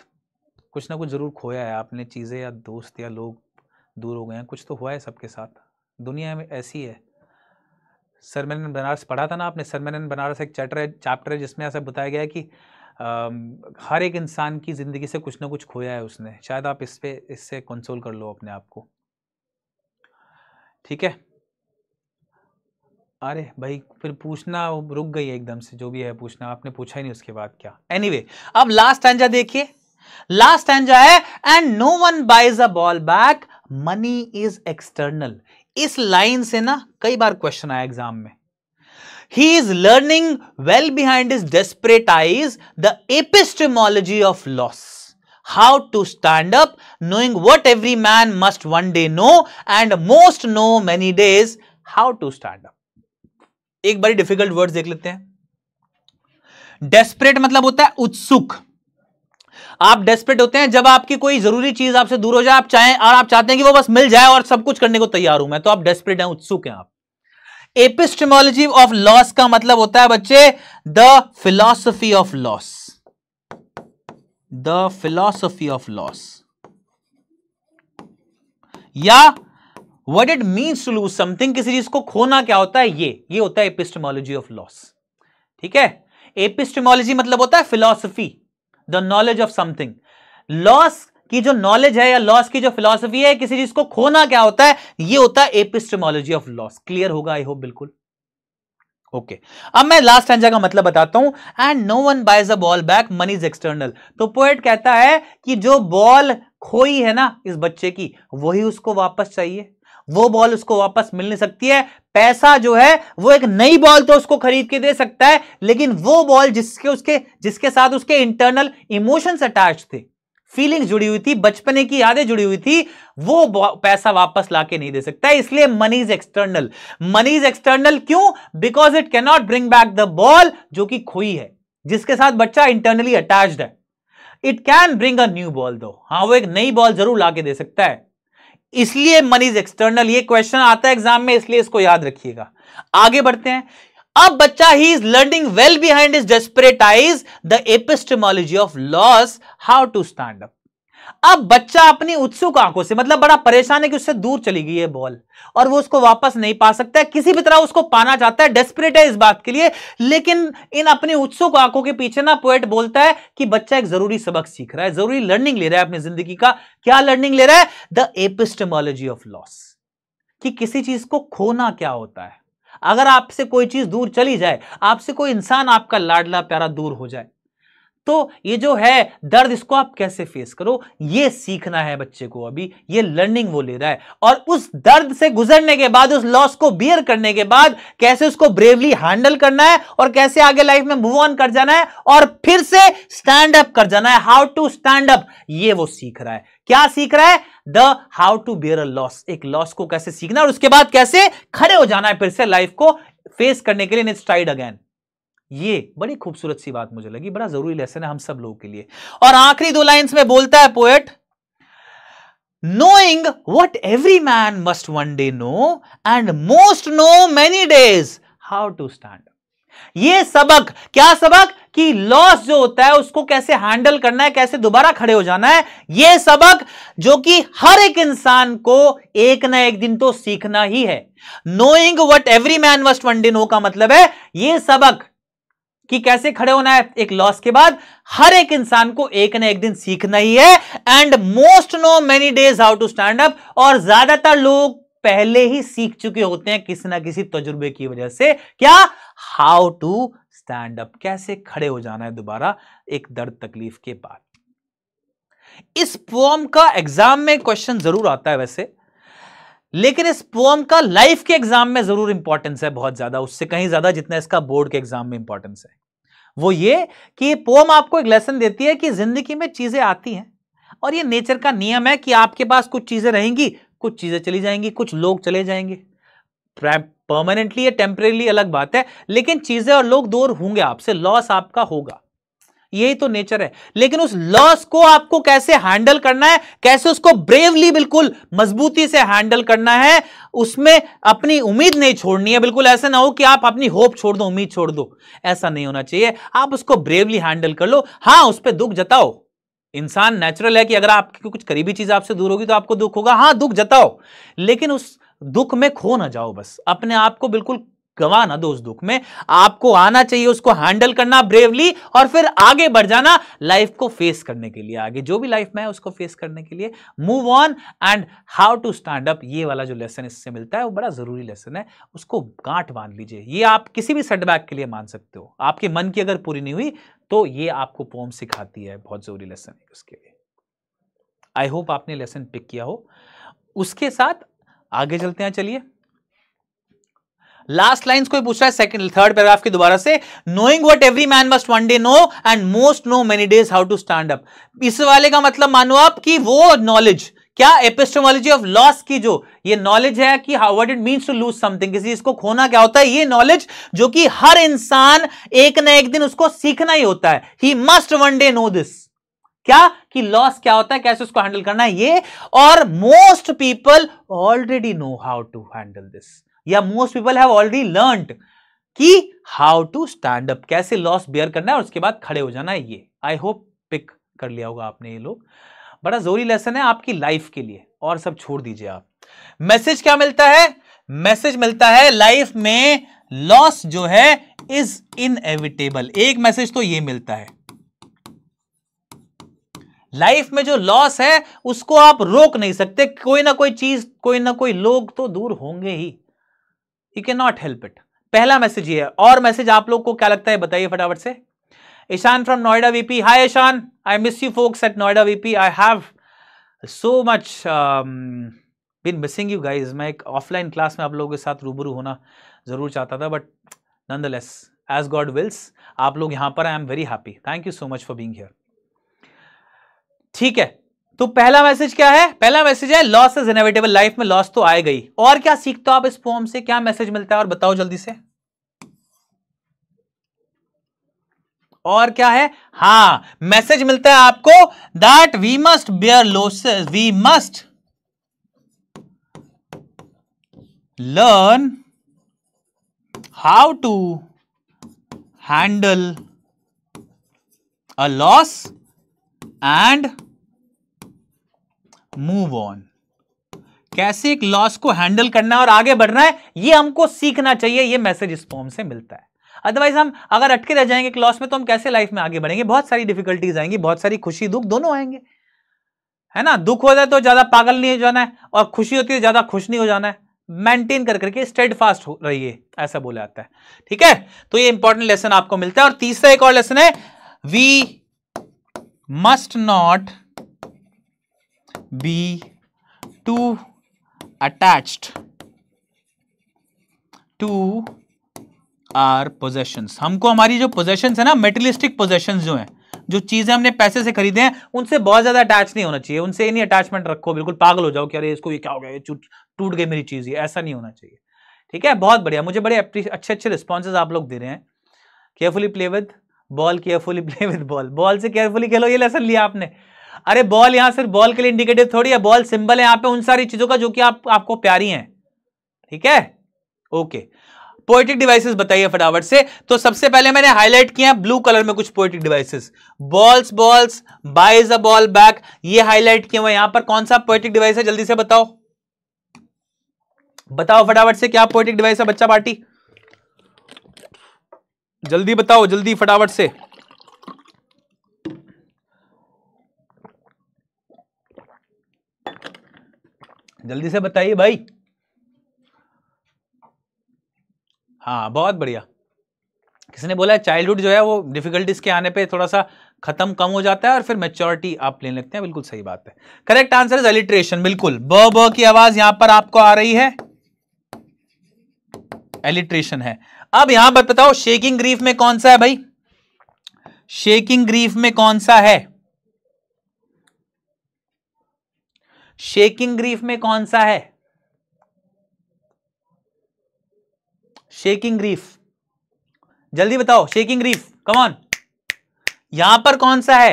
कुछ ना कुछ ज़रूर खोया है आपने चीज़ें या दोस्त या लोग दूर हो गए हैं कुछ तो हुआ है सबके साथ दुनिया में ऐसी है सर मैंने बनारस पढ़ा था ना आपने सर मैंने बनारस एक चैप्टर है चैप्टर है जिसमें ऐसा बताया गया है कि आ, हर एक इंसान की ज़िंदगी से कुछ ना कुछ खोया है उसने शायद आप इस पर इससे कंसोल कर लो अपने आप को ठीक है अरे भाई फिर पूछना रुक गई एकदम से जो भी है पूछना आपने पूछा ही नहीं उसके बाद क्या एनी anyway, अब लास्ट एंजा देखिए लास्ट एंजा है and no one buys a ball back money is external इस लाइन से ना कई बार क्वेश्चन आया एग्जाम में he is learning well behind his desperate eyes the epistemology of loss how to stand up knowing what every man must one day know and most know many days how to stand up एक बड़ी difficult words देख लेते हैं desperate मतलब होता है उत्सुक आप डेस्परेट होते हैं जब आपकी कोई जरूरी चीज आपसे दूर हो जाए आप चाहें और आप चाहते हैं कि वो बस मिल जाए और सब कुछ करने को तैयार हूं मैं तो आप डेस्परेट हैं उत्सुक हैं आप एपिस्टमोलॉजी ऑफ लॉस का मतलब होता है बच्चे the philosophy of loss the philosophy of loss या what it means to lose something किसी चीज को खोना क्या होता है ये ये होता है एपिस्टमोलॉजी ऑफ लॉस ठीक है एपिस्टमोलॉजी मतलब होता है philosophy the knowledge of something loss की जो नॉलेज है या लॉस की जो फिलॉसफी है किसी चीज को खोना क्या होता है ये होता है एपिस्टमोलॉजी ऑफ लॉस क्लियर होगा आई होप बिल्कुल ओके okay. अब मैं लास्ट स्टैंजा का मतलब बताता हूं and no one buys a ball back money is external तो पोएट कहता है कि जो बॉल खोई है ना इस बच्चे की वही उसको वापस चाहिए वो बॉल उसको वापस मिल नहीं सकती है पैसा जो है वो एक नई बॉल तो उसको खरीद के दे सकता है लेकिन वो बॉल जिसके उसके जिसके साथ उसके इंटरनल इमोशंस अटैच थे फीलिंग्स जुड़ी हुई थी बचपने की यादें जुड़ी हुई थी वो पैसा वापस लाके नहीं दे सकता इसलिए money is external money is external क्यों because it cannot bring back the ball जो कि खोई है जिसके साथ बच्चा इंटरनली अटैच्ड है it can bring a new ball दो हाँ वो एक नई बॉल जरूर लाके दे सकता है इसलिए मनीज एक्सटर्नल ये क्वेश्चन आता है एग्जाम में इसलिए इसको याद रखिएगा आगे बढ़ते हैं अब बच्चा he is learning well behind his desperate eyes the epistemology of loss how to stand up अब बच्चा अपनी उत्सुक आंखों से मतलब बड़ा परेशान है कि उससे दूर चली गई है बॉल और वो उसको वापस नहीं पा सकता है किसी भी तरह उसको पाना चाहता है डेस्परेट है इस बात के लिए लेकिन इन अपनी उत्सुक आंखों के पीछे ना पोएट बोलता है कि बच्चा एक जरूरी सबक सीख रहा है जरूरी लर्निंग ले रहा है अपनी जिंदगी का क्या लर्निंग ले रहा है द एपिस्टमोलॉजी ऑफ लॉस कि किसी चीज को खोना क्या होता है अगर आपसे कोई चीज दूर चली जाए आपसे कोई इंसान आपका लाडला प्यारा दूर हो जाए तो ये जो है दर्द इसको आप कैसे फेस करो ये सीखना है बच्चे को अभी ये लर्निंग वो ले रहा है और उस दर्द से गुजरने के बाद उस लॉस को बियर करने के बाद कैसे उसको ब्रेवली हैंडल करना है और कैसे आगे लाइफ में मूव ऑन कर जाना है और फिर से स्टैंड अप कर जाना है हाउ टू स्टैंड अप ये वो सीख रहा है क्या सीख रहा है the how to bear a loss एक लॉस को कैसे सीखना है और उसके बाद कैसे खड़े हो जाना है फिर से लाइफ को फेस करने के लिए इन स्ट्राइड अगेन ये बड़ी खूबसूरत सी बात मुझे लगी बड़ा जरूरी लेसन है हम सब लोगों के लिए और आखिरी दो लाइन्स में बोलता है poet knowing what every man must one day know and most know many days how to stand ये सबक क्या सबक कि लॉस जो होता है उसको कैसे हैंडल करना है कैसे दोबारा खड़े हो जाना है ये सबक जो कि हर एक इंसान को एक ना एक दिन तो सीखना ही है knowing what every man must one day know का मतलब है ये सबक कि कैसे खड़े होना है एक लॉस के बाद हर एक इंसान को एक ना एक दिन सीखना ही है and most know many days how to stand up और ज्यादातर लोग पहले ही सीख चुके होते हैं किसी ना किसी तजुर्बे की वजह से क्या हाउ टू स्टैंड अप कैसे खड़े हो जाना है दोबारा एक दर्द तकलीफ के बाद इस पोम का एग्जाम में क्वेश्चन जरूर आता है वैसे लेकिन इस पोम का लाइफ के एग्जाम में जरूर इंपॉर्टेंस है बहुत ज्यादा उससे कहीं ज्यादा जितना इसका बोर्ड के एग्जाम में इंपॉर्टेंस है वो ये कि पोम आपको एक लेसन देती है कि जिंदगी में चीजें आती हैं और ये नेचर का नियम है कि आपके पास कुछ चीजें रहेंगी कुछ चीजें चली जाएंगी कुछ लोग चले जाएंगे परमानेंटली या टेम्परेली अलग बात है लेकिन चीजें और लोग दूर होंगे आपसे लॉस आपका होगा यही तो नेचर है लेकिन उस लॉस को आपको कैसे हैंडल करना है कैसे उसको ब्रेवली बिल्कुल मजबूती से हैंडल करना है उसमें अपनी उम्मीद नहीं छोड़नी है बिल्कुल ऐसा ना हो कि आप अपनी होप छोड़ दो उम्मीद छोड़ दो ऐसा नहीं होना चाहिए आप उसको ब्रेवली हैंडल कर लो हाँ उस पर दुख जताओ इंसान नेचुरल है कि अगर आपकी कुछ करीबी चीज आपसे दूर होगी तो आपको दुख होगा हाँ दुख जताओ लेकिन उस दुख में खो ना जाओ बस अपने आप को बिल्कुल ना दोस्त दुख में आपको आना चाहिए उसको हैंडल करना ब्रेवली और फिर आगे बढ़ जाना लाइफ को फेस करने के लिए आगे जो भी लाइफ में है उसको फेस करने के लिए move on and how to stand up ये वाला जो लेसन इससे मिलता है वो बड़ा ज़रूरी लेसन है उसको गांठ बांध लीजिए ये आप किसी भी सेटबैक के लिए मान सकते हो आपके मन की अगर पूरी नहीं हुई तो ये आपको पोम सिखाती है बहुत ज़रूरी लेसन है उसके लिए आई होप आपने लेसन पिक किया हो उसके साथ आगे चलते हैं चलिए लास्ट लाइन कोई पूछ रहा है सेकंड थर्ड पैराग्राफ की दोबारा से knowing what every man must one day know and most know many days how to stand up इस वाले का मतलब मानो आप कि वो नॉलेज क्या एपिस्टोमोलॉजी ऑफ लॉस की जो ये नॉलेज है कि how what it means to lose something किसी इसको खोना क्या होता है ये नॉलेज जो कि हर इंसान एक ना एक दिन उसको सीखना ही होता है he must one day know this क्या कि लॉस क्या होता है कैसे उसको हैंडल करना है ये और most people already know how to handle this या most people have already learn कि हाउ टू स्टैंड अप कैसे लॉस बियर करना है और उसके बाद खड़े हो जाना है ये आई होप पिक कर लिया होगा आपने ये लोग बड़ा जोरी लेसन है आपकी लाइफ के लिए और सब छोड़ दीजिए आप मैसेज क्या मिलता है मैसेज मिलता है लाइफ में लॉस जो है इज इनएविटेबल एक मैसेज तो ये मिलता है लाइफ में जो लॉस है उसको आप रोक नहीं सकते कोई ना कोई चीज कोई ना कोई लोग तो दूर होंगे ही you can not help it पहला मैसेज ये है और मैसेज आप लोग को क्या लगता है बताइए फटाफट से Ishan from Noida VP hi Ishan I miss you folks at Noida VP I have so much been missing you guys मैं एक ऑफलाइन क्लास में आप लोगों के साथ रूबरू होना ज़रूर चाहता था but nonetheless as God wills आप लोग यहां पर I am very happy thank you so much for being here ठीक है तो पहला मैसेज क्या है पहला मैसेज है लॉस इज इनविटेबल लाइफ में लॉस तो आए गई और क्या सीखते हो आप इस फॉर्म से क्या मैसेज मिलता है और बताओ जल्दी से और क्या है हा मैसेज मिलता है आपको that we must bear losses we must learn how to handle a loss and move on कैसे एक लॉस को हैंडल करना है और आगे बढ़ना है ये हमको सीखना चाहिए ये मैसेज इस फॉर्म से मिलता है अदरवाइज हम अगर अटके रह जाएंगे लॉस में तो हम कैसे लाइफ में आगे बढ़ेंगे बहुत सारी डिफिकल्टीज आएंगी बहुत सारी खुशी दुख दोनों आएंगे है ना दुख हो जाए तो ज्यादा पागल नहीं हो जाना है और खुशी होती है तो ज्यादा खुश नहीं हो जाना है मेंटेन कर करके स्टेड फास्ट हो रही है ऐसा बोला जाता है ठीक है तो ये इंपॉर्टेंट लेसन आपको मिलता है और तीसरा एक और लेसन है we must not be two attached to our possessions हमको हमारी जो possessions है ना materialistic possessions जो है जो चीजें हमने पैसे से खरीदे हैं उनसे बहुत ज्यादा अटैच नहीं होना चाहिए उनसे नहीं अटैचमेंट रखो बिल्कुल पागल हो जाओ कि अरे इसको ये क्या हो गया टूट गई मेरी चीज ये ऐसा नहीं होना चाहिए ठीक है बहुत बढ़िया मुझे बड़े अच्छे अच्छे रिस्पॉन्सेज आप लोग दे रहे हैं carefully play with ball carefully play with ball ball से केयरफुली खेलो ये लेसन लिया आपने अरे बॉल यहां सिर्फ बॉल के लिए इंडिकेटिव थोड़ी है बॉल सिंबल है यहां पे उन सारी चीज़ों का जो कि आप आपको प्यारी हैं ठीक है ओके पोएटिक डिवाइसेस बताइए फटाफट से तो सबसे पहले मैंने हाईलाइट किया ब्लू कलर में कुछ poetic devices balls balls buys a ball back ये हाईलाइट किया हुआ यहां पर कौन सा पोएटिक डिवाइस है जल्दी से बताओ बताओ फटाफट से क्या पोएटिक डिवाइस है बच्चा पार्टी जल्दी बताओ जल्दी फटाफट से जल्दी से बताइए भाई हाँ बहुत बढ़िया किसने बोला है चाइल्डहुड जो है वो डिफिकल्टीज के आने पे थोड़ा सा खत्म कम हो जाता है और फिर मेच्योरिटी आप लेने लगते हैं बिल्कुल सही बात है करेक्ट आंसर इज एलिट्रेशन बिल्कुल ब ब की आवाज यहां पर आपको आ रही है एलिट्रेशन है अब यहां पर बताओ शेकिंग ग्रीफ में कौन सा है भाई शेकिंग ग्रीफ में कौन सा है शेकिंग ग्रीफ में कौन सा है शेकिंग ग्रीफ जल्दी बताओ शेकिंग ग्रीफ कमॉन यहां पर कौन सा है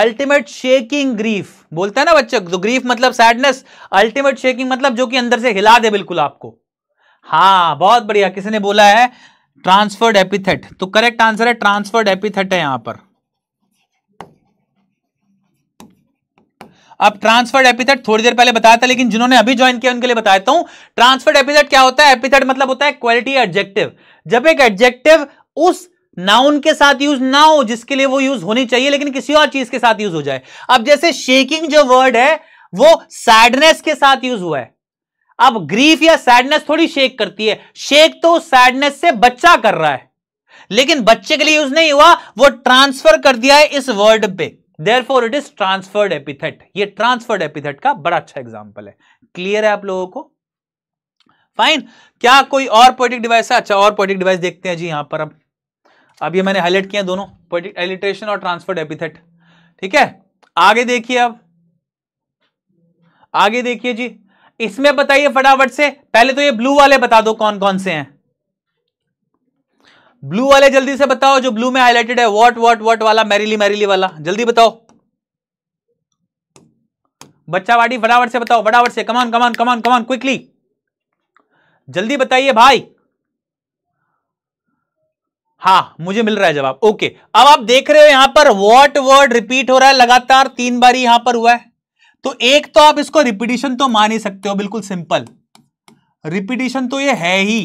अल्टीमेट शेकिंग ग्रीफ बोलता है ना बच्चे तो ग्रीफ मतलब सैडनेस अल्टीमेट शेकिंग मतलब जो कि अंदर से हिला दे बिल्कुल आपको हाँ बहुत बढ़िया किसी ने बोला है ट्रांसफर्ड एपिथेट तो करेक्ट आंसर है ट्रांसफर्ड एपिथेट है यहां पर अब ट्रांसफर्ड एपिथेट थोड़ी देर पहले बताया था लेकिन जिन्होंने अभी ज्वाइन किया उनके लिए बताया हूं ट्रांसफर्ड एपिथेट क्या होता है एपिथेट मतलब होता है क्वालिटी एडजेक्टिव जब एक एडजेक्टिव उस नाउन के साथ यूज ना हो जिसके लिए वो यूज होनी चाहिए लेकिन किसी और चीज के साथ यूज हो जाए अब जैसे शेकिंग जो वर्ड है वो सैडनेस के साथ यूज हुआ है अब ग्रीफ या सैडनेस थोड़ी शेक करती है शेक तो सैडनेस से बच्चा कर रहा है लेकिन बच्चे के लिए यूज नहीं हुआ वो ट्रांसफर कर दिया है इस वर्ड पे therefore it is transferred epithet ये ट्रांसफर्ड एपिथेट का बड़ा अच्छा एग्जाम्पल है क्लियर है आप लोगों को फाइन क्या कोई और पोइटिक डिवाइस है अच्छा और पोइटिक डिवाइस देखते हैं जी यहां पर अब अब ये मैंने हाईलाइट किया दोनों पोइटिक एलिट्रेशन और ट्रांसफर्ड एपिथेट ठीक है आगे देखिए अब आगे देखिए जी इसमें बताइए फटाफट से पहले तो ये ब्लू वाले बता दो कौन कौन से हैं ब्लू वाले जल्दी से बताओ जो ब्लू में हाईलाइटेड है वॉट वॉट वॉट वाला मैरिली मैरिली वाला जल्दी बताओ बच्चा वाड़ी फटाफट से बताओ फटाफट से come on come on come on come on quickly जल्दी बताइए भाई हाँ मुझे मिल रहा है जवाब ओके अब आप देख रहे हो यहां पर वॉट वर्ड रिपीट हो रहा है लगातार तीन बार यहां पर हुआ है तो एक तो आप इसको रिपीटिशन तो मान ही सकते हो बिल्कुल सिंपल रिपीटिशन तो ये है ही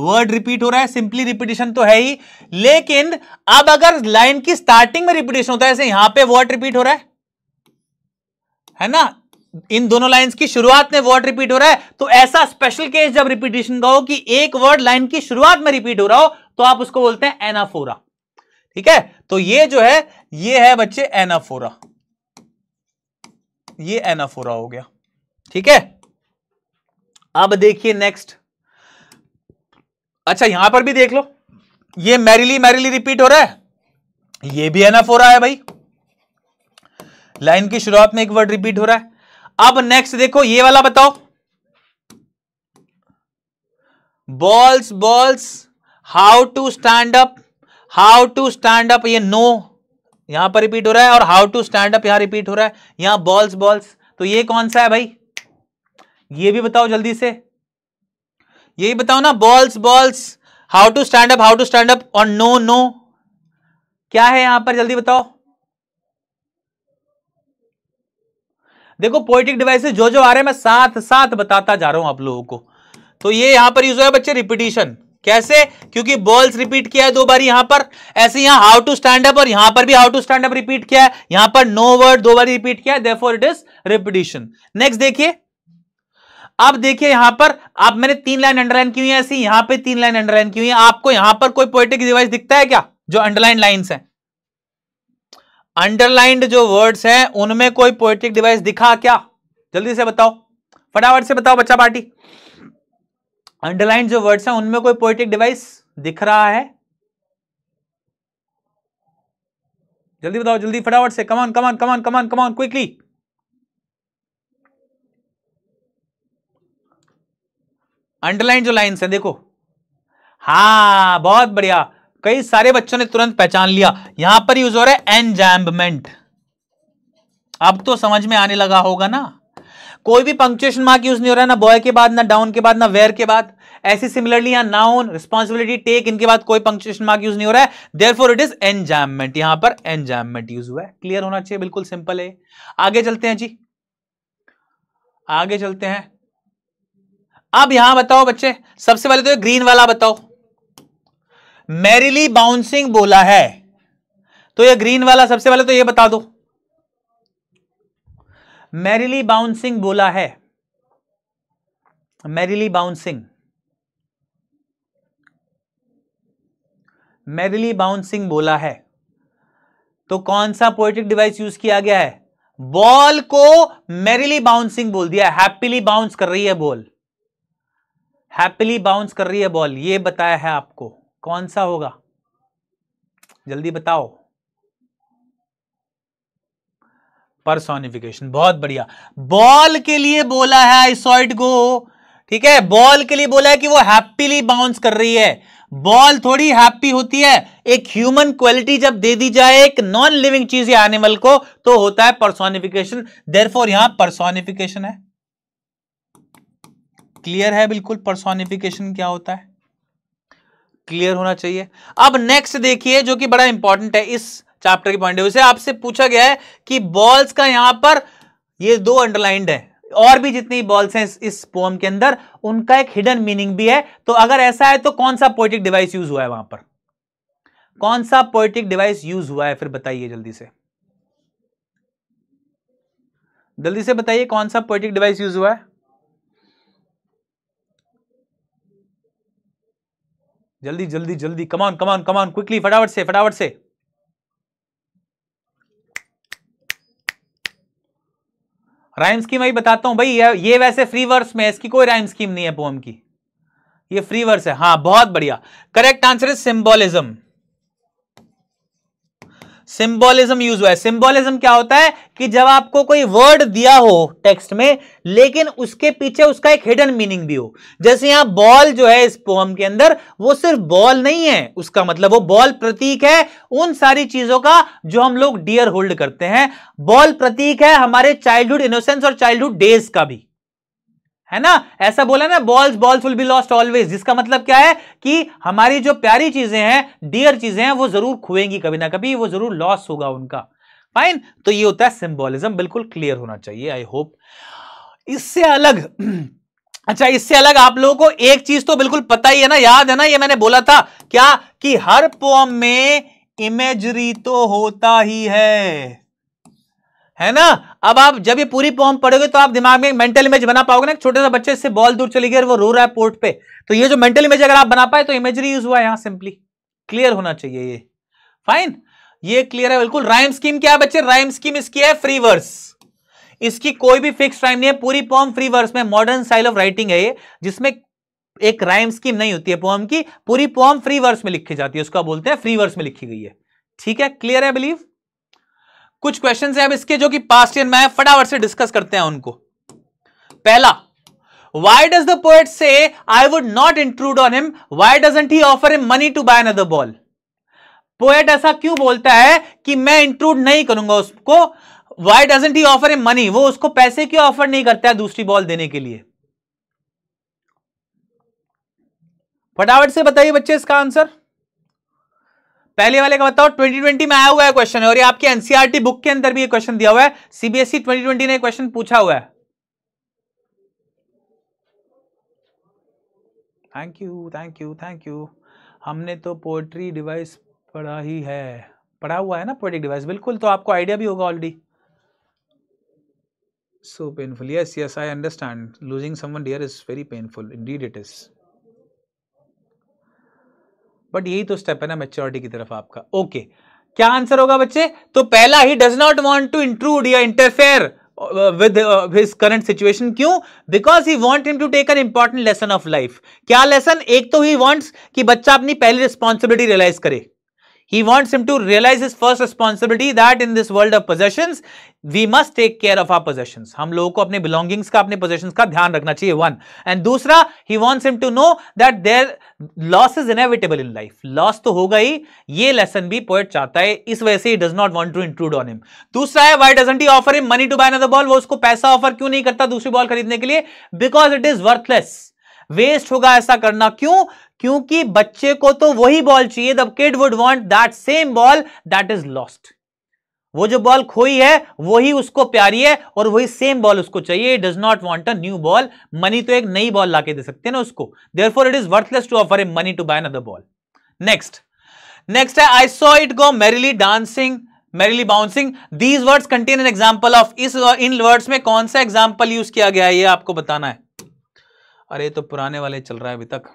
वर्ड रिपीट हो रहा है सिंपली रिपीटेशन तो है ही लेकिन अब अगर लाइन की स्टार्टिंग में रिपीटेशन होता है जैसे यहां पे वर्ड रिपीट हो रहा है है ना इन दोनों लाइंस की शुरुआत में वर्ड रिपीट हो रहा है तो ऐसा स्पेशल केस जब रिपीटेशन का हो कि एक वर्ड लाइन की शुरुआत में रिपीट हो रहा हो तो आप उसको बोलते हैं एनाफोरा ठीक है तो ये जो है ये है बच्चे एनाफोरा ये एनाफोरा हो गया ठीक है अब देखिए नेक्स्ट अच्छा यहां पर भी देख लो ये मैरिली मैरिली रिपीट हो रहा है ये भी एन एफ हो रहा है भाई लाइन की शुरुआत में एक वर्ड रिपीट हो रहा है अब नेक्स्ट देखो ये वाला बताओ balls balls how to stand up how to stand up ये नो यहां पर रिपीट हो रहा है और हाउ टू स्टैंड अप यहां रिपीट हो रहा है यहां बॉल्स बॉल्स तो ये कौन सा है भाई ये भी बताओ जल्दी से यही बताओ ना balls balls how to stand up how to stand up और नो नो क्या है यहां पर जल्दी बताओ देखो पोइटिक डिवाइसेस जो जो आ रहे हैं मैं साथ साथ बताता जा रहा हूं आप लोगों को तो ये यहां पर यूज हुआ है बच्चे रिपीटिशन कैसे क्योंकि बॉल्स रिपीट किया है दो बार यहां पर ऐसे यहां हाउ टू स्टैंड अप और यहां पर भी how to stand up repeat किया है यहां पर नो वर्ड दो बार रिपीट किया है therefore it is repetition next देखिए अब देखिए यहां पर आप मैंने तीन लाइन अंडरलाइन की हुई है ऐसी यहां पे तीन लाइन अंडरलाइन की हुई है आपको यहां पर कोई पोइटिक डिवाइस दिखता है क्या जो अंडरलाइन लाइन है अंडरलाइंड जो वर्ड्स हैं उनमें कोई पोइटिक डिवाइस दिखा क्या जल्दी से बताओ फटाफट से बताओ बच्चा पार्टी अंडरलाइन जो वर्ड्स हैं उनमें कोई पोइटिक डिवाइस दिख रहा है जल्दी बताओ जल्दी फटाफट से come on come on come on come on come on quickly underline जो लाइन्स है देखो हाँ बहुत बढ़िया कई सारे बच्चों ने तुरंत पहचान लिया यहां पर यूज हो रहा है एनजैम्बमेंट अब तो समझ में आने लगा होगा ना कोई भी पंक्चुएशन मार्क यूज नहीं हो रहा है ना बॉय के बाद ना डाउन के बाद ना वेयर के बाद ऐसे सिमिलरली यहां नाउन रिस्पॉन्सिबिलिटी टेक इनके बाद कोई पंक्चुएशन मार्क यूज नहीं हो रहा है there for it is enjambment यहां पर एनजैमेंट यूज हुआ है क्लियर होना चाहिए बिल्कुल सिंपल है आगे चलते हैं जी आगे चलते हैं अब यहां बताओ बच्चे सबसे पहले तो ग्रीन वाला बताओ मेरिली बाउंसिंग बोला है तो ये ग्रीन वाला सबसे पहले तो ये बता दो मेरिली बाउंसिंग बोला है मेरिली बाउंसिंग मेरिली बाउंसिंग बोला है तो कौन सा पोएटिक डिवाइस यूज किया गया है बॉल को मेरिली बाउंसिंग बोल दिया हैप्पीली बाउंस कर रही है बॉल हैप्पीली बाउंस कर रही है बॉल ये बताया है आपको कौन सा होगा जल्दी बताओ परसोनिफिकेशन बहुत बढ़िया बॉल के लिए बोला है आइसॉइड को ठीक है बॉल के लिए बोला है कि वो हैप्पीली बाउंस कर रही है बॉल थोड़ी हैप्पी होती है एक ह्यूमन क्वालिटी जब दे दी जाए एक नॉन लिविंग चीज या एनिमल को तो होता है परसोनिफिकेशन देर यहां परसोनिफिकेशन है क्लियर है बिल्कुल परसोनिफिकेशन क्या होता है क्लियर होना चाहिए अब नेक्स्ट देखिए जो कि बड़ा इंपॉर्टेंट है इस चैप्टर के पॉइंट से आपसे पूछा गया है कि बॉल्स का यहां पर ये दो अंडरलाइंड है और भी जितनी बॉल्स हैं इस पोम के अंदर उनका एक हिडन मीनिंग भी है तो अगर ऐसा है तो कौन सा पोइटिक डिवाइस यूज हुआ है वहां पर कौन सा पोइटिक डिवाइस यूज हुआ है फिर बताइए जल्दी से जल्दी से बताइए कौन सा पोइटिक डिवाइस यूज हुआ है जल्दी जल्दी जल्दी कमान कमान कमान क्विकली फटाफट से फटाफट से राइम स्कीम अभी बताता हूं भाई ये, वैसे फ्री वर्स में इसकी कोई राइम स्कीम नहीं है पोम की ये फ्री वर्स है हाँ बहुत बढ़िया correct answer is symbolism symbolism use हुआ है सिंबोलिज्म क्या होता है कि जब आपको कोई वर्ड दिया हो टेक्स्ट में लेकिन उसके पीछे उसका एक हिडन मीनिंग भी हो जैसे यहां बॉल जो है इस पोहम के अंदर वो सिर्फ बॉल नहीं है उसका मतलब वो बॉल प्रतीक है उन सारी चीजों का जो हम लोग डियर होल्ड करते हैं बॉल प्रतीक है हमारे चाइल्डहुड इनोसेंस और चाइल्डहुड डेज का भी है ना ऐसा बोला ना balls balls will be lost always जिसका मतलब क्या है कि हमारी जो प्यारी चीजें हैं डियर चीजें हैं वो जरूर खुएंगी कभी ना कभी वो जरूर लॉस होगा उनका फाइन तो ये होता है सिंबोलिज्म बिल्कुल क्लियर होना चाहिए आई होप इससे अलग अच्छा इससे अलग आप लोगों को एक चीज तो बिल्कुल पता ही है ना याद है ना ये मैंने बोला था क्या कि हर पोम में इमेजरी तो होता ही है है ना अब आप जब ये पूरी पोम पढ़ोगे तो आप दिमाग में मेंटल इमेज बना पाओगे ना छोटे सा बच्चे से बॉल दूर चली गई वो रो रहा है पोर्ट पे तो ये जो मेंटल इमेज अगर आप बना पाए तो इमेजरी यूज हुआ है सिंपली क्लियर होना चाहिए ये फाइन ये क्लियर है बिल्कुल राइम स्कीम क्या है बच्चे राइम स्कीम इसकी है फ्री वर्स इसकी कोई भी फिक्स राइम नहीं है पूरी पोम फ्री वर्स में मॉडर्न स्टाइल ऑफ राइटिंग है ये जिसमें एक राइम स्कीम नहीं होती है पोम की पूरी पोम फ्री वर्स में लिखी जाती है उसका बोलते हैं फ्री वर्स में लिखी गई है ठीक है क्लियर है बिलीव कुछ क्वेश्चन है अब इसके जो कि पास्ट ईयर में है फटाफट से डिस्कस करते हैं उनको पहला Why does the poet say I would not intrude on him? Why doesn't he offer him money to buy another ball? Poet ऐसा क्यों बोलता है कि मैं intrude नहीं करूंगा उसको Why doesn't he offer him money? वो उसको पैसे क्यों offer नहीं करता है दूसरी ball देने के लिए फटाफट से बताइए बच्चे इसका answer. पहले वाले का बताओ 2020 में आया हुआ है क्वेश्चन और ये आपके एनसीईआरटी बुक e के अंदर भी ये क्वेश्चन दिया हुआ है सीबीएसई 2020 e ने क्वेश्चन पूछा हुआ है thank you thank you thank you हमने तो पोएट्री डिवाइस पढ़ा ही है पढ़ा हुआ है ना पोएट्री डिवाइस बिल्कुल तो आपको आइडिया भी होगा already so painful yes yes I understand losing someone dear is very painful indeed it is but यही तो स्टेप है ना मेच्योरिटी की तरफ आपका ओके क्या आंसर होगा बच्चे तो पहला ही does not want to intrude या interfere with his current situation क्यों because he want him to take an important lesson of life क्या लेसन एक तो ही वॉन्ट्स कि बच्चा अपनी पहली रिस्पॉन्सिबिलिटी रियलाइज करे He wants him to realize his first responsibility that in this world of possessions, we must take care of our possessions. hum logo ko apne belongings ka apne possessions ka dhyan rakhna chahiye one. And dusra he wants him to know that their loss is inevitable in life. Loss to hoga hi ye lesson bhi poet chahta hai is wajah se he does not want to intrude on him. dusra hai why doesn't he offer him money to buy another ball? wo usko paisa offer क्यों nahi karta dusri ball खरीदने ke liye Because it is worthless. Waste होगा ऐसा करना क्यों क्योंकि बच्चे को तो वही बॉल चाहिए the kid would want that same ball that is lost वो जो बॉल खोई है वही उसको प्यारी है और वही सेम बॉल उसको चाहिए does not want a new ball money तो एक नई बॉल लाके दे सकते हैं ना उसको therefore it is worthless to offer a money to buy another ball next next है I saw it go merrily dancing merrily bouncing these words contain an example of इस इन वर्ड्स में कौन सा example use किया गया है ये आपको बताना है अरे तो पुराने वाले चल रहा है अभी तक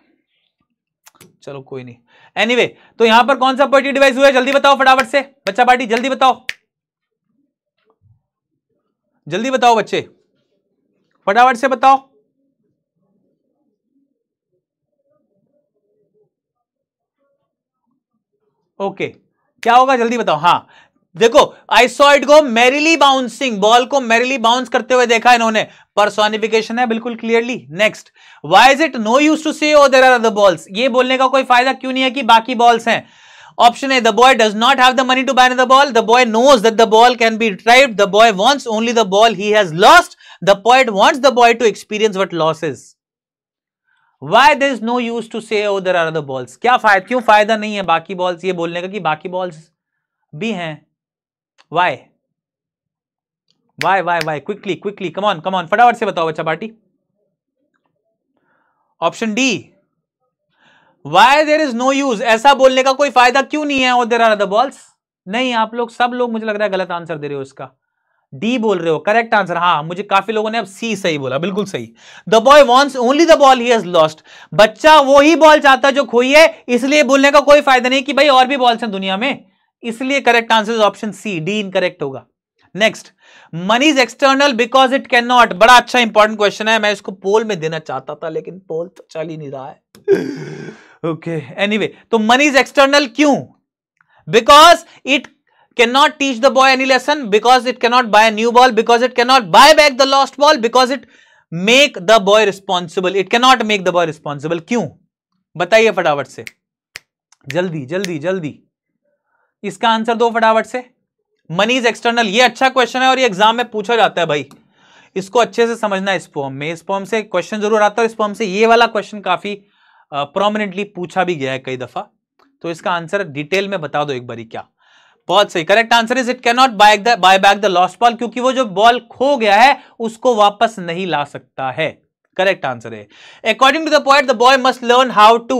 चलो कोई नहीं एनीवे anyway, तो यहां पर कौन सा पॉइंट डिवाइस हुआ जल्दी बताओ फटाफट से बच्चा पार्टी जल्दी बताओ जल्दी बताओ बच्चे फटाफट से बताओ ओके क्या होगा जल्दी बताओ हाँ देखो आइसॉइड को मेरिली बाउंसिंग बॉल को मेरिली बाउंस करते हुए देखा इन्होंने परसोनिफिकेशन है बिल्कुल clearly next why is it no use to say there are other balls ये बोलने का कोई फायदा क्यों नहीं है कि बाकी बॉल्स हैं option A the boy does not have the money to ban the ball the boy knows the ball can be retrieved the boy wants only the ball he has lost the point wants the boy to experience what losses why there is no use to say oh there are other balls क्या फायदा क्यों फायदा नहीं है बाकी balls ये बोलने का कि बाकी बॉल्स भी हैं why why why why quickly quickly come on come on फटाफट से बताओ बच्चा party option D why there is no use ऐसा बोलने का कोई फायदा क्यों नहीं है और देर आर अदर बॉल्स नहीं आप लोग सब लोग मुझे लग रहा है गलत आंसर दे रहे हो इसका डी बोल रहे हो करेक्ट आंसर हाँ मुझे काफी लोगों ने अब सी सही बोला बिल्कुल सही the boy wants only the ball he has lost बच्चा वो ही बॉल चाहता है जो खोई है इसलिए बोलने का कोई फायदा नहीं कि भाई और भी बॉल्स हैं दुनिया में इसलिए correct answer option C D correct होगा next money is external because it can not बड़ा अच्छा इंपॉर्टेंट क्वेश्चन है मैं इसको पोल में देना चाहता था लेकिन पोल तो चल ही नहीं रहा है ओके एनीवे तो मनी इज एक्सटर्नल क्यों because it can not teach the boy any lesson because it not buy new ball because it not buy back the lost ball because it make the boy responsible it cannot make the boy responsible क्यों बताइए फटाफट से जल्दी जल्दी जल्दी इसका answer दो फटाफट से मनी इज एक्सटर्नल ये अच्छा क्वेश्चन है और ये एग्जाम में पूछा जाता है भाई इसको अच्छे से समझना इस फॉर्म में इस फॉर्म से क्वेश्चन जरूर आता है इस फॉर्म से ये वाला क्वेश्चन काफी प्रोमिनेंटली पूछा भी गया है कई दफा तो इसका आंसर डिटेल में बता दो एक बारी क्या बहुत सही correct answer is it can not buy buy back the lost ball क्योंकि वो जो बॉल खो गया है उसको वापस नहीं ला सकता है करेक्ट आंसर है according to the poet the boy must learn how to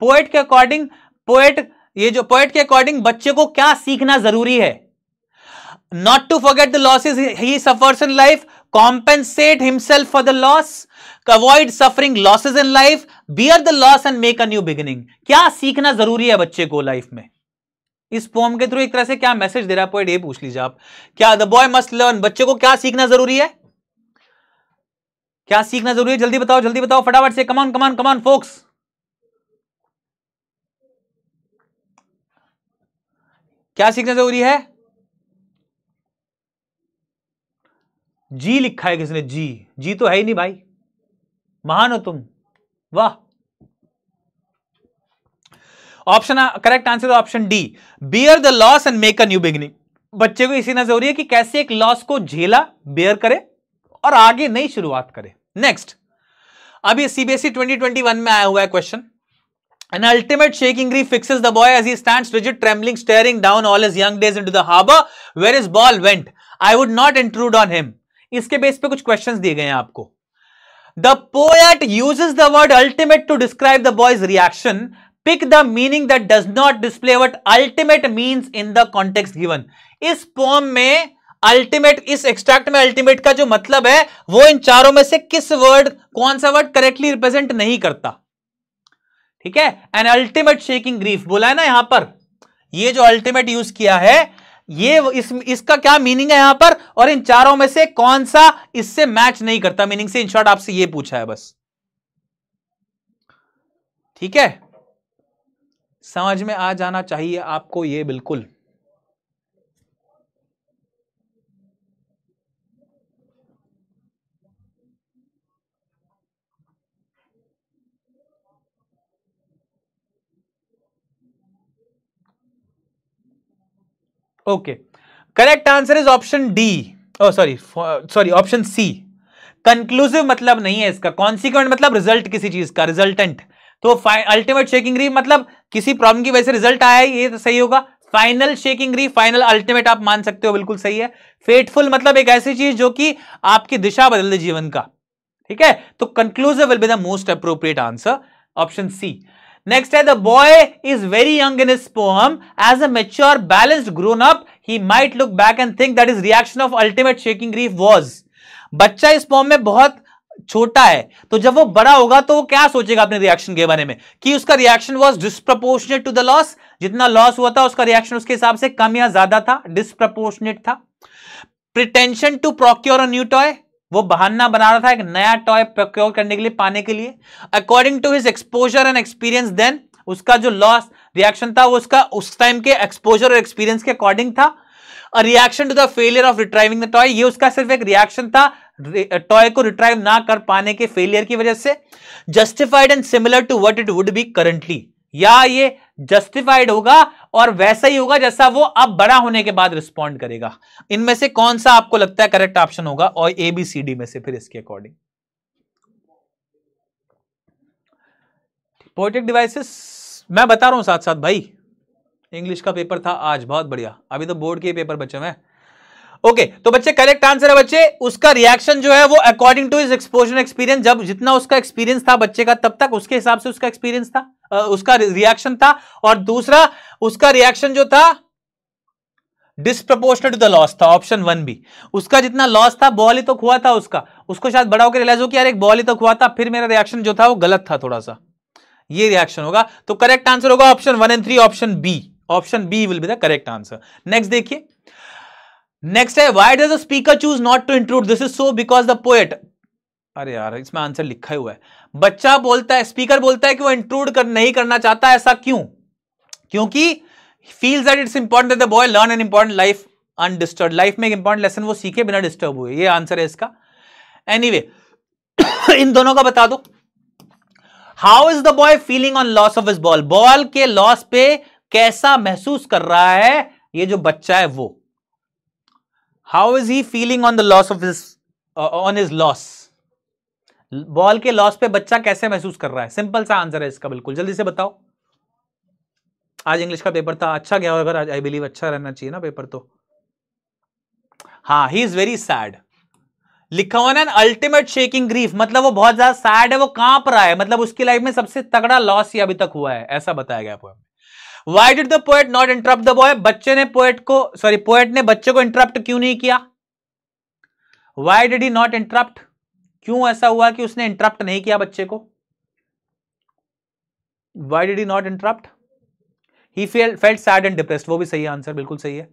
poet के अकॉर्डिंग पोएट ये जो पॉइंट के अकॉर्डिंग बच्चे को क्या सीखना जरूरी है not to forget the losses he suffers in life compensate himself for the loss avoid suffering losses in life bear the loss and make a new beginning क्या सीखना जरूरी है बच्चे को लाइफ में इस पोम के थ्रू एक तरह से क्या मैसेज दे रहा है पॉइंट ये पूछ लीजिए आप क्या द बॉय मस्ट लर्न बच्चे को क्या सीखना जरूरी है क्या सीखना जरूरी है जल्दी बताओ जल्दी बताओ फटाफट से कमान कमान कमान फोक्स क्या सीखना जरूरी है जी लिखा है किसने जी जी तो है ही नहीं भाई महान हो तुम वाह option correct answer option D bear the loss and make a new beginning बच्चे को इसी सीखना जरूरी है कि कैसे एक लॉस को झेला बेयर करे और आगे नई शुरुआत करे नेक्स्ट अब सीबीएसई 2021 e में आया हुआ है question An ultimate shaking grief fixes the boy as he stands rigid, trembling, staring down all his young days into the harbor where his ball went. I would not intrude on him. इसके base पे कुछ questions दिए गए हैं आपको the poet uses the word ultimate to describe the boy's reaction pick the meaning that does not display what ultimate means in the context given इस poem में ultimate इस एक्सट्रैक्ट में अल्टीमेट का जो मतलब है वो इन चारों में से किस वर्ड कौन सा वर्ड करेक्टली रिप्रेजेंट नहीं करता ठीक है एन अल्टीमेट शेकिंग ग्रीफ बोला है ना यहां पर ये जो अल्टीमेट यूज किया है ये इस, इसका क्या मीनिंग है यहां पर और इन चारों में से कौन सा इससे मैच नहीं करता मीनिंग से इन शॉर्ट आपसे ये पूछा है बस ठीक है समझ में आ जाना चाहिए आपको ये बिल्कुल okay correct answer is option D sorry sorry option C conclusive मतलब नहीं है इसका कॉन्सिक्वेंट मतलब रिजल्ट किसी चीज का रिजल्टेंट तो अल्टीमेट शेकिंग रीफ मतलब किसी प्रॉब्लम की वजह से रिजल्ट आया ये तो सही होगा final shaking grief final ultimate आप मान सकते हो बिल्कुल सही है फेटफुल मतलब एक ऐसी चीज जो कि आपकी दिशा बदल दे जीवन का ठीक है तो conclusive will be the most appropriate answer option C next है the boy is very young in his poem as a mature balanced grown up he might look back and think that his reaction of ultimate shaking grief was बच्चा इस poem में बहुत छोटा है तो जब वो बड़ा होगा तो वो क्या सोचेगा अपने रिएक्शन के बारे में कि उसका reaction was disproportionate to the loss जितना लॉस हुआ था उसका रिएक्शन उसके हिसाब से कम या ज्यादा था डिस्प्रपोर्शनेट था pretension to procure a new toy वो बहाना बना रहा था एक नया टॉय प्रोक्योर करने के लिए पाने के लिए according to his exposure and experience then उसका जो लॉस रिएक्शन था वो उसका उस टाइम के एक्सपोजर और एक्सपीरियंस के अकॉर्डिंग था reaction to the failure of retrieving the toy ये उसका सिर्फ एक रिएक्शन था टॉय uh, को रिट्राइव ना कर पाने के फेलियर की वजह से justified and similar to what it would be currently या ये जस्टिफाइड होगा और वैसा ही होगा जैसा वो अब बड़ा होने के बाद रिस्पॉन्ड करेगा इनमें से कौन सा आपको लगता है करेक्ट ऑप्शन होगा और ए बी सी डी में से फिर इसके अकॉर्डिंग पोइटिक डिवाइसेस मैं बता रहा हूं साथ साथ भाई इंग्लिश का पेपर था आज बहुत बढ़िया अभी तो बोर्ड के पेपर बचे हुए हैं ओके तो बच्चे करेक्ट आंसर है बच्चे उसका रिएक्शन जो है वो according to his exposure experience जब जितना उसका एक्सपीरियंस था बच्चे का तब तक उसके हिसाब से उसका एक्सपीरियंस था उसका रिएक्शन था और दूसरा उसका रिएक्शन जो था डिस्प्रपोर्शनल टू द लॉस था ऑप्शन वन भी उसका जितना लॉस था बॉल ही तो हुआ था उसका उसको शायद बड़ा होकर रियलाइज हो कि यार एक बॉल ही तो हुआ था फिर मेरा रिएक्शन जो था वो गलत था थोड़ा सा ये रिएक्शन होगा तो करेक्ट आंसर होगा option one and three option B option B will be the correct answer next देखिए नेक्स्ट है why does the speaker choose not to include this is so because the poet अरे यार इसमें answer लिखा हुआ है बच्चा बोलता है स्पीकर बोलता है कि वो इंक्लूड कर, नहीं करना चाहता ऐसा क्यों क्योंकि feels that it's important that the boy learn an important life undisturbed life में एक इंपॉर्टेंट लेसन वो सीखे बिना डिस्टर्ब हुए ये आंसर है इसका एनीवे anyway, इन दोनों का बता दो how is the boy feeling on loss of his ball ball के लॉस पे कैसा महसूस कर रहा है ये जो बच्चा है वो how is he feeling on the loss of his on his loss ball के लॉस पे बच्चा कैसे महसूस कर रहा है सिंपल सा आंसर है इसका बिल्कुल जल्दी से बताओ आज इंग्लिश का पेपर था अच्छा गया होगा आज आई बिलीव अच्छा रहना चाहिए ना पेपर तो हाँ ही इज वेरी सैड लिखा हुआ ना अल्टीमेट शेकिंग ग्रीफ मतलब वो बहुत ज्यादा सैड है वो कांप रहा है मतलब उसकी लाइफ में सबसे तगड़ा लॉस ही अभी तक हुआ है ऐसा बताया गया आपको why did the poet not interrupt the boy बच्चे ने पोएट को सॉरी पोएट ने बच्चे को इंटरप्ट क्यों नहीं किया why did he not interrupt क्यों ऐसा हुआ कि उसने इंटरप्ट नहीं किया बच्चे को why did he not interrupt he fell felt sad and depressed वो भी सही आंसर बिल्कुल सही है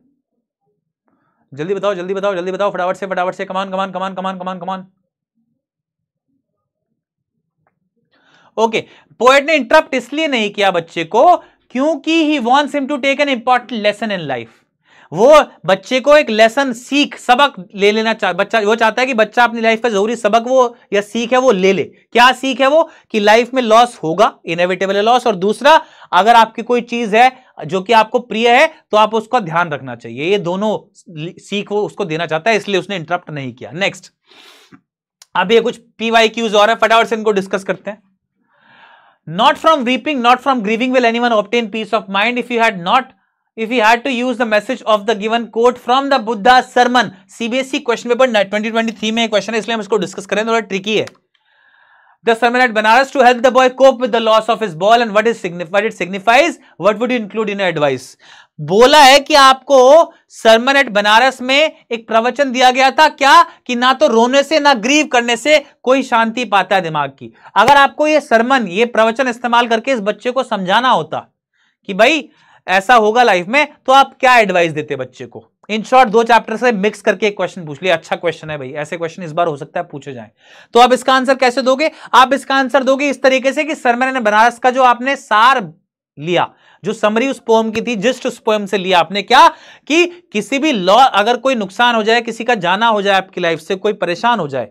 जल्दी बताओ जल्दी बताओ जल्दी बताओ फटाफट से फटाफट से come on come on come on come on come on come on okay poet ने इंटरप्ट इसलिए नहीं किया बच्चे को क्योंकि he wants him to take an important lesson in life वो बच्चे को एक लेसन सीख सबक ले लेना चाह बच्चा वो चाहता है कि बच्चा अपनी लाइफ का जरूरी सबक वो या सीख है वो ले ले क्या सीख है वो कि लाइफ में लॉस होगा इनएविटेबल है लॉस और दूसरा अगर आपकी कोई चीज है जो कि आपको प्रिय है तो आप उसका ध्यान रखना चाहिए ये दोनों सीख वो उसको देना चाहता है इसलिए उसने इंटरप्ट नहीं किया नेक्स्ट अब ये कुछ पीवाई क्यूज और है फटाफट से इनको डिस्कस करते हैं not from weeping, not from grieving will anyone obtain peace of mind if you had not, if you had to use the message of the given quote from the Buddha's sermon. CBSC question paper 2023 में question है इसलिए हम इसको discuss करें थोड़ा tricky है. The sermon at Banaras to help the boy cope with the loss of his ball and what is signified? what it signifies, what would you include in your advice? बोला है कि आपको Sarman eight Banaras में एक प्रवचन दिया गया था क्या कि ना तो रोने से ना ग्रीव करने से कोई शांति पाता है दिमाग की अगर आपको ये सरमन ये प्रवचन इस्तेमाल करके इस बच्चे को समझाना होता कि भाई ऐसा होगा लाइफ में तो आप क्या एडवाइस देते बच्चे को इन शॉर्ट दो चैप्टर से मिक्स करके एक क्वेश्चन पूछ लिया अच्छा क्वेश्चन है भाई ऐसे क्वेश्चन इस बार हो सकता है पूछे जाए तो आप इसका आंसर कैसे दोगे आप इसका आंसर दोगे इस तरीके से कि सरमन ने बनारस का जो आपने सार लिया जो समरी उस पोम की थी जिस्ट उस पोम से लिया आपने क्या कि किसी भी लॉ अगर कोई नुकसान हो जाए किसी का जाना हो जाए आपकी लाइफ से कोई परेशान हो जाए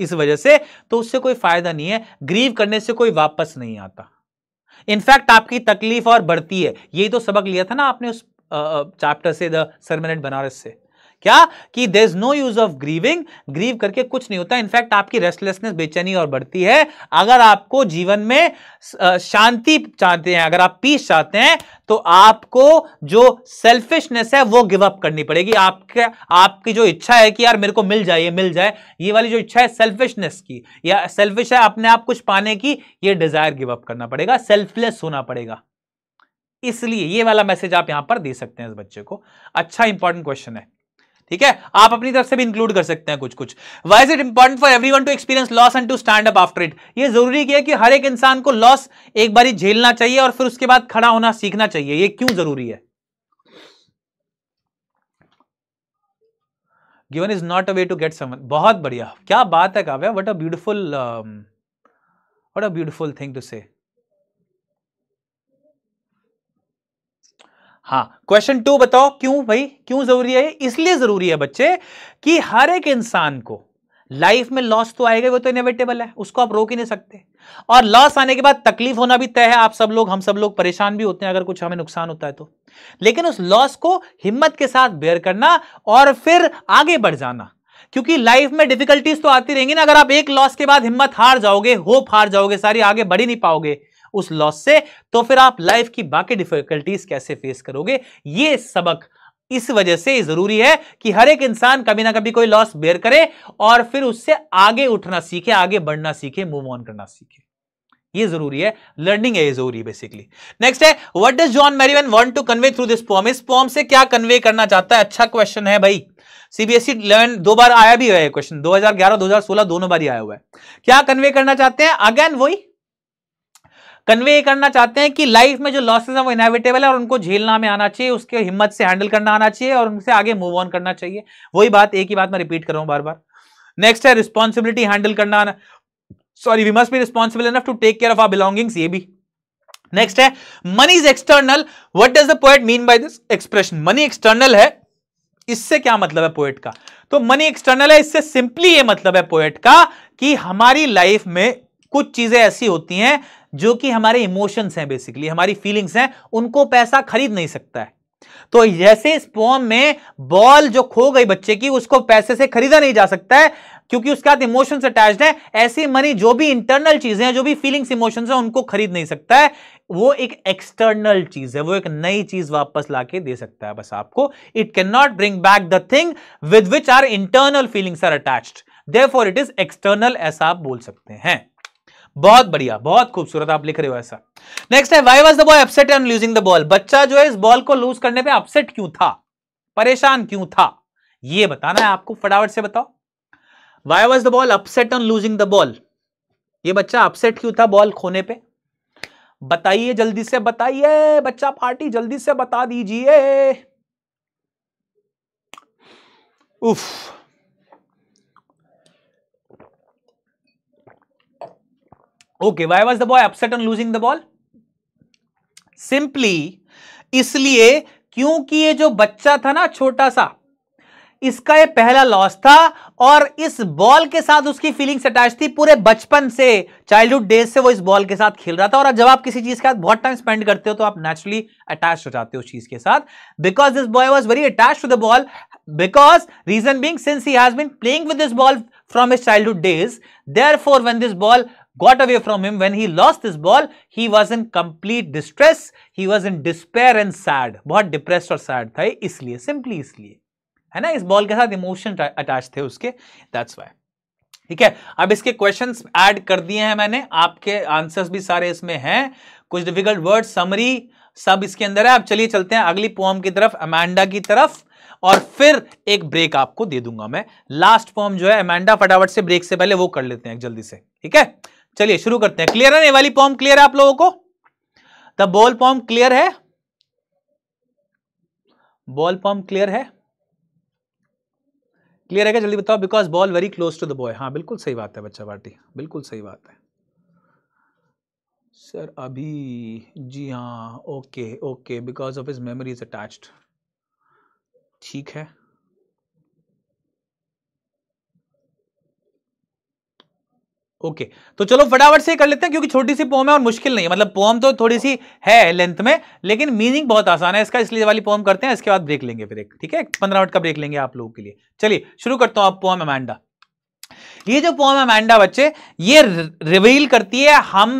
इस वजह से तो उससे कोई फायदा नहीं है ग्रीव करने से कोई वापस नहीं आता इनफैक्ट आपकी तकलीफ और बढ़ती है यही तो सबक लिया था ना आपने उस चैप्टर से द सरमिनेट बनारस से क्या कि there is no use of grieving grieve करके कुछ नहीं होता इनफैक्ट आपकी रेस्टलेसनेस बेचैनी और बढ़ती है अगर आपको जीवन में शांति चाहते हैं अगर आप पीस चाहते हैं तो आपको जो सेल्फिशनेस है वो गिव अप करनी पड़ेगी आपके आपकी जो इच्छा है कि यार मेरे को मिल जाए मिल जाए ये वाली जो इच्छा है सेल्फिशनेस की या सेल्फिश है अपने आप कुछ पाने की ये डिजायर गिव अप करना पड़ेगा सेल्फलेस होना पड़ेगा इसलिए ये वाला मैसेज आप यहां पर दे सकते हैं इस बच्चे को अच्छा इंपॉर्टेंट क्वेश्चन है ठीक है आप अपनी तरफ से भी इंक्लूड कर सकते हैं कुछ कुछ why is it important for everyone to experience loss and to stand up after it ये जरूरी है कि हर एक इंसान को लॉस एक बार झेलना चाहिए और फिर उसके बाद खड़ा होना सीखना चाहिए ये क्यों जरूरी है given is not a way to get some बहुत बढ़िया क्या बात है Kavya what a beautiful what a beautiful thing to say हाँ क्वेश्चन टू बताओ क्यों भाई क्यों जरूरी है इसलिए जरूरी है बच्चे कि हर एक इंसान को लाइफ में लॉस तो आएगा वो तो इनोवेटेबल है उसको आप रोक ही नहीं सकते और लॉस आने के बाद तकलीफ होना भी तय है आप सब लोग हम सब लोग परेशान भी होते हैं अगर कुछ हमें नुकसान होता है तो लेकिन उस लॉस को हिम्मत के साथ बेयर करना और फिर आगे बढ़ जाना क्योंकि लाइफ में डिफिकल्टीज तो आती रहेंगी ना अगर आप एक लॉस के बाद हिम्मत हार जाओगे होप हार जाओगे सारी आगे बढ़ ही नहीं पाओगे उस लॉस से तो फिर आप लाइफ की बाकी डिफिकल्टीज कैसे फेस करोगे ये सबक इस वजह से जरूरी है कि हर एक इंसान कभी ना कभी कोई लॉस बेयर करे और फिर उससे आगे उठना सीखे आगे बढ़ना सीखे मूव ऑन करना सीखे ये जरूरी है लर्निंग है जरूरी बेसिकली नेक्स्ट है what does John Berryman want to convey through this poem इस पॉम से क्या कन्वे करना चाहता है अच्छा क्वेश्चन है भाई सीबीएसई लर्न e दो बार आया भी है क्वेश्चन 2011 2016 दोनों बार ही आया हुआ है क्या कन्वे करना चाहते हैं अगेन वही कन्वे करना चाहते हैं कि लाइफ में जो लॉसेज हैं वो इनविटेबल है और उनको झेलना में आना चाहिए उसके हिम्मत से हैंडल करना आना चाहिए और उनसे आगे मूव ऑन करना चाहिए वही बात एक ही बात मैं रिपीट कर रहा हूँ बार बार नेक्स्ट है रिस्पॉन्सिबिलिटी हैंडल करना sorry we must be responsible enough to take care of our belongings ये भी नेक्स्ट है money is external what does the poet mean by this expression money external है इससे क्या मतलब है पोएट का तो मनी एक्सटर्नल है इससे सिंपली ये मतलब है पोएट का कि हमारी लाइफ में कुछ चीजें ऐसी होती हैं जो कि हमारे इमोशंस हैं बेसिकली हमारी फीलिंग्स हैं उनको पैसा खरीद नहीं सकता है तो जैसे इस पोम में बॉल जो खो गई बच्चे की उसको पैसे से खरीदा नहीं जा सकता है क्योंकि उसके साथ इमोशंस अटैच्ड है ऐसी मनी जो भी इंटरनल चीजें हैं जो भी फीलिंग्स इमोशंस हैं उनको खरीद नहीं सकता है वो एक एक्सटर्नल चीज है वो एक नई चीज वापस लाके दे सकता है बस आपको it can not bring back the thing with which our internal feelings are attached there for it is external ऐसा आप बोल सकते हैं बहुत बढ़िया बहुत खूबसूरत आप लिख रहे हो ऐसा नेक्स्ट है why was the boy upset and losing the ball बच्चा जो है इस बॉल को लूज करने पे अपसेट क्यों था परेशान क्यों था ये बताना है आपको फटाफट से बताओ why was the ball upset on losing the ball ये बच्चा अपसेट क्यों था बॉल खोने पे बताइए जल्दी से बताइए बच्चा पार्टी जल्दी से बता दीजिए उफ okay why was the boy upset on losing the ball simply इसलिए क्योंकि ये जो बच्चा था ना छोटा सा इसका ये पहला लॉस था और इस बॉल के साथ उसकी फीलिंग्स अटैच थी पूरे बचपन से चाइल्डहुड डेज से वो इस बॉल के साथ खेल रहा था और जब आप किसी चीज के साथ बहुत टाइम स्पेंड करते हो तो आप नेचुरली अटैच हो जाते हो उस चीज के साथ because this boy was very attach to the ball reason being since he has has playing with this ball from his childhood days there therefore when this ball got away from him when he lost this ball he was in complete distress he was in despair and sad बहुत depressed और sad था इसलिए simply इसलिए है ना इस ball के साथ इमोशन अटैच थे उसके दैट्स वाई ठीक है अब इसके क्वेश्चंस ऐड कर दिए हैं मैंने आपके आंसर्स भी सारे इसमें हैं कुछ डिफिकल्ट वर्ड समरी सब इसके अंदर है अब चलिए चलते हैं अगली पोम की तरफ अमेंडा की तरफ और फिर एक ब्रेक आपको दे दूंगा मैं लास्ट पोम जो है अमेंडा फटाफट से ब्रेक से पहले वो कर लेते हैं जल्दी से ठीक है चलिए शुरू करते हैं क्लियर है ये वाली पॉम क्लियर है आप लोगों को द बॉल पॉम क्लियर है बॉल पॉम क्लियर है क्लियर है क्या जल्दी बताओ because ball very close to the boy हाँ बिल्कुल सही बात है बच्चा पार्टी बिल्कुल सही बात है सर अभी जी हाँ okay okay because of his memory is attached ठीक है ओके okay. तो चलो फटाफट से कर लेते हैं क्योंकि छोटी सी पोम है और मुश्किल नहीं है मतलब पोम तो थोड़ी सी है लेंथ में लेकिन मीनिंग बहुत आसान है इसका इसलिए वाली पोम करते हैं इसके बाद ब्रेक लेंगे ब्रेक ठीक है पंद्रह मिनट का ब्रेक लेंगे आप लोगों के लिए चलिए शुरू करता हूं आप पोम अमांडा ये जो पोम अमांडा बच्चे ये रिवील करती है हम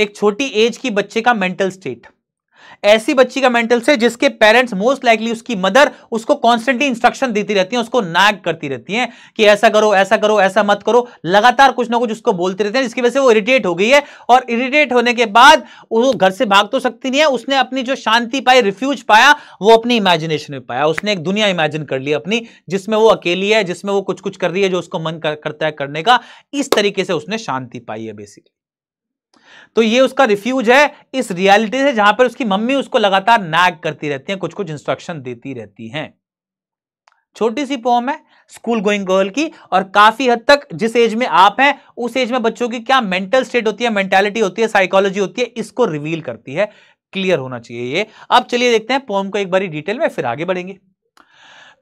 एक छोटी एज की बच्चे का मेंटल स्टेट ऐसी बच्ची का मेंटल से जिसके पेरेंट्स मोस्ट लाइकली उसकी मदर उसको कॉन्स्टेंटली इंस्ट्रक्शन देती रहती है उसको नाग करती रहती है कि ऐसा करो ऐसा करो ऐसा मत करो लगातार कुछ ना कुछ उसको बोलते रहते हैं जिसकी वजह से वो इरिटेट हो गई है और इरिटेट होने के बाद वो घर से भाग तो सकती नहीं है उसने अपनी जो शांति पाई रिफ्यूज पाया वो अपनी इमेजिनेशन में पाया उसने एक दुनिया इमेजिन कर ली अपनी जिसमें वो अकेली है जिसमें वो कुछ कुछ कर रही है जो उसको मन करता है करने का इस तरीके से उसने शांति पाई है बेसिकली तो ये उसका रिफ्यूज है इस रियलिटी से जहां पर उसकी मम्मी उसको लगातार नैग करती रहती है कुछ कुछ इंस्ट्रक्शन देती रहती हैं छोटी सी पोम है स्कूल गोइंग गर्ल की और काफी हद तक जिस एज में आप हैं उस एज में बच्चों की क्या मेंटल स्टेट होती है मेंटेलिटी होती है साइकोलॉजी होती है इसको रिवील करती है क्लियर होना चाहिए ये अब चलिए देखते हैं पोम को एक बार डिटेल में फिर आगे बढ़ेंगे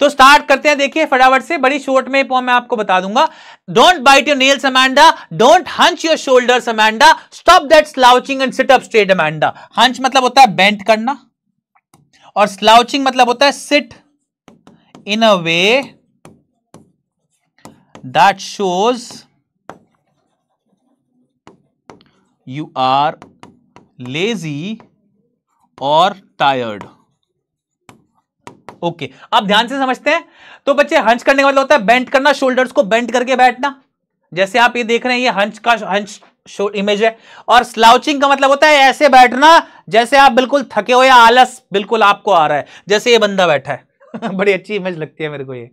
तो स्टार्ट करते हैं देखिए फटाफट से बड़ी शॉर्ट में मैं आपको बता दूंगा don't bite your nails Amanda don't hunch your shoulder Amanda stop that slouching and sit up straight Amanda hunch मतलब होता है बेंट करना और स्लाउचिंग मतलब होता है sit in a way that shows you are lazy और टायर्ड ओके आप ध्यान से समझते हैं तो बच्चे हंच करने का मतलब होता है बेंट करना शोल्डर्स को बेंट करके बैठना जैसे आप ये देख रहे हैं ये हंच का हंच इमेज है और स्लाउचिंग का मतलब होता है ऐसे बैठना जैसे आप बिल्कुल थके हो या आलस बिल्कुल आपको आ रहा है जैसे ये बंदा बैठा है बड़ी अच्छी इमेज लगती है मेरे को ये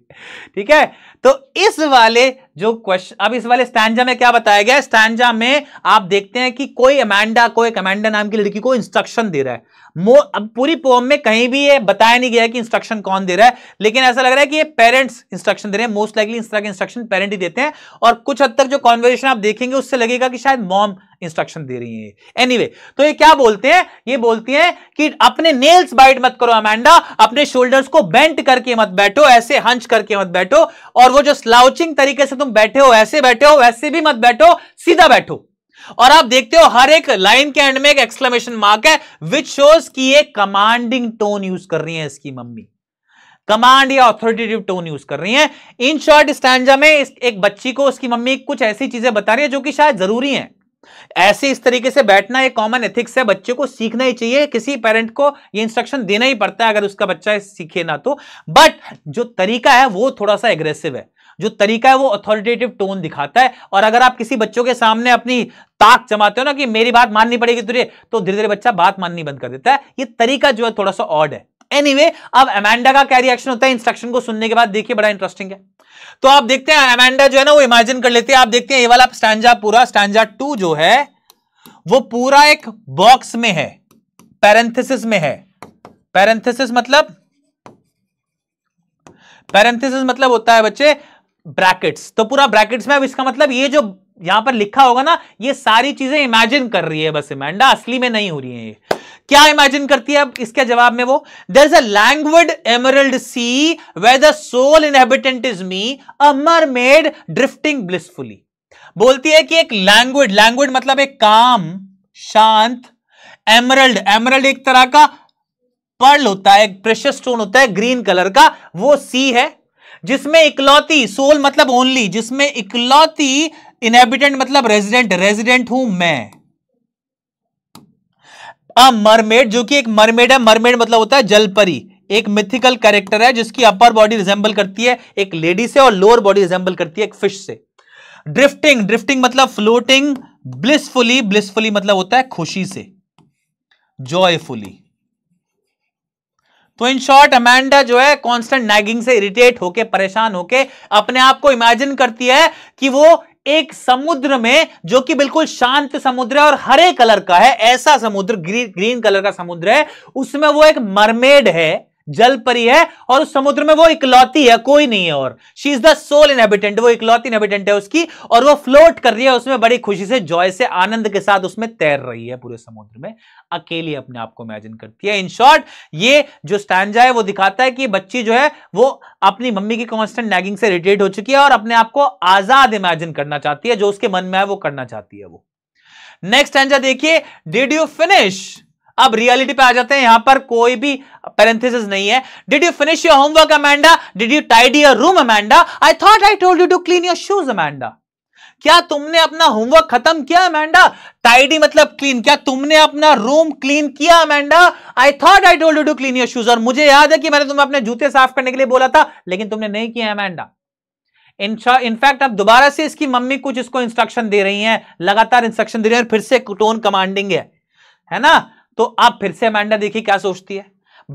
ठीक है तो इस वाले जो क्वेश्चन अब इस वाले स्टैंडा में क्या बताया गया स्टैंडा में आप देखते हैं कि कोई अमांडा कोई कमांडा नाम की लड़की को इंस्ट्रक्शन दे रहा है मो अब पूरी पोम में कहीं भी ये बताया नहीं गया कि इंस्ट्रक्शन कौन दे रहा है लेकिन ऐसा लग रहा है कि ये पेरेंट्स इंस्ट्रक्शन दे रहे हैं मोस्ट लाइकली इस तरह के इंस्ट्रक्शन पेरेंट ही देते हैं और कुछ हद तक जो कॉन्वर्जेशन आप देखेंगे उससे लगेगा कि शायद मॉम इंस्ट्रक्शन दे रही है एनीवे anyway, तो ये क्या बोलते हैं ये बोलती हैं कि अपने नेल्स बाइट मत करो अमांडा अपने शोल्डर्स को बेंट करके मत बैठो ऐसे हंच करके मत बैठो और वो जो स्लाउचिंग तरीके से तुम बैठे हो ऐसे बैठे हो वैसे भी मत बैठो सीधा बैठो और आप देखते हो हर एक लाइन के एंड में एक एक्सक्लेमेशन मार्क है विच शोज की ये कमांडिंग टोन यूज कर रही है इसकी मम्मी कमांड या ऑथोरिटेटिव टोन यूज कर रही है इन शॉर्ट स्टैंडा में एक बच्ची को उसकी मम्मी कुछ ऐसी चीजें बता रही है जो कि शायद जरूरी है ऐसे इस तरीके से बैठना एक कॉमन एथिक्स है बच्चे को सीखना ही चाहिए किसी पेरेंट को ये इंस्ट्रक्शन देना ही पड़ता है अगर उसका बच्चा सीखे ना तो बट जो तरीका है वो थोड़ा सा एग्रेसिव है जो तरीका है वो अथॉरिटेटिव टोन दिखाता है और अगर आप किसी बच्चों के सामने अपनी ताक जमाते हो ना कि मेरी बात माननी पड़ेगी तुझे तो धीरे धीरे बच्चा बात माननी बंद कर देता है ये तरीका जो है थोड़ा सा ऑड है एनीवे anyway, अब अमेंडा का क्या रिएक्शन होता है इंस्ट्रक्शन को सुनने के बाद देखिए बड़ा इंटरेस्टिंग है तो आप देखते हैं अमेंडा जो है ना वो इमेजिन कर लेते हैं आप देखते हैं ये वाला स्टैंडा पूरा स्टैंडा टू जो है वो पूरा एक बॉक्स में है पैरेंथेसिस में है पैरेंथेसिस मतलब पैरेंथेसिस मतलब होता है बच्चे ब्रैकेट्स तो पूरा ब्रैकेट्स में अब इसका मतलब ये जो यहां पर लिखा होगा ना ये सारी चीजें इमेजिन कर रही है बस इमेंडा असली में नहीं हो रही है ये क्या इमेजिन करती है अब इसके जवाब में वो there is a languid emerald sea where the sole inhabitant is me a mermaid drifting blissfully बोलती है कि एक लैंग्वेड लैंग्वेड मतलब एक काम शांत एमरल्ड एमरल्ड एक तरह का पर्ल होता है एक प्रेशर स्टोन होता है ग्रीन कलर का वो सी है जिसमें इकलौती सोल मतलब ओनली जिसमें इकलौती इनहेबिटेंट मतलब रेजिडेंट रेजिडेंट हूं मैं अ मरमेड जो कि एक मरमेड है मरमेड मतलब होता है जलपरी एक मिथिकल कैरेक्टर है जिसकी अपर बॉडी रिजेंबल करती है एक लेडी से और लोअर बॉडी रिजेंबल करती है एक फिश से ड्रिफ्टिंग ड्रिफ्टिंग मतलब फ्लोटिंग ब्लिसफुली ब्लिसफुली मतलब होता है खुशी से जॉयफुली तो इन शॉर्ट अमेंडा जो है कॉन्स्टेंट नैगिंग से इरिटेट होके परेशान होके अपने आप को इमेजिन करती है कि वो एक समुद्र में जो कि बिल्कुल शांत समुद्र है और हरे कलर का है ऐसा समुद्र ग्रीन ग्रीन कलर का समुद्र है उसमें वो एक मरमेड है जल परी है और उस समुद्र में वो इकलौती है कोई नहीं है और she is the sole inhabitant वो इकलौती इनहेबिटेंट है उसकी और वो फ्लोट कर रही है उसमें बड़ी खुशी से जॉय से आनंद के साथ उसमें तैर रही है पूरे समुद्र में अकेली अपने आप को इमेजिन करती है इन शॉर्ट ये जो स्टैंडा है वो दिखाता है कि बच्ची जो है वो अपनी मम्मी की कॉन्स्टेंट नैगिंग से रिटेट हो चुकी है और अपने आप को आजाद इमेजिन करना चाहती है जो उसके मन में है वो करना चाहती है वो नेक्स्ट स्टैंडा देखिए डिड यू फिनिश अब रियलिटी पे आ जाते हैं यहां पर कोई भी पैरेंथेसिस नहीं है did you finish your homework Amanda did you tidy your room Amanda I thought I told you to clean your shoes Amanda क्या तुमने अपना होमवर्क खत्म किया अमेंडा टाइडी मतलब क्लीन क्या तुमने अपना रूम क्लीन किया Amanda I thought I told you to clean your shoes और मुझे याद है कि मैंने तुम्हें अपने जूते साफ करने के लिए बोला था लेकिन तुमने नहीं किया अमेंडा इनफैक्ट अब दोबारा से इसकी मम्मी कुछ इसको इंस्ट्रक्शन दे रही हैं लगातार इंस्ट्रक्शन दे रही हैं और फिर से टोन कमांडिंग है है ना तो आप फिर से अमेंडा देखिए क्या सोचती है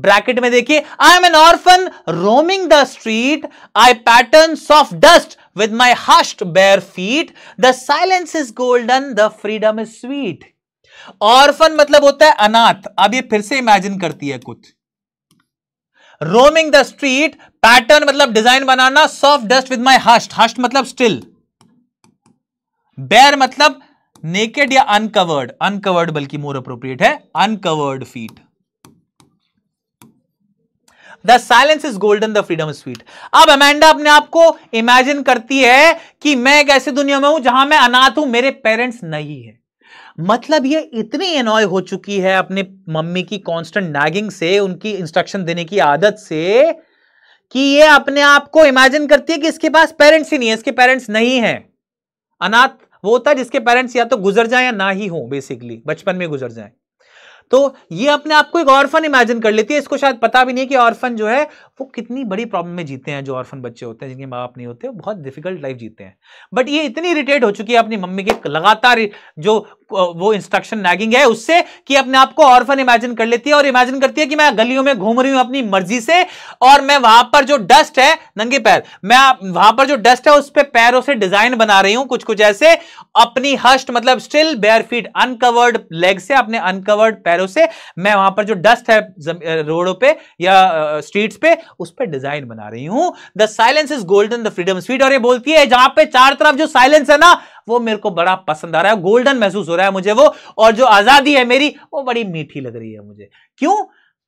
ब्रैकेट में देखिए I am an orphan roaming the street I pattern of dust with my hasty bare feet the silence is golden the freedom is sweet orphan मतलब होता है अनाथ अब ये फिर से इमेजिन करती है कुछ रोमिंग द स्ट्रीट पैटर्न मतलब डिजाइन बनाना soft dust with my hasty hasty मतलब स्टिल बेर मतलब नेकेड या अनकवर्ड अनकवर्ड बल्कि मोर अप्रोप्रिएट है uncovered feet the silence is golden the freedom sweet अब अमेंडा अपने आप को इमेजिन करती है कि मैं एक ऐसी दुनिया में हूं जहां मैं अनाथ हूं मेरे पेरेंट्स नहीं है मतलब ये इतनी एनॉय हो चुकी है अपने मम्मी की कांस्टेंट नैगिंग से उनकी इंस्ट्रक्शन देने की आदत से कि ये अपने आप को इमेजिन करती है कि इसके पास पेरेंट्स ही नहीं है इसके पेरेंट्स नहीं है अनाथ वो होता है जिसके पेरेंट्स या तो गुजर जाए या ना ही हो बेसिकली बचपन में गुजर जाए तो ये अपने आप को एक ऑर्फन इमेजिन कर लेती है इसको शायद पता भी नहीं है कि ऑर्फन जो है वो कितनी बड़ी प्रॉब्लम में जीते हैं जो ऑर्फन बच्चे होते हैं जिनके माँ बाप नहीं होते बहुत डिफिकल्ट लाइफ जीते हैं बट ये इतनी इरिटेट हो चुकी है अपनी मम्मी के लगातार जो वो इंस्ट्रक्शन नैगिंग है उससे कि अपने आप को ऑर्फन इमेजिन कर लेती है और इमेजिन करती है कि मैं गलियों में घूम रही हूं अपनी मर्जी से और मैं वहां पर जो डस्ट है नंगे पैर मैं वहां पर जो डस्ट है उस पर पैरों से डिजाइन बना रही हूं कुछ कुछ ऐसे अपनी हस्ट मतलब still bare feet uncovered leg से अपने अनकवर्ड पैरों से मैं वहां पर जो डस्ट है रोडों पे या स्ट्रीट्स पे उस पर डिजाइन बना रही हूं the silence is golden the freedom sweet और ये बोलती है जहां पे चार तरफ जो साइलेंस है ना वो मेरे को बड़ा पसंद आ रहा है गोल्डन महसूस हो रहा है मुझे वो और जो आजादी है मेरी वो बड़ी मीठी लग रही है मुझे क्यों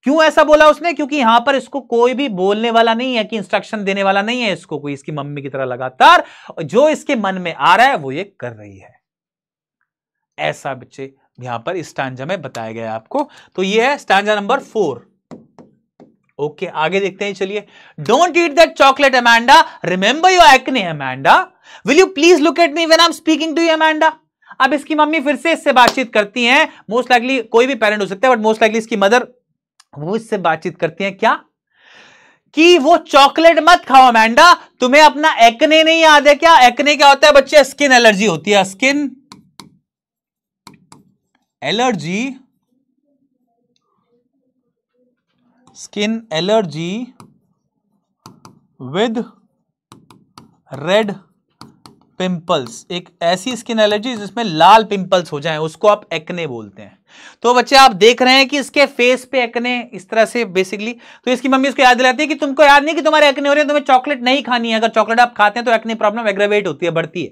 क्यों ऐसा बोला उसने क्योंकि यहां पर इसको कोई भी बोलने वाला नहीं है कि इंस्ट्रक्शन देने वाला नहीं है इसको कोई इसकी मम्मी की तरह लगातार जो इसके मन में आ रहा है वो ये कर रही है ऐसा बच्चे यहां पर स्टांजा में बताया गया आपको तो ये है स्टांजा नंबर फोर ओके आगे देखते हैं चलिए don't eat that chocolate Amanda remember your acne Amanda will you please look at me when I am speaking to you अब इसकी मम्मी फिर से इससे बातचीत करती हैं मोस्ट लाइकली कोई भी पेरेंट हो सकता है बट मोस्ट लाइकली इसकी मदर वो इससे बातचीत करती हैं क्या कि वो चॉकलेट मत खाओ अमेंडा तुम्हें अपना एक्ने नहीं याद है क्या एक्ने क्या होता है बच्चे स्किन एलर्जी होती है skin allergy skin allergy with red pimples एक ऐसी स्किन एलर्जी जिसमें लाल पिंपल्स हो जाएं उसको आप एक्ने बोलते हैं तो बच्चे आप देख रहे हैं कि इसके फेस पे एक्ने इस तरह से बेसिकली तो इसकी मम्मी उसको याद दिलाती है कि तुमको याद नहीं कि तुम्हारे एक्ने हो रहे हैं तुम्हें चॉकलेट नहीं खानी है अगर चॉकलेट आप खाते हैं तो एक्ने प्रॉब्लम एग्रेवेट होती है बढ़ती है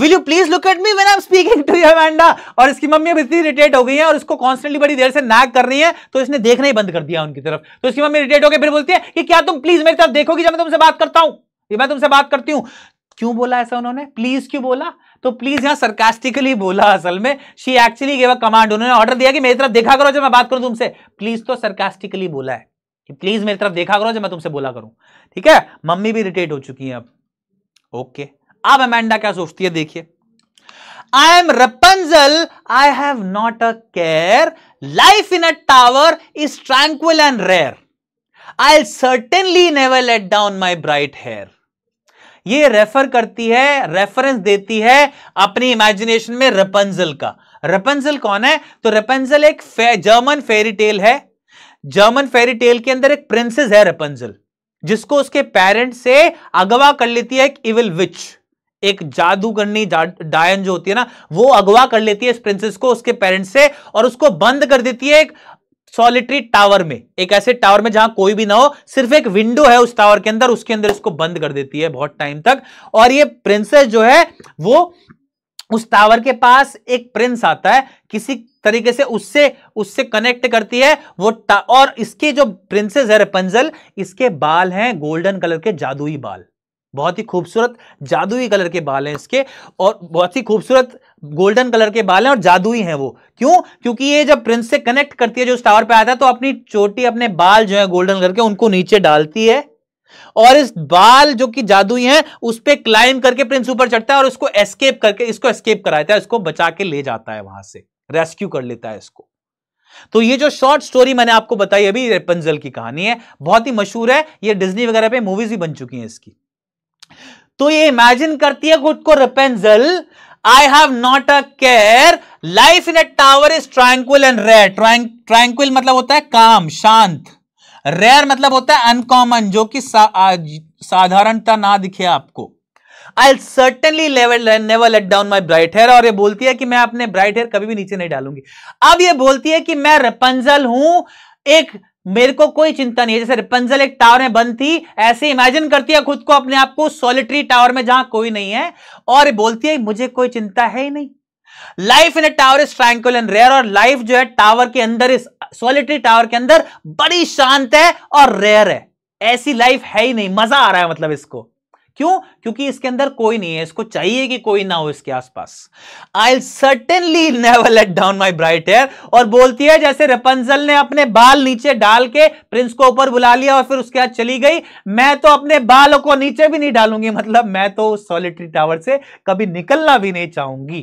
will you please look at me when I am speaking to you और इसकी मम्मी अब इतनी इरिटेट हो गई है और इसको कॉन्स्टेंटली बड़ी देर से नाक कर रही है तो इसने देखना ही बंद कर दिया उनकी तरफ तो इसकी मम्मी इरिटेट होकर फिर बोलती है कि क्या तुम प्लीज मेरी तरफ देखोगी जब मैं तुमसे बात करता हूं ये मैं तुमसे बात करती हूं क्यों बोला ऐसा उन्होंने प्लीज क्यों बोला तो प्लीज यहां सरकास्टिकली बोला असल में she actually gave a command उन्होंने ऑर्डर दिया कि मेरी तरफ देखा करो जब मैं बात करूं तुमसे प्लीज तो सरकास्टिकली बोला है कि प्लीज मेरी तरफ देखा करो जब मैं तुमसे बोला करूं ठीक है मम्मी भी इरिटेट हो चुकी है अब ओके अब अमेंडा क्या सोचती है देखिए I am Rapunzel I have not a care life in a tower is tranquil and rare I certainly never let down my bright hair ये रेफर करती है रेफरेंस देती है अपनी इमेजिनेशन में रपंजल का रपंजल कौन है तो रपंजल एक फे, जर्मन फेरी टेल है जर्मन फेरी टेल के अंदर एक प्रिंसेस है रपंजल जिसको उसके पेरेंट से अगवा कर लेती है एक इविल विच एक जादूगरनी डायन जो होती है ना वो अगवा कर लेती है इस प्रिंसेस को उसके पेरेंट्स से और उसको बंद कर देती है एक सॉलिटरी टावर में एक ऐसे टावर में जहां कोई भी ना हो सिर्फ एक विंडो है उस टावर के अंदर उसके अंदर इसको बंद कर देती है बहुत टाइम तक और ये प्रिंसेस जो है वो उस टावर के पास एक प्रिंस आता है किसी तरीके से उससे उससे कनेक्ट करती है वो और इसके जो प्रिंसेस है रेपंजल इसके बाल हैं गोल्डन कलर के जादुई बाल बहुत ही खूबसूरत जादुई कलर के बाल हैं इसके और बहुत ही खूबसूरत गोल्डन कलर के बाल हैं और जादुई हैं वो क्यों क्योंकि ये जब प्रिंस से कनेक्ट करती है जो स्टावर टावर पे आता है तो अपनी चोटी अपने बाल जो है गोल्डन कलर के उनको नीचे डालती है और इस बाल जो कि जादुई है उस पर क्लाइम करके प्रिंस ऊपर चढ़ता है और उसको एस्केप करके इसको एस्केप कराता है इसको बचा के ले जाता है वहां से रेस्क्यू कर लेता है इसको तो ये जो शॉर्ट स्टोरी मैंने आपको बताई अभी रेपंजल की कहानी है बहुत ही मशहूर है ये डिज्नी वगैरह पे मूवीज भी बन चुकी हैं इसकी तो ये इमेजिन करती है खुद को Rapunzel I have not a care life in a tower is tranquil and rare tranquil मतलब होता है काम शांत रेयर मतलब होता है अनकॉमन जो कि सा, साधारणता ना दिखे आपको I certainly never let down my bright hair और ये बोलती है कि मैं अपने ब्राइट हेयर कभी भी नीचे नहीं डालूंगी अब ये बोलती है कि मैं रपंजल हूं एक मेरे को कोई चिंता नहीं है जैसे रिपंजल एक टावर में बंद थी ऐसे इमेजिन करती है खुद को अपने आप को सॉलिटरी टावर में जहां कोई नहीं है और बोलती है मुझे कोई चिंता है ही नहीं life in a tower is tranquil and rare और लाइफ जो है टावर के अंदर इस सॉलिटरी टावर के अंदर बड़ी शांत है और रेयर है ऐसी लाइफ है ही नहीं मजा आ रहा है मतलब इसको क्यों क्योंकि इसके अंदर कोई नहीं है इसको चाहिए कि कोई ना हो इसके आसपास I certainly never let down my bright hair और बोलती है जैसे रपंजल ने अपने बाल नीचे डाल के प्रिंस को ऊपर बुला लिया और फिर उसके बाद चली गई मैं तो अपने बालों को नीचे भी नहीं डालूंगी मतलब मैं तो उस सॉलिटरी टावर से कभी निकलना भी नहीं चाहूंगी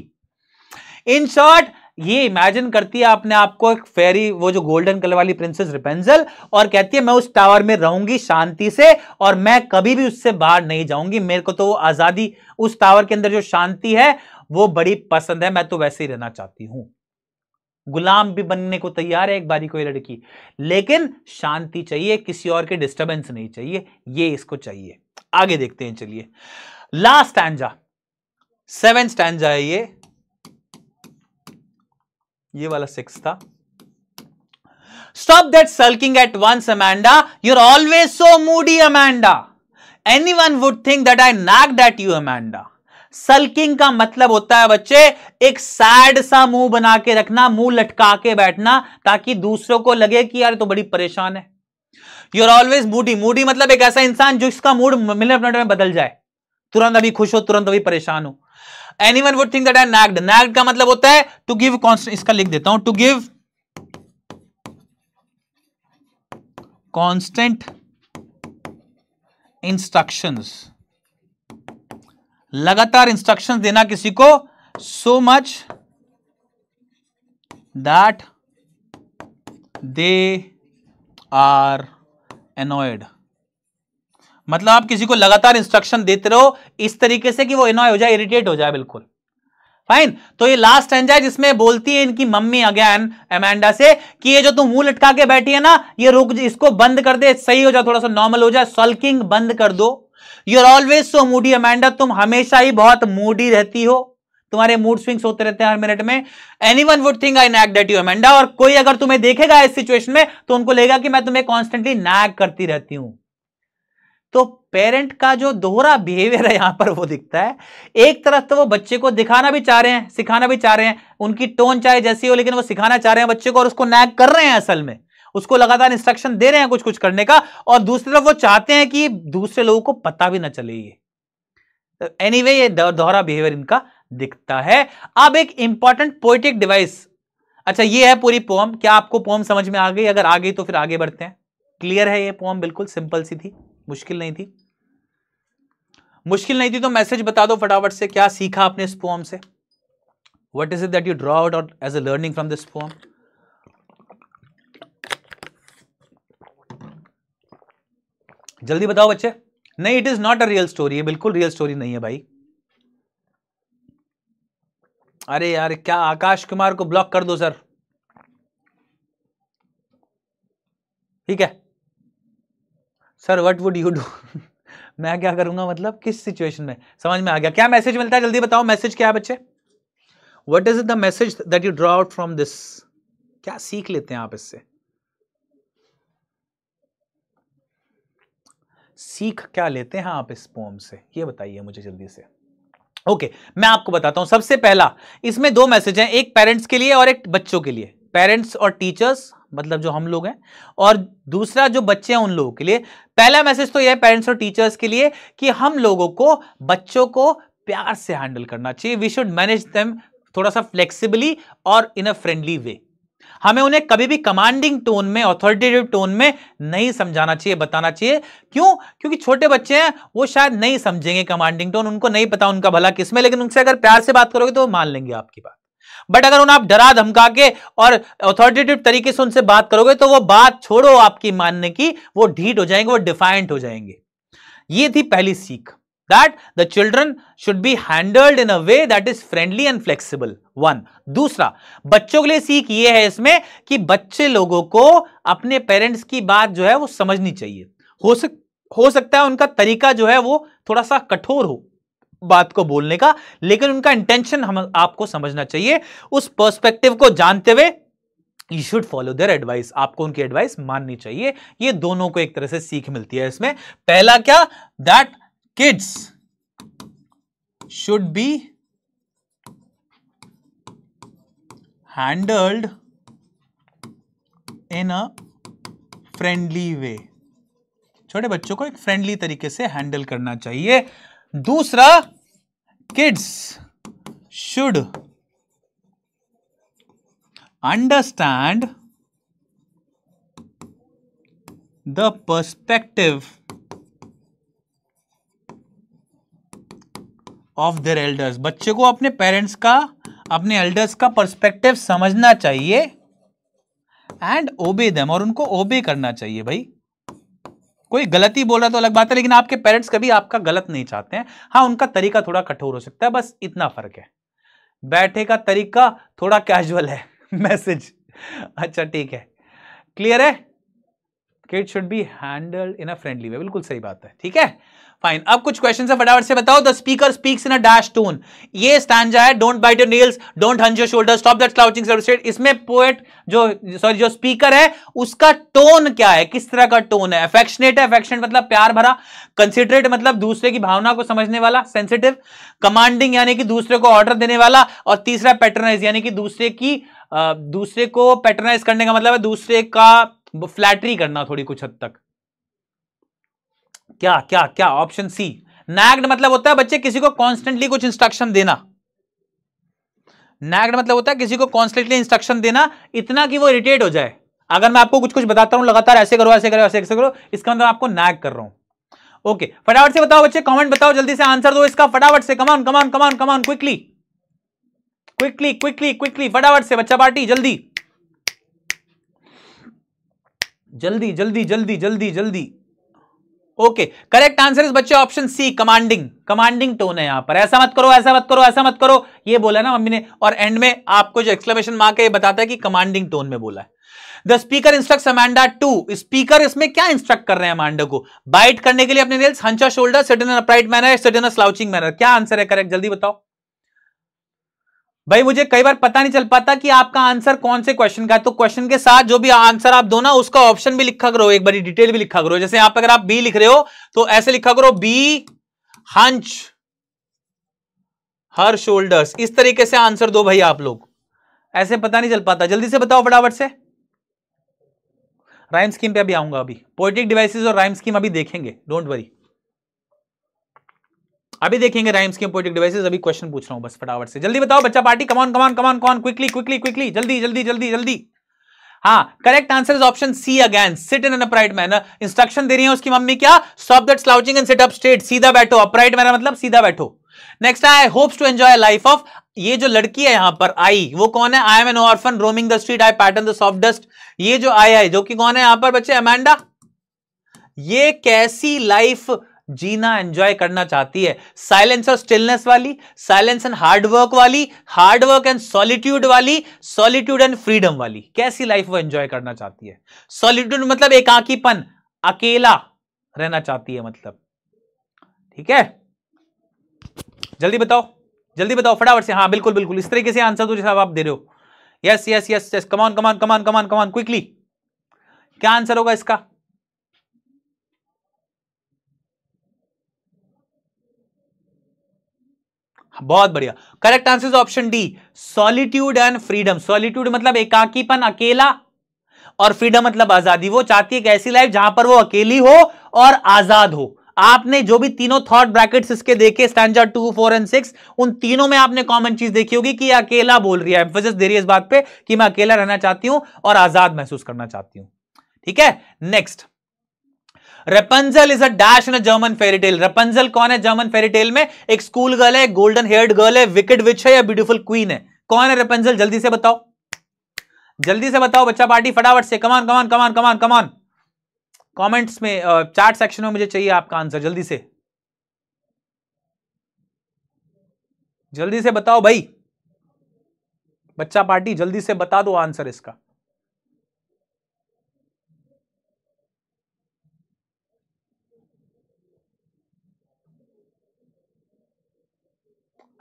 इन शॉर्ट ये इमेजिन करती है अपने आपको एक फेरी वो जो गोल्डन कलर वाली प्रिंसेस रिपेंजल और कहती है मैं उस टावर में रहूंगी शांति से और मैं कभी भी उससे बाहर नहीं जाऊंगी मेरे को तो वो आज़ादी उस टावर के अंदर जो शांति है वो बड़ी पसंद है मैं तो वैसे ही रहना चाहती हूं गुलाम भी बनने को तैयार है एक बारी कोई लड़की लेकिन शांति चाहिए किसी और के डिस्टर्बेंस नहीं चाहिए ये इसको चाहिए आगे देखते हैं चलिए लास्ट स्टैंडा सेवन स्टैंडा है ये ये वाला सिक्स था stop that sulking at once amanda you're always so moody amanda anyone would think that i nagged at you amanda sulking का मतलब होता है बच्चे एक सैड सा मुंह बना के रखना मुंह लटका के बैठना ताकि दूसरों को लगे कि यार तो बड़ी परेशान है you are always moody moody मतलब एक ऐसा इंसान जो इसका मूड मिनट मिनट में बदल जाए तुरंत अभी खुश हो तुरंत अभी परेशान हो anyone would think that I nagged nagged का मतलब होता है टू गिव कॉन्स्टेंट इसका लिख देता हूं टू गिव कॉन्स्टेंट इंस्ट्रक्शंस लगातार इंस्ट्रक्शंस देना किसी को so much that they are annoyed मतलब आप किसी को लगातार इंस्ट्रक्शन देते रहो इस तरीके से कि वो इनॉय हो जाए इरिटेट हो जाए बिल्कुल फाइन तो ये लास्ट एंजा है जिसमें बोलती है इनकी मम्मी अगैन अमेंडा से कि ये जो तुम मुंह लटका के बैठी है ना ये रुक इसको बंद कर दे सही हो जाए थोड़ा सा नॉर्मल हो जाए सल्किंग बंद कर दो you're always so moody Amanda तुम हमेशा ही बहुत मूडी रहती हो तुम्हारे मूड स्विंग्स होते रहते हैं हर मिनट में anyone would think I NAAC at you Amanda और कोई अगर तुम्हें देखेगा इस सिचुएशन में तो उनको लेगा कि मैं तुम्हें कॉन्स्टेंटली नैक करती रहती हूं तो पेरेंट का जो दोहरा बिहेवियर है यहां पर वो दिखता है एक तरफ तो वो बच्चे को दिखाना भी चाह रहे हैं सिखाना भी चाह रहे हैं उनकी टोन चाहे जैसी हो लेकिन वो सिखाना चाह रहे हैं बच्चे को और उसको नैग कर रहे हैं असल में उसको लगातार इंस्ट्रक्शन दे रहे हैं कुछ कुछ करने का और दूसरी तरफ वो चाहते हैं कि दूसरे लोगों को पता भी ना चले ये एनी तो anyway, ये दोहरा बिहेवियर इनका दिखता है अब एक इंपॉर्टेंट पोइटिक डिवाइस अच्छा ये है पूरी पोम क्या आपको पोम समझ में आ गई अगर आ गई तो फिर आगे बढ़ते हैं क्लियर है ये पोम बिल्कुल सिंपल सी थी मुश्किल नहीं थी मुश्किल नहीं थी तो मैसेज बता दो फटाफट से क्या सीखा आपने इस पोम से what is it that you draw out और as a learning from this poem जल्दी बताओ बच्चे नहीं it is not a real story है बिल्कुल रियल स्टोरी नहीं है भाई अरे यार क्या आकाश कुमार को ब्लॉक कर दो सर ठीक है sir what would you do मैं क्या करूंगा मतलब किस सिचुएशन में समझ में आ गया क्या मैसेज मिलता है जल्दी बताओ मैसेज क्या है बच्चे what is the message that you draw out from this क्या सीख लेते हैं आप इससे सीख क्या लेते हैं आप इस पोम से ये बताइए मुझे जल्दी से ओके okay, मैं आपको बताता हूं सबसे पहला इसमें दो मैसेज हैं एक पेरेंट्स के लिए और एक बच्चों के लिए पेरेंट्स और टीचर्स मतलब जो हम लोग हैं और दूसरा जो बच्चे हैं उन लोगों के लिए पहला मैसेज तो यह है पेरेंट्स और टीचर्स के लिए कि हम लोगों को बच्चों को प्यार से हैंडल करना चाहिए वी शुड मैनेज देम थोड़ा सा फ्लेक्सिबली और इन अ फ्रेंडली वे हमें उन्हें कभी भी कमांडिंग टोन में ऑथोरिटेटिव टोन में नहीं समझाना चाहिए बताना चाहिए क्यों क्योंकि छोटे बच्चे हैं वो शायद नहीं समझेंगे कमांडिंग टोन उनको नहीं पता उनका भला किसमें लेकिन उनसे अगर प्यार से बात करोगे तो मान लेंगे आपकी बात बट अगर उन्हें आप डरा धमका के और अथॉरिटेटिव तरीके से उनसे बात करोगे तो वो बात छोड़ो आपकी मानने की वो ढीट हो जाएंगे वो डिफाइंट हो जाएंगे ये थी पहली सीख that the children should be handled in a way that is friendly and flexible one दूसरा बच्चों के लिए सीख ये है इसमें कि बच्चे लोगों को अपने पेरेंट्स की बात जो है वो समझनी चाहिए हो सक हो सकता है उनका तरीका जो है वो थोड़ा सा कठोर हो बात को बोलने का लेकिन उनका इंटेंशन हम आपको समझना चाहिए उस पर्सपेक्टिव को जानते हुए you should follow their advice आपको उनकी एडवाइस माननी चाहिए ये दोनों को एक तरह से सीख मिलती है इसमें पहला क्या that kids should be handled in a friendly way छोटे बच्चों को एक फ्रेंडली तरीके से हैंडल करना चाहिए दूसरा kids should understand the perspective of their elders बच्चे को अपने पेरेंट्स का अपने एल्डर्स का पर्सपेक्टिव समझना चाहिए एंड ओबे दम और उनको ओबे करना चाहिए भाई कोई गलती बोल रहा तो अलग बात है लेकिन आपके पेरेंट्स कभी आपका गलत नहीं चाहते हैं हाँ उनका तरीका थोड़ा कठोर हो सकता है बस इतना फर्क है बैठे का तरीका थोड़ा कैजुअल है मैसेज अच्छा ठीक है क्लियर है kid should be handle in a friendly way बिल्कुल सही बात है ठीक है फाइन अब कुछ क्वेश्चन है फटाफट से बताओ the speaker speaks in a dash tone ये स्टैंड जाए don't bite your nails don't hunch your shoulder stop that slouching सर्विसेट इसमें पोएट जो सॉरी जो स्पीकर है उसका टोन क्या है किस तरह का टोन है अफेक्शनेट है अफेक्शनेट मतलब प्यार भरा कंसिडरेट मतलब दूसरे की भावना को समझने वाला सेंसिटिव कमांडिंग यानी कि दूसरे को ऑर्डर देने वाला और तीसरा पैटर्नाइज यानी कि दूसरे की दूसरे को पैटर्नाइज करने का मतलब है दूसरे का फ्लैटरी करना थोड़ी कुछ हद तक क्या क्या क्या ऑप्शन सी नैग्ड मतलब होता है बच्चे किसी को कॉन्स्टेंटली कुछ इंस्ट्रक्शन देना नैग्ड मतलब होता है किसी को कॉन्स्टेंटली इंस्ट्रक्शन देना इतना कि वो इरिटेट हो जाए अगर मैं आपको कुछ कुछ बताता हूं लगातार ऐसे करो ऐसे करो ऐसे ऐसे करो इसका मतलब आपको नैग कर रहा हूं ओके okay. फटाफट से बताओ बच्चे कमेंट बताओ जल्दी से आंसर दो इसका फटाफट से come on come on come on come on quickly quickly quickly quickly फटाफट से बच्चा पार्टी जल्दी जल्दी जल्दी जल्दी जल्दी जल्दी ओके करेक्ट आंसर इस बच्चे option C commanding commanding tone है यहां पर ऐसा मत करो ऐसा मत करो ऐसा मत करो ये बोला ना मम्मी ने और एंड में आपको जो एक्सप्लेनेशन मार्क है बताता है कि कमांडिंग टोन में बोला है the speaker instruct Amanda to speaker इसमें क्या इंस्ट्रक्ट कर रहे हैं अमांडा को बाइट करने के लिए अपने नेल्स हंचा shoulder sit in upright manner sit in slouching manner क्या आंसर है करेक्ट जल्दी बताओ भाई मुझे कई बार पता नहीं चल पाता कि आपका आंसर कौन से क्वेश्चन का है तो क्वेश्चन के साथ जो भी आंसर आप दो ना उसका ऑप्शन भी लिखा करो एक बड़ी डिटेल भी लिखा करो जैसे आप अगर आप बी लिख रहे हो तो ऐसे लिखा करो बी हंच हर शोल्डर्स इस तरीके से आंसर दो भाई आप लोग ऐसे पता नहीं चल पाता जल्दी से बताओ फटाफट से राइम स्कीम पे अभी आऊंगा अभी पोइटिक डिवाइसेस और राइम स्कीम अभी देखेंगे डोंट वरी अभी देखेंगे राइम्स के इंपोर्टेड डिवाइसेस अभी क्वेश्चन पूछ रहा हूं बस फटाफट से जल्दी बताओ बच्चा party come on come on come on come on quickly quickly quickly जल्दी जल्दी जल्दी जल्दी हाँ correct answer is option C again sit in upright manner instruction दे रही है उसकी मम्मी क्या stop that slouching and sit up straight सीधा बैठो अपराइट मैनर मतलब सीधा बैठो next I hopes to enjoy life of ये जो लड़की है यहां पर आई वो कौन है I am an orphan roaming the street I pattern the soft dust ये जो आई है जो कि कौन है यहां पर बच्चे अमेंडा ये कैसी लाइफ जीना एंजॉय करना चाहती है साइलेंस और स्टिलनेस वाली साइलेंस एंड हार्डवर्क वाली हार्डवर्क एंड सॉलिट्यूड वाली सॉलिट्यूड एंड फ्रीडम वाली कैसी लाइफ वो एंजॉय करना चाहती है सॉलिट्यूड मतलब एकाकीपन अकेला रहना चाहती है मतलब ठीक है जल्दी बताओ जल्दी बताओ फटाफट से हाँ बिल्कुल बिल्कुल इस तरीके से आंसर तो जैसा आप दे रहे हो yes yes yes yes come on come on come on come on come on quickly क्या आंसर होगा इसका बहुत बढ़िया correct answer option D solitude and freedom solitude मतलब एकाकीपन अकेला और फ्रीडम मतलब आजादी वो चाहती है एक ऐसी लाइफ जहां पर वो अकेली हो और आजाद हो आपने जो भी तीनों थॉट ब्रैकेट्स इसके देखे standard two four and six उन तीनों में आपने कॉमन चीज देखी होगी कि अकेला बोल रही है एम्फोसिस दे रही है इस बात पे कि मैं अकेला रहना चाहती हूं और आजाद महसूस करना चाहती हूं ठीक है next Rapunzel is a dash in a German fairytale Rapunzel कौन है जर्मन फेरीटेल में एक स्कूल गर्ल है गोल्डन हेयर्ड गर्ल है विकेट विच है या ब्यूटीफुल क्वीन है कौन है रेपंजल जल्दी से बताओ जल्दी से बताओ बच्चा पार्टी फटाफट से come on come on come on come on come on comments में चार्ट सेक्शन में मुझे चाहिए आपका आंसर जल्दी से जल्दी से बताओ भाई बच्चा पार्टी जल्दी से बता दो आंसर इसका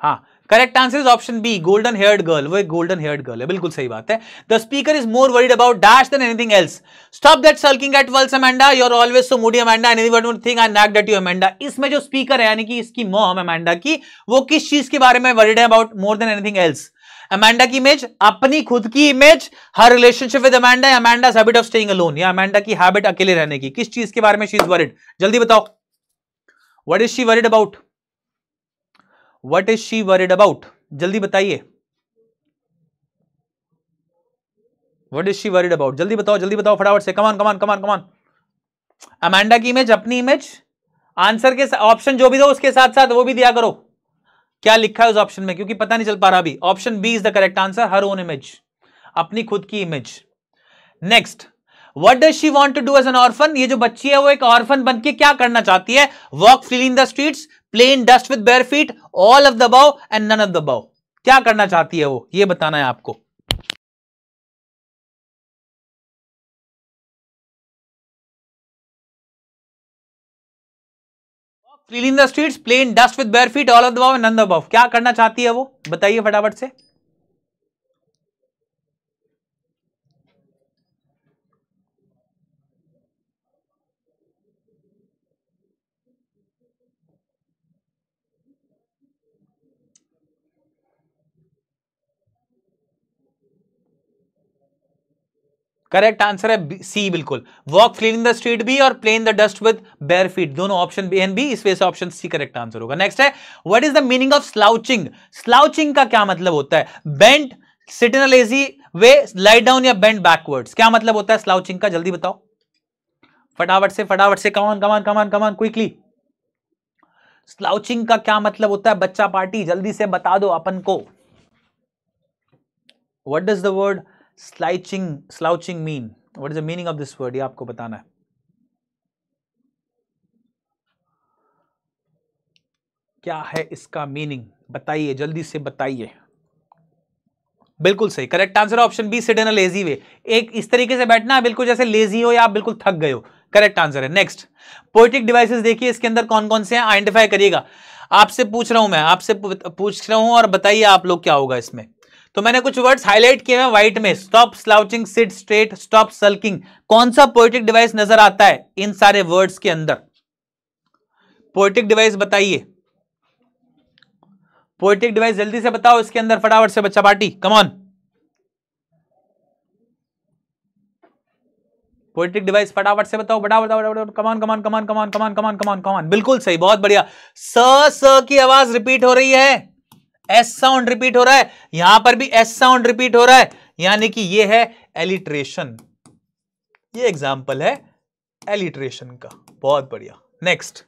हाँ correct answer is option B golden hair girl वो एक गोल्डन हेयर गर्ल है बिल्कुल सही बात है the speaker is more worried about dash than anything else stop that sulking at once Amanda you're always so moody Amanda any one thing I NAAC at you Amanda इसमें जो speaker है यानी कि इसकी मॉम अमेंडा की वो किस चीज के बारे में वरीड है about more than anything else Amanda की इमेज अपनी खुद की image her relationship with Amanda Amanda habit of staying alone या अमेंडा की हैबिट अकेले रहने की किस चीज के बारे में शी इज वरिड जल्दी बताओ what is she worried about what is she worried about जल्दी बताइए what is she worried about जल्दी बताओ जल्दी बताओ फटाफट से come on come on come on come on Amanda की इमेज अपनी इमेज आंसर के ऑप्शन जो भी दो उसके साथ साथ वो भी दिया करो क्या लिखा है उस ऑप्शन में क्योंकि पता नहीं चल पा रहा अभी option B is the correct answer her own image अपनी खुद की image next what does she want to do as an orphan ये जो बच्ची है वो एक ऑर्फन बनके क्या करना चाहती है walk free in the streets plain dust with bare feet all of the bow and none of the bow क्या करना चाहती है वो ये बताना है आपको freely the streets plain dust with bare feet all of the bow and none the bow क्या करना चाहती है वो बताइए फटाफट से करेक्ट आंसर है सी बिल्कुल walk flee the street B और plain the dust with bare feet दोनों ऑप्शन बी एंड बी इस वे से ऑप्शन सी करेक्ट आंसर होगा नेक्स्ट है what is the meaning of slouching slouching का क्या मतलब होता है bent sit in lazy way lie down या बेंट बैकवर्ड्स क्या मतलब होता है स्लाउचिंग का जल्दी बताओ फटाफट से फटाफट से come on come on come on come on quickly slouching का क्या मतलब होता है बच्चा पार्टी जल्दी से बता दो अपन को what is the word slouching slouching mean what is the meaning of this word ये आपको बताना है क्या है इसका मीनिंग बताइए जल्दी से बताइए बिल्कुल सही correct answer option B sit in lazy way एक इस तरीके से बैठना बिल्कुल जैसे लेजी हो या आप बिल्कुल थक गए हो करेक्ट आंसर है नेक्स्ट पोइटिक डिवाइसेस देखिए इसके अंदर कौन कौन से हैं आइडेंटिफाई करिएगा आपसे पूछ रहा हूं मैं आपसे पूछ रहा हूं और बताइए आप लोग क्या होगा इसमें तो मैंने कुछ वर्ड्स हाईलाइट किए हैं व्हाइट में stop slouching sit straight stop sulking कौन सा पोइटिक डिवाइस नजर आता है इन सारे वर्ड्स के अंदर पोइटिक डिवाइस बताइए पोइटिक डिवाइस जल्दी से बताओ इसके अंदर फटाफट से बच्चा पार्टी कमॉन पोइटिक डिवाइस फटाफट से बताओ बड़ा बताओ बड़ा कमान come on come on come on come on come on come on कमान बिल्कुल सही बहुत बढ़िया स स की आवाज रिपीट हो रही है एस साउंड रिपीट हो रहा है यहां पर भी एस साउंड रिपीट हो रहा है यानी कि ये है एलिट्रेशन ये एग्जाम्पल है एलिट्रेशन का बहुत बढ़िया नेक्स्ट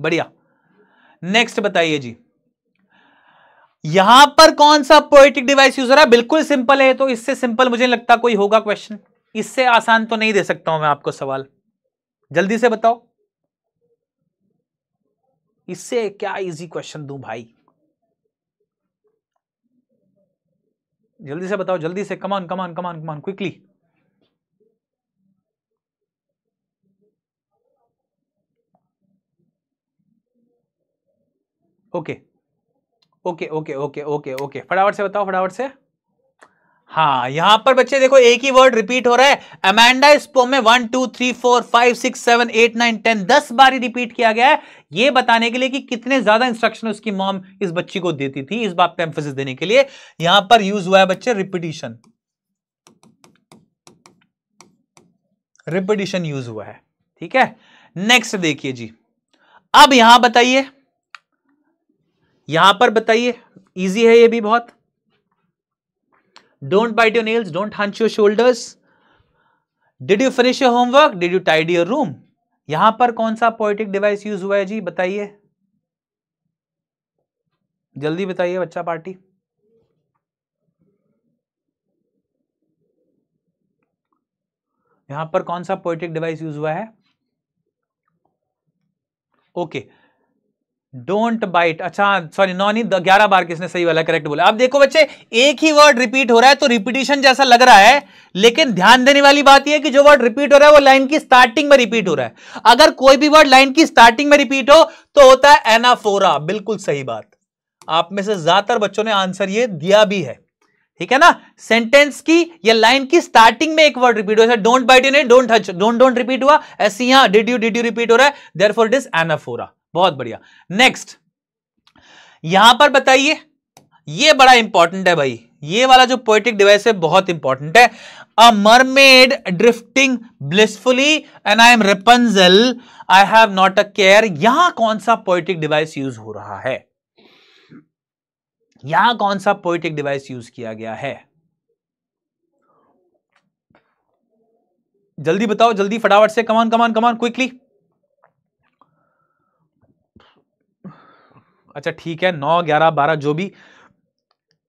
बढ़िया नेक्स्ट बताइए जी यहां पर कौन सा पोएटिक डिवाइस यूज हो रहा है बिल्कुल सिंपल है तो इससे सिंपल मुझे लगता कोई होगा क्वेश्चन इससे आसान तो नहीं दे सकता हूं मैं आपको सवाल जल्दी से बताओ इससे क्या इजी क्वेश्चन दूं भाई जल्दी से बताओ जल्दी से come on come on come on come on quickly okay okay okay okay okay okay फटाफट से बताओ फटाफट से हाँ यहां पर बच्चे देखो एक ही वर्ड रिपीट हो रहा है अमेंडा इस पोम में one two three four five six seven eight nine ten दस बार ही रिपीट किया गया है ये बताने के लिए कि कितने ज्यादा इंस्ट्रक्शन उसकी मॉम इस बच्ची को देती थी इस बात पे एम्फोसिस देने के लिए यहां पर यूज हुआ है बच्चे रिपीटिशन रिपीटिशन यूज हुआ है ठीक है नेक्स्ट देखिए जी अब यहां बताइए यहां पर बताइए इजी है ये भी बहुत don't bite your nails don't hunch your shoulders did you finish your homework did you tidy your room यहां पर कौन सा पोइटिक डिवाइस यूज हुआ है जी बताइए जल्दी बताइए बच्चा पार्टी यहां पर कौन सा पोइटिक डिवाइस यूज हुआ है ओके okay. डोंट बाइट अच्छा सॉरी नौ नहीं ग्यारह बार किसने सही वाला करेक्ट बोला अब देखो बच्चे एक ही वर्ड रिपीट हो रहा है तो रिपीटेशन जैसा लग रहा है लेकिन ध्यान देने वाली बात यह कि जो वर्ड रिपीट हो रहा है वो लाइन की स्टार्टिंग में रिपीट हो रहा है अगर कोई भी वर्ड लाइन की स्टार्टिंग में रिपीट हो तो होता है एनाफोरा बिल्कुल सही बात आप में से ज्यादातर बच्चों ने आंसर ये दिया भी है ठीक है ना सेंटेंस की या लाइन की स्टार्टिंग में एक वर्ड रिपीट हो डोंट बाइट यू नहीं don't touch don't don't repeat हुआ ऐसी यहां did you did you repeat हो रहा है there for it is anaphora बहुत बढ़िया नेक्स्ट यहां पर बताइए ये बड़ा इंपॉर्टेंट है भाई ये वाला जो पोएटिक डिवाइस है बहुत इंपॉर्टेंट है a mermaid drifting blissfully and I am Rapunzel I have not a care यहां कौन सा पोएटिक डिवाइस यूज हो रहा है यहां कौन सा पोएटिक डिवाइस यूज किया गया है जल्दी बताओ जल्दी फटाफट से कमान कमान कमान क्विकली अच्छा ठीक है नौ ग्यारह बारह जो भी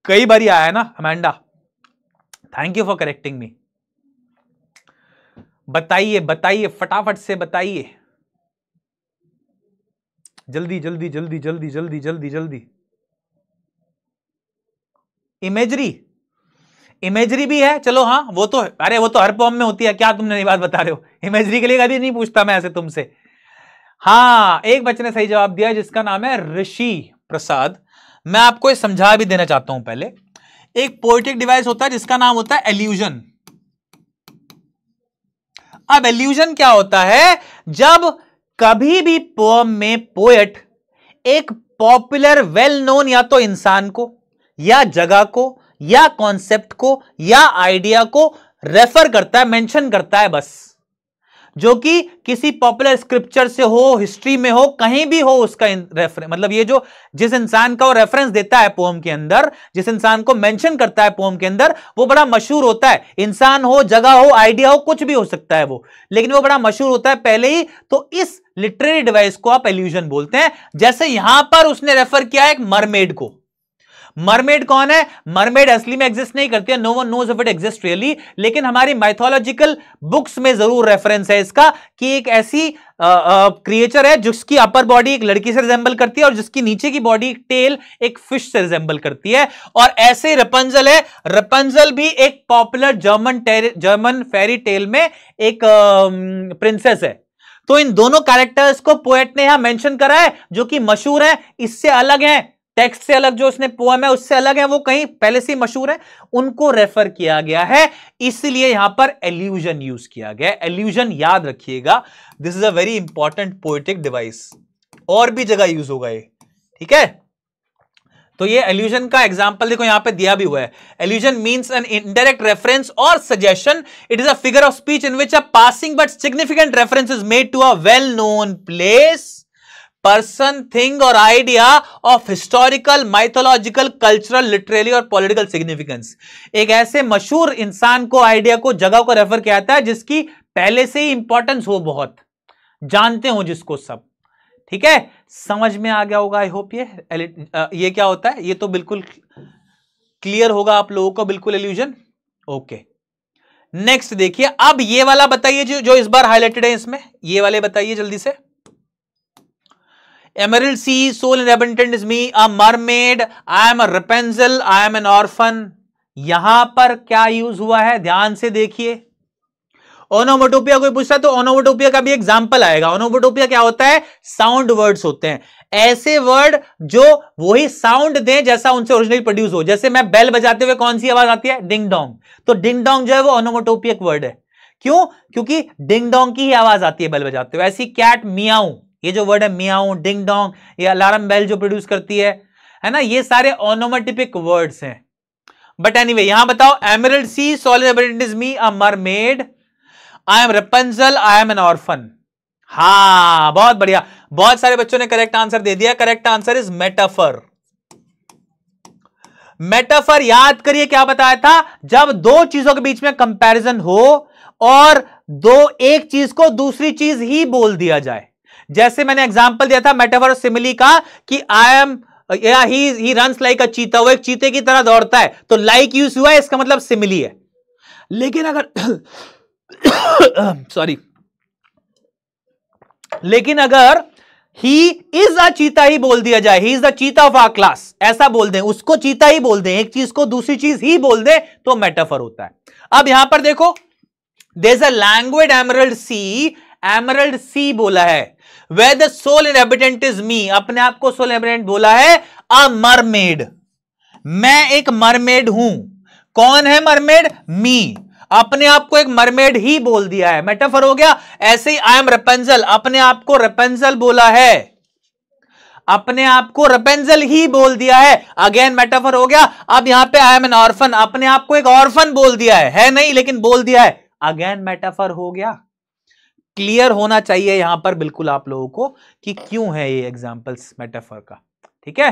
कई बार आया है ना Amanda thank you for correcting me बताइए बताइए फटाफट से बताइए जल्दी जल्दी जल्दी जल्दी जल्दी जल्दी जल्दी इमेजरी इमेजरी भी है चलो हाँ वो तो अरे वो तो हर फॉर्म में होती है क्या तुमने नहीं बात बता रहे हो इमेजरी के लिए कभी नहीं पूछता मैं ऐसे तुमसे हाँ एक बच्चे ने सही जवाब दिया जिसका नाम है ऋषि प्रसाद मैं आपको ये समझा भी देना चाहता हूं पहले एक पोइटिक डिवाइस होता है जिसका नाम होता है एल्यूजन अब एल्यूजन क्या होता है जब कभी भी पोम में पोएट एक पॉपुलर वेल नोन या तो इंसान को या जगह को या कॉन्सेप्ट को या आइडिया को रेफर करता है मेंशन करता है बस जो कि किसी पॉपुलर स्क्रिप्चर से हो हिस्ट्री में हो कहीं भी हो उसका रेफरेंस मतलब ये जो जिस इंसान का वो रेफरेंस देता है पोम के अंदर जिस इंसान को मेंशन करता है पोम के अंदर वो बड़ा मशहूर होता है इंसान हो जगह हो आइडिया हो कुछ भी हो सकता है वो लेकिन वो बड़ा मशहूर होता है पहले ही तो इस लिटरेरी डिवाइस को आप एल्यूजन बोलते हैं जैसे यहां पर उसने रेफर किया एक मरमेड को मरमेड कौन है मरमेड असली में एग्जिस्ट नहीं करती है no one knows if it exist really लेकिन हमारी माइथोलॉजिकल बुक्स में जरूर रेफरेंस है इसका कि एक ऐसी क्रिएचर है जिसकी अपर बॉडी एक लड़की से रिजेंबल करती है और जिसकी नीचे की बॉडी टेल एक फिश से रिजेंबल करती है और ऐसे रपंजल है रपंजल भी एक popular German German fairy tale में एक प्रिंसेस है तो इन दोनों कैरेक्टर्स को पोएट ने यहां मेंशन करा है जो कि मशहूर है इससे अलग है टेक्स्ट से अलग जो उसने पोएम है उससे अलग है वो कहीं पहले से मशहूर है उनको रेफर किया गया है इसलिए यहां पर एल्यूजन यूज किया गया एल्यूजन याद रखिएगा this is a very important poetic device और भी जगह यूज होगा ये ठीक है तो ये एल्यूजन का एग्जाम्पल देखो यहां पे दिया भी हुआ है allusion means an indirect reference or suggestion it is a figure of speech in which a passing but significant reference is made to a well known place person thing or idea of historical mythological cultural literally or political significance एक ऐसे मशहूर इंसान को idea को जगह को refer किया जाता है जिसकी पहले से ही इंपॉर्टेंस हो बहुत जानते हो जिसको सब ठीक है समझ में आ गया होगा आई होप ये ये क्या होता है ये तो बिल्कुल क्लियर होगा आप लोगों को बिल्कुल एल्यूजन ओके नेक्स्ट देखिए अब ये वाला बताइए जो जो इस बार हाईलाइटेड है इसमें ये वाले बताइए जल्दी से sea sea, soul inhabitant is me a mermaid I am a Rapunzel I am an orphan यहां पर क्या यूज हुआ है ध्यान से देखिए ओनोमोटोपिया कोई पूछता तो ओनोमोटोपिया का भी एग्जाम्पल आएगा ओनोमोटोपिया क्या होता है साउंड वर्ड्स होते हैं ऐसे वर्ड जो वही साउंड दें जैसा उनसे ओरिजिनली प्रोड्यूस हो जैसे मैं बेल बजाते हुए कौन सी आवाज आती है डिंग डोंग तो डिंग डोंग जो है वो ओनोमोटोपिया वर्ड है क्यों क्योंकि डिंग डोंग की ही आवाज आती है बेल बजाते हुए ऐसी कैट मियाऊ ये जो वर्ड है मियाओ डिंग डोंग ये अलार्म बेल जो प्रोड्यूस करती है है ना ये सारे ऑनोमेटिपिक वर्ड्स हैं बट एनीवे यहां बताओ emerald sea solid is me a mermaid I am Rapunzel I am an orphan हा बहुत बढ़िया बहुत सारे बच्चों ने करेक्ट आंसर दे दिया correct answer is metaphor metaphor याद करिए क्या बताया था जब दो चीजों के बीच में कंपैरिजन हो और दो एक चीज को दूसरी चीज ही बोल दिया जाए जैसे मैंने एग्जाम्पल दिया था मेटाफर सिमिली का कि आई एम या ही ही रन्स लाइक अ चीता वो एक चीते की तरह दौड़ता है तो लाइक यूज हुआ है इसका मतलब सिमिली है लेकिन अगर सॉरी लेकिन अगर ही इज अ चीता ही बोल दिया जाए he is the cheetah of a class ऐसा बोल दें उसको चीता ही बोल दें एक चीज को दूसरी चीज ही बोल दें तो मेटाफर होता है अब यहां पर देखो there a language emerald sea emerald sea बोला है way the sole inhabitant is me अपने आप को सोल इनहेबिटेंट बोला है अ मरमेड मैं एक मरमेड हूं कौन है मरमेड मी अपने आप को एक मरमेड ही बोल दिया है मेटाफर हो गया ऐसे ही आई एम रेपेंजल अपने आप को रेपेंजल बोला है अपने आप को रेपेंजल ही बोल दिया है अगेन मेटाफर हो गया अब यहां पे आई एम एन ऑर्फन अपने आप को एक ऑर्फन बोल दिया है है नहीं लेकिन बोल दिया है अगेन मेटाफर हो गया क्लियर होना चाहिए यहां पर बिल्कुल आप लोगों को कि क्यों है ये एग्जाम्पल्स मेटाफर का ठीक है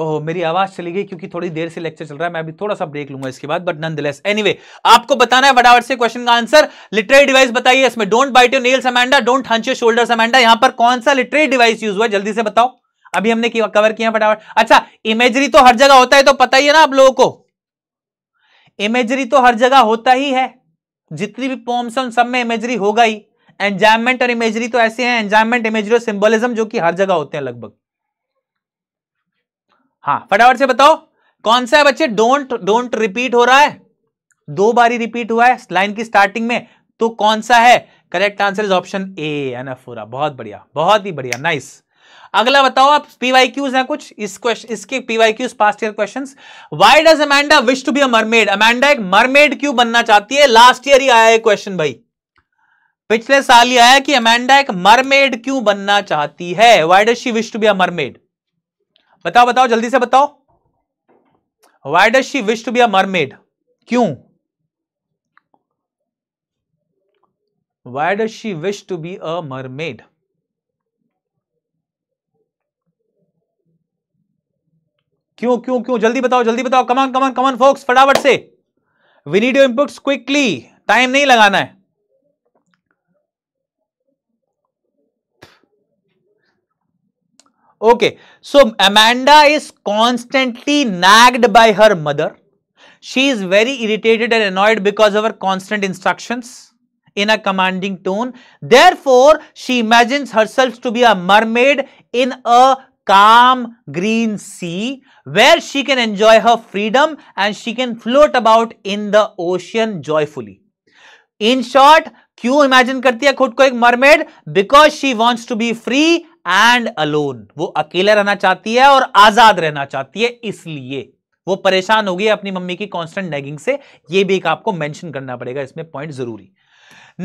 ओह मेरी आवाज चली गई क्योंकि थोड़ी देर से लेक्चर चल रहा है मैं अभी थोड़ा सा ब्रेक लूंगा इसके बाद बट नन दिलेस एनी आपको बताना है फटाफट से क्वेश्चन का आंसर लिटरेरी डिवाइस बताइए इसमें don't bite you nails Amanda don't hunch your shoulder Amanda यहां पर कौन सा लिटरेरी डिवाइस यूज हुआ जल्दी से बताओ अभी हमने कवर किया फटाफट अच्छा इमेजरी तो हर जगह होता है तो पता ही है ना आप लोगों को इमेजरी तो हर जगह होता ही है जितनी भी पॉम्स है उन सब में इमेजरी होगा ही एंजाइमेंट और इमेजरी तो ऐसे हैं एंजाइमेंट इमेजरी और सिंबोलिज्म जो कि हर जगह होते हैं लगभग हाँ फटाफट से बताओ कौन सा है बच्चे डोंट डोंट रिपीट हो रहा है दो बारी रिपीट हुआ है लाइन की स्टार्टिंग में तो कौन सा है correct answer is option A anaphora बहुत बढ़िया बहुत ही बढ़िया नाइस अगला बताओ आप पीवाई क्यूज है कुछ इस क्वेश्चन इसके PY Qs past year question why does Amanda wish to be a mermaid Amanda एक मरमेड क्यू बनना चाहती है लास्ट ईयर ही आया है क्वेश्चन भाई पिछले साल ही आया कि अमेंडा एक मरमेड क्यों बनना चाहती है why does she wish to be a mermaid बताओ बताओ जल्दी से बताओ why does she wish to be a mermaid mermaid क्यों why does she wish to be a mermaid क्यों क्यों क्यों जल्दी बताओ जल्दी बताओ कमान कमान कमान फोक्स फटाफट से we need your inputs quickly time नहीं लगाना है okay so Amanda is constantly nagged by her mother she is very irritated and annoyed because our constant instruction in a commanding tone therefore she imagines herself to be a mermaid in a calm green sea where she can enjoy her freedom and she can float about in the ocean joyfully. In short, क्यों imagine करती है खुद को एक mermaid because she wants to be free and alone वो अकेले रहना चाहती है और आजाद रहना चाहती है इसलिए वो परेशान हो गई अपनी मम्मी की कॉन्स्टेंट नेगिंग से ये भी एक आपको मेंशन करना पड़ेगा इसमें पॉइंट जरूरी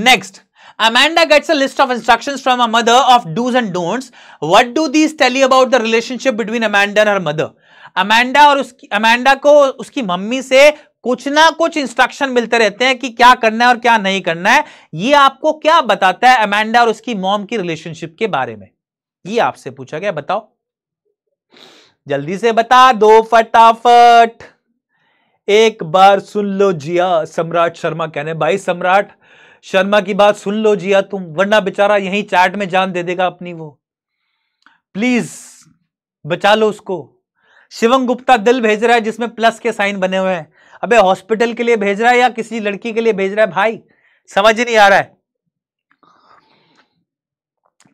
next Amanda gets a list of instructions from her mother of do's and don'ts. What do these tell you about the relationship between Amanda and her mother? amanda और उसकी amanda को उसकी mummy से कुछ ना कुछ instruction मिलते रहते हैं कि क्या करना है और क्या नहीं करना है ये आपको क्या बताता है अमेंडा और उसकी मॉम की रिलेशनशिप के बारे में ये आपसे पूछा गया बताओ जल्दी से बता दो फटाफट एक बार सुन लो जिया सम्राट शर्मा कहने भाई सम्राट शर्मा की बात सुन लो जिया तुम वरना बेचारा यही चैट में जान दे देगा अपनी वो प्लीज बचा लो उसको शिवम गुप्ता दिल भेज रहा है जिसमें प्लस के साइन बने हुए हैं अबे हॉस्पिटल के लिए भेज रहा है या किसी लड़की के लिए भेज रहा है भाई समझ नहीं आ रहा है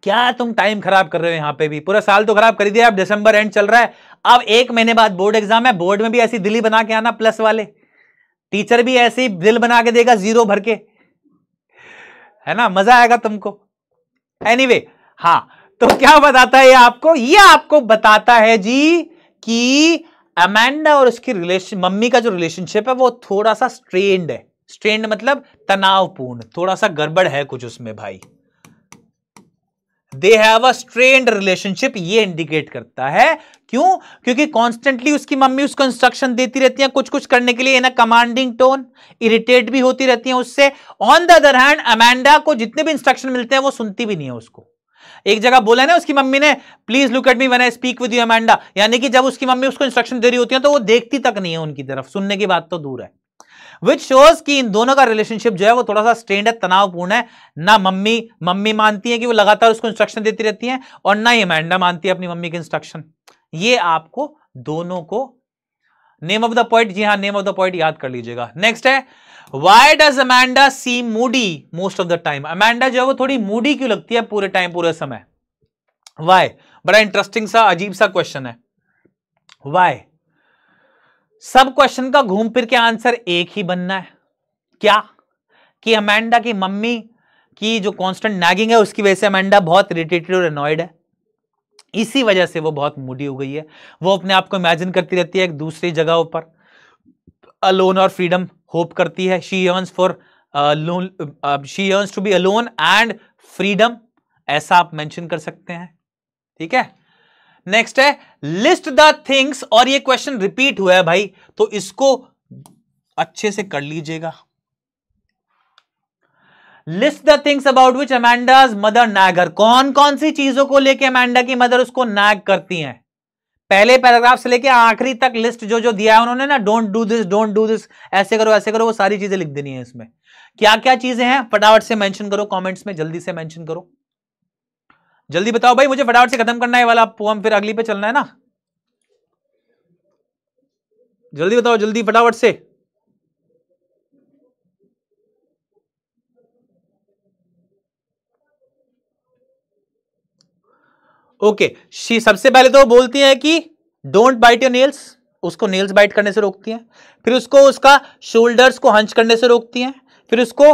क्या तुम टाइम खराब कर रहे हो यहां पे भी पूरा साल तो खराब कर दिया अब दिसंबर एंड चल रहा है अब एक महीने बाद बोर्ड एग्जाम है बोर्ड में भी ऐसी दिल्ली बना के आना प्लस वाले टीचर भी ऐसी दिल बना के देगा जीरो भर के है ना मजा आएगा तुमको एनीवे anyway, हाँ तो क्या बताता है ये आपको ये आपको बताता है जी कि अमेंडा और उसकी रिलेशन मम्मी का जो रिलेशनशिप है वो थोड़ा सा स्ट्रेन्ड है स्ट्रेंड मतलब तनावपूर्ण थोड़ा सा गड़बड़ है कुछ उसमें भाई they have a strained relationship ये इंडिकेट करता है क्यों क्योंकि कॉन्स्टेंटली उसकी मम्मी उसको इंस्ट्रक्शन देती रहती है कुछ कुछ करने के लिए अ कमांडिंग टोन इरिटेट भी होती रहती है उससे on the other hand Amanda को जितने भी इंस्ट्रक्शन मिलते हैं वो सुनती भी नहीं है उसको एक जगह बोला ना उसकी मम्मी ने please look at me when I speak with you Amanda यानी कि जब उसकी मम्मी उसको इंस्ट्रक्शन दे रही होती है तो वो देखती तक नहीं है उनकी तरफ सुनने की बात तो दूर है विच शोज कि इन दोनों का रिलेशनशिप जो है वो थोड़ा सा स्ट्रेंड है तनावपूर्ण है ना मम्मी मम्मी मानती है कि वो लगातार उसको इंस्ट्रक्शन देती रहती है और ना ही अमेंडा मानती है अपनी मम्मी के इंस्ट्रक्शन ये आपको दोनों को नेम ऑफ द पॉइंट जी हाँ नेम ऑफ द पॉइंट याद कर लीजिएगा नेक्स्ट है Why does Amanda seem moody most of the time? Amanda जो है वो थोड़ी मूडी क्यों लगती है पूरे टाइम पूरे समय Why? बड़ा इंटरेस्टिंग सा अजीब सा क्वेश्चन है Why? सब क्वेश्चन का घूम फिर के आंसर एक ही बनना है क्या कि अमेंडा की मम्मी की जो कांस्टेंट नैगिंग है उसकी वजह से अमेंडा बहुत इरिटेटेड और अनॉयड है इसी वजह से वो बहुत मूडी हो गई है वो अपने आप को इमेजिन करती रहती है एक दूसरी जगहों पर अलोन और फ्रीडम होप करती है she yearns for she yearns to be alone and freedom ऐसा आप मेंशन कर सकते हैं ठीक है नेक्स्ट है लिस्ट द थिंग्स और ये क्वेश्चन रिपीट हुआ है भाई तो इसको अच्छे से कर लीजिएगा list the things about which Amanda's mother nags कौन कौन सी चीजों को लेके अमेंडा की मदर उसको नैग करती हैं पहले पैराग्राफ से लेके आखिरी तक लिस्ट जो जो दिया है उन्होंने ना don't do this don't do this ऐसे करो ऐसे करो वो सारी चीजें लिख देनी है इसमें क्या क्या चीजें हैं फटाफट से मेंशन करो कमेंट्स में जल्दी से मेंशन करो जल्दी बताओ भाई मुझे फटाफट से खत्म करना है वाला पोम फिर अगली पे चलना है ना जल्दी बताओ जल्दी फटाफट से ओके okay. सबसे पहले तो बोलती है कि डोंट बाइट योर नेल्स उसको नेल्स बाइट करने से रोकती है फिर उसको उसका शोल्डर्स को हंच करने से रोकती है फिर उसको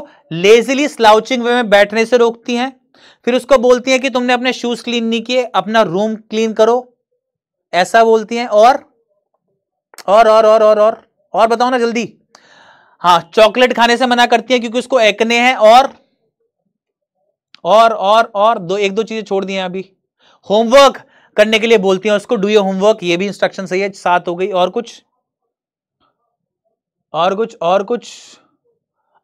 लेजिली स्लाउचिंग वे में बैठने से रोकती हैं फिर उसको बोलती है कि तुमने अपने शूज क्लीन नहीं किए अपना रूम क्लीन करो ऐसा बोलती है और और और और और और और बताओ ना जल्दी हाँ चॉकलेट खाने से मना करती है क्योंकि उसको एक्ने हैं और और और और दो एक दो चीजें छोड़ दी हैं अभी होमवर्क करने के लिए बोलती हैं उसको डू यू होमवर्क ये भी इंस्ट्रक्शन सही है सात हो गई और कुछ और कुछ और कुछ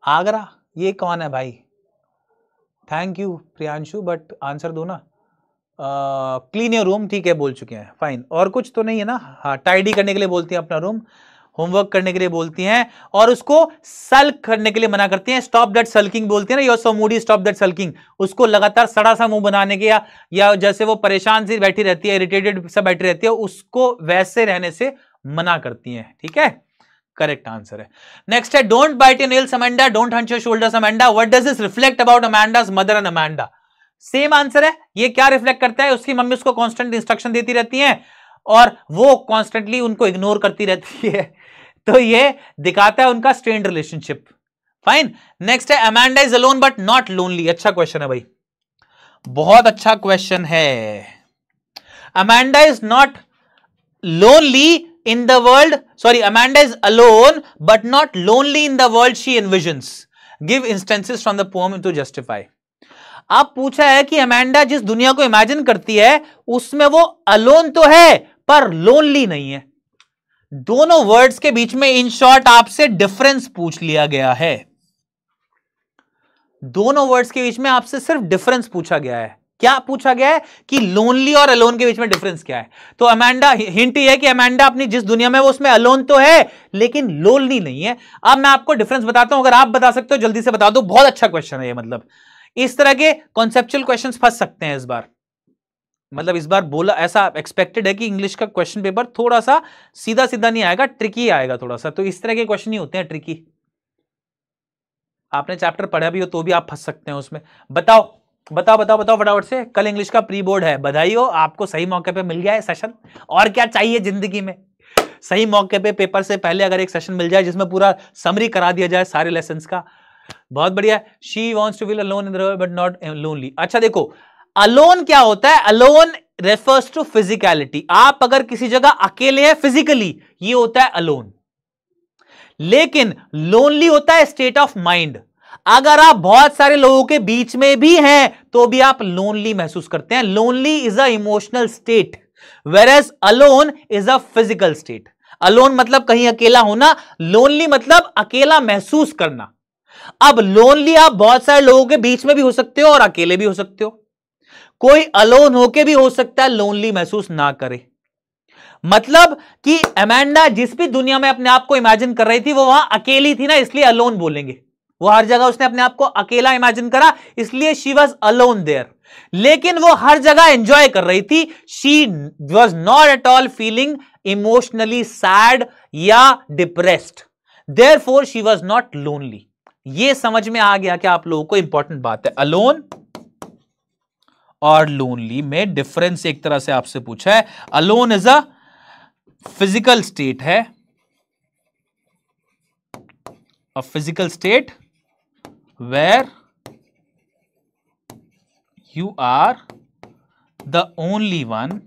आगरा ये कौन है भाई thank you Priyanshu but answer दो ना क्लीन योर रूम ठीक है बोल चुके हैं फाइन और कुछ तो नहीं है ना हाँ टाइडी करने के लिए बोलती हैं अपना रूम होमवर्क करने के लिए बोलती हैं और उसको सल्क करने के लिए मना करती हैं स्टॉप दैट सल्किंग बोलते हैं ना you're so moody stop that sulking उसको लगातार सड़ा सा मुंह बनाने के या, या जैसे वो परेशान सी बैठी रहती है इरिटेटेड सा बैठी रहती है उसको वैसे रहने से मना करती हैं ठीक है करेक्ट आंसर है नेक्स्ट है don't bite in nails Amanda don't hunch your shoulders Amanda what does this reflect about Amanda's mother and Amanda same answer है ये क्या रिफ्लेक्ट करता है उसकी मम्मी उसको कॉन्स्टेंट इंस्ट्रक्शन देती रहती है और वो कॉन्स्टेंटली उनको इग्नोर करती रहती है तो ये दिखाता है उनका स्ट्रेन रिलेशनशिप फाइन नेक्स्ट है Amanda is alone but not lonely अच्छा क्वेश्चन है भाई बहुत अच्छा क्वेश्चन है Amanda is not lonely in the world sorry Amanda is alone but not lonely in the world she in envision give instances from the poem to justify आप पूछा है कि अमेंडा जिस दुनिया को इमेजिन करती है उसमें वो अलोन तो है पर लोनली नहीं है दोनों वर्ड्स के बीच में इन शॉर्ट आपसे डिफरेंस पूछ लिया गया है दोनों वर्ड्स के बीच में आपसे सिर्फ डिफरेंस पूछा गया है क्या पूछा गया है कि लोनली और अलोन के बीच में डिफरेंस क्या है तो अमेंडा हिंट ही है कि अमेंडा अपनी जिस दुनिया में वो उसमें अलोन तो है लेकिन लोनली नहीं है अब मैं आपको डिफरेंस बताता हूं अगर आप बता सकते हो जल्दी से बता दो बहुत अच्छा क्वेश्चन है ये मतलब इस तरह के कॉन्सेप्चुअल क्वेश्चन फंस सकते हैं इस बार मतलब इस बार बोला ऐसा एक्सपेक्टेड है कि इंग्लिश का क्वेश्चन पेपर थोड़ा सा सीधा सीधा नहीं आएगा ट्रिकी आएगा थोड़ा सा तो इस तरह के क्वेश्चन ही होते हैं ट्रिकी आपने चैप्टर पढ़ा भी हो तो भी आप फंस सकते हैं उसमें बताओ बताओ बताओ बताओ फटाफट से कल इंग्लिश का प्री बोर्ड है बधाई हो आपको सही मौके पे मिल गया है सेशन और क्या चाहिए जिंदगी में सही मौके पे पेपर से पहले अगर एक सेशन मिल जाए जिसमें पूरा समरी करा दिया जाए सारे लेसन का बहुत बढ़िया she wants to feel alone in but not lonely अच्छा देखो अलोन क्या होता है अलोन रेफर्स टू फिजिकलिटी आप अगर किसी जगह अकेले हैं फिजिकली ये होता है अलोन लेकिन लोनली होता है स्टेट ऑफ माइंड अगर आप बहुत सारे लोगों के बीच में भी हैं तो भी आप लोनली महसूस करते हैं lonely is a emotional state whereas alone is a physical state alone मतलब कहीं अकेला होना लोनली मतलब अकेला महसूस करना अब लोनली आप बहुत सारे लोगों के बीच में भी हो सकते हो और अकेले भी हो सकते हो कोई अलोन होके भी हो सकता है लोनली महसूस ना करे मतलब कि अमेंडा जिस भी दुनिया में अपने आप को इमेजिन कर रही थी वो वहां अकेली थी ना इसलिए अलोन बोलेंगे वो हर जगह उसने अपने आप को अकेला इमेजिन करा इसलिए शी वॉज अलोन देयर लेकिन वो हर जगह एंजॉय कर रही थी she was not at all feeling emotionally sad या depressed therefore she was not lonely ये समझ में आ गया कि आप लोगों को इंपॉर्टेंट बात है अलोन और लोनली में डिफरेंस एक तरह से आपसे पूछा है alone is a physical state है a physical state where you are the only one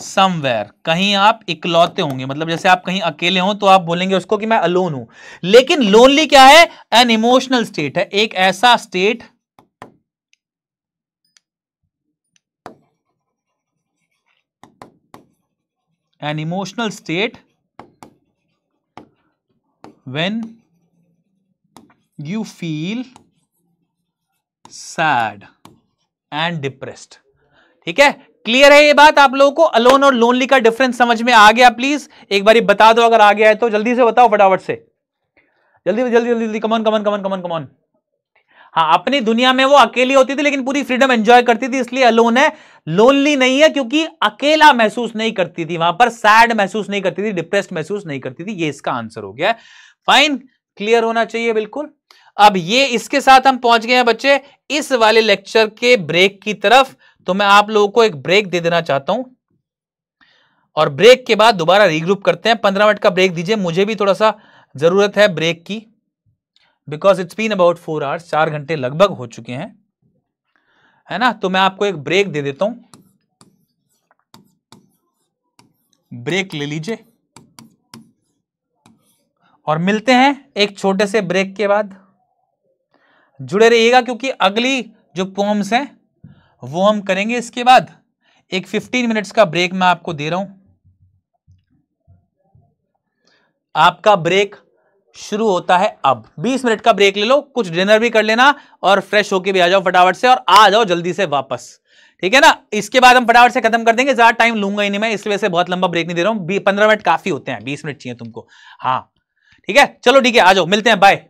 somewhere कहीं आप इकलौते होंगे मतलब जैसे आप कहीं अकेले हो तो आप बोलेंगे उसको कि मैं अलोन हूं लेकिन लोनली क्या है एन इमोशनल स्टेट है एक ऐसा state an emotional state when you feel sad and depressed ठीक है क्लियर है ये बात आप लोगों को अलोन और लोनली का डिफरेंस समझ में आ गया प्लीज एक बार बता दो अगर आ गया है तो जल्दी से बताओ फटाफट से जल्दी जल्दी जल्दी जल्दी कमन कमन कमन कमन कमॉन हाँ अपनी दुनिया में वो अकेली होती थी लेकिन पूरी फ्रीडम एंजॉय करती थी इसलिए अलोन है लोनली नहीं है क्योंकि अकेला महसूस नहीं करती थी वहां पर सैड महसूस नहीं करती थी डिप्रेस्ड महसूस नहीं करती थी ये इसका आंसर हो गया फाइन क्लियर होना चाहिए बिल्कुल अब ये इसके साथ हम पहुंच गए हैं बच्चे इस वाले लेक्चर के ब्रेक की तरफ तो मैं आप लोगों को एक ब्रेक दे देना चाहता हूं और ब्रेक के बाद दोबारा रीग्रुप करते हैं पंद्रह मिनट का ब्रेक दीजिए मुझे भी थोड़ा सा जरूरत है ब्रेक की because it's been about four hours चार घंटे लगभग हो चुके हैं है ना तो मैं आपको एक ब्रेक दे देता हूं ब्रेक ले लीजिए और मिलते हैं एक छोटे से ब्रेक के बाद जुड़े रहिएगा क्योंकि अगली जो पोम्स हैं वो हम करेंगे इसके बाद एक 15 मिनट्स का ब्रेक मैं आपको दे रहा हूं आपका ब्रेक शुरू होता है अब 20 मिनट का ब्रेक ले लो कुछ डिनर भी कर लेना और फ्रेश होके भी आ जाओ फटाफट से और आ जाओ जल्दी से वापस ठीक है ना इसके बाद हम फटाफट से खत्म कर देंगे ज्यादा टाइम लूंगा ही नहीं मैं इस वजह से बहुत लंबा ब्रेक नहीं दे रहा हूं पंद्रह मिनट काफी होते हैं बीस मिनट चाहिए तुमको हाँ ठीक है चलो ठीक है आ जाओ मिलते हैं bye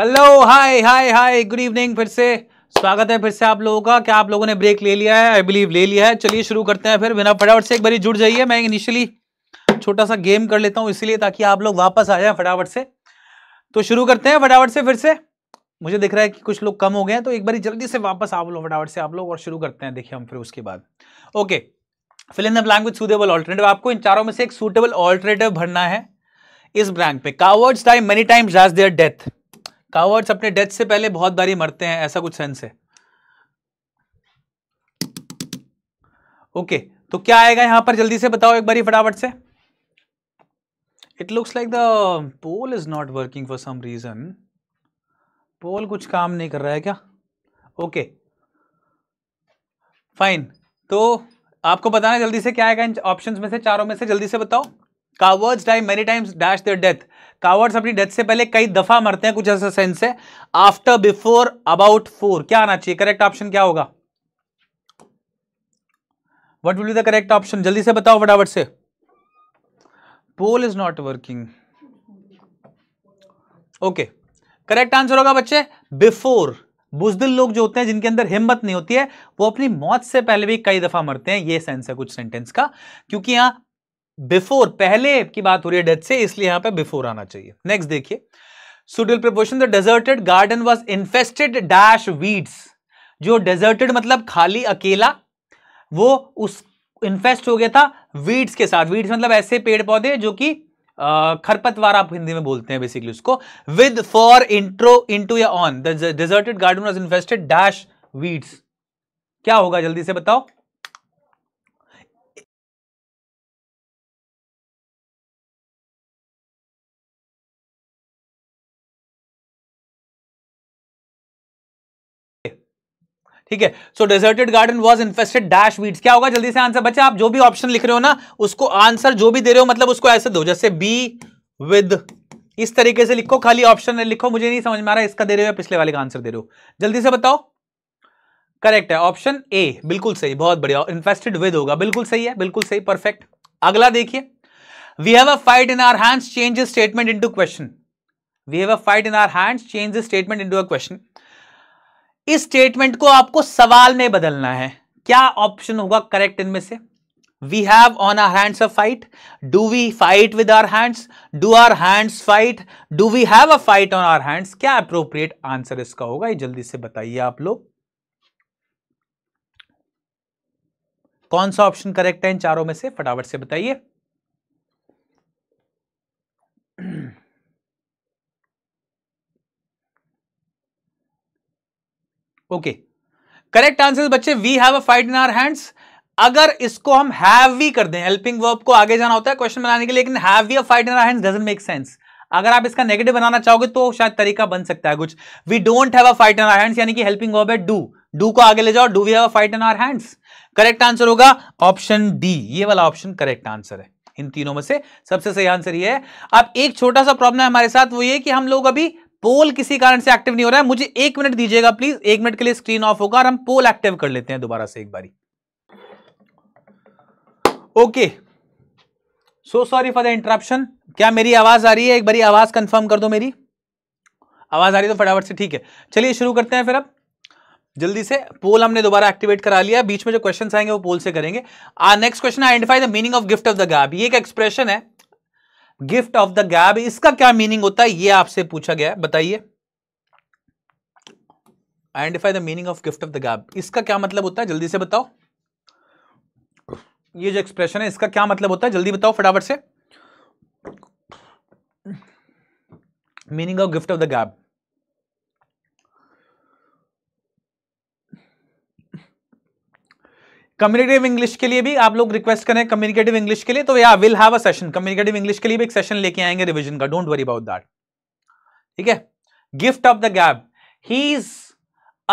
hello hi hi hi good evening फिर से स्वागत है फिर से आप लोगों का क्या आप लोगों ने ब्रेक ले लिया है आई बिलीव ले लिया है चलिए शुरू करते हैं फिर बिना फटाफट से एक बार जुड़ जाइए मैं इनिशियली छोटा सा गेम कर लेता हूँ इसीलिए ताकि आप लोग वापस आ जाए फटाफट से तो शुरू करते हैं फटाफट से फिर से मुझे दिख रहा है कि कुछ लोग कम हो गए हैं तो एक बार जल्दी से वापस आप लोग फटाफट से आप लोग और शुरू करते हैं देखिए हम फिर उसके बाद okay fill in blank with suitable alternative आपको इन चारों में से एक सूटेबल ऑल्टरनेटिव भरना है इस ब्रांड पे cowards time many times death cowards अपने डेथ से पहले बहुत बारी मरते हैं ऐसा कुछ सेंस है ओके तो क्या आएगा यहां पर जल्दी से बताओ एक बारी फटाफट से it looks like the poll is not working for some reason poll कुछ काम नहीं कर रहा है क्या ओके okay, फाइन तो आपको बताना जल्दी से क्या आएगा इन ऑप्शंस में से चारों में से जल्दी से बताओ cowards time many times dash their death cowards अपनी डेथ से पहले कई दफा मरते हैं कुछ ऐसा सेंस है आफ्टर बिफोर अबाउट फोर क्या आना चाहिए करेक्ट ऑप्शन क्या होगा what will be the correct option जल्दी से बताओ फटाफट से poll is not working okay correct answer होगा बच्चे बिफोर बुजदिल लोग जो होते हैं जिनके अंदर हिम्मत नहीं होती है वो अपनी मौत से पहले भी कई दफा मरते हैं ये सेंस है कुछ सेंटेंस का क्योंकि यहां बिफोर पहले की बात हो रही है डेथ से इसलिए यहां पर बिफोर आना चाहिए नेक्स्ट देखिए suitable preposition the deserted garden was infested dash weeds जो डेजर्टेड मतलब खाली अकेला वो उस इन्फेस्ट हो गया था वीड्स के साथ वीड्स मतलब ऐसे पेड़ पौधे जो कि खरपतवार आप हिंदी में बोलते हैं बेसिकली उसको विद फॉर इंट्रो इंटू या on the deserted garden was infested dash weeds क्या होगा जल्दी से बताओ ठीक है so deserted garden was infested dash weeds क्या होगा जल्दी से आंसर बच्चे आप जो भी ऑप्शन लिख रहे हो ना उसको आंसर जो भी दे रहे हो मतलब उसको ऐसे दो जैसे बी विद इस तरीके से लिखो खाली ऑप्शन लिखो मुझे नहीं समझ में आ रहा इसका दे रहे हो या पिछले वाले का आंसर दे रहे हो जल्दी से बताओ करेक्ट है ऑप्शन ए बिल्कुल सही बहुत बढ़िया इन्फेस्टेड विद होगा बिल्कुल सही है बिल्कुल सही परफेक्ट अगला देखिए we have a fight in our hands change statement into question we have a fight in our hands change statement into a question इस स्टेटमेंट को आपको सवाल में बदलना है क्या ऑप्शन होगा करेक्ट इनमें से we have on our hands a fight do we fight with our hands do our hands fight do we have a fight on our hands क्या अप्रोप्रिएट आंसर इसका होगा ये जल्दी से बताइए आप लोग कौन सा ऑप्शन करेक्ट है इन चारों में से फटाफट से बताइए ओके करेक्ट आंसर बच्चे we have a fight in our hands अगर इसको हम हैव वी कर दें हेल्पिंग वर्ब को आगे जाना होता है क्वेश्चन बनाने के लिए लेकिन have we a fight in our hands doesn't make sense अगर आप इसका नेगेटिव बनाना चाहोगे तो शायद तरीका बन सकता है कुछ we don't have a fight in our hands यानी कि हेल्पिंग वर्ब है डू डू को आगे ले जाओ do we have a fight in our hands correct answer होगा ऑप्शन डी ये वाला ऑप्शन करेक्ट आंसर है इन तीनों में से सबसे सही आंसर ये है अब एक छोटा सा प्रॉब्लम है हमारे साथ वो ये कि हम लोग अभी पोल किसी कारण से एक्टिव नहीं हो रहा है मुझे एक मिनट दीजिएगा प्लीज एक मिनट के लिए स्क्रीन ऑफ होगा और हम पोल एक्टिव कर लेते हैं दोबारा से एक बारी okay so sorry for the interruption क्या मेरी आवाज आ रही है एक बारी आवाज कंफर्म कर दो मेरी आवाज आ रही तो फटाफट से ठीक है चलिए शुरू करते हैं फिर अब जल्दी से पोल हमने दोबारा एक्टिवेट करा लिया बीच में जो क्वेश्चन आएंगे वो पोल से करेंगे next question identify the meaning of gift of the gap ये एक एक्सप्रेशन है गिफ्ट ऑफ द गैब इसका क्या मीनिंग होता है ये आपसे पूछा गया है बताइए identify the meaning of gift of the gab इसका क्या मतलब होता है जल्दी से बताओ ये जो एक्सप्रेशन है इसका क्या मतलब होता है जल्दी बताओ फटाफट से meaning of gift of the gab communicative English के लिए भी आप लोग रिक्वेस्ट करें कम्युनिकेटिव इंग्लिश के लिए तो या will have a session communicative English के लिए भी एक सेशन लेके आएंगे रिवीजन का डोंट वरी अबाउट दैट ठीक है gift of the gap he is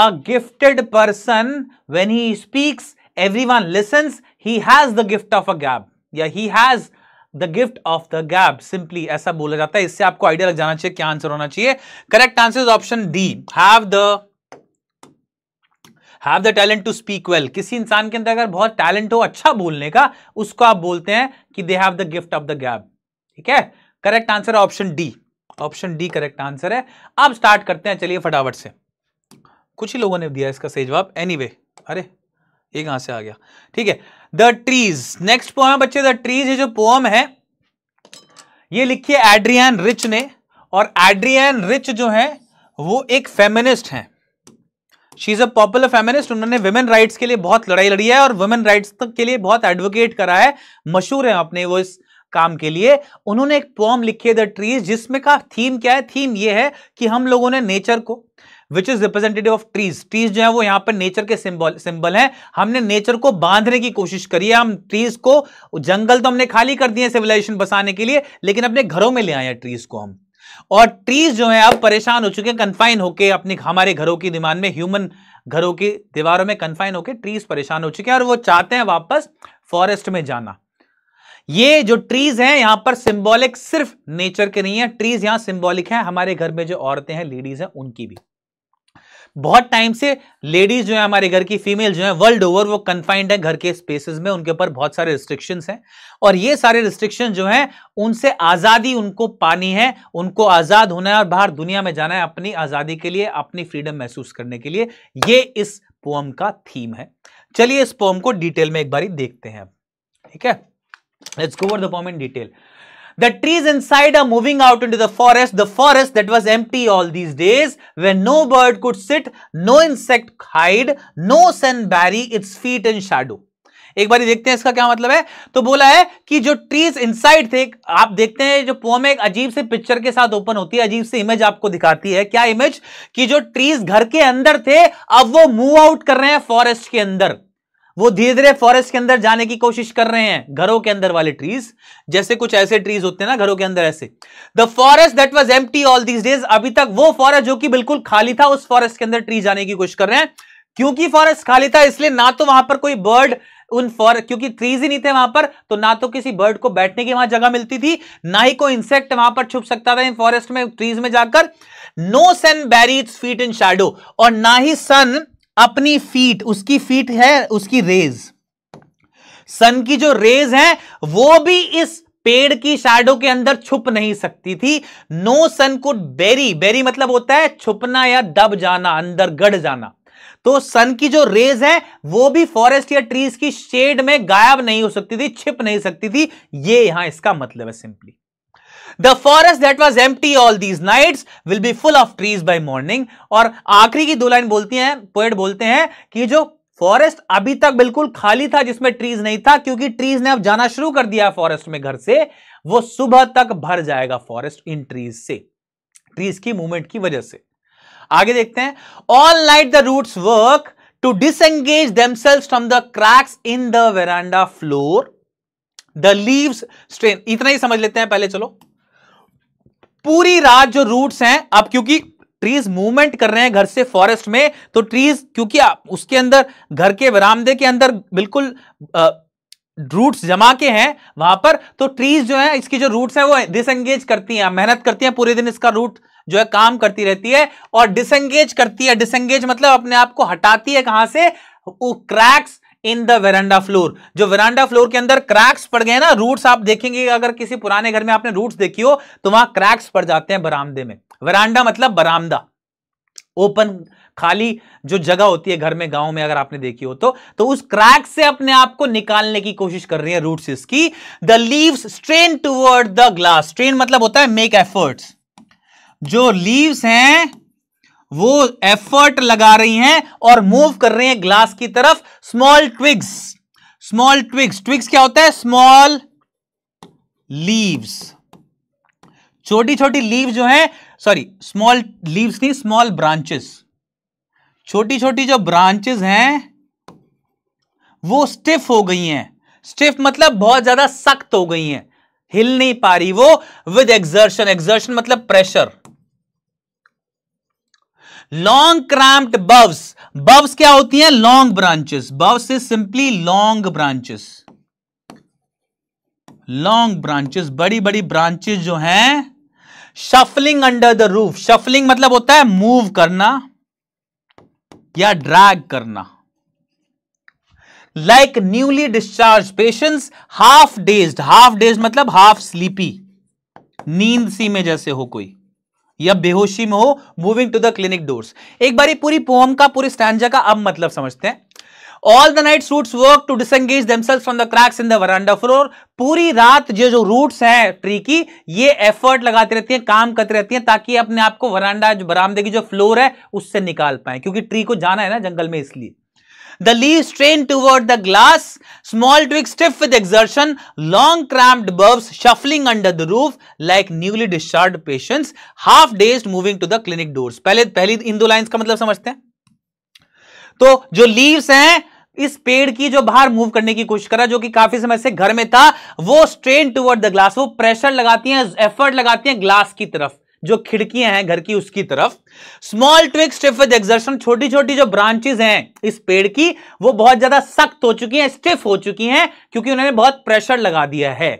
a gifted person when he speaks everyone listens he has the gift of a gap या he has the gift of the gap simply ऐसा बोला जाता है इससे आपको idea लग जाना चाहिए क्या आंसर होना चाहिए correct answer is option D have the have the talent to speak well किसी इंसान के अंदर अगर बहुत टैलेंट हो अच्छा बोलने का उसको आप बोलते हैं कि they have the gift of the gap ठीक है करेक्ट आंसर है option D option D correct answer है आप स्टार्ट करते हैं चलिए फटाफट से कुछ ही लोगों ने दिया इसका सही जवाब एनी वे अरे ये कहां से आ गया ठीक है द ट्रीज नेक्स्ट पोएम है बच्चे द ट्रीज ये जो पोएम है ये लिखी है एड्रियन रिच ने और एड्रियन रिच जो है वो एक फेमिनिस्ट हैं she is a popular feminist उन्होंने वुमेन राइट्स के लिए बहुत लड़ाई लड़ी है और वुमेन राइट्स के लिए बहुत एडवोकेट करा है मशहूर है अपने वो इस काम के लिए उन्होंने एक पॉम लिखी है द ट्रीज जिसमें का थीम क्या है थीम ये है कि हम लोगों ने नेचर को which is representative of trees trees जो है वो यहाँ पर नेचर के सिंबल सिंबल हैं हमने नेचर को बांधने की कोशिश करी है हम ट्रीज को जंगल तो हमने खाली कर दिए सिविलाइजेशन बसाने के लिए लेकिन अपने घरों में ले आए हैं ट्रीज को हम और ट्रीज जो है अब परेशान हो चुके हैं कन्फाइन होकर अपने हमारे घरों की दिमाग में ह्यूमन घरों की दीवारों में कन्फाइन होकर ट्रीज परेशान हो चुके हैं और वो चाहते हैं वापस फॉरेस्ट में जाना ये जो ट्रीज हैं यहां पर सिंबॉलिक सिर्फ नेचर के नहीं है ट्रीज यहां सिंबॉलिक है हमारे घर में जो औरतें हैं लेडीज हैं उनकी भी बहुत टाइम से लेडीज जो है हमारे घर की फीमेल जो है वर्ल्ड ओवर वो कन्फाइंड है घर के स्पेसेस में उनके ऊपर बहुत सारे रिस्ट्रिक्शन हैं और ये सारे रिस्ट्रिक्शन जो हैं उनसे आज़ादी उनको पानी है उनको आज़ाद होना है और बाहर दुनिया में जाना है अपनी आज़ादी के लिए अपनी फ्रीडम महसूस करने के लिए ये इस पोम का थीम है चलिए इस पोम को डिटेल में एक बार देखते हैं ठीक है let's go over the poem in detail The trees inside are moving out into the forest, the forest that was empty all these days, where no bird could sit, no insect hide, no sun bury its feet in shadow. एक बार देखते हैं इसका क्या मतलब है तो बोला है कि जो ट्रीज इनसाइड थे आप देखते हैं जो पोम एक अजीब से पिक्चर के साथ ओपन होती है अजीब से इमेज आपको दिखाती है क्या इमेज कि जो ट्रीज घर के अंदर थे अब वो मूव आउट कर रहे हैं फॉरेस्ट के अंदर वो धीरे धीरे फॉरेस्ट के अंदर जाने की कोशिश कर रहे हैं घरों के अंदर वाले ट्रीज जैसे कुछ ऐसे ट्रीज होते हैं ना घरों के अंदर ऐसे the forest that was empty all these days अभी तक वो फॉरेस्ट जो कि बिल्कुल खाली था उस फॉरेस्ट के अंदर ट्री जाने की कोशिश कर रहे हैं क्योंकि फॉरेस्ट खाली था इसलिए ना तो वहां पर कोई बर्ड उन फॉर क्योंकि ट्रीज ही नहीं थे वहां पर तो ना तो किसी बर्ड को बैठने की वहां जगह मिलती थी ना ही कोई इंसेक्ट वहां पर छुप सकता था इन फॉरेस्ट में ट्रीज में जाकर no sun bury feet in shadow और ना ही सन अपनी फीट उसकी फीट है उसकी रेज सन की जो रेज है वो भी इस पेड़ की शाडो के अंदर छुप नहीं सकती थी no sun could bury berry मतलब होता है छुपना या दब जाना अंदर गड़ जाना तो सन की जो रेज है वो भी फॉरेस्ट या ट्रीज की शेड में गायब नहीं हो सकती थी छिप नहीं सकती थी ये यहां इसका मतलब है simply the forest that was empty all these night will be full of trees by morning और आखिरी की दो लाइन बोलती हैं पोएट बोलते हैं कि जो फॉरेस्ट अभी तक बिल्कुल खाली था जिसमें ट्रीज नहीं था क्योंकि ट्रीज ने अब जाना शुरू कर दिया फॉरेस्ट में घर से वो सुबह तक भर जाएगा फॉरेस्ट इन ट्रीज से ट्रीज की मूवमेंट की वजह से आगे देखते हैं all night the roots work to disengage themselves from the cracks in the veranda floor the leaves strain इतना ही समझ लेते हैं पहले चलो पूरी रात जो रूट्स हैं अब क्योंकि ट्रीज मूवमेंट कर रहे हैं घर से फॉरेस्ट में तो ट्रीज क्योंकि उसके अंदर घर के बरामदे के अंदर बिल्कुल रूट्स जमा के हैं वहां पर तो ट्रीज जो है इसकी जो रूट्स हैं वो डिसंगेज करती हैं मेहनत करती हैं पूरे दिन इसका रूट जो है काम करती रहती है और डिसंगेज करती है डिसंगेज मतलब अपने आप को हटाती है कहां से वो cracks in the veranda floor जो वेरांडा फ्लोर के अंदर क्रैक्स पड़ गए ना रूट्स आप देखेंगे अगर किसी पुराने घर में आपने रूट्स देखी हो तो वहां क्रैक्स पड़ जाते हैं बरामदे में वरांडा मतलब बरामदा ओपन खाली जो जगह होती है घर में गांव में अगर आपने देखी हो तो तो उस क्रैक से अपने आप को निकालने की कोशिश कर रही है रूट्स इसकी the leaves strain toward the glass strain मतलब होता है मेक एफर्ट्स जो लीव्स हैं वो एफर्ट लगा रही हैं और मूव कर रही हैं ग्लास की तरफ small twigs small twigs twigs क्या होता है स्मॉल लीव्स छोटी छोटी लीव जो है सॉरी स्मॉल लीव्स नहीं स्मॉल ब्रांचेस छोटी छोटी जो ब्रांचेस हैं वो स्टिफ हो गई हैं स्टिफ मतलब बहुत ज्यादा सख्त हो गई हैं हिल नहीं पा रही वो विद एक्सर्शन एक्सर्शन मतलब pressure long cramped boughs boughs क्या होती हैं long branches boughs is simply long branches long branches बड़ी बड़ी ब्रांचेस जो हैं shuffling under the roof shuffling मतलब होता है मूव करना या ड्रैग करना like newly discharge patients half dazed half dazed मतलब हाफ स्लीपी नींद सी में जैसे हो कोई या बेहोशी में हो moving to the clinic doors एक बार पूरी पोम का पूरी स्टैंडा का अब मतलब समझते हैं all the night roots work to disengage themselves from the cracks in the veranda floor पूरी रात जो जो roots हैं ट्री की ये एफर्ट लगाती रहती हैं काम करती रहती हैं ताकि अपने आप को veranda जो बरामदे की जो फ्लोर है उससे निकाल पाए क्योंकि ट्री को जाना है ना जंगल में इसलिए The leaves strain toward the glass, small twigs stiff with exertion, long cramped bulbs shuffling under the roof like newly discharged patients, half dazed moving to the clinic doors. पहले पहली इन दो लाइंस का मतलब समझते हैं तो जो लीव्स हैं इस पेड़ की जो बाहर मूव करने की कोशिश करा जो कि काफी समय से घर में था वो स्ट्रेन टुवर्ड द ग्लास वो प्रेशर लगाती हैं एफर्ट लगाती हैं ग्लास की तरफ जो खिड़कियां हैं घर की उसकी तरफ small twig stiff with exertion छोटी छोटी जो ब्रांचेस हैं इस पेड़ की वो बहुत ज्यादा सख्त हो चुकी हैं स्टिफ हो चुकी हैं क्योंकि उन्होंने बहुत प्रेशर लगा दिया है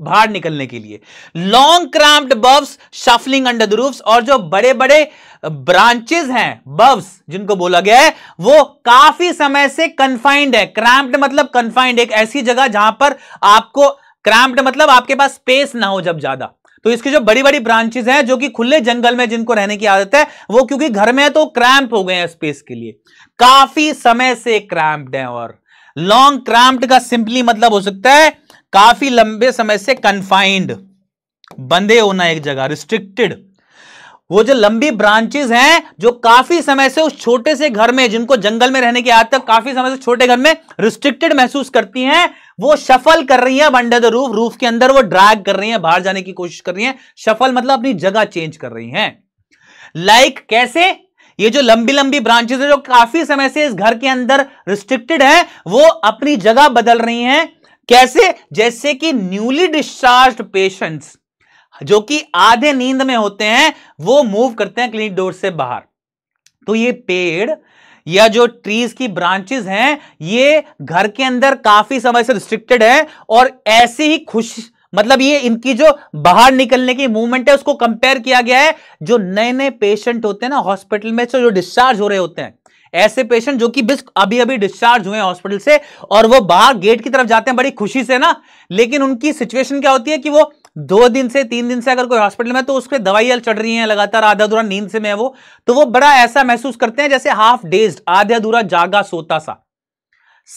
बाहर निकलने के लिए long cramped boughs shuffling under the roof और जो बड़े बड़े ब्रांचेस हैं बब्स जिनको बोला गया है वो काफी समय से कन्फाइंड है क्राम्प्ड मतलब कन्फाइंड एक ऐसी जगह जहां पर आपको क्राम्प्ड मतलब आपके पास स्पेस ना हो जब ज्यादा तो इसकी जो बड़ी बड़ी ब्रांचेज हैं जो कि खुले जंगल में जिनको रहने की आदत है वो क्योंकि घर में तो क्रैम्प हो गए हैं स्पेस के लिए काफी समय से क्रैम्प्ड है और लॉन्ग क्रैम्प्ड का सिंपली मतलब हो सकता है काफी लंबे समय से कन्फाइंड बंदे होना एक जगह रिस्ट्रिक्टेड वो जो लंबी ब्रांचेस हैं जो काफी समय से उस छोटे से घर में जिनको जंगल में रहने की आदत काफी समय से छोटे घर में रिस्ट्रिक्टेड महसूस करती हैं वो शफल कर रही हैं अंडर द रूफ रूफ के अंदर वो ड्रैग कर रही हैं बाहर जाने की कोशिश कर रही हैं शफल मतलब अपनी जगह चेंज कर रही हैं लाइक like, कैसे ये जो लंबी लंबी ब्रांचेस है जो काफी समय से इस घर के अंदर रिस्ट्रिक्टेड है वो अपनी जगह बदल रही है कैसे जैसे कि न्यूली डिस्चार्ज पेशेंट्स जो कि आधे नींद में होते हैं वो मूव करते हैं क्लिनिक डोर से बाहर तो ये पेड़ या जो ट्रीज की ब्रांचेस हैं ये घर के अंदर काफी समय से रिस्ट्रिक्टेड है और ऐसे ही खुश मतलब ये इनकी जो बाहर निकलने की मूवमेंट है उसको कंपेयर किया गया है जो नए नए पेशेंट होते हैं ना हॉस्पिटल में से जो डिस्चार्ज हो रहे होते हैं ऐसे पेशेंट जो कि बिस्क अभी अभी डिस्चार्ज हुए हैं हॉस्पिटल से और वो बाहर गेट की तरफ जाते हैं बड़ी खुशी से ना लेकिन उनकी सिचुएशन क्या होती है कि वो दो दिन से तीन दिन से अगर कोई हॉस्पिटल में तो उसके दवाइयां चढ़ रही हैं लगातार आधा अधूरा नींद से में वो तो वो बड़ा ऐसा महसूस करते हैं जैसे हाफ डेज आधा अधूरा जागा सोता सा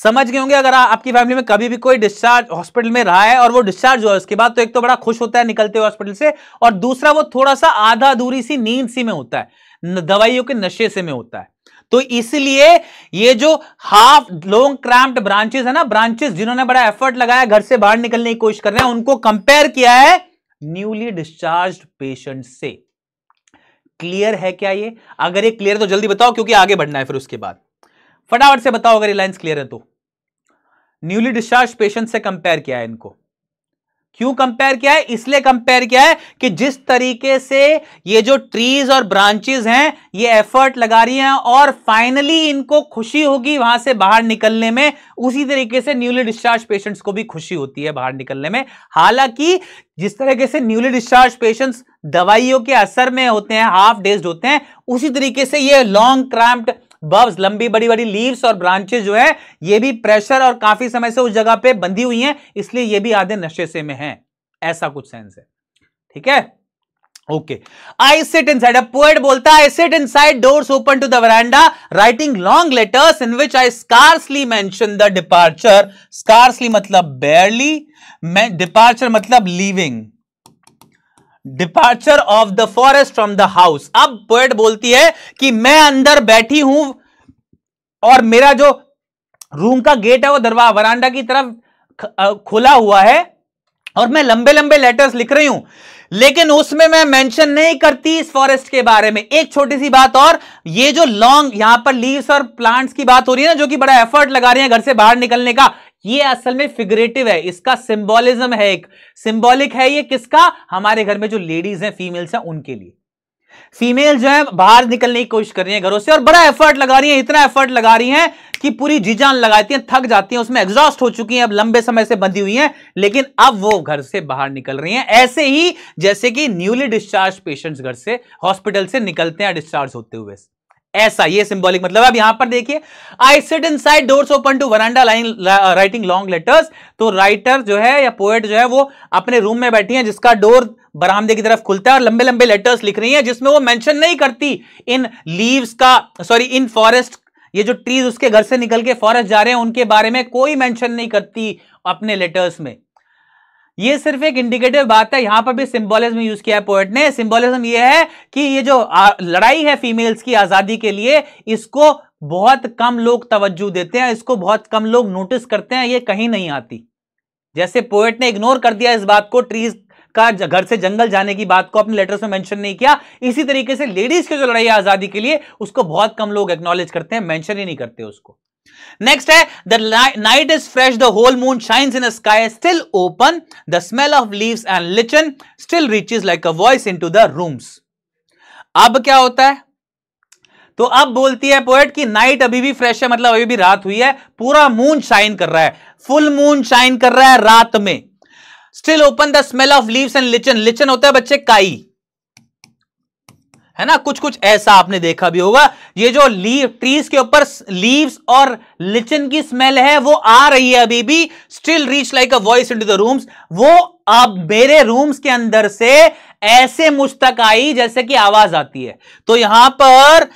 समझ गए होंगे अगर आ, आपकी फैमिली में कभी भी कोई डिस्चार्ज हॉस्पिटल में रहा है और वो डिस्चार्ज हुआ उसके बाद तो एक तो बड़ा खुश होता है निकलते हुए हॉस्पिटल से और दूसरा वो थोड़ा सा आधा अधूरी सी नींद सी में होता है दवाइयों के नशे से में होता है तो इसलिए ये जो हाफ लॉन्ग क्रैम्प्ड ब्रांचेस है ना ब्रांचेस जिन्होंने बड़ा एफर्ट लगाया घर से बाहर निकलने की कोशिश कर रहे हैं उनको कंपेयर किया है न्यूली डिस्चार्ज पेशेंट से क्लियर है क्या ये अगर ये क्लियर तो जल्दी बताओ क्योंकि आगे बढ़ना है फिर उसके बाद फटाफट से बताओ अगर लाइन क्लियर है तो न्यूली डिस्चार्ज पेशेंट से कंपेयर किया है इनको क्यों कंपेयर किया है इसलिए कंपेयर किया है कि जिस तरीके से ये जो ट्रीज और ब्रांचेस हैं ये एफर्ट लगा रही हैं और फाइनली इनको खुशी होगी वहां से बाहर निकलने में उसी तरीके से न्यूली डिस्चार्ज पेशेंट्स को भी खुशी होती है बाहर निकलने में हालांकि जिस तरीके से न्यूली डिस्चार्ज पेशेंट्स दवाइयों के असर में होते हैं हाफ डेज होते हैं उसी तरीके से ये लॉन्ग क्रैम्प्ड बब्स लंबी बड़ी बड़ी लीव्स और ब्रांचेस जो है ये भी प्रेशर और काफी समय से उस जगह पे बंधी हुई हैं इसलिए ये भी आधे नशे से में है ऐसा कुछ सेंस है ठीक है okay I sit inside poet बोलता I sit inside doors open to the veranda writing long letters in which I scarcely mention the departure scarcely मतलब बेरली डिपार्चर मतलब leaving departure of the forest from the house अब poet बोलती है कि मैं अंदर बैठी हूं और मेरा जो रूम का गेट है वो दरवा वरांडा की तरफ खुला हुआ है और मैं लंबे लंबे लेटर्स लिख रही हूं लेकिन उसमें मैं मेंशन नहीं करती इस फॉरेस्ट के बारे में एक छोटी सी बात और ये जो लॉन्ग यहां पर लीव्स और प्लांट्स की बात हो रही है ना जो कि बड़ा एफर्ट लगा रहे हैं घर से बाहर निकलने का ये असल में फिगरेटिव है इसका सिंबोलिज्म है एक सिंबॉलिक है ये किसका हमारे घर में जो लेडीज हैं फीमेल्स हैं उनके लिए फीमेल जो है बाहर निकलने की कोशिश कर रही है घरों से और बड़ा एफर्ट लगा रही है इतना एफर्ट लगा रही है कि पूरी जीजान लगाती हैं थक जाती हैं उसमें एग्जॉस्ट हो चुकी हैं अब लंबे समय से बंधी हुई हैं लेकिन अब वो घर से बाहर निकल रही हैं ऐसे ही जैसे कि न्यूली डिस्चार्ज पेशेंट्स घर से हॉस्पिटल से निकलते हैं डिस्चार्ज होते हुए ऐसा ये सिंबॉलिक मतलब अब यहां पर देखिए I set inside doors open to veranda line writing long letters तो राइटर जो है या पोएट जो है वो अपने रूम में बैठी है जिसका डोर बरामदे की तरफ खुलता है और लंबे लंबे लेटर्स लिख रही है जिसमें वो मैंशन नहीं करती इन लीव्स का सॉरी इन फॉरेस्ट ये जो ट्रीज उसके घर से निकल के फॉरेस्ट जा रहे हैं उनके बारे में कोई मेंशन नहीं करती अपने लेटर्स में ये सिर्फ एक इंडिकेटिव बात है यहां पर भी सिंबोलिज्म यूज किया है पोएट ने सिंबोलिज्म ये है कि ये जो लड़ाई है फीमेल्स की आजादी के लिए इसको बहुत कम लोग तवज्जो देते हैं इसको बहुत कम लोग नोटिस करते हैं ये कहीं नहीं आती जैसे पोएट ने इग्नोर कर दिया इस बात को ट्रीज का घर से जंगल जाने की बात को अपने लेटर्स में मेंशन नहीं किया इसी तरीके से लेडीज की जो लड़ाई है आजादी के लिए उसको बहुत कम लोग एक्नोलेज करते हैं मेंशन ही नहीं करते उसको नेक्स्ट है the night is fresh the whole moon shine in sky still open the smell of leave and lichen still reaches like a voice into the rooms अब क्या होता है तो अब बोलती है पोएट की नाइट अभी भी फ्रेश है मतलब अभी भी रात हुई है पूरा मून शाइन कर रहा है फुल मून शाइन कर रहा है रात में still open the smell of leaves and lichen lichen होता है बच्चे काई है ना कुछ कुछ ऐसा आपने देखा भी होगा ये जो लीव ट्रीज के ऊपर लीव्स और लिचन की स्मेल है वो आ रही है अभी भी still reach like a voice into the rooms वो अब मेरे रूम्स के अंदर से ऐसे मुझ तक आई जैसे कि आवाज आती है तो यहां पर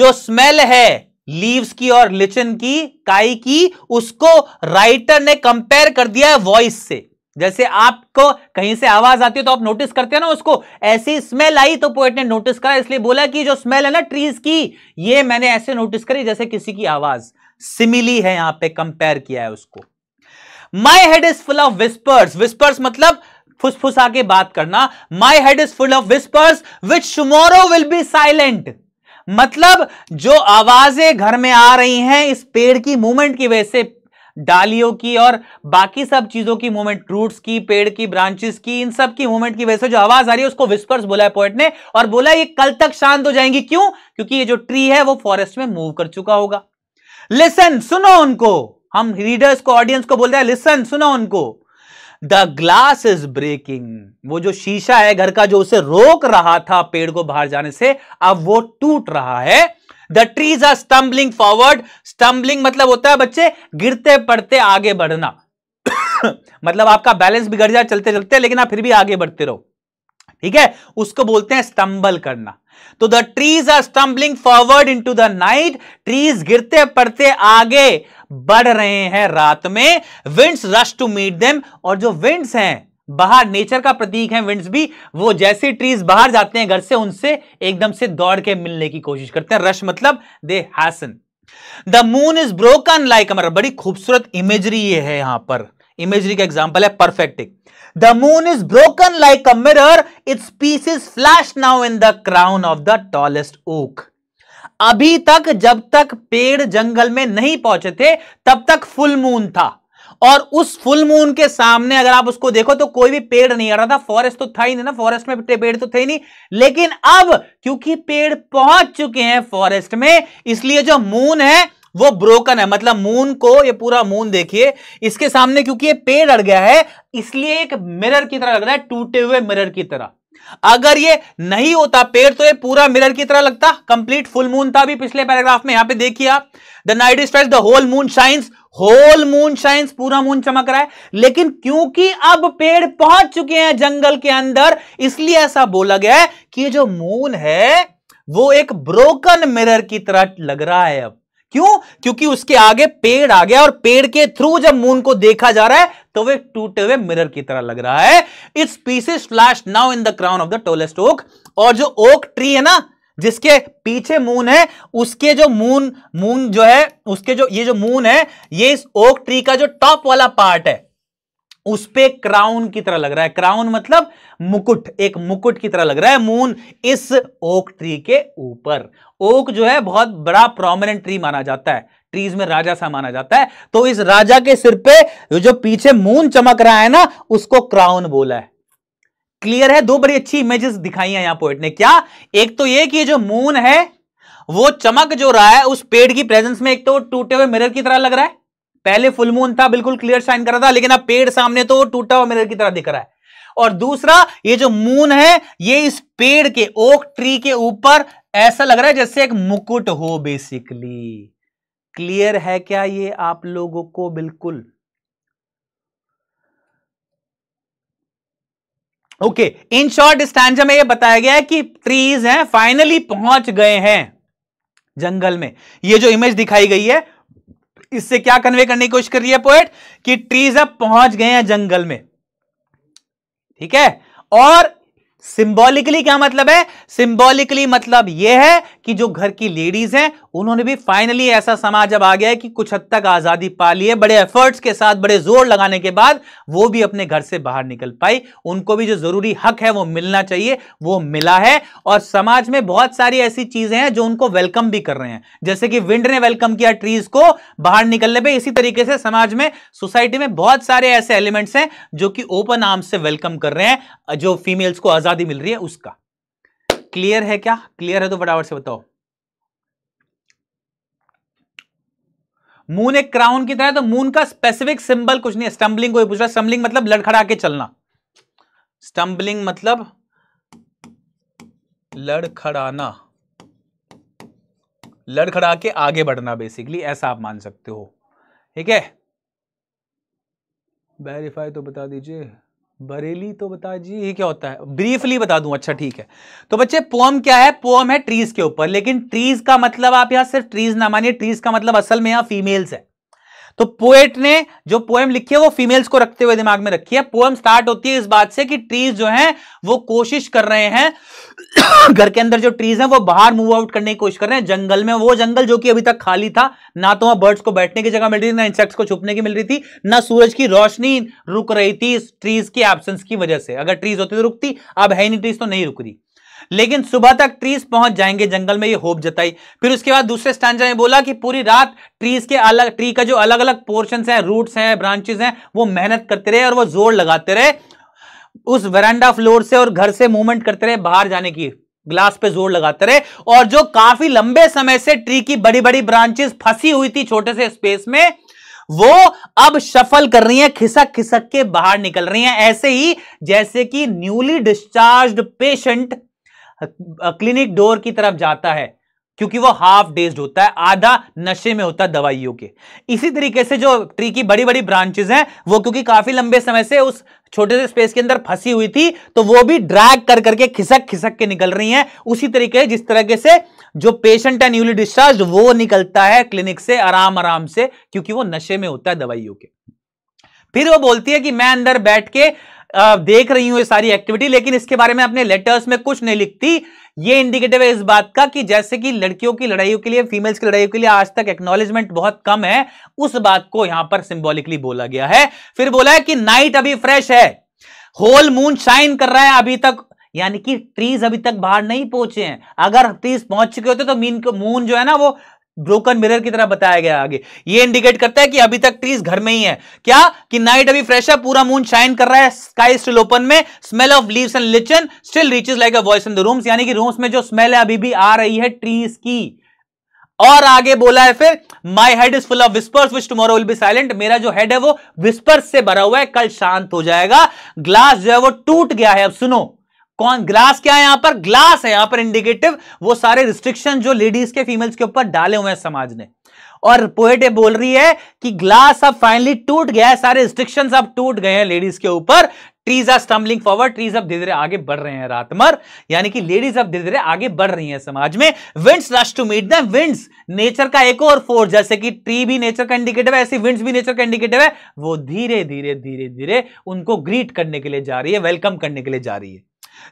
जो स्मेल है लीव्स की और लिचन की काई की उसको राइटर ने कंपेयर कर दिया है वॉइस से जैसे आपको कहीं से आवाज आती है तो आप नोटिस करते हैं ना उसको ऐसी स्मेल आई तो पोएट ने नोटिस करा इसलिए बोला कि जो स्मेल है ना ट्रीज की ये मैंने ऐसे नोटिस करी जैसे किसी की आवाज सिमिली है यहां पे कंपेयर किया है उसको my head is full of whispers whispers मतलब फुसफुसा के बात करना my head is full of whispers which tomorrow will be silent मतलब जो आवाजें घर में आ रही हैं इस पेड़ की मूवमेंट की वजह से डालियों की और बाकी सब चीजों की मूवमेंट रूट्स की पेड़ की ब्रांचेस की इन सब की मूवमेंट की वजह से जो आवाज आ रही है उसको विस्पर्स बोला है पोएट ने और बोला ये कल तक शांत हो जाएंगी क्यों क्योंकि ये जो ट्री है वो फॉरेस्ट में मूव कर चुका होगा लिसन सुनो उनको हम रीडर्स को ऑडियंस को बोल रहे हैं लिसन सुनो उनको द ग्लास इज ब्रेकिंग वो जो शीशा है घर का जो उसे रोक रहा था पेड़ को बाहर जाने से अब वो टूट रहा है the trees are stumbling forward stumbling मतलब होता है बच्चे गिरते पड़ते आगे बढ़ना मतलब आपका बैलेंस बिगड़ जाए चलते चलते लेकिन आप फिर भी आगे बढ़ते रहो ठीक है उसको बोलते हैं स्टम्बल करना तो the trees are stumbling forward into the night trees गिरते पड़ते आगे बढ़ रहे हैं रात में winds rush to meet them और जो विंड्स हैं बाहर नेचर का प्रतीक है विंड्स भी वो जैसे ट्रीज बाहर जाते हैं घर से उनसे एकदम से दौड़ के मिलने की कोशिश करते हैं रश मतलब they hasten the moon is broken like हमारा बड़ी खूबसूरत इमेजरी ये है यहां पर इमेजरी का एग्जाम्पल है परफेक्टिक the moon is broken like a mirror its pieces flash now in the crown of the tallest oak अभी तक जब तक पेड़ जंगल में नहीं पहुंचे थे तब तक फुल मून था और उस फुल मून के सामने अगर आप उसको देखो तो कोई भी पेड़ नहीं आ रहा था फॉरेस्ट तो था ही नहीं ना फॉरेस्ट में पेड़ तो थे ही नहीं लेकिन अब क्योंकि पेड़ पहुंच चुके हैं फॉरेस्ट में इसलिए जो मून है वो ब्रोकन है मतलब मून को ये पूरा मून देखिए इसके सामने क्योंकि ये पेड़ अड़ गया है इसलिए एक मिरर की तरह लग रहा है टूटे हुए मिरर की तरह अगर ये नहीं होता पेड़ तो ये पूरा मिरर की तरह लगता कंप्लीट फुल मून था भी पिछले पैराग्राफ में यहां पे देखिए आप the night is the whole moon shines whole moon shines पूरा मून चमक रहा है लेकिन क्योंकि अब पेड़ पहुंच चुके हैं जंगल के अंदर इसलिए ऐसा बोला गया है कि जो मून है वो एक ब्रोकन मिरर की तरह लग रहा है अब क्यों क्योंकि उसके आगे पेड़ आ गया और पेड़ के थ्रू जब मून को देखा जा रहा है तो वे टूटे हुए मिरर की तरह लग रहा है its pieces flash now in the crown of the tallest oak और जो ओक ट्री है ना जिसके पीछे मून है उसके जो मून मून जो है उसके जो ये जो मून है ये इस ओक ट्री का जो टॉप वाला पार्ट है उस पर क्राउन की तरह लग रहा है क्राउन मतलब मुकुट एक मुकुट की तरह लग रहा है मून इस ओक ट्री के ऊपर ओक जो है बहुत बड़ा प्रोमिनेंट ट्री माना जाता है ट्रीज में राजा सा माना जाता है तो इस राजा के सिर पे जो पीछे मून चमक रहा है ना उसको क्राउन बोला है क्लियर है दो बड़ी अच्छी इमेजेस दिखाई है यहां पोइट ने क्या एक तो ये कि जो मून है वो चमक जो रहा है उस पेड़ की प्रेजेंस में एक तो टूटे हुए मिरर की तरह लग रहा है पहले फुल मून था बिल्कुल क्लियर साइन कर रहा था लेकिन अब पेड़ सामने तो टूटा हुआ मिरर की तरह दिख रहा है और दूसरा ये जो मून है ये इस पेड़ के ओक ट्री के ऊपर ऐसा लग रहा है जैसे एक मुकुट हो बेसिकली क्लियर है क्या ये आप लोगों को बिल्कुल ओके इन शॉर्ट स्टैंड में ये बताया गया है कि ट्रीज हैं फाइनली पहुंच गए हैं जंगल में ये जो इमेज दिखाई गई है इससे क्या कन्वे करने की कोशिश कर रही है पोएट कि ट्रीज अब पहुंच गए हैं जंगल में ठीक है और सिंबॉलिकली क्या मतलब है सिंबॉलिकली मतलब यह है कि जो घर की लेडीज हैं उन्होंने भी फाइनली ऐसा समाज अब आ गया है कि कुछ हद तक आज़ादी पा ली है बड़े एफर्ट्स के साथ बड़े जोर लगाने के बाद वो भी अपने घर से बाहर निकल पाई उनको भी जो ज़रूरी हक है वो मिलना चाहिए वो मिला है और समाज में बहुत सारी ऐसी चीज़ें हैं जो उनको वेलकम भी कर रहे हैं जैसे कि विंड ने वेलकम किया ट्रीज को बाहर निकलने पर इसी तरीके से समाज में सोसाइटी में बहुत सारे ऐसे एलिमेंट्स हैं जो कि ओपन आर्म से वेलकम कर रहे हैं जो फीमेल्स को आज़ादी मिल रही है उसका क्लियर है क्या क्लियर है तो फटाफट से बताओ मून एक क्राउन की तरह तो मून का स्पेसिफिक सिंबल कुछ नहीं स्टम्बलिंग को पूछ रहा स्टम्बलिंग मतलब लड़खड़ा के चलना स्टम्बलिंग मतलब लड़खड़ाना लड़खड़ा के आगे बढ़ना बेसिकली ऐसा आप मान सकते हो ठीक है वेरीफाई तो बता दीजिए बरेली तो बता जी ये क्या होता है ब्रीफली बता दूं अच्छा ठीक है तो बच्चे पोम क्या है पोम है ट्रीज के ऊपर लेकिन ट्रीज का मतलब आप यहां सिर्फ ट्रीज ना मानिए ट्रीज का मतलब असल में यहां फीमेल्स है तो पोएट ने जो पोएम लिखी है वो फीमेल्स को रखते हुए दिमाग में रखी है पोएम स्टार्ट होती है इस बात से कि ट्रीज जो है वो कोशिश कर रहे हैं घर के अंदर जो ट्रीज है वो बाहर मूव आउट करने की कोशिश कर रहे हैं जंगल में वो जंगल जो कि अभी तक खाली था ना तो वहां बर्ड्स को बैठने की जगह मिल रही थी ना इंसेक्ट्स को छुपने की मिल रही थी ना सूरज की रोशनी रुक रही थी इस ट्रीज की एबसेंस की वजह से अगर ट्रीज होती तो रुकती अब है नहीं ट्रीज तो नहीं रुक रही लेकिन सुबह तक ट्रीज पहुंच जाएंगे जंगल में ये होप जताई फिर उसके बाद दूसरे स्टैंड में बोला कि पूरी रात ट्रीज के अलग ट्री का जो अलग अलग पोर्शन है रूट्स हैं ब्रांचेस हैं वो मेहनत करते रहे और वो जोर लगाते रहे उस वरांडा फ्लोर से और घर से मूवमेंट करते रहे बाहर जाने की ग्लास पे जोर लगाते रहे और जो काफी लंबे समय से ट्री की बड़ी बड़ी ब्रांचेस फंसी हुई थी छोटे से स्पेस में वो अब सफल कर रही हैं खिसक खिसक के बाहर निकल रही हैं ऐसे ही जैसे कि newly discharged patient clinic door की तरफ जाता है क्योंकि वो हाफ डेज्ड होता है आधा नशे में होता है दवाइयों के इसी तरीके से जो ट्री की बड़ी बड़ी ब्रांचेस हैं वो क्योंकि काफी लंबे समय से उस छोटे से स्पेस के अंदर फंसी हुई थी तो वो भी ड्रैग कर करके खिसक खिसक के निकल रही हैं उसी तरीके जिस तरीके से जो पेशेंट है न्यूली डिस्चार्ज वो निकलता है क्लिनिक से आराम आराम से क्योंकि वो नशे में होता है दवाइयों के फिर वो बोलती है कि मैं अंदर बैठ के देख रही हूं ये सारी एक्टिविटी लेकिन इसके बारे में अपने लेटर्स में कुछ नहीं लिखती ये इंडिकेटिव है इस बात का कि जैसे कि लड़कियों की लड़ाइयों के लिए फीमेल्स की लड़ाइयों के लिए आज तक एक्नोलेजमेंट बहुत कम है उस बात को यहां पर सिंबॉलिकली बोला गया है फिर बोला है कि नाइट अभी फ्रेश है होल मून शाइन कर रहा है अभी तक यानी कि ट्रीज अभी तक बाहर नहीं पहुंचे हैं अगर ट्रीज पहुंच चुके होते तो मीन मून जो है ना वो ब्रोकन मिरर की तरह बताया गया आगे ये इंडिकेट करता है कि अभी तक ट्रीज घर में ही है क्या कि नाइट अभी फ्रेश है पूरा मून शाइन कर रहा है स्काई स्टिल ओपन में smell of leaves and lichen still reaches like a voice in the rooms यानी कि रूम्स में जो स्मेल है अभी भी आ रही है ट्रीज की और आगे बोला है फिर my head is full of whispers which tomorrow will be silent मेरा जो हेड है वो विस्पर्स से भरा हुआ है कल शांत हो जाएगा ग्लास जो है वो टूट गया है अब सुनो कौन ग्लास क्या है यहां पर ग्लास है यहां पर इंडिकेटिव वो सारे रिस्ट्रिक्शन जो लेडीज के फीमेल्स के ऊपर डाले हुए हैं समाज ने और पोएट बोल रही है कि ग्लास अब फाइनली टूट गया है सारे रिस्ट्रिक्शन अब टूट गए हैं लेडीज के ऊपर trees are stumbling forward trees अब धीरे धीरे आगे बढ़ रहे हैं रातमर यानी कि लेडीज अब धीरे धीरे आगे बढ़ रही हैं समाज में winds rush to meet winds nature का एक और फोर्स जैसे कि ट्री भी नेचर का इंडिकेटिव है ऐसी विंड्स भी नेचर का इंडिकेटिव है वो धीरे धीरे धीरे धीरे उनको ग्रीट करने के लिए जा रही है वेलकम करने के लिए जा रही है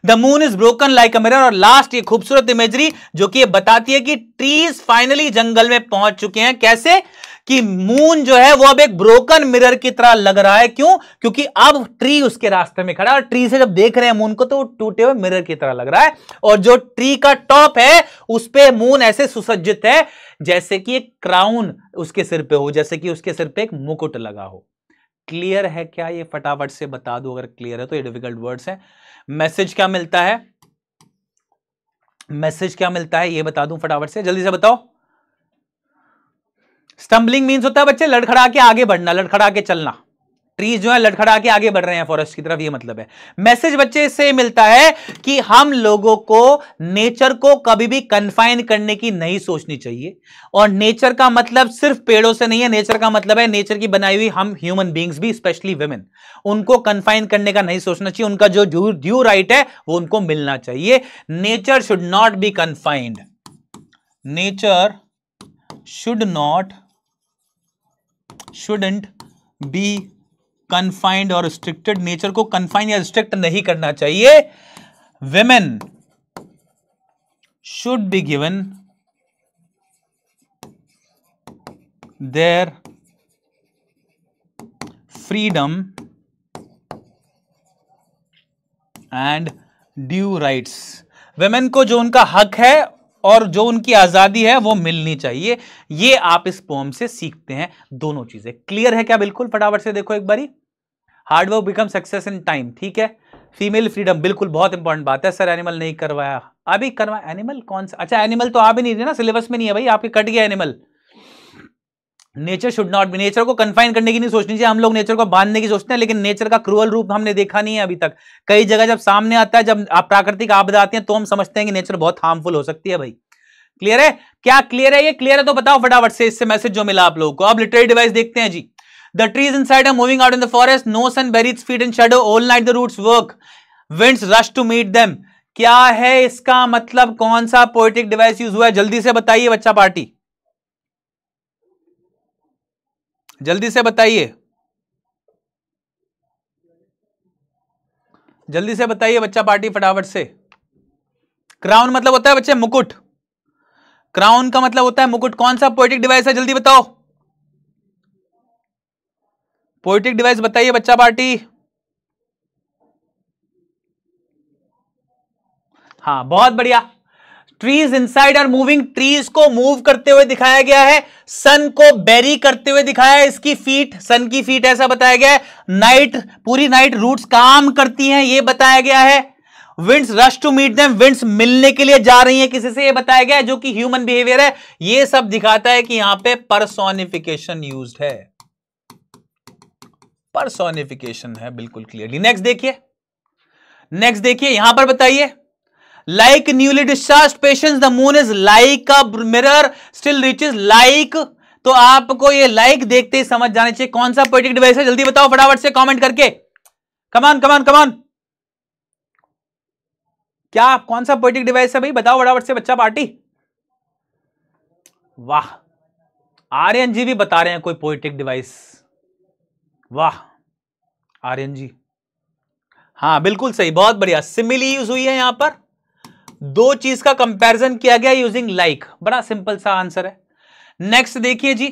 the moon is broken like a mirror और लास्ट ये खूबसूरत इमेजरी जो कि ये बताती है कि ट्रीज फाइनली जंगल में पहुंच चुके हैं कैसे कि मून जो है वो अब एक ब्रोकन मिरर की तरह लग रहा है क्यों क्योंकि अब ट्री उसके रास्ते में खड़ा है और ट्री से जब देख रहे हैं मून को तो टूटे हुए मिरर की तरह लग रहा है और जो ट्री का टॉप है उस पर मून ऐसे सुसज्जित है जैसे कि एक क्राउन उसके सिर पे हो जैसे कि उसके सिर पे एक मुकुट लगा हो क्लियर है क्या ये फटाफट से बता दो अगर क्लियर है तो ये डिफिकल्ट वर्ड्स हैं मैसेज क्या मिलता है मैसेज क्या मिलता है ये बता दूं फटाफट से जल्दी से बताओ स्टम्बलिंग मीन्स होता है बच्चे लड़खड़ा के आगे बढ़ना लड़खड़ा के चलना ट्रीज जो है लड़खड़ा के आगे बढ़ रहे हैं फॉरेस्ट की तरफ ये मतलब है मैसेज बच्चे से मिलता है कि हम लोगों को नेचर को कभी भी कन्फाइन करने की नहीं सोचनी चाहिए और नेचर का मतलब सिर्फ पेड़ों से नहीं है नेचर का मतलब है नेचर की बनाई हुई हम ह्यूमन बींग्स भी स्पेशली वेमेन उनको कन्फाइन करने का नहीं सोचना चाहिए उनका जो ड्यू राइट है वो उनको मिलना चाहिए nature should not be confined nature should not shouldn't be confined और रिस्ट्रिक्टेड नेचर को कन्फाइंड या रिस्ट्रिक्ट नहीं करना चाहिए women should be given their freedom and due rights women को जो उनका हक है और जो उनकी आज़ादी है वो मिलनी चाहिए ये आप इस पोम से सीखते हैं दोनों चीज़ें क्लियर है क्या बिल्कुल फटाफट से देखो एक बारी hard work become success in time ठीक है फीमेल फ्रीडम बिल्कुल बहुत इंपॉर्टेंट बात है सर एनिमल नहीं करवाया अभी करवाया एनिमल कौन सा अच्छा एनिमल तो आप ही नहीं थे ना सिलेबस में नहीं है भाई आपके कट गया एनिमल नेचर शुड नॉट भी नेचर को कन्फाइन करने की नहीं सोचनी चाहिए हम लोग नेचर को बांधने की सोचते हैं लेकिन नेचर का क्रूअल रूप हमने देखा नहीं है अभी तक कई जगह जब सामने आता है जब प्राकृतिक आपदा आती है तो हम समझते हैं कि नेचर बहुत हार्मफुल हो सकती है भाई क्लियर है क्या क्लियर है ये क्लियर है तो बताओ फटाफट से इससे मैसेज जो मिला आप लोगों को अब लिटरेरी डिवाइस देखते हैं जी the trees inside are moving out in the forest no sun berries feet in shadow all night the roots work winds rush to meet them क्या है इसका मतलब कौन सा पोएटिक डिवाइस यूज हुआ है जल्दी से बताइए बच्चा पार्टी जल्दी से बताइए जल्दी से बताइए बच्चा पार्टी फटाफट से क्राउन मतलब होता है बच्चे मुकुट क्राउन का मतलब होता है मुकुट कौन सा पोइटिक डिवाइस है जल्दी बताओ पोइटिक डिवाइस बताइए बच्चा पार्टी हाँ बहुत बढ़िया trees inside are moving trees को मूव करते हुए दिखाया गया है सन को बेरी करते हुए दिखाया है इसकी फीट सन की फीट ऐसा बताया गया है नाइट पूरी नाइट रूट्स काम करती हैं ये बताया गया है winds rush to meet them winds मिलने के लिए जा रही है किसी से ये बताया गया है जो कि ह्यूमन बिहेवियर है ये सब दिखाता है कि यहां पे परसोनिफिकेशन यूज है परसोनिफिकेशन है बिल्कुल क्लियरली नेक्स्ट देखिए नेक्स्ट देखिए यहां पर बताइए like newly discharge patient the moon is like a mirror still rich is like तो आपको ये लाइक like देखते ही समझ जाना चाहिए कौन सा पोइटिक डिवाइस है जल्दी बताओ फटाफट से कमेंट करके कमान कमान कमान क्या कौन सा पोइटिक डिवाइस है भाई बताओ फटाफट से बच्चा पार्टी वाह आर्यन जी भी बता रहे हैं कोई पोइटिक डिवाइस वाह आर्यन जी हाँ बिल्कुल सही बहुत बढ़िया सिमिली यूज हुई है यहां पर दो चीज का कंपैरिजन किया गया यूजिंग लाइक बड़ा सिंपल सा आंसर है नेक्स्ट देखिए जी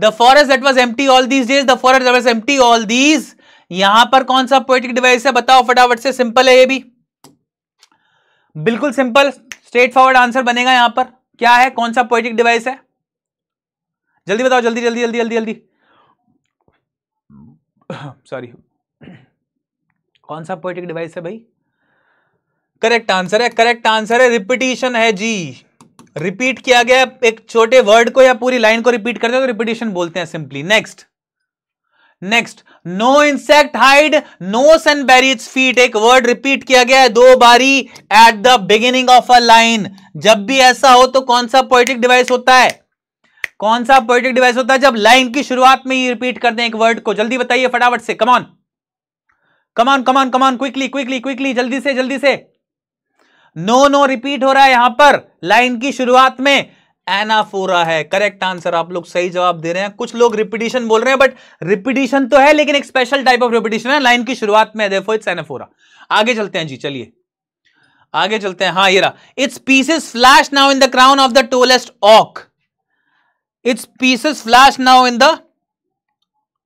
the forest that was empty all these days the forest was empty all these यहां पर कौन सा पोएटिक डिवाइस है बताओ फटाफट से सिंपल है ये भी बिल्कुल सिंपल स्ट्रेट फॉरवर्ड आंसर बनेगा यहां पर क्या है कौन सा पोएटिक डिवाइस है जल्दी बताओ जल्दी जल्दी जल्दी जल्दी जल्दी सॉरी कौन सा पोएटिक डिवाइस है भाई करेक्ट आंसर है करेक्ट आंसर है रिपीटिशन है जी रिपीट किया गया एक छोटे वर्ड को या पूरी लाइन को रिपीट करते हैं तो रिपीटिशन बोलते हैं simply next next no insect hide no sun berry feet एक वर्ड रिपीट किया गया है दो बारी at the beginning of a line जब भी ऐसा हो तो कौन सा पोइटिक डिवाइस होता है कौन सा पोइटिक डिवाइस होता है जब लाइन की शुरुआत में ही रिपीट करते हैं एक वर्ड को जल्दी बताइए फटाफट से come on come on come on come on quickly quickly quickly जल्दी से जल्दी से नो नो रिपीट हो रहा है यहां पर लाइन की शुरुआत में एनाफोरा है करेक्ट आंसर आप लोग सही जवाब दे रहे हैं कुछ लोग रिपीटिशन बोल रहे हैं बट रिपीटिशन तो है लेकिन एक स्पेशल टाइप ऑफ रिपीटिशन है लाइन की शुरुआत में देखो इट्स एनाफोरा आगे चलते हैं जी चलिए आगे चलते हैं हाँ ये रहा it's pieces flash now in the crown of the tallest oak it's pieces flash now in the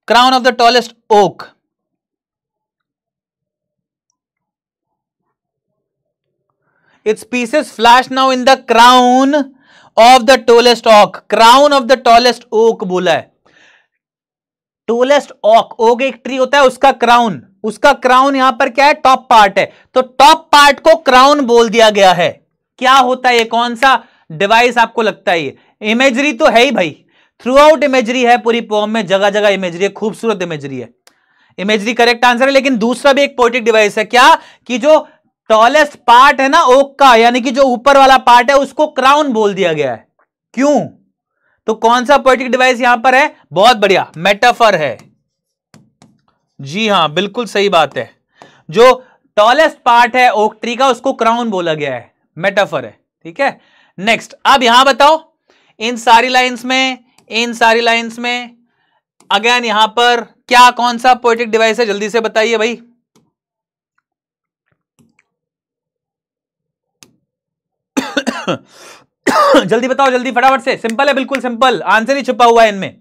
crown of the tallest oak it's pieces flash now in the crown of the tallest oak crown of the tallest oak बोला है tallest ऑक okay एक tree होता है उसका crown उसका crown यहां पर क्या है टॉप पार्ट है तो टॉप पार्ट को क्राउन बोल दिया गया है क्या होता है ये कौन सा डिवाइस आपको लगता है ये इमेजरी तो है ही भाई थ्रू आउट इमेजरी है पूरी पोम में जगह जगह इमेजरी है खूबसूरत इमेजरी है इमेजरी करेक्ट आंसर है लेकिन दूसरा भी एक पोइटिक डिवाइस है क्या कि जो टॉलेस्ट पार्ट है ना ओक का यानी कि जो ऊपर वाला पार्ट है उसको क्राउन बोल दिया गया है क्यों तो कौन सा पोइटिक डिवाइस यहां पर है बहुत बढ़िया मेटाफर है जी हां बिल्कुल सही बात है जो टॉलेस्ट पार्ट है ओक ट्री का उसको क्राउन बोला गया है मेटाफर है ठीक है नेक्स्ट अब यहां बताओ इन सारी लाइंस में इन सारी लाइंस में अगेन यहां पर क्या कौन सा पोइटिक डिवाइस है जल्दी से बताइए भाई जल्दी बताओ जल्दी फटाफट से सिंपल है बिल्कुल सिंपल आंसर ही छुपा हुआ है इनमें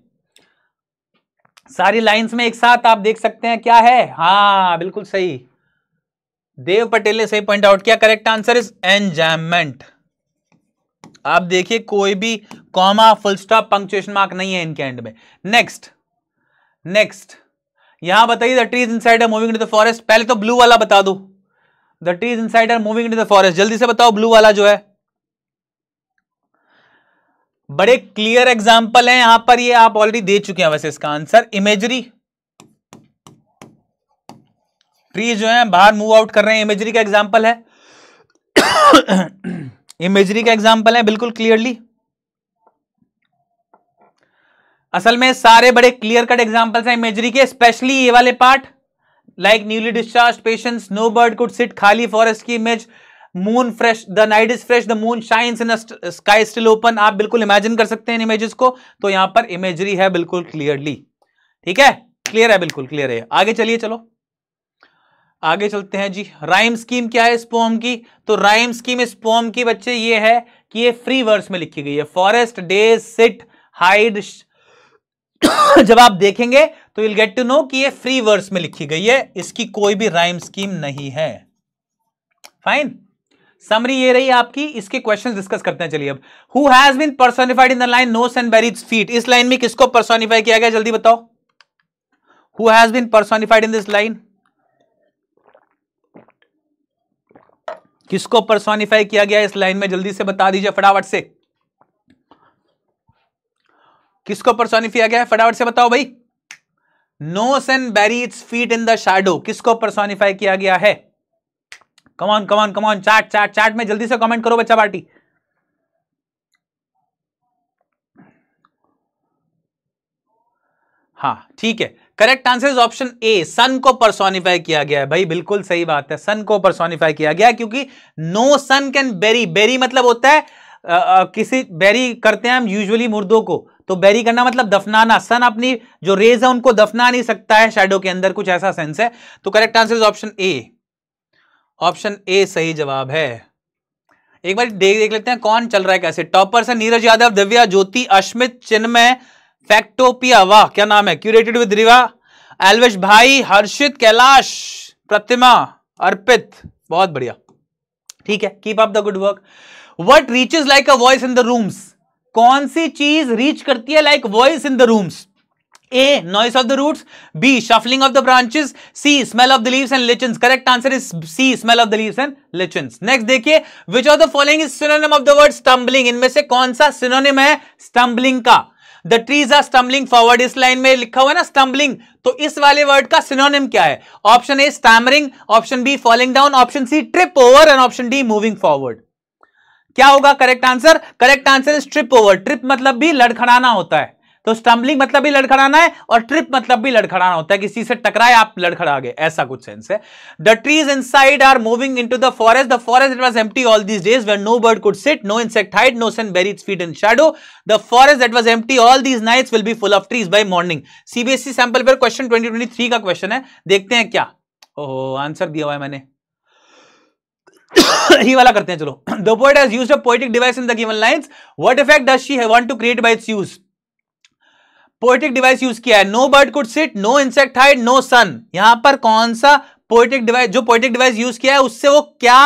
सारी लाइंस में एक साथ आप देख सकते हैं क्या है हाँ बिल्कुल सही देव पटेल ने सही पॉइंट आउट किया करेक्ट आंसर इज एंजाममेंट आप देखिए कोई भी comma full stop punctuation mark नहीं है इनके एंड में नेक्स्ट नेक्स्ट यहां बताइए the trees inside moving to the forest पहले तो ब्लू वाला बता दो the trees inside moving to the forest जल्दी से बताओ ब्लू वाला जो है बड़े क्लियर एग्जाम्पल हैं यहां पर ये आप ऑलरेडी दे चुके हैं वैसे इसका आंसर इमेजरी ट्री जो है बाहर मूव आउट कर रहे हैं इमेजरी का एग्जाम्पल है इमेजरी का एग्जाम्पल है बिल्कुल क्लियरली असल में सारे बड़े क्लियर कट एग्जाम्पल्स हैं इमेजरी के स्पेशली ये वाले part like newly discharge patient no bird could sit खाली फॉरेस्ट की image moon fresh the night is fresh the moon shines in sky still open आप बिल्कुल इमेजिन कर सकते हैं इन इमेजेस को तो यहां पर इमेजरी है बिल्कुल क्लियरली ठीक है क्लियर है बिल्कुल क्लियर है आगे चलिए चलो आगे चलते हैं जी राइम स्कीम क्या है इस पोम की तो राइम स्कीम इस पोम की बच्चे ये है कि ये फ्री वर्स में लिखी गई है फॉरेस्ट डे सिट हाइड जब आप देखेंगे तो विल गेट टू नो कि ये फ्री वर्स में लिखी गई है इसकी कोई भी राइम स्कीम नहीं है फाइन समरी ये रही आपकी इसके क्वेश्चंस डिस्कस करते हैं चलिए अब who has been personified in the line nose and berries feet इस लाइन में किसको पर्सोनिफाई किया गया जल्दी बताओ who has been personified in this line किसको पर्सोनिफाई किया गया इस लाइन में जल्दी से बता दीजिए फटाफट से किसको पर्सोनिफाई किया गया है फटाफट से बताओ भाई nose and berries feet in the shadow किसको पर्सोनिफाई किया गया है come on come on come on chat chat chat में जल्दी से कमेंट करो बच्चा पार्टी हाँ ठीक है correct answer is option A sun को परसोनिफाई किया गया है भाई बिल्कुल सही बात है सन को परसोनिफाई किया गया क्योंकि no sun can berry berry मतलब होता है आ, आ, किसी बेरी करते हैं हम यूजुअली मुर्दों को तो बेरी करना मतलब दफनाना सन अपनी जो रेज है उनको दफना नहीं सकता है शेडो के अंदर कुछ ऐसा सेंस है तो correct answer is option A option A सही जवाब है एक बार देख देख लेते हैं कौन चल रहा है कैसे टॉपर से नीरज यादव दिव्या ज्योति अश्मित चिन्मय फैक्टोपिया वाह क्या नाम है क्यूरेटेड विद रिवा एलवेश भाई हर्षित कैलाश प्रतिमा अर्पित बहुत बढ़िया ठीक है keep up the good work what reaches like a voice in the rooms कौन सी चीज रीच करती है like voice in the rooms A noise of the root B shuffling of the branches C smell of the leaves and lichens correct answer is C smell of the leaves and lichens next देखिए which of the following is synonym of the word stumbling इनमें से कौन सा synonym है stumbling का the trees are stumbling forward इस line में लिखा हुआ है ना स्टम्बलिंग तो इस वाले वर्ड का सिनोनिम क्या है option A stammering option B falling down option C trip over and option D moving forward क्या होगा correct answer correct answer is trip over trip मतलब भी लड़खड़ाना होता है तो स्टम्बलिंग मतलब भी लड़खड़ाना है और ट्रिप मतलब भी लड़खड़ाना होता है किसी से टकराए आप लड़खड़ा गए ऐसा कुछ सेंस है the trees inside are moving into the forest the forest it was empty all these days where no bird could sit no insect hide no sun berry speed in shadow the forest that was empty all these nights will be full of trees by morning CBSE sample पर question twenty twenty three का question है देखते हैं क्या ओह answer दिया हुआ है मैंने ही वाला करते हैं चलो the poet has used a poetic device in the given lines what effect does she want to create by its use poetic device use किया है no bird could sit no insect hide no sun यहां पर कौन सा poetic device जो poetic device use किया है उससे वो क्या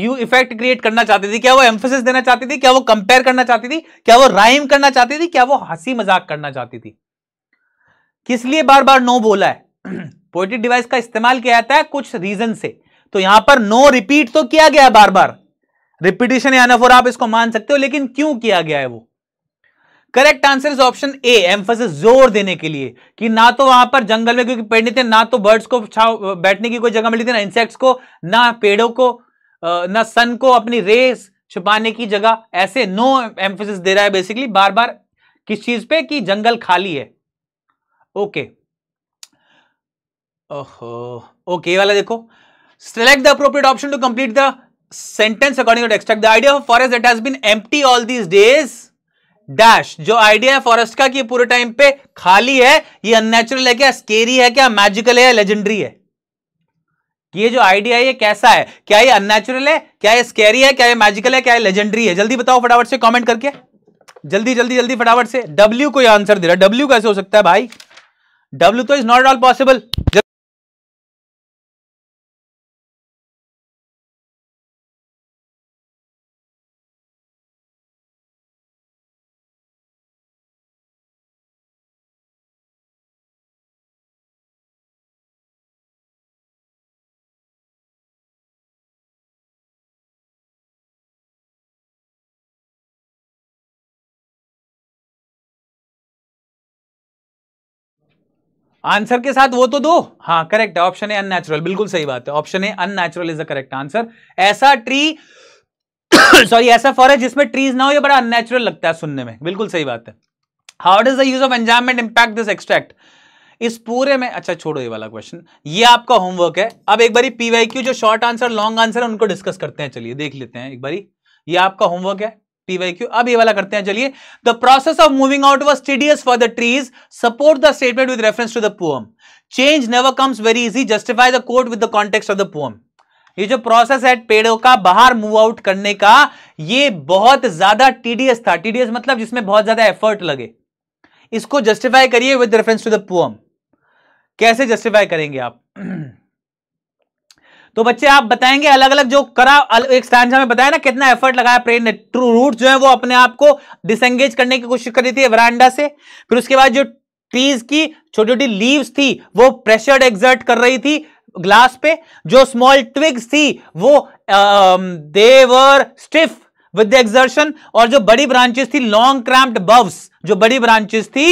यू इफेक्ट क्रिएट करना चाहती थी क्या वो एम्फोसिस देना चाहती थी क्या वो कंपेयर करना चाहती थी क्या वो राइम करना चाहती थी क्या वो हंसी मजाक करना चाहती थी किस लिए बार बार नो बोला है पोएटिक डिवाइस का इस्तेमाल किया जाता है कुछ रीजन से तो यहां पर नो रिपीट तो किया गया बार बार रिपीटेशन या नफोर आप इसको मान सकते हो लेकिन क्यों किया गया है वो correct answer is option A emphasis जोर देने के लिए कि ना तो वहां पर जंगल में क्योंकि पेड़ नहीं थे ना तो बर्ड्स को छाव बैठने की कोई जगह मिली थी ना इंसेक्ट्स को ना पेड़ों को ना सन को अपनी रेस छुपाने की जगह ऐसे नो एम्फोसिस दे रहा है बेसिकली बार बार किस चीज पे कि जंगल खाली है ओके ओहो ओके वाला देखो select the appropriate option to complete the sentence according to extract the idea of forest forest that has all these days dash जो आइडिया है फॉरेस्ट का कि पूरे टाइम पे खाली है ये अननेचुरल है क्या स्केरी है क्या मैजिकल है लेजेंडरी है कि ये जो आइडिया है ये कैसा है क्या ये अननेचुरल है क्या ये स्केरी है क्या ये मैजिकल है क्या ये लेजेंडरी है जल्दी बताओ फटाफट से कमेंट करके जल्दी जल्दी जल्दी फटाफट से डब्ल्यू को आंसर दे रहा है डब्ल्यू कैसे हो सकता है भाई डब्ल्यू तो is not all possible answer के साथ वो तो दो हाँ करेक्ट है ऑप्शन है अननेचुरल बिल्कुल सही बात है ऑप्शन है unnatural is the correct answer ऐसा ट्री सॉरी ऐसा फॉरेस्ट जिसमें ट्रीज ना हो ये बड़ा अननेचुरल लगता है सुनने में बिल्कुल सही बात है how does the use of enjambment impact this extract इस पूरे में अच्छा छोड़ो ये वाला क्वेश्चन ये आपका होमवर्क है अब एक बारी पीवाई जो शॉर्ट आंसर लॉन्ग आंसर है उनको डिस्कस करते हैं चलिए देख लेते हैं एक बारी ये आपका होमवर्क है पीवाईक्यू अब ये वाला करते हैं चलिए the process of moving out was tedious for the trees support the statement with reference to the poem change never comes very easy justify the court with the context of the poem ये जो process है पेड़ों का बाहर move out करने का ये बहुत ज्यादा टीडियस था टीडियस मतलब जिसमें बहुत ज्यादा एफर्ट लगे इसको जस्टिफाई करिए with reference to the poem कैसे जस्टिफाई करेंगे आप तो बच्चे आप बताएंगे अलग अलग जो करा एक स्टैंड में बताया ना कितना एफर्ट लगाया प्रेन ने ट्रू रूट जो है वो अपने आप को डिसंगेज करने की कोशिश करी थी वरांडा से फिर उसके बाद जो ट्रीज की छोटी छोटी लीव्स थी वो प्रेशर एग्जर्ट कर रही थी ग्लास पे जो स्मॉल ट्विग्स थी वो देवर स्टिफ विद द एक्सर्शन और जो बड़ी ब्रांचेस थी लॉन्ग क्रैम्प्ड बव्स जो बड़ी ब्रांचेस थी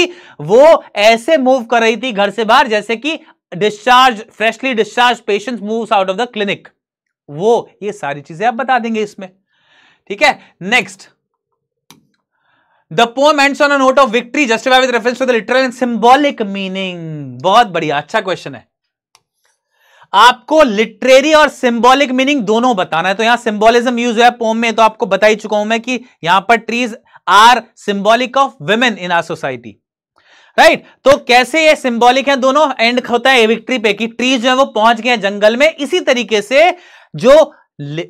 वो ऐसे मूव कर रही थी घर से बाहर जैसे कि discharge freshly discharge patient moves out of the clinic वो ये सारी चीजें आप बता देंगे इसमें ठीक है next the poem ends on a note of victory justify with reference to the literal and symbolic meaning बहुत बढ़िया अच्छा क्वेश्चन है आपको लिटरेरी और सिंबॉलिक मीनिंग दोनों बताना है तो यहां सिंबोलिज्म यूज हुआ है पोम में तो आपको बता ही चुका हूं मैं कि यहां पर trees are symbolic of women in our society right तो कैसे ये सिंबॉलिक है दोनों एंड होता है विक्ट्री पे कि ट्रीज जो है वो पहुंच गए जंगल में इसी तरीके से जो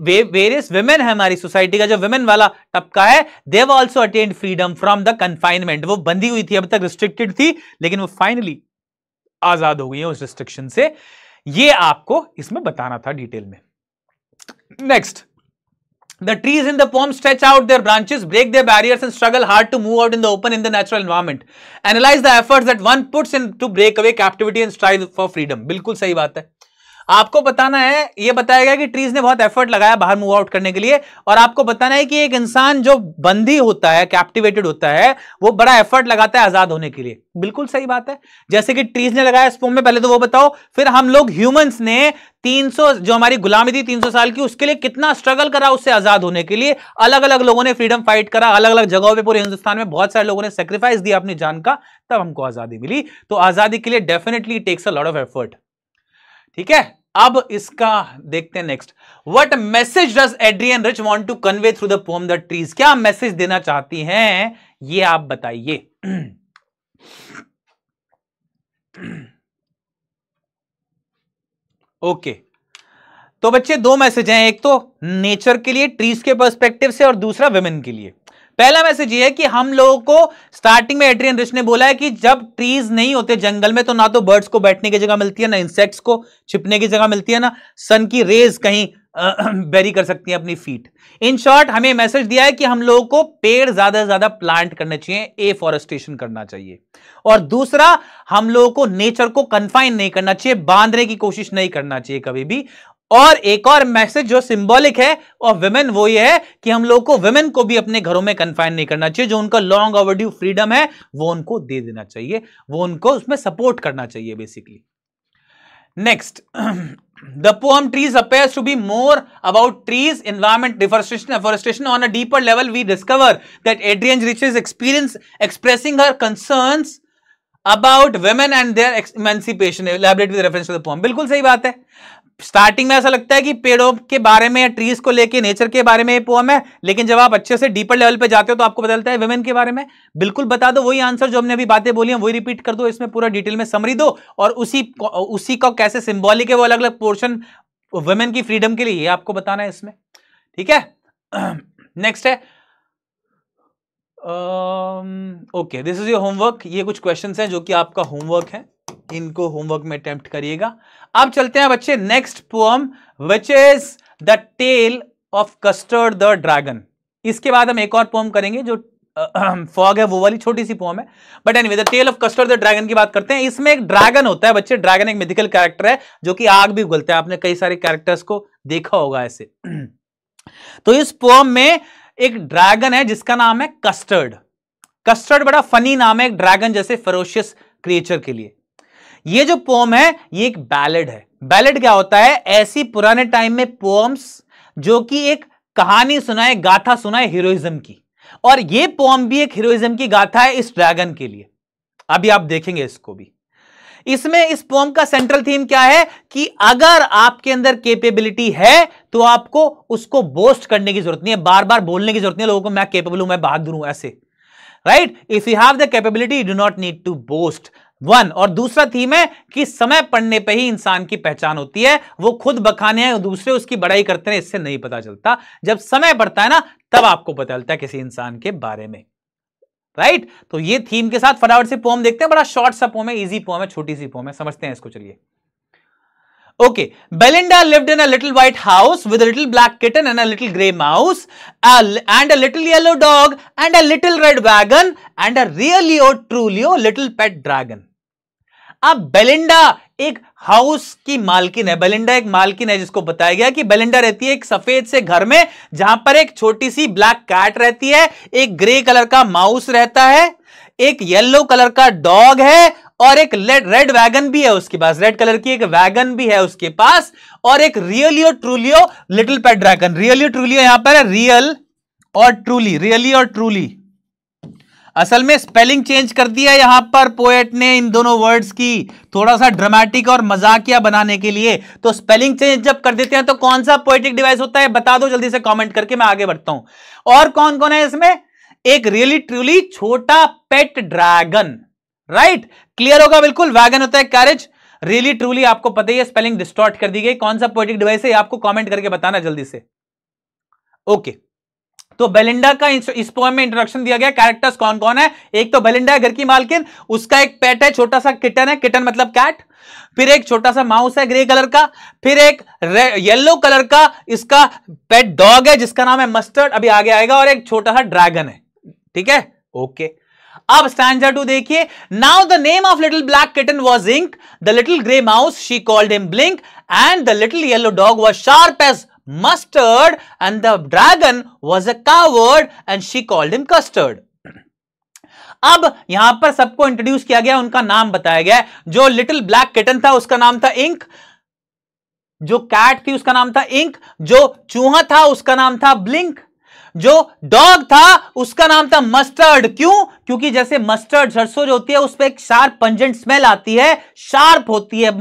वेरियस वेमेन है हमारी सोसाइटी का जो वेमेन वाला टपका है देव also attend freedom from the confinement वो बंदी हुई थी अब तक रिस्ट्रिक्टेड थी लेकिन वो फाइनली आजाद हो गई है उस रिस्ट्रिक्शन से ये आपको इसमें बताना था डिटेल में next The trees in the palm stretch out their branches, break their barriers and struggle hard to move out in the open in the natural environment. Analyze the efforts that one puts in to break away captivity and strive for freedom. Bilkul sahi baat hai. आपको बताना है ये बताया गया कि trees ने बहुत effort लगाया बाहर मूव आउट करने के लिए और आपको बताना है कि एक इंसान जो बंदी होता है कैप्टिवेटेड होता है वो बड़ा एफर्ट लगाता है आजाद होने के लिए बिल्कुल सही बात है जैसे कि ट्रीज ने लगाया स्पोम में पहले तो वो बताओ फिर हम लोग ह्यूमंस ने 300 जो हमारी गुलामी थी 300 साल की उसके लिए कितना स्ट्रगल करा उससे आजाद होने के लिए अलग अलग लोगों ने फ्रीडम फाइट करा अलग अलग जगहों पे पूरे हिंदुस्तान में बहुत सारे लोगों ने सेक्रीफाइस दिया अपनी जान का तब हमको आजादी मिली तो आजादी के लिए definitely takes a lot of effort ठीक है अब इसका देखते हैं next what message does Adrienne Rich want to convey through the poem the trees क्या मैसेज देना चाहती हैं ये आप बताइए ओके okay. तो बच्चे दो मैसेज हैं एक तो नेचर के लिए ट्रीज के पर्सपेक्टिव से और दूसरा वेमेन के लिए पहला मैसेज ये है कि हम लोगों को स्टार्टिंग में एड्रियन रिश ने बोला है कि जब ट्रीज नहीं होते जंगल में तो ना तो बर्ड्स को बैठने की जगह मिलती है ना इंसेक्ट्स को छिपने की जगह मिलती है ना सन की रेज कहीं बेरी कर सकती है अपनी फीट इन शॉर्ट हमें मैसेज दिया है कि हम लोगों को पेड़ ज्यादा से ज्यादा प्लांट करने चाहिए एफॉरेस्टेशन करना चाहिए और दूसरा हम लोगों को नेचर को कन्फाइन नहीं करना चाहिए बांधने की कोशिश नहीं करना चाहिए कभी भी और एक और मैसेज जो सिंबॉलिक है और वेमेन वो ये है कि हम लोगों को वेमेन को भी अपने घरों में कन्फाइन नहीं करना चाहिए जो उनका लॉन्ग ओवरड्यू फ्रीडम है वो उनको दे देना चाहिए वो उनको उसमें सपोर्ट करना चाहिए basically next the poem trees appear to be more about trees environment deforestation afforestation on a deeper level we discover that Adrienne Rich is experience expressing her concern about women and their emancipation elaborate with reference to the poem बिल्कुल सही बात है starting में ऐसा लगता है कि पेड़ों के बारे में या ट्रीज को लेके नेचर के बारे में पोम है लेकिन जब आप अच्छे से डीपर लेवल पे जाते हो तो आपको बदलता है वेमेन के बारे में बिल्कुल बता दो वही आंसर जो हमने अभी बातें बोली हैं वही रिपीट कर दो इसमें पूरा डिटेल में समरी दो और उसी उसी का कैसे सिम्बॉलिक है वो अलग अलग पोर्शन वेमेन की फ्रीडम के लिए आपको बताना है इसमें ठीक है नेक्स्ट है okay this is your homework ये कुछ क्वेश्चन है जो कि आपका होमवर्क है इनको होमवर्क में अटेम्प्ट करिएगा अब चलते हैं बच्चे next poem which is the tale of Custard the dragon इसके बाद हम एक और पोम करेंगे जो फॉग है वो वाली छोटी सी पोम है but any the tale of Custard the dragon की बात करते हैं इसमें एक ड्रैगन होता है बच्चे ड्रैगन एक मिथिकल कैरेक्टर है जो कि आग भी उगलता है आपने कई सारे कैरेक्टर्स को देखा होगा ऐसे तो इस पोम में एक ड्रैगन है जिसका नाम है कस्टर्ड कस्टर्ड बड़ा फनी नाम है एक ड्रैगन जैसे फरोशियस क्रिएचर के लिए ये जो पोम है ये एक बैलेड है बैलेड क्या होता है ऐसी पुराने टाइम में पोम्स जो कि एक कहानी सुनाए गाथा सुनाए हीरोइज्म की और ये पोम भी एक हीरोइज्म की गाथा है इस ड्रैगन के लिए अभी आप देखेंगे इसको भी इसमें इस पोम का सेंट्रल थीम क्या है कि अगर आपके अंदर केपेबिलिटी है तो आपको उसको बोस्ट करने की जरूरत नहीं है बार बार बोलने की जरूरत नहीं है लोगों को मैं केपेबल हूं मैं बहादुर हूं ऐसे right if you have the capability do not need to boast one और दूसरा थीम है कि समय पड़ने पर ही इंसान की पहचान होती है वो खुद बखाने हैं दूसरे उसकी बड़ाई करते हैं इससे नहीं पता चलता जब समय पड़ता है ना तब आपको पता चलता है किसी इंसान के बारे में राइट तो ये थीम के साथ फटाफट से पोम देखते हैं बड़ा शॉर्ट सा पोम है इजी पोम है छोटी सी पोम है समझते हैं इसको चलिए okay Belinda lived in a little white house with little black kitten and a little grey mouse and a little yellow dog and a little red wagon and a really realio trulio little pet dragon अब बेलिंडा एक house की मालकिन है Belinda एक मालकिन है जिसको बताया गया कि बेलिंडा रहती है एक सफेद से घर में जहां पर एक छोटी सी ब्लैक कैट रहती है एक ग्रे कलर का माउस रहता है एक येलो कलर का डॉग है और एक रेड वैगन भी है उसके पास रेड कलर की एक वैगन भी है उसके पास और एक रियलियो ट्रूलियो लिटिल पेट ड्रैगन रियलियो ट्रूलियो यहां पर है रियल और ट्रूली रियली और ट्रूली असल में स्पेलिंग चेंज कर दिया यहां पर पोएट ने इन दोनों वर्ड्स की थोड़ा सा ड्रामेटिक और मजाकिया बनाने के लिए तो स्पेलिंग चेंज जब कर देते हैं तो कौन सा पोएटिक डिवाइस होता है बता दो जल्दी से कमेंट करके मैं आगे बढ़ता हूं और कौन कौन है इसमें एक रियली ट्रूली छोटा पेट ड्रैगन राइट क्लियर होगा बिल्कुल वैगन होता है कैरेज रियली ट्रूली आपको पता ही स्पेलिंग डिस्टॉर्ट कर दी गई कौन सा पोएटिक डिवाइस है आपको कॉमेंट करके बताना जल्दी से ओके okay. तो बेलिंडा का इस पोएम में इंट्रोडक्शन दिया गया कैरेक्टर्स कौन कौन है एक तो बेलिंडा है घर की मालकिन उसका एक पेट है छोटा सा किटन है किटन मतलब कैट फिर एक छोटा सा माउस है ग्रे कलर का फिर एक येलो कलर का इसका पेट डॉग है जिसका नाम है मस्टर्ड अभी आगे आएगा और एक छोटा सा ड्रैगन है ठीक है ओके अब स्टैंडर टू देखिए now the name of little black kitten was Ink the little grey mouse she called him Blink and the little yellow dog was sharp as mustard and the dragon was a coward and she called him custard. अब यहां पर सबको introduce किया गया उनका नाम बताया गया जो लिटिल ब्लैक किटन था उसका नाम था इंक जो कैट थी उसका नाम था इंक जो चूहा था उसका नाम था ब्लिंक जो डॉग था उसका नाम था मस्टर्ड क्यों क्योंकि जैसे मस्टर्ड सरसों जो होती है उस पर एक शार्प पंजेंट स्मेल आती है शार्प होती है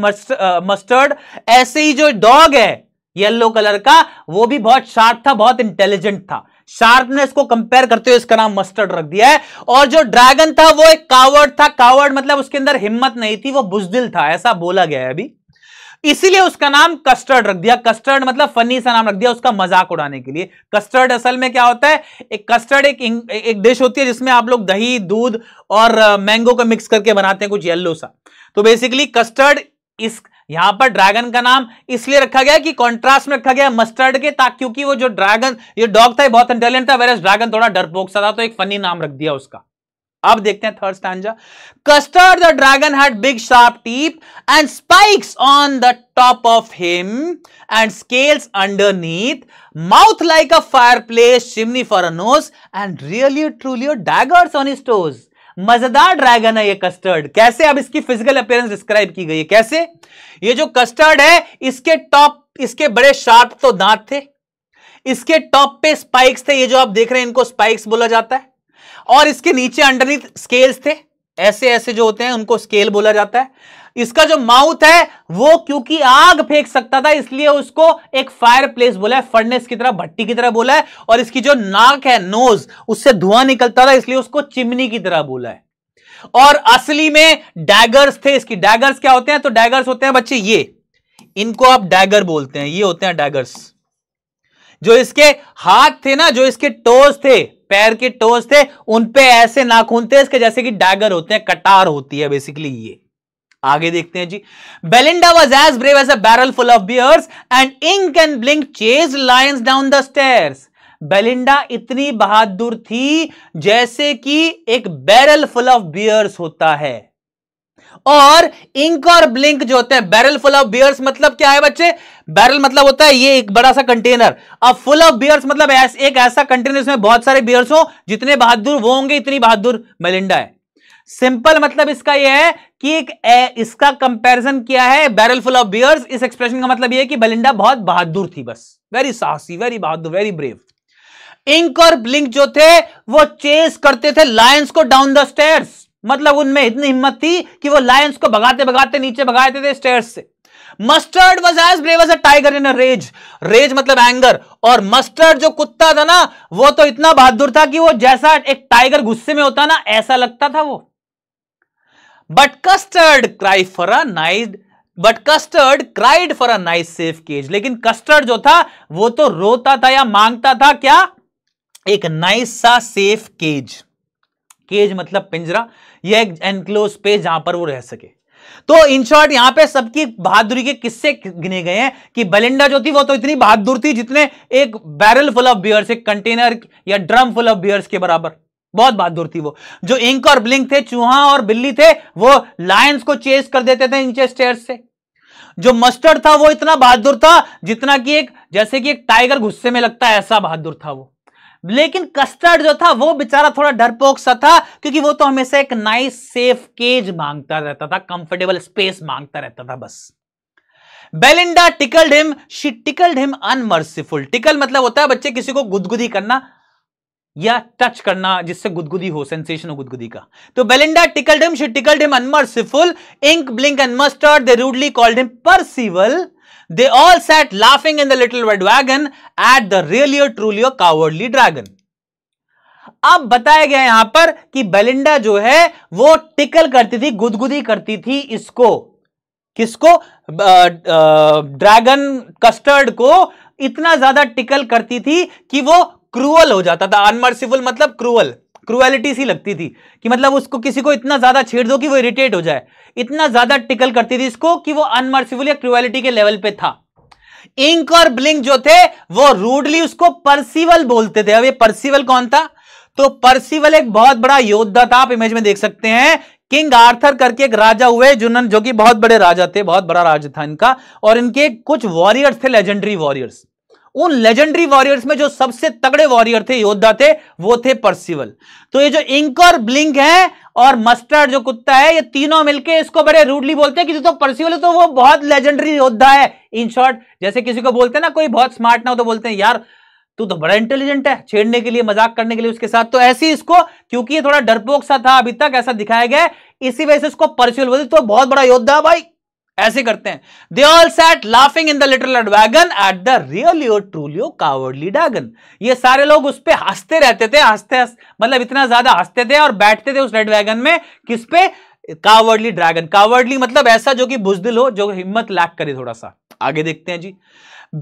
मस्टर्ड ऐसे ही जो डॉग है येलो कलर का वो भी बहुत शार्प था बहुत इंटेलिजेंट था शार्पनेस को कंपेयर करते हुए इसका नाम मस्टर्ड रख दिया है और जो ड्रैगन था वो एक कावर्ड था कावर्ड मतलब उसके अंदर हिम्मत नहीं थी वो बुजदिल था ऐसा बोला गया है अभी इसीलिए उसका नाम कस्टर्ड रख दिया कस्टर्ड मतलब फनी सा नाम रख दिया उसका मजाक उड़ाने के लिए कस्टर्ड असल में क्या होता है एक कस्टर्ड एक एक डिश होती है जिसमें आप लोग दही दूध और मैंगो का मिक्स करके बनाते हैं कुछ येल्लो सा तो बेसिकली कस्टर्ड इस यहां पर ड्रैगन का नाम इसलिए रखा गया कि कॉन्ट्रास्ट में रखा गया मस्टर्ड के ताकि क्योंकि वो जो ड्रैगन ये डॉग था ये बहुत इंटेलिजेंट था वेरस ड्रैगन थोड़ा डरपोक सा था तो एक फनी नाम रख दिया उसका अब देखते हैं third stanza Custard the dragon had big sharp teeth and spikes on the top of him and scales underneath mouth like a fireplace chimney for a nose and really truly daggers on toes मजेदार ड्रैगन है ये custard कैसे अब इसकी physical appearance describe की गई है कैसे ये जो कस्टर्ड है इसके टॉप इसके बड़े शार्प तो दांत थे इसके टॉप पे स्पाइक्स थे ये जो आप देख रहे हैं इनको स्पाइक्स बोला जाता है और इसके नीचे अंडरनीथ स्केल्स थे ऐसे ऐसे जो होते हैं उनको स्केल बोला जाता है इसका जो माउथ है वो क्योंकि आग फेंक सकता था इसलिए उसको एक फायर प्लेस बोला है फर्नेस की तरह भट्टी की तरह बोला है और इसकी जो नाक है नोज उससे धुआं निकलता था इसलिए उसको चिमनी की तरह बोला है और असली में डैगर्स थे इसकी डैगर्स क्या होते हैं तो डैगर्स होते हैं बच्चे ये इनको आप डैगर बोलते हैं ये होते हैं डैगर्स जो इसके हाथ थे ना जो इसके टोज थे पैर के टोज थे उनपे ऐसे नाखून थे इसके जैसे कि डैगर होते हैं कटार होती है बेसिकली ये आगे देखते हैं जी Belinda was as brave as a barrel full of bears and Ink and Blink chase lions down the stairs Belinda इतनी बहादुर थी जैसे कि एक बैरल फुल ऑफ बियर्स होता है और इंक और ब्लिंक जो होते हैं बैरल फुल ऑफ बियर्स मतलब क्या है बच्चे बैरल मतलब होता है ये एक बड़ा सा कंटेनर अब फुल ऑफ बियर्स मतलब एस, एक ऐसा कंटेनर जिसमें बहुत सारे बियर्स हो जितने बहादुर वो होंगे इतनी बहादुर मेलिंडा है सिंपल मतलब इसका यह है कि एक ए, इसका कंपैरिजन किया है बैरल फुल ऑफ बियर्स इस एक्सप्रेशन का मतलब यह है कि बलिंडा बहुत बहादुर थी बस वेरी साहसी वेरी बहादुर वेरी ब्रेव इंक और ब्लिंक जो थे वो चेस करते थे लायंस को डाउन द स्टेयर्स मतलब उनमें इतनी हिम्मत थी कि वो लायंस को भगाते भगाते नीचे भगाते थे स्टेयर्स से Mustard was as brave as a tiger in a rage rage मतलब एंगर और मस्टर्ड जो कुत्ता था ना वो तो इतना बहादुर था कि वो जैसा एक टाइगर गुस्से में होता ना ऐसा लगता था वो but Custard cry for a night but Custard cried for a nice safe cage लेकिन कस्टर्ड जो था वो तो रोता था या मांगता था क्या एक नाइस सा सेफ केज केज मतलब पिंजरा यह एक एनक्लोज स्पेस जहां पर वो रह सके तो इन शॉर्ट यहां पे सबकी बहादुरी के किस्से गिने गए हैं कि बलिंडा जो थी वो तो इतनी बहादुर थी जितने एक बैरल फुल ऑफ बियर्स एक कंटेनर या ड्रम फुल ऑफ बियर्स के बराबर बहुत बहादुर थी वो जो इंक और ब्लिंक थे चूहा और बिल्ली थे वो लायंस को चेस कर देते थे नीचे स्टेयर से जो मस्टर्ड था वो इतना बहादुर था जितना कि एक जैसे कि एक टाइगर गुस्से में लगता है ऐसा बहादुर था वो लेकिन कस्टर्ड जो था वो बेचारा थोड़ा डरपोक सा था क्योंकि वो तो हमेशा एक नाइस सेफ केज मांगता रहता था कंफर्टेबल स्पेस मांगता रहता था बस Belinda tickled him she tickled him unmerciful tickle मतलब होता है बच्चे किसी को गुदगुदी करना या टच करना जिससे गुदगुदी हो सेंसेशन हो गुदगुदी का तो Belinda tickled him she tickled him unmerciful Ink Blink and Mustard they rudely called him Percival they all sat laughing in the little red wagon at the realio truly और cowardly dragon अब बताया गया यहां पर कि Belinda जो है वो टिकल करती थी गुदगुदी करती थी इसको किसको ड्रैगन कस्टर्ड को इतना ज्यादा टिकल करती थी कि वो क्रूअल हो जाता था अनमर्सिबुल मतलब क्रूअल क्रुअलिटी सी लगती थी कि मतलब उसको किसी को इतना ज्यादा छेड़ दो कि वो इरिटेट हो जाए इतना ज्यादा टिकल करती थी इसको कि वो अनमर्सीफुल या क्रुअलिटी के लेवल पे था इंक और ब्लिंक जो थे वो रूडली उसको परसिवल बोलते थे अब ये परसिवल कौन था तो परसिवल एक बहुत बड़ा योद्धा था आप इमेज में देख सकते हैं किंग आर्थर करके एक राजा हुए जुनन जो कि बहुत बड़े राजा थे बहुत बड़ा राजा था इनका और इनके कुछ वॉरियर्स थे लेजेंडरी वॉरियर्स उन लेजेंडरी वॉरियर्स में जो सबसे तगड़े वॉरियर थे योद्धा थे वो थे परसिवल तो ये जो इंक और ब्लिंक है और मस्टर्ड जो कुत्ता है ये तीनों मिलके इसको बड़े रूडली बोलते हैं कि तो परसिवल तो वो बहुत लेजेंडरी योद्धा है इन शॉर्ट जैसे किसी को बोलते हैं ना कोई बहुत स्मार्ट ना हो तो बोलते हैं यार तू तो बड़ा इंटेलिजेंट है छेड़ने के लिए मजाक करने के लिए उसके साथ तो ऐसे इसको क्योंकि ये थोड़ा डरपोक सा था अभी तक ऐसा दिखाया गया इसी वजह से इसको परसिवल बोलते तो बहुत बड़ा योद्धा भाई ऐसे करते हैं they all set laughing in the little wagon at the realio trulio cowardly dragon ये सारे लोग उस पर हंसते रहते थे हंसते मतलब इतना ज्यादा हंसते थे और बैठते थे उस रेड वैगन में किस पे कावर्डली ड्रैगन कावर्डली मतलब ऐसा जो कि बुजदिल हो जो हिम्मत लैक करे थोड़ा सा आगे देखते हैं जी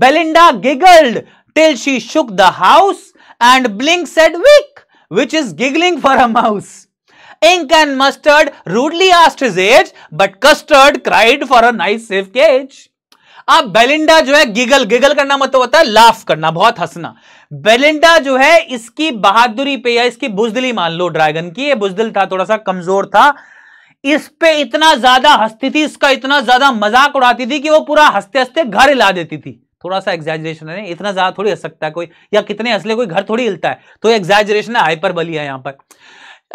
Belinda giggled till she shook the house and Blink said week which is giggling for a mouse Ink and Mustard rudely asked his age, but Custard cried for a nice safe cage. अब Belinda जो है giggle giggle करना मतलब होता है laugh करना बहुत हंसना बेलिंडा जो है इसकी बहादुरी पे या इसकी बुजदली मान लो ड्रैगन की ये बुजदिल था थोड़ा सा कमजोर था इस पे इतना ज्यादा हंसती थी इसका इतना ज्यादा मजाक उड़ाती थी कि वो पूरा हंसते हंसते घर हिला देती थी थोड़ा सा एग्जैजरेशन है इतना ज्यादा थोड़ी हंस सकता है कोई या कितने हंसले कोई घर थोड़ी हिलता है तो एग्जैजरेशन है हाइपर बली है यहां पर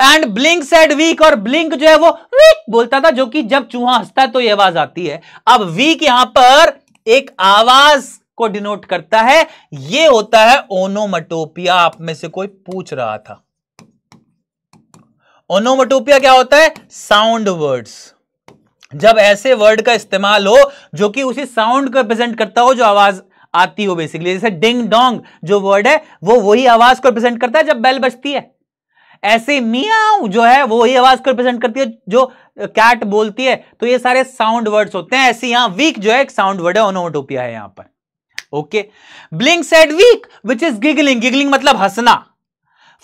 एंड ब्लिंक सेड वीक और ब्लिंक जो है वो वीक बोलता था जो कि जब चूहा हंसता है तो ये आवाज आती है अब वीक यहां पर एक आवाज को डिनोट करता है ये होता है ओनोमटोपिया आप में से कोई पूछ रहा था ओनोमटोपिया क्या होता है साउंड वर्ड्स जब ऐसे वर्ड का इस्तेमाल हो जो कि उसी साउंड को रिप्रेजेंट करता हो जो आवाज आती हो बेसिकली जैसे डिंग डोंग जो वर्ड है वो वही आवाज को रिप्रेजेंट करता है जब बेल बजती है ऐसे मियाऊ जो है वो ही आवाज को रिप्रेजेंट करती है जो कैट बोलती है तो ये सारे साउंड वर्ड्स होते हैं ऐसे यहां वीक जो है एक साउंड वर्ड है ओनोटोपिया है यहां पर okay Blink said week which is giggling giggling मतलब हंसना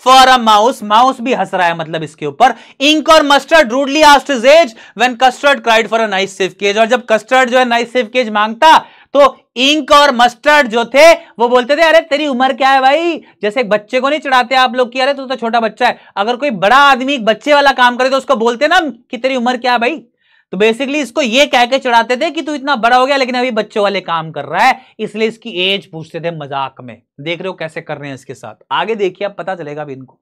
फॉर अ माउस माउस भी हंस रहा है मतलब इसके ऊपर इंक और Mustard rudely asked is as when Custard cried for a nice safe cage और जब कस्टर्ड जो है नाइस सेफ केज मांगता तो इंक और मस्टर्ड जो थे वो बोलते थे अरे तेरी उम्र क्या है भाई जैसे एक बच्चे को नहीं चढ़ाते आप लोग की अरे तू तो छोटा बच्चा है अगर कोई बड़ा आदमी एक बच्चे वाला काम करे तो उसको बोलते ना कि तेरी उम्र क्या है भाई तो बेसिकली इसको ये कह के चढ़ाते थे कि तू इतना बड़ा हो गया लेकिन अभी बच्चों वाले काम कर रहा है इसलिए इसकी एज पूछते थे मजाक में देख रहे हो कैसे कर रहे हैं इसके साथ आगे देखिए अब पता चलेगा अभी इनको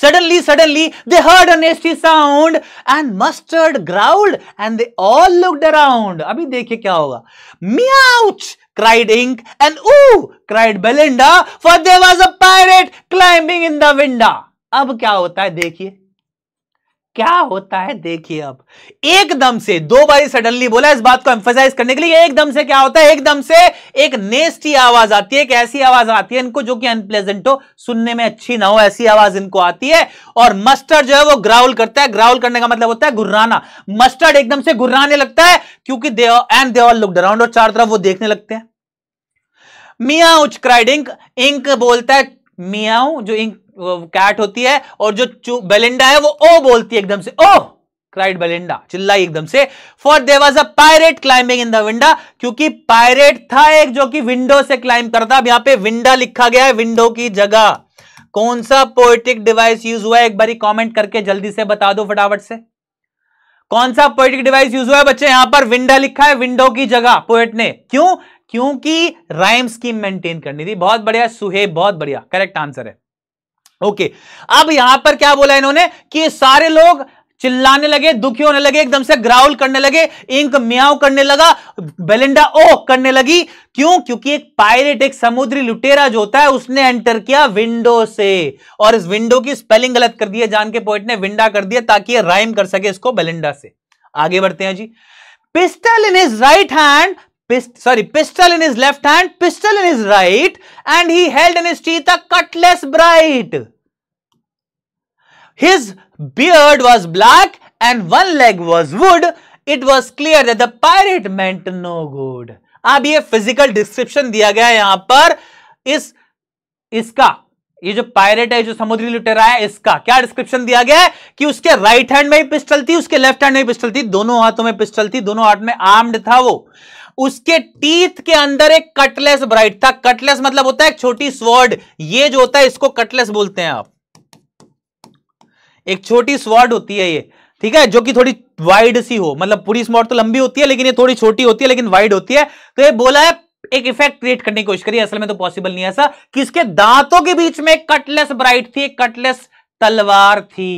suddenly suddenly they heard a nasty sound and mustard growled and they all looked around. अभी देखिए क्या होगा. मियाउच cried Ink, and ooh, cried Belinda, for there was a pirate climbing in the window. अब क्या होता है देखिए क्या होता है देखिए अब एकदम से दो बारी सडनली बोला इस बात को एम्फोसाइज करने के लिए एकदम से क्या होता है एकदम से एक नेस्टी आवाज आती है एक ऐसी आवाज आती है इनको जो कि अनप्लेजेंट हो सुनने में अच्छी ना हो ऐसी आवाज इनको आती है और मस्टर्ड जो है वो ग्राउल करता है ग्राउल करने का मतलब होता है गुर्राना मस्टर्ड एकदम से गुर्राने लगता है क्योंकि they and they all look around और चार तरफ वो देखने लगते हैं मियाँ उच क्राइड इंक इंक बोलता है मियाउ जो इंक कैट होती है और जो बेलिंडा है वो ओ बोलती है एकदम से ओ क्राइड बेलिंडा चिल्लाई एकदम से for there was a pirate climbing in the window क्योंकि पायरेट था एक जो कि विंडो से क्लाइंब करता अब यहां पे विंडा लिखा गया है विंडो की जगह कौन सा पोएटिक डिवाइस यूज हुआ है एक बार कॉमेंट करके जल्दी से बता दो फटाफट से कौन सा पोएटिक डिवाइस यूज हुआ है बच्चे यहां पर विंडा लिखा है विंडो की जगह पोएट ने क्यों क्योंकि राइम स्कीम मेंटेन करनी थी बहुत बढ़िया सुहेब बहुत बढ़िया करेक्ट आंसर है ओके अब यहां पर क्या बोला इन्होंने कि सारे लोग चिल्लाने लगे दुखी होने लगे एकदम से ग्राउल करने लगे इंक म्याओ करने लगा बेलिंडा ओह करने लगी क्यों क्योंकि एक पायरेट एक समुद्री लुटेरा जो होता है उसने एंटर किया विंडो से और इस विंडो की स्पेलिंग गलत कर दी है जान के पोइट ने विंडा कर दिया ताकि राइम कर सके इसको बेलिंडा से आगे बढ़ते हैं जी pistol in his right hand pist sorry pistol in his left hand pistol in his right and he held in his teeth a cutlass bright his beard was black and one leg was wood it was clear that the pirate meant no good अब ये physical description दिया गया है यहां पर इस इसका ये जो पायरेट है जो समुद्री लुटेरा है इसका क्या डिस्क्रिप्शन दिया गया है कि उसके राइट हैंड में भी पिस्टल थी उसके लेफ्ट हैंड में भी पिस्टल थी दोनों हाथों में पिस्टल थी दोनों हाथ में आर्म्ड था वो उसके टीथ के अंदर एक कटलेस ब्राइट था कटलेस मतलब होता है एक छोटी स्वॉर्ड ये जो होता है इसको कटलेस बोलते हैं आप एक छोटी स्वॉर्ड होती है ये ठीक है जो कि थोड़ी वाइड सी हो मतलब पूरी स्वॉर्ड तो लंबी होती है लेकिन ये थोड़ी छोटी होती है लेकिन वाइड होती है तो ये बोला है एक इफेक्ट क्रिएट करने की कोशिश करी असल में तो पॉसिबल नहीं ऐसा कि इसके दांतों के बीच में कटलेस ब्राइट थी कटलेस तलवार थी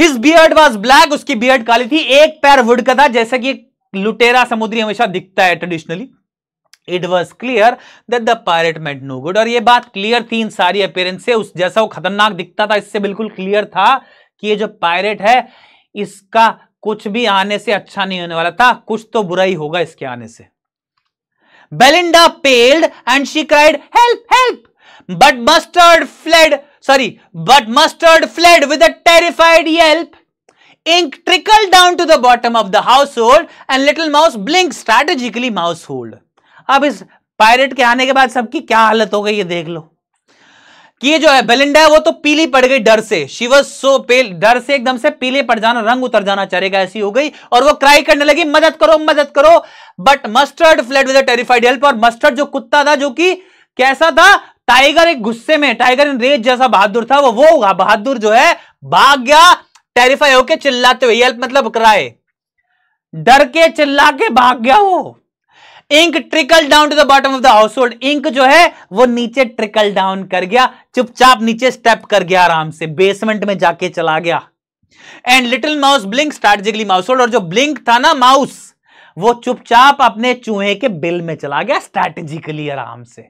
हिज बियर्ड वॉज ब्लैक उसकी बियर्ड काली थी एक पैर वुड का था जैसा कि लुटेरा समुद्री हमेशा दिखता है traditionally it was clear that the pirate meant no good और ये बात क्लियर थी इन सारी अपेयरेंस से उस जैसा वो खतरनाक दिखता था इससे बिल्कुल क्लियर था कि ये जो पायरेट है इसका कुछ भी आने से अच्छा नहीं होने वाला था कुछ तो बुरा ही होगा इसके आने से Belinda paled and she cried help help but Mustard fled sorry but Mustard fled with a terrified help Ink trickled down to the bottom of the household and little mouse blinked strategically mouse hold. अब इस pirate के आने के बाद सबकी क्या हालत हो गई ये देख लो कि ये जो है बेलिंडा है वो तो पीली पड़ गई डर से शिवज सो पेल डर से एकदम से पीले पड़ जाना रंग उतर जाना चरेगा ऐसी हो गई और वो क्राई करने लगी मदद करो मदद करो but Mustard fled with terrified help और मस्टर्ड जो कुत्ता था जो कि कैसा था टाइगर एक गुस्से में टाइगर इन रेज जैसा बहादुर था वो वो बहादुर जो है भाग गया टेरिफाई होके चिल्लाते हुए हेल्प मतलब कराए डर के चिल्ला के भाग गया वो Ink trickle down to the bottom of the household Ink जो है वो नीचे ट्रिकल डाउन कर गया चुपचाप नीचे स्टेप कर गया आराम से बेसमेंट में जाके चला गया and little mouse Blink strategically mouse hole और जो ब्लिंक था ना माउस वो चुपचाप अपने चूहे के बिल में चला गया स्ट्रैटेजिकली आराम से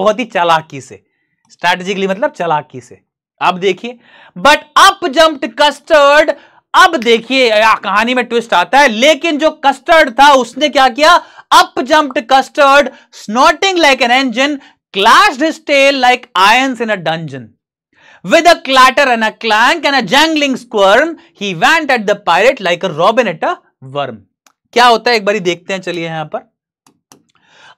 बहुत ही चालाकी से स्ट्रैटेजिकली मतलब चालाकी से अब देखिए बट अप जम्प्ड कस्टर्ड अब देखिए कहानी में ट्विस्ट आता है लेकिन जो कस्टर्ड था उसने क्या किया up jumped Custard snorting like an engine clashed his tail like iron in a dungeon with a clatter and a clank and a jangling squirm, he went at the pirate like a robin at a worm क्या होता है एक बारी देखते हैं चलिए यहां पर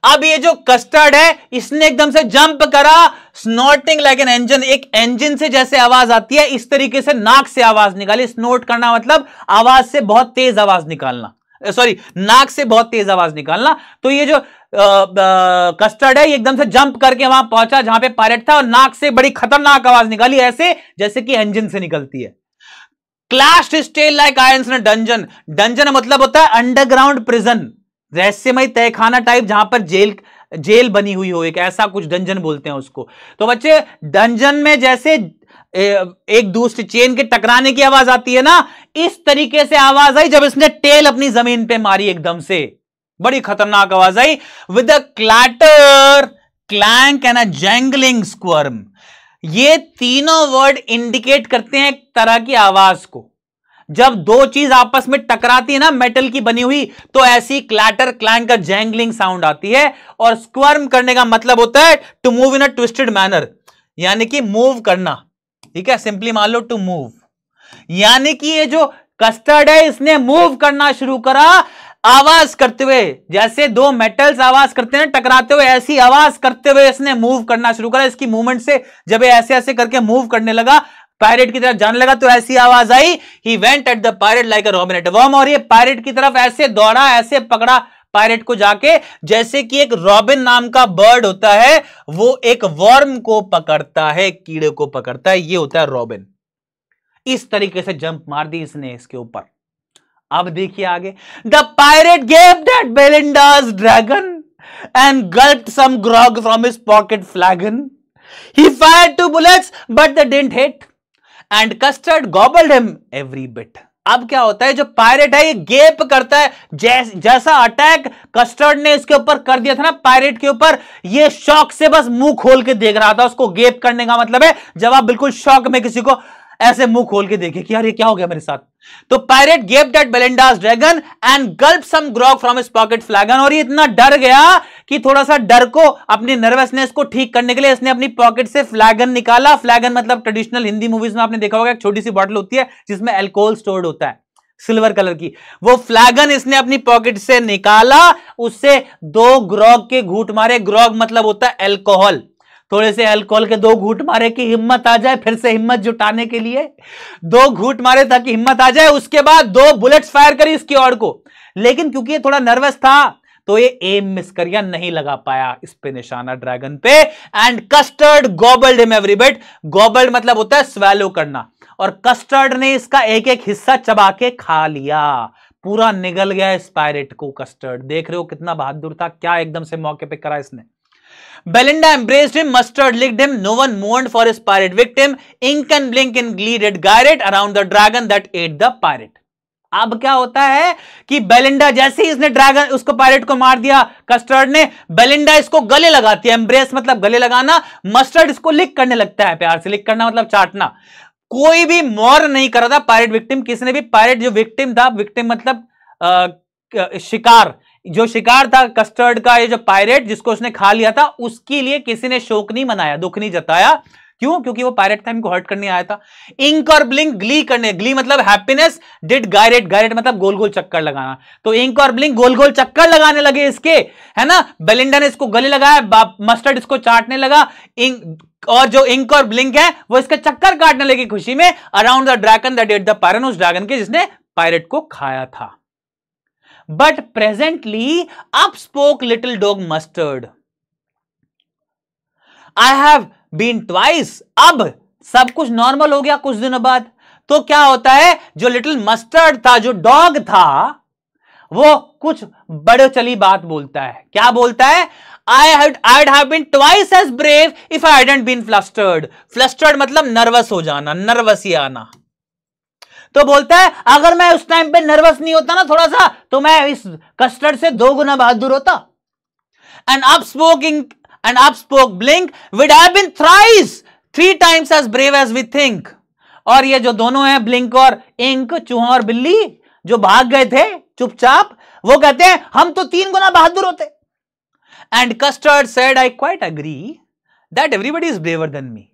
अब ये जो कस्टर्ड है इसने एकदम से जंप करा स्नोटिंग लाइक एन इंजन एक इंजन से जैसे आवाज आती है इस तरीके से नाक से आवाज निकाली स्नोट करना मतलब आवाज से बहुत तेज आवाज निकालना सॉरी नाक से बहुत तेज आवाज निकालना तो ये जो कस्टर्ड है एकदम से जंप करके वहां पहुंचा जहां पे पायलट था और नाक से बड़ी खतरनाक आवाज निकाली ऐसे जैसे कि इंजन से निकलती है clashed tail like iron dungeon dungeon मतलब होता है अंडरग्राउंड प्रिजन रहस्यमय तयखाना टाइप जहां पर जेल जेल बनी हुई हो एक ऐसा कुछ डंजन बोलते हैं उसको तो बच्चे डंजन में जैसे एक दूसरे चेन के टकराने की आवाज आती है ना इस तरीके से आवाज आई जब इसने टेल अपनी जमीन पे मारी एकदम से बड़ी खतरनाक आवाज आई with a clatter clank and a jangling squirm ये तीनों वर्ड इंडिकेट करते हैं एक तरह की आवाज को जब दो चीज आपस में टकराती है ना मेटल की बनी हुई तो ऐसी क्लैटर क्लैंग का जैंगलिंग साउंड आती है और स्क्वर्म करने का मतलब होता है to move in a twisted manner यानी कि मूव करना ठीक है सिंपली मान लो टू मूव यानी कि ये जो कस्टर्ड है इसने मूव करना शुरू करा आवाज करते हुए जैसे दो मेटल्स आवाज करते हैं टकराते हुए ऐसी आवाज करते हुए इसने मूव करना शुरू करा इसकी मूवमेंट से जब ये ऐसे ऐसे करके मूव करने लगा पायरेट की तरफ जाने लगा तो ऐसी आवाज आई he went at the pirate like robin at worm worm और ये पायरेट की तरफ ऐसे दौड़ा ऐसे पकड़ा पायरेट को जाके जैसे कि एक रॉबिन नाम का बर्ड होता है वो एक वर्म को पकड़ता है कीड़े को पकड़ता है ये होता है रॉबिन इस तरीके से जंप मार दी इसने इसके ऊपर अब देखिए आगे the pirate gave that Belinda's dragon and gulp some grog from his pocket flagon he fire two bullets but the didn't hit and Custard gobbled him every bit अब क्या होता है जो पायरेट है ये गेप करता है जैस, जैसा अटैक कस्टर्ड ने इसके ऊपर कर दिया था ना पायरेट के ऊपर ये शौक से बस मुंह खोल के देख रहा था उसको गेप करने का मतलब है जब आप बिल्कुल शौक में किसी को ऐसे मुंह खोल के देखे कि यार ये क्या हो गया मेरे साथ तो pirate gave that Belinda's dragon and gulp some grog from his pocket flagon और ये इतना डर गया कि थोड़ा सा डर को अपनी नर्वसनेस को ठीक करने के लिए इसने अपनी पॉकेट से फ्लैगन निकाला फ्लैगन मतलब ट्रेडिशनल हिंदी मूवीज में आपने देखा होगा एक छोटी सी बॉटल होती है जिसमें एल्कोहल स्टोर्ड होता है सिल्वर कलर की वो फ्लैगन इसने अपनी पॉकेट से निकाला उससे दो ग्रॉग के घूट मारे ग्रॉग मतलब होता है एल्कोहल थोड़े से अल्कोहल के दो घूट मारे कि हिम्मत आ जाए फिर से हिम्मत जुटाने के लिए दो घूट मारे ताकि हिम्मत आ जाए उसके बाद दो बुलेट्स फायर करी उसकी और को लेकिन क्योंकि ये थोड़ा नर्वस था तो ये एम मिस कर गया नहीं लगा पाया इस पे निशाना ड्रैगन पे and Custard gobbled him every bit gobbled मतलब होता है स्वेलो करना और कस्टर्ड ने इसका एक एक हिस्सा चबा के खा लिया पूरा निगल गया इस पायरेट को कस्टर्ड देख रहे हो कितना बहादुर था क्या एकदम से मौके पे करा इसने Belinda embraced him, mustard licked him, no one mourned for his pirate victim. Ink and blink in glee did gyrate around the dragon that ate the pirate. अब क्या होता है कि बेलिंडा जैसे ही इसने ड्रैगन उसको पायरेट को मार दिया कस्टर्ड ने बेलिंडा इसको गले लगाती है एम्ब्रेस मतलब गले लगाना मस्टर्ड इसको लिक करने लगता है प्यार से लिक करना मतलब चाटना कोई भी मोर नहीं कर रहा था पायरेट विक्टिम किसने भी पायरेट जो विक्टिम था विक्टिम मतलब आ, शिकार जो शिकार था कस्टर्ड का ये जो पायरेट जिसको उसने खा लिया था उसके लिए किसी ने शोक नहीं मनाया दुख नहीं जताया क्यों क्योंकि वो पायरेट था इनको हर्ट करने आया था इंक और ब्लिंक ग्ली करने ग्ली मतलब हैप्पीनेस डिड गायरेट गायरेट मतलब गोल गोल चक्कर लगाना तो इंक और ब्लिंक गोल गोल चक्कर लगाने लगे इसके है ना बेलिंडा ने इसको गले लगाया मस्टर्ड इसको चाटने लगा इंक और जो इंक और ब्लिंक है वो इसके चक्कर काटने लगे खुशी में around the dragon that the pirate उस ड्रैगन के जिसने पायरेट को खाया था but presently up spoke little dog Mustard I have been twice अब सब कुछ नॉर्मल हो गया कुछ दिनों बाद तो क्या होता है जो लिटिल मस्टर्ड था जो डॉग था वो कुछ बड़े चली बात बोलता है क्या बोलता है I I'd have been twice as brave if I hadn't been flustered flustered मतलब नर्वस हो जाना नर्वस ही आना तो बोलता है अगर मैं उस टाइम पे नर्वस नहीं होता ना थोड़ा सा तो मैं इस कस्टर्ड से दो गुना बहादुर होता and up spoking and up spoke Blink we'd have been thrice three times as brave as we think और ये जो दोनों हैं ब्लिंक और इंक चूहा और बिल्ली जो भाग गए थे चुपचाप वो कहते हैं हम तो तीन गुना बहादुर होते and Custard said I quite agree that everybody is braver than me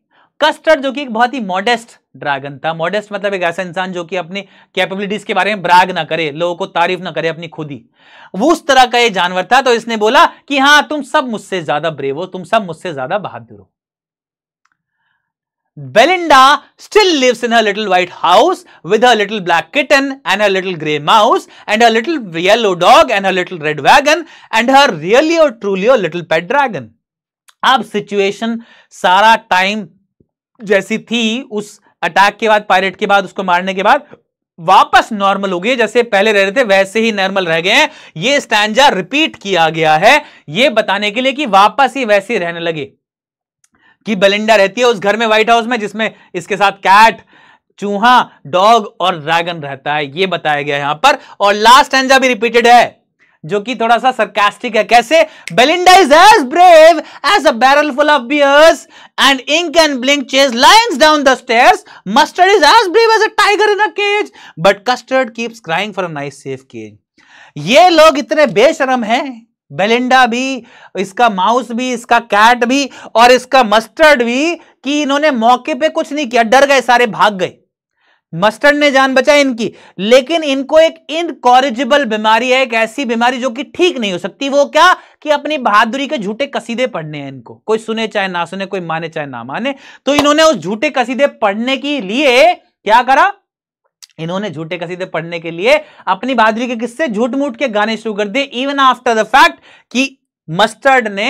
Custard जो कि एक बहुत ही मॉडेस्ट ड्रैगन था मॉडेस्ट मतलब एक ऐसा इंसान जो कि अपनी कैपेबिलिटीज के बारे में ब्राग ना करे लोगों को तारीफ ना करे अपनी खुद ही वो उस तरह का ये जानवर था तो इसने बोला कि हां तुम सब मुझसे ज्यादा ब्रेव हो तुम सब मुझसे ज्यादा बहादुर हो Belinda still lives in little white house with a little black kitten and a little grey mouse and a little yellow dog and a little red wagon and her really और truly और little pet dragon अब situation सारा time जैसी थी उस attack के बाद pilot के बाद उसको मारने के बाद वापस नॉर्मल हो गए जैसे पहले रह रहे थे वैसे ही नॉर्मल रह गए हैं ये स्टैंडा रिपीट किया गया है ये बताने के लिए कि वापस ही वैसे रहने लगे कि बलिंडा रहती है उस घर में व्हाइट हाउस में जिसमें इसके साथ कैट चूहा डॉग और ड्रैगन रहता है ये बताया गया यहां पर और लास्ट स्टैंडा भी रिपीटेड है जो कि थोड़ा सा सरकास्टिक है कैसे Belinda is as brave as a barrel full of bears and Ink and Blink chase lions down the stairs Mustard is as brave as a tiger in a cage but Custard keeps crying for a nice safe cage ये लोग इतने बेशरम हैं Belinda भी इसका mouse भी इसका cat भी और इसका मस्टर्ड भी कि इन्होंने मौके पे कुछ नहीं किया डर गए सारे भाग गए मस्टर्ड ने जान बचाई इनकी लेकिन इनको एक इनकॉरिजिबल बीमारी है एक ऐसी बीमारी जो कि ठीक नहीं हो सकती वो क्या कि अपनी बहादुरी के झूठे कसीदे पढ़ने हैं इनको कोई सुने चाहे ना सुने कोई माने चाहे ना माने तो इन्होंने उस झूठे कसीदे पढ़ने के लिए क्या करा इन्होंने झूठे कसीदे पढ़ने के लिए अपनी बहादुरी के किस्से झूठ मूठ के गाने शुरू कर दिए इवन आफ्टर द फैक्ट कि मस्टर्ड ने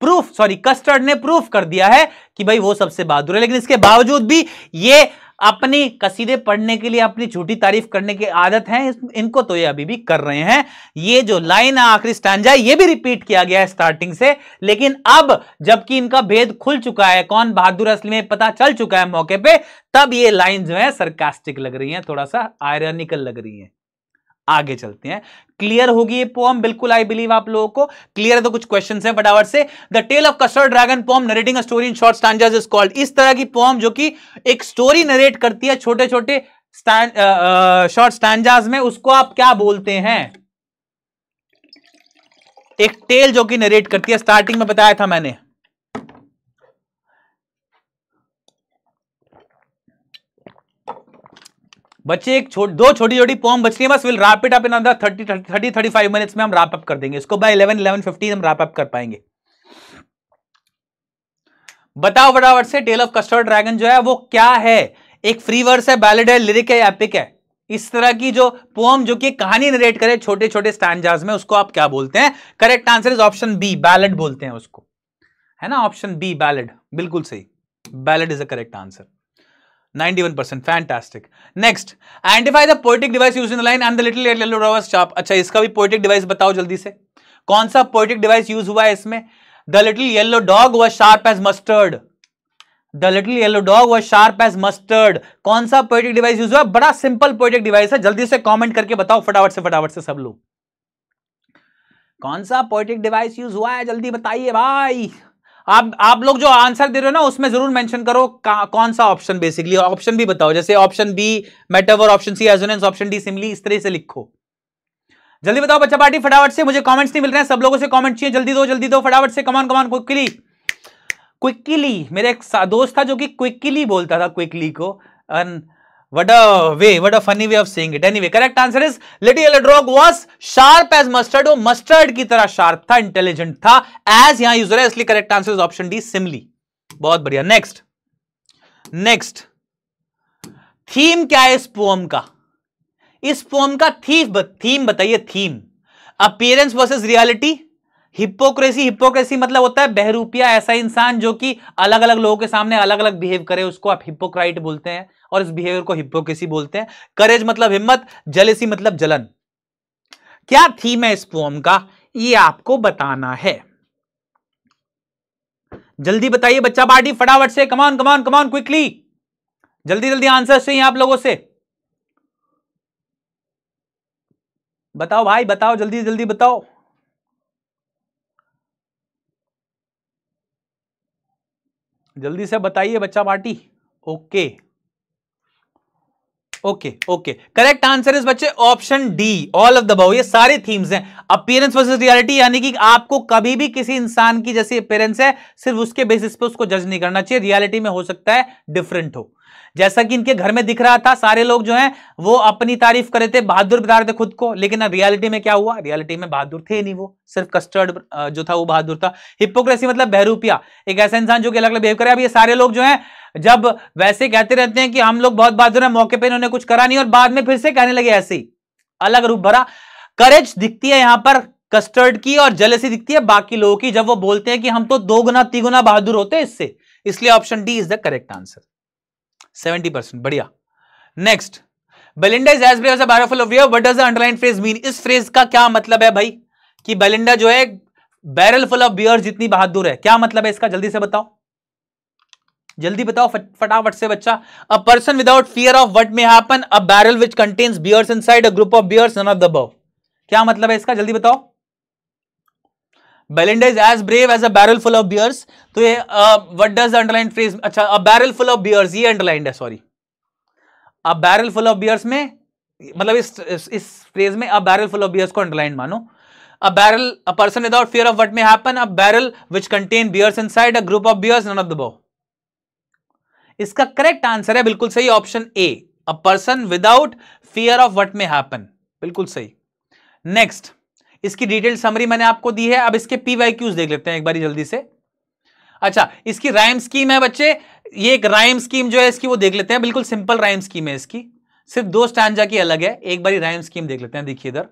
प्रूफ सॉरी कस्टर्ड ने प्रूफ कर दिया है कि भाई वो सबसे बहादुर है लेकिन इसके बावजूद भी ये अपनी कसीदे पढ़ने के लिए अपनी झूठी तारीफ करने की आदत है इनको तो ये अभी भी कर रहे हैं ये जो लाइन है आखिरी स्टांजा ये भी रिपीट किया गया है स्टार्टिंग से लेकिन अब जबकि इनका भेद खुल चुका है कौन बहादुर असली में पता चल चुका है मौके पर तब ये लाइन जो है सरकास्टिक लग रही है थोड़ा सा आयरनिकल लग रही है आगे चलते हैं क्लियर होगी ये पोम बिल्कुल आई बिलीव आप लोगों को क्लियर है तो कुछ क्वेश्चन है फटाफट से the tale of Custard dragon poem narrating story in short stanza is called इस तरह की पोम जो कि एक स्टोरी नरेट करती है छोटे छोटे शॉर्ट स्टैंडर्स में उसको आप क्या बोलते हैं एक टेल जो कि नरेट करती है स्टार्टिंग में बताया था मैंने बच्चे एक छोट दो छोटी छोटी पॉम बच रही है बस will wrap it up in अंदर thirty thirty thirty five minutes में हम रैप अप कर देंगे इसको बाय इलेवन इलेवन फिफ्टीन हम रैप अप कर पाएंगे बताओ फटाफट से टेल ऑफ कस्टर्ड ड्रैगन जो है वो क्या है एक फ्री वर्स है बैलेड है लिरिक है एपिक है इस तरह की जो पोम जो कि कहानी नरेट करे छोटे छोटे स्टैंडर्स में उसको आप क्या बोलते हैं correct answer is option B ballad बोलते हैं उसको है ना ऑप्शन बी बैलेड बिल्कुल सही ballad is a correct answer 91% percent fantastic next identify the poetic device use in line and the little yellow rubber chap अच्छा इसका भी पोइटिक डिवाइस बताओ जल्दी से कौन सा पोइटिक डिवाइस यूज हुआ है इसमें the little yellow dog was sharp as Mustard the little yellow dog was sharp as Mustard कौन सा पोइटिक डिवाइस यूज हुआ बड़ा सिंपल पोइटिक डिवाइस है जल्दी से कॉमेंट करके बताओ फटाफट से फटाफट से सब लोग कौन सा पोइटिक डिवाइस यूज हुआ है जल्दी बताइए भाई आप आप लोग जो आंसर दे रहे हो ना उसमें जरूर मेंशन करो कौन सा ऑप्शन बेसिकली ऑप्शन भी बताओ जैसे option B metaphor option C assonance option D simile इस तरह से लिखो जल्दी बताओ बच्चा पार्टी फटाफट से मुझे कमेंट्स नहीं मिल रहे हैं सब लोगों से कमेंट चाहिए जल्दी दो जल्दी दो फटाफट से कमान कमान क्विकली क्विकली मेरा एक दोस्त था जो कि क्विकली बोलता था क्विकली को and What a way, what a funny way of saying it. Anyway, correct answer is Lady dog was sharp as mustard. वो mustard ki tarah sharp tha intelligent tha As yahan user hai isliye correct answer is option D, Simli. bahut badhiya Next, next. Theme क्या है इस poem का? इस poem का theme theme बताइए theme. Appearance versus reality hypocrisy hypocrisy मतलब होता है बहरूपिया ऐसा इंसान जो कि अलग अलग लोगों के सामने अलग अलग बिहेव करे उसको आप हिपोक्राइट बोलते हैं और इस बिहेवियर को हिपोक्रेसी बोलते हैं करेज मतलब हिम्मत जलेसी मतलब जलन क्या थीम है इस पोम का ये आपको बताना है जल्दी बताइए बच्चा पार्टी फटाफट से कमान कमान कमान क्विकली जल्दी जल्दी आंसर से आप लोगों से बताओ भाई बताओ जल्दी जल्दी बताओ जल्दी से बताइए बच्चा party okay okay okay correct answer इस बच्चे option D all of the above ये सारे थीम्स हैं अपीयरेंस वर्सेस रियलिटी यानी कि आपको कभी भी किसी इंसान की जैसी अपीयरेंस है सिर्फ उसके बेसिस पे उसको जज नहीं करना चाहिए रियलिटी में हो सकता है डिफरेंट हो जैसा कि इनके घर में दिख रहा था सारे लोग जो हैं वो अपनी तारीफ करे थे बहादुर बता रहे थे खुद को लेकिन रियलिटी में क्या हुआ रियलिटी में बहादुर थे नहीं वो सिर्फ कस्टर्ड जो था वो बहादुर था हिपोक्रेसी मतलब बहरूपिया एक ऐसा इंसान जो कि अलग अलग बिहेव करे अब ये सारे लोग जो है जब वैसे कहते रहते हैं कि हम लोग बहुत बहादुर हैं मौके पर इन्होंने कुछ करा नहीं और बाद में फिर से कहने लगे ऐसे ही अलग रूप भरा करेज दिखती है यहां पर कस्टर्ड की और जलसी दिखती है बाकी लोगों की जब वो बोलते हैं कि हम तो दो गुना तिगुना बहादुर होते हैं इससे इसलिए option D is the correct answer seventy percent बढ़िया next Belinda is as brave barrel full of wave what does the underline phrase mean इस फ्रेज का क्या मतलब है भाई कि बेलिंडा जो है बैरल फुल ऑफ बियर जितनी बहादुर है क्या मतलब है इसका जल्दी से बताओ जल्दी बताओ फटाफट से बच्चा a person without fear of what may happen a barrel which contains bears inside a group of bears none of the क्या मतलब है इसका जल्दी बताओ Belinda is as brave as a barrel full of bears तो ये what does underline phrase अच्छा barrel full of bears ये अंडरलाइंड है sorry a barrel full of bears में मतलब इस इस फ्रेज में a barrel full of bears को अंडरलाइन मानो a barrel a person without fear of what may happen a barrel which contain bears inside a group of bears none of the above इसका correct answer है बिल्कुल सही option A a person without fear of what may happen बिल्कुल सही next इसकी detail summary मैंने आपको दी है अब इसके पी वाई क्यूज देख लेते हैं एक बार जल्दी से अच्छा इसकी राइम स्कीम है बच्चे ये एक राइम स्कीम जो है इसकी वो देख लेते हैं बिल्कुल सिंपल राइम स्कीम है इसकी सिर्फ दो स्टैंडा की अलग है एक बार राइम स्कीम देख लेते हैं देखिए इधर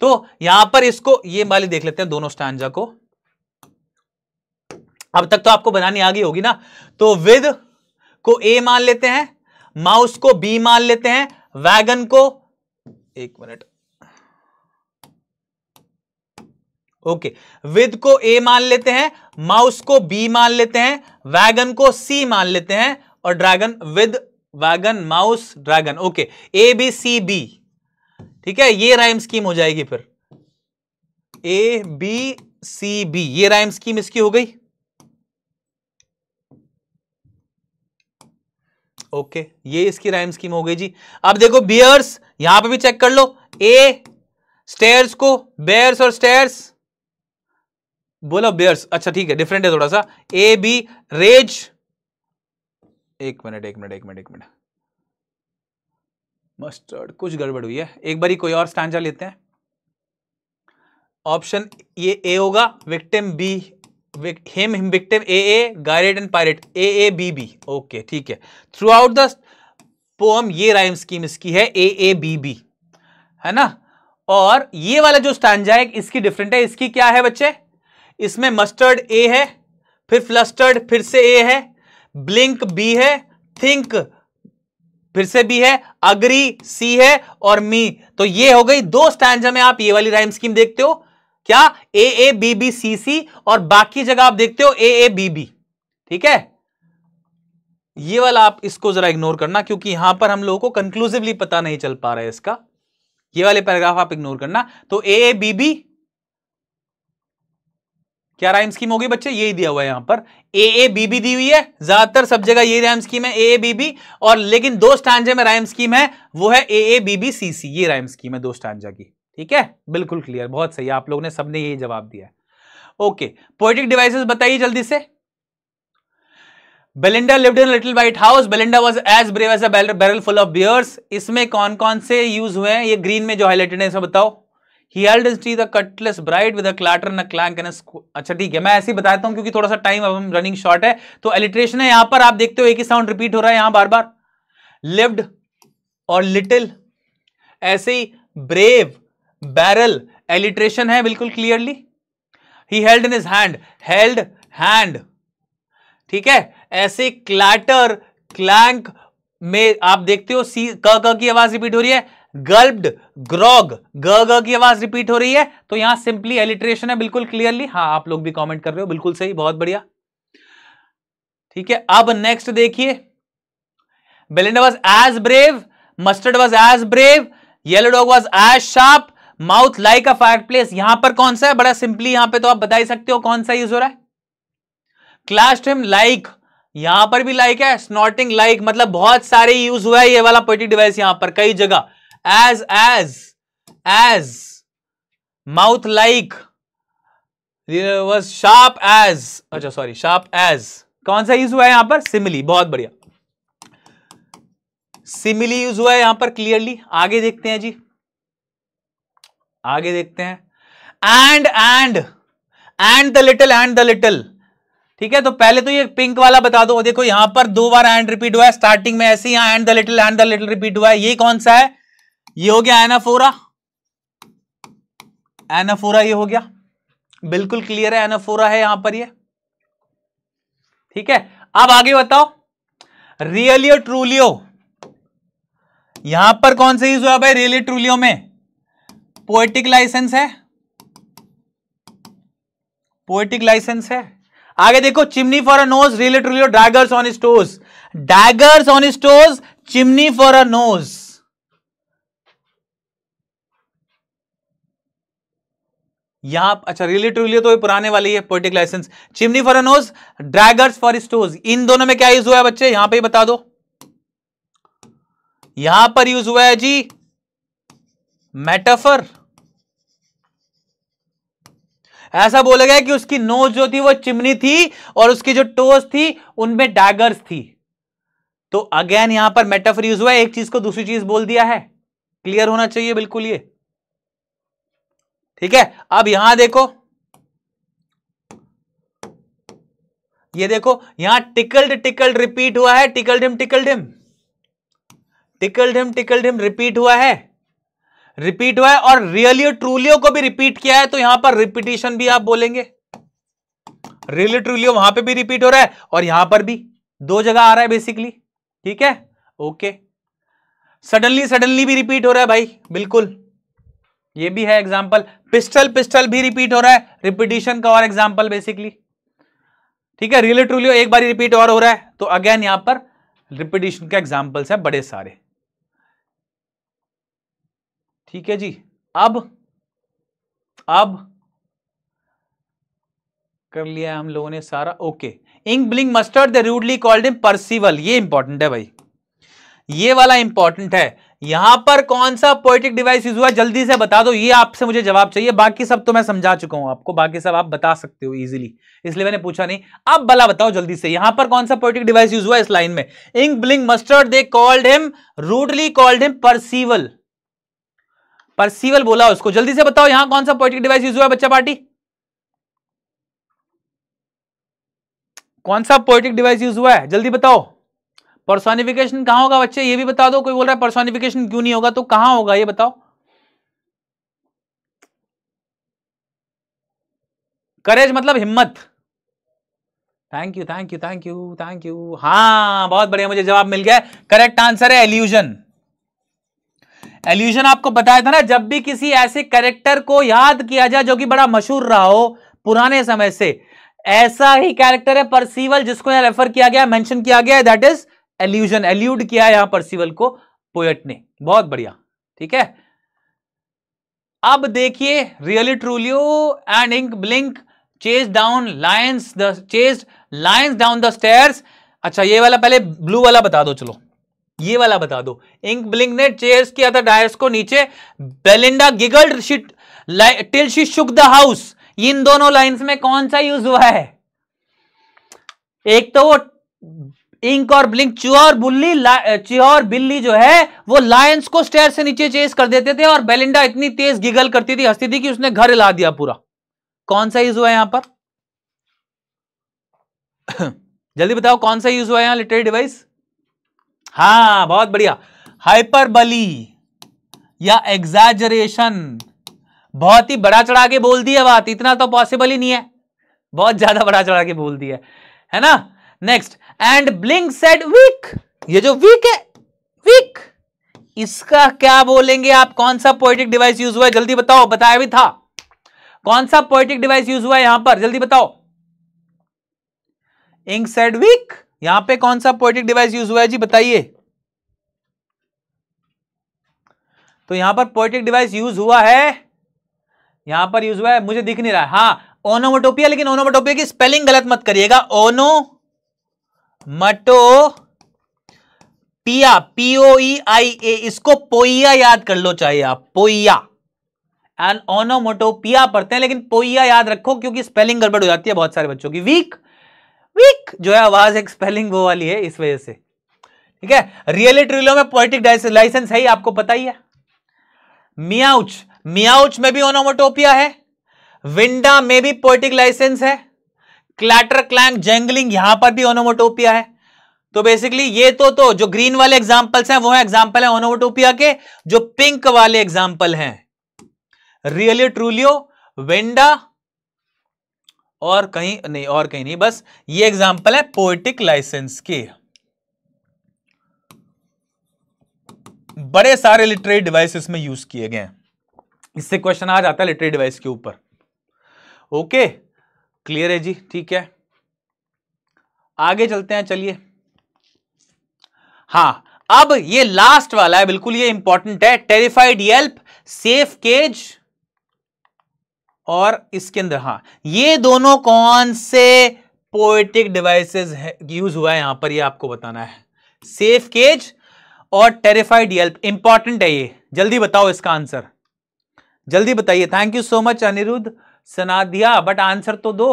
तो यहां पर इसको ये वाली देख लेते हैं दोनों स्टैंडा को अब तक तो आपको बनानी आ गई होगी ना तो विद को ए मान लेते हैं माउस को बी मान लेते हैं वैगन को एक मिनट ओके विद को ए मान लेते हैं माउस को बी मान लेते हैं वैगन को सी मान लेते हैं और dragon with wagon mouse dragon okay A B C B ठीक है ये राइम स्कीम हो जाएगी फिर ए बी सी बी ये राइम स्कीम इसकी हो गई ओके okay, ये इसकी राइम स्कीम हो गई जी अब देखो बियर्स यहां पे भी चेक कर लो ए स्टेयर्स को बेयर्स और स्टेयर्स बोला बेयर्स अच्छा ठीक है डिफरेंट है थोड़ा सा ए बी रेज एक मिनट एक मिनट एक मिनट एक मिनट मस्टर्ड कुछ गड़बड़ हुई है एक बारी कोई और स्टैंडा लेते हैं ऑप्शन ये ए होगा victim B him him victim A A guided and pirate A A B B okay ठीक है थ्रू आउट द पोम ये राइम स्कीम इसकी है ए ए बी बी है ना और ये वाला जो स्टांजा है इसकी डिफरेंट है इसकी क्या है बच्चे इसमें मस्टर्ड ए है फिर फ्लस्टर्ड फिर से ए है ब्लिंक बी है थिंक फिर से बी है अग्री सी है और मी तो ये हो गई दो स्टैंड में आप ये वाली राइम स्कीम देखते हो क्या ए ए बी बी सी सी और बाकी जगह आप देखते हो ए ए बी बी ठीक है ये वाला आप इसको जरा इग्नोर करना क्योंकि यहां पर हम लोगों को कंक्लूसिवली पता नहीं चल पा रहा है इसका ये वाले पैराग्राफ आप इग्नोर करना तो ए ए बी बी क्या राइम स्कीम होगी बच्चे यही दिया हुआ है यहां पर ए ए बी बी दी हुई है ज्यादातर सब जगह यही राइम स्कीम है ए ए बी बी और लेकिन दो स्टांजे में राइम स्कीम है वो है ए A B B C C ये राइम स्कीम है दो स्टांजा की ठीक है बिल्कुल क्लियर बहुत सही आप लोगों ने सबने यही जवाब दिया ओके पोइटिक डिवाइसेस बताइए जल्दी से Belinda lived in little white house Belinda was as brave as a barrel full of bears इसमें कौन कौन से यूज हुए हैं ये ग्रीन में जो हाईलाइटेड है इसमें बताओ he held tea the cutlass bright with a and clank and अच्छा ठीक है मैं ऐसे ही बताता हूं क्योंकि थोड़ा सा टाइम अब हम रनिंग शॉर्ट है तो एलिट्रेशन है यहां पर आप देखते हो एक ही साउंड रिपीट हो रहा है यहां बार बार लिव्ड और लिटिल ऐसे ही ब्रेव बैरल एलिट्रेशन है बिल्कुल clearly he held in his hand held hand ठीक है ऐसे क्लैटर क्लैंक में आप देखते हो सी क की आवाज रिपीट हो रही है गर्ब्ड ग्रॉग ग की आवाज रिपीट हो रही है तो यहां सिंपली एलिट्रेशन है बिल्कुल क्लियरली हाँ आप लोग भी कमेंट कर रहे हो बिल्कुल सही बहुत बढ़िया ठीक है अब नेक्स्ट देखिए Belinda was as brave Mustard was as brave yellow dog was as sharp mouth like a fireplace यहां पर कौन सा है बड़ा सिंपली यहां पे तो आप बता ही सकते हो कौन सा यूज हो रहा है क्लास्ट हिम लाइक यहां पर भी लाइक है स्नॉटिंग लाइक मतलब बहुत सारे यूज हुआ है ये वाला पोइटिक डिवाइस यहां पर कई जगह as as as mouth like was sharp as अच्छा सॉरी शार्प एज कौन सा यूज हुआ है यहां पर सिमिली बहुत बढ़िया सिमिली यूज हुआ है यहां पर क्लियरली आगे देखते हैं जी आगे देखते हैं and and and the little and the little ठीक है तो पहले तो ये पिंक वाला बता दो देखो यहां पर दो बार एंड रिपीट हुआ है स्टार्टिंग में ऐसे यहां and the little and the little repeat हुआ है ये कौन सा है ये हो गया एनाफोरा एनाफोरा ये हो गया बिल्कुल क्लियर है एनाफोरा है यहां पर ये ठीक है अब आगे बताओ रियलियो ट्रूलियो यहां पर कौन से यूज हुआ भाई रियलियो ट्रूलियो में पोएटिक लाइसेंस है पोएटिक लाइसेंस है आगे देखो chimney for a nose Realio Trulio daggers on toes daggers on toes chimney for a nose यहां अच्छा रिले तो पुराने वाली है poetic licence chimney for nose daggers for toes इन दोनों में क्या यूज हुआ है बच्चे यहां पर बता दो यहां पर यूज हुआ है जी मेटाफर ऐसा बोला गया कि उसकी नोज जो थी वो चिमनी थी और उसकी जो टोज थी उनमें डैगर्स थी तो अगेन यहां पर मेटाफर यूज हुआ है एक चीज को दूसरी चीज बोल दिया है क्लियर होना चाहिए बिल्कुल ये ठीक है अब यहां देखो ये देखो यहां टिकल्ड टिकल्ड रिपीट हुआ है tickle dim tickle dim tickle dim tickle dim repeat हुआ है रिपीट हुआ है और रियलियो ट्रूलियो को भी रिपीट किया है तो यहां पर रिपीटेशन भी आप बोलेंगे रियलियो ट्रूलियो वहां पे भी रिपीट हो रहा है और यहां पर भी दो जगह आ रहा है बेसिकली ठीक है ओके सडनली सडनली भी रिपीट हो रहा है भाई बिल्कुल ये भी है एग्जाम्पल पिस्टल पिस्टल भी रिपीट हो रहा है रिपीटिशन का और एग्जाम्पल बेसिकली ठीक है रियली ट्रूलियो एक बार रिपीट और हो रहा है तो अगेन यहां पर रिपीटिशन का एग्जाम्पल्स है बड़े सारे ठीक है जी अब अब कर लिया हम लोगों ने सारा okay Ink Blink Mustard the rudely called in Percival ये इंपॉर्टेंट है भाई ये वाला इंपॉर्टेंट है यहां पर कौन सा पोइटिक डिवाइस यूज हुआ जल्दी से बता दो ये आपसे मुझे जवाब चाहिए बाकी सब तो मैं समझा चुका हूं आपको बाकी सब आप बता सकते हो इजीली इसलिए मैंने पूछा नहीं अब भला बताओ जल्दी से यहां पर कौन सा पोइटिक डिवाइस यूज हुआ इस लाइन में Ink Blink Mustard they called him rudely called him Percival Percival बोला उसको जल्दी से बताओ यहां कौन सा पोइटिक डिवाइस यूज हुआ बच्चा पार्टी कौन सा पोइटिक डिवाइस यूज हुआ है जल्दी बताओ पर्सोनिफिकेशन कहां होगा बच्चे ये भी बता दो कोई बोल रहा है पर्सोनिफिकेशन क्यों नहीं होगा तो कहां होगा ये बताओ करेज मतलब हिम्मत thank you thank you thank you thank you हाँ बहुत बढ़िया मुझे जवाब मिल गया करेक्ट आंसर है एल्यूजन एल्यूजन आपको बताया था ना जब भी किसी ऐसे कैरेक्टर को याद किया जाए जो कि बड़ा मशहूर रहा हो पुराने समय से ऐसा ही कैरेक्टर है परसीवल जिसको यहां रेफर किया गया मेंशन किया गया दैट इज एल्यूजन एल्यूड किया यहां पर परसिवल को पोएट ने बहुत बढ़िया ठीक है अब देखिए Realio Trulio and Ink Blink chase down lions the chase lions down the stairs अच्छा ये वाला पहले ब्लू वाला बता दो चलो ये वाला बता दो इंक ब्लिंक ने चेज किया था डायर्स को नीचे Belinda giggled shit till she shook the house इन दोनों लाइंस में कौन सा यूज हुआ है एक तो वो इंक और ब्लिंक चुहर बुल्ली चुहर बिल्ली जो है वो लायंस को स्टेयर से नीचे चेस कर देते थे और बेलिंडा इतनी तेज गिगल करती थी हंसती थी कि उसने घर ला दिया पूरा कौन सा यूज हुआ है यहां पर जल्दी बताओ कौन सा यूज हुआ है यहां लिटरी डिवाइस हाँ बहुत बढ़िया हाइपरबली या एग्जाजरेशन बहुत ही बड़ा चढ़ा के बोल दिया बात इतना तो पॉसिबल ही नहीं है बहुत ज्यादा बड़ा चढ़ा के बोल दिया है ना next and Blink said weak ये जो वीक है वीक इसका क्या बोलेंगे आप कौन सा पोइटिक डिवाइस यूज हुआ है जल्दी बताओ बताया भी था कौन सा पोइटिक डिवाइस यूज हुआ है यहां पर जल्दी बताओ इंक सेड वीक यहां पे कौन सा पोइटिक डिवाइस यूज हुआ है जी बताइए तो यहां पर पोइटिक डिवाइस यूज हुआ है यहां पर यूज हुआ है मुझे दिख नहीं रहा है हाँ ओनोमोटोपिया लेकिन ओनोमोटोपिया की स्पेलिंग गलत मत करिएगा ओनो मटो पिया पीओई आई ए इसको पोइया याद कर लो चाहे आप पोइया एंड ओनोमोटोपिया पढ़ते हैं लेकिन पोइया याद रखो क्योंकि स्पेलिंग गड़बड़ हो जाती है बहुत सारे बच्चों की वीक वीक जो है आवाज एक स्पेलिंग वो वाली है इस वजह से ठीक है रियली ट्रिलो में पोइटिक लाइसेंस है ही आपको पता ही है मियाउच मियाउच में भी ऑनोमोटोपिया है विंडा में भी पोइटिक लाइसेंस है क्लैटर क्लैंग जेंगलिंग यहां पर भी ओनोमोटोपिया है तो बेसिकली ये तो तो जो ग्रीन वाले एग्जाम्पल्स हैं वो है एग्जाम्पल है ओनोमोटोपिया के जो पिंक वाले एग्जाम्पल हैं रियली ट्रूलियो वेंडा और कहीं नहीं और कहीं नहीं बस ये एग्जाम्पल है पोएटिक लाइसेंस के बड़े सारे लिटरेरी डिवाइस इसमें यूज किए गए हैं इससे क्वेश्चन आ जाता है लिटरेरी डिवाइस के ऊपर ओके okay. क्लियर है जी ठीक है आगे चलते हैं चलिए हाँ अब ये लास्ट वाला है बिल्कुल ये इंपॉर्टेंट है टेरिफाइड येल्प सेफ केज और इसके अंदर हाँ ये दोनों कौन से पोएटिक डिवाइसेस यूज हुआ है यहां पर ये आपको बताना है सेफ केज और टेरिफाइड येल्प इंपॉर्टेंट है ये जल्दी बताओ इसका आंसर जल्दी बताइए thank you so much Aniruddh सना दिया बट आंसर तो दो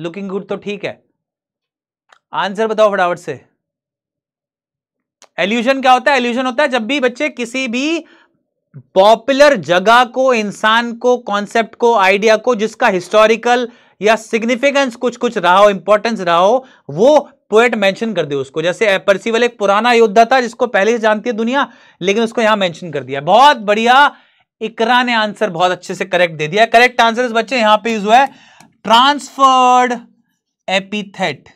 लुकिंग गुड तो ठीक है आंसर बताओ फटाफट से एल्यूशन क्या होता है एल्यूशन होता है जब भी बच्चे किसी भी पॉपुलर जगह को इंसान को कॉन्सेप्ट को आइडिया को जिसका हिस्टोरिकल या सिग्निफिकेंस कुछ कुछ रहा हो इंपॉर्टेंस रहा हो वो पोएट मेंशन कर दे उसको जैसे परसीवल एक पुराना योद्धा था जिसको पहले से जानती है दुनिया लेकिन उसको यहां मेंशन कर दिया बहुत बढ़िया इकरा ने आंसर बहुत अच्छे से करेक्ट दे दिया करेक्ट आंसर बच्चे यहां पे यूज हुआ है ट्रांसफर्ड एपिथेट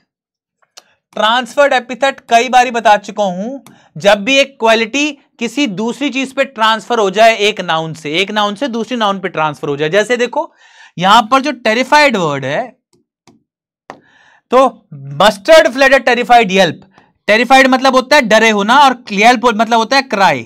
ट्रांसफर्ड एपिथेट कई बार बता चुका हूं जब भी एक क्वालिटी किसी दूसरी चीज पे ट्रांसफर हो जाए एक नाउन से एक नाउन से दूसरी नाउन पे ट्रांसफर हो जाए जैसे देखो यहां पर जो टेरिफाइड वर्ड है तो Mustard fled terrified yelp terrified मतलब होता है डरे होना और क्लियर मतलब होता है क्राई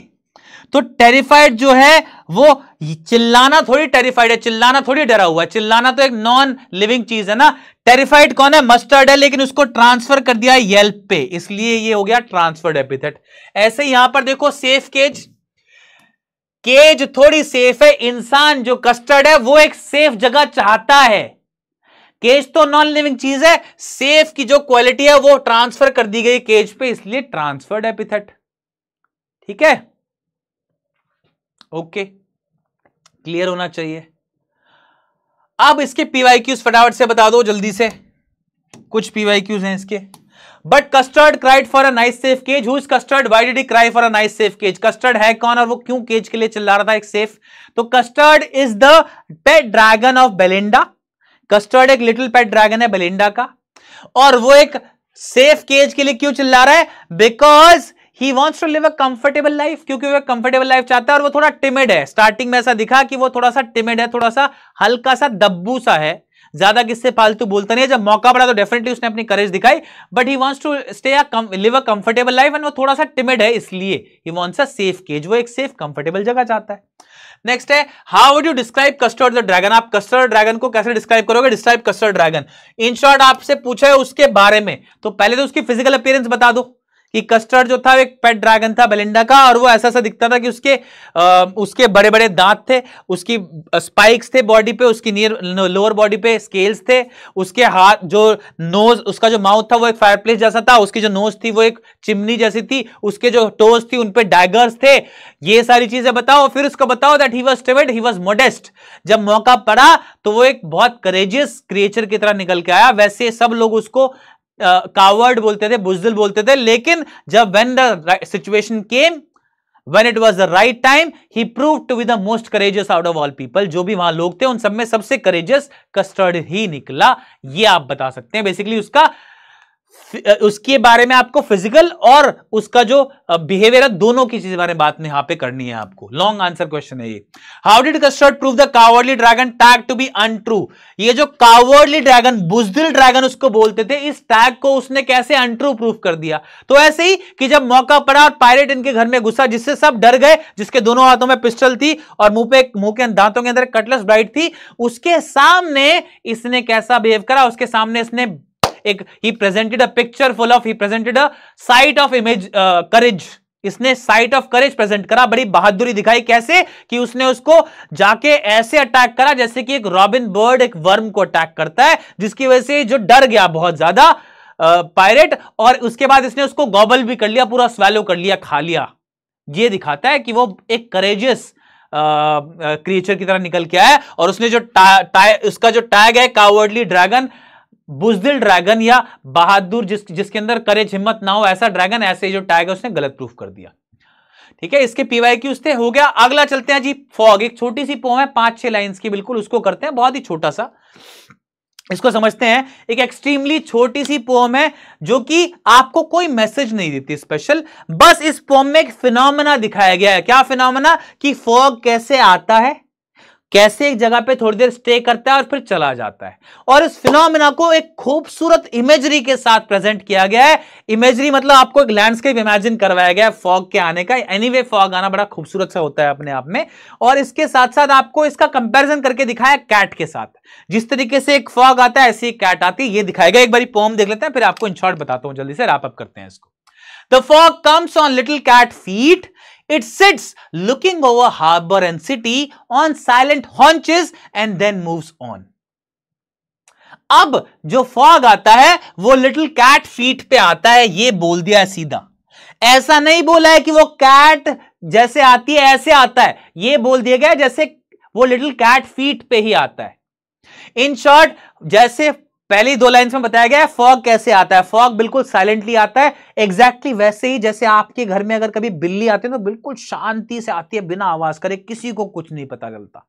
तो टेरिफाइड जो है वो चिल्लाना थोड़ी टेरिफाइड है चिल्लाना थोड़ी डरा हुआ है चिल्लाना तो एक नॉन लिविंग चीज है ना टेरिफाइड कौन है मस्टर्ड है लेकिन उसको ट्रांसफर कर दिया येल्प पे इसलिए ये हो गया ट्रांसफर्ड एपिथेट ऐसे यहां पर देखो सेफ केज केज थोड़ी सेफ है इंसान जो कस्टर्ड है वो एक सेफ जगह चाहता है केज तो नॉन लिविंग चीज है सेफ की जो क्वालिटी है वो ट्रांसफर कर दी गई केज पे इसलिए ट्रांसफर्ड एपिथेट ठीक है ओके क्लियर होना चाहिए अब इसके पीवाई क्यूज फटाफट से बता दो जल्दी से कुछ पीवाई क्यूज हैं इसके but Custard cried for a nice safe cage whose Custard why did cry for a nice safe cage Custard है कौन और वो क्यों केज के लिए चिल्ला रहा था एक सेफ तो Custard is the pet dragon of Belinda Custard एक लिटिल पेट ड्रैगन है बेलिंडा का और वो एक सेफ केज के लिए क्यों चिल्ला रहा है because he wants to live a comfortable life क्योंकि वह कंफर्टेबल लाइफ चाहता है और वो थोड़ा टिमिड है स्टार्टिंग में ऐसा दिखा कि वो थोड़ा सा टिमिड है थोड़ा सा हल्का सा दब्बू सा है ज्यादा किससे फालतू बोलता नहीं है जब मौका पड़ा तो डेफिनेटली उसने अपनी करेज दिखाई but he wants to stay live a comfortable life and वो थोड़ा सा टिमिड है इसलिए he wants a safe cage वो एक सेफ कंफर्टेबल जगह चाहता है नेक्स्ट है how would you describe Custard the dragon आप कस्टर्ड ड्रैगन को कैसे डिस्क्राइब करोगे describe Custard dragon in short आपसे पूछा है उसके बारे में तो पहले तो उसकी फिजिकल अपियरेंस बता दो कि कस्टर्ड जो था एक पेट ड्रैगन था बेलिंडा का और वो ऐसा ऐसा दिखता था कि उसके आ, उसके बड़े बड़े दांत थे उसकी स्पाइक्स थे बॉडी पे उसकी नियर लोअर बॉडी पे स्केल्स थे उसके हाथ जो नोज उसका जो माउथ था वो एक फायरप्लेस जैसा था उसकी जो नोज थी वो एक चिमनी जैसी थी उसके जो टोज थी उनपे पर थे ये सारी चीजें बताओ फिर उसको बताओ दैट ही वॉज टेवेड ही वॉज मोडेस्ट जब मौका पड़ा तो वो एक बहुत करेजियस क्रिएचर की तरह निकल के आया वैसे सब लोग उसको कावर्ड बोलते थे बुजदिल बोलते थे लेकिन जब when the situation came when it was the right time he prove to be the most courageous out of all people जो भी वहां लोग थे उन सब में सबसे करेजियस कस्टर्ड ही निकला ये आप बता सकते हैं बेसिकली उसका उसके बारे में आपको फिजिकल और उसका जो बिहेवियर है दोनों की चीज बारे में बात यहां पे करनी है आपको लॉन्ग आंसर क्वेश्चन है ये how did Custard prove the cowardly dragon tag to be untrue ये जो कावर्डली ड्रैगन बुजदिल ड्रैगन उसको बोलते थे इस टैग को उसने कैसे अनट्रू प्रूव कर दिया तो ऐसे ही कि जब मौका पड़ा और पायलट इनके घर में घुसा जिससे सब डर गए जिसके दोनों हाथों में पिस्टल थी और मुंह पे मुंह के दांतों के अंदर कटलस ब्राइट थी उसके सामने इसने कैसा बिहेव करा उसके सामने इसने एक he presented a picture full of he presented a sight of image courage इसने साइट ऑफ करेज प्रेजेंट करा बड़ी बहादुरी दिखाई कैसे कि उसने उसको जाके ऐसे अटैक करा जैसे कि एक रॉबिन बर्ड एक वर्म को अटैक करता है जिसकी वजह से जो डर गया बहुत ज्यादा पायरेट uh, और उसके बाद इसने उसको गॉबल भी कर लिया पूरा स्वेलो कर लिया खा लिया ये दिखाता है कि वो एक करेजियस क्रिएचर uh, uh, की तरह निकल के आया और उसने जो टा, टा, उसका जो टैग है कावर्डली ड्रैगन बुजदिल ड्रैगन या बहादुर जिस जिसके अंदर करेज हिम्मत ना हो ऐसा ड्रैगन ऐसे जो टैग है उसने गलत प्रूफ कर दिया ठीक है इसके पीवाई की थे हो गया अगला चलते हैं जी फॉग एक छोटी सी पोम है पांच छह लाइंस की बिल्कुल उसको करते हैं बहुत ही छोटा सा इसको समझते हैं एक एक्सट्रीमली छोटी सी पोम है जो कि आपको कोई मैसेज नहीं देती स्पेशल बस इस पोम में एक फिनोमेना दिखाया गया है क्या फिनोमेना कि फॉग कैसे आता है कैसे एक जगह पे थोड़ी देर स्टे करता है और फिर चला जाता है और इस फिनोमिना को एक खूबसूरत इमेजरी के साथ प्रेजेंट किया गया है इमेजरी मतलब आपको एक लैंडस्केप इमेजिन करवाया गया है फॉग के आने का एनी anyway, फॉग आना बड़ा खूबसूरत सा होता है अपने आप में और इसके साथ साथ आपको इसका कंपेरिजन करके दिखाया कैट के साथ जिस तरीके से एक फॉग आता है ऐसी कैट आती है ये दिखाएगा एक बार पोम देख लेते हैं फिर आपको इन शॉर्ट बताता हूँ जल्दी से रैपअप करते हैं इसको the fog comes on little cat feet It sits looking over harbor and city on silent haunches and then moves on. अब जो फॉग आता है वो लिटिल कैट फीट पे आता है ये बोल दिया है सीधा ऐसा नहीं बोला है कि वो कैट जैसे आती है ऐसे आता है ये बोल दिया गया जैसे वो लिटिल कैट फीट पे ही आता है इन शॉर्ट जैसे पहली दो लाइन में बताया गया है फॉग कैसे आता है फॉग बिल्कुल साइलेंटली आता है एग्जैक्टली exactly वैसे ही जैसे आपके घर में अगर कभी बिल्ली आती है तो बिल्कुल शांति से आती है बिना आवाज करे किसी को कुछ नहीं पता चलता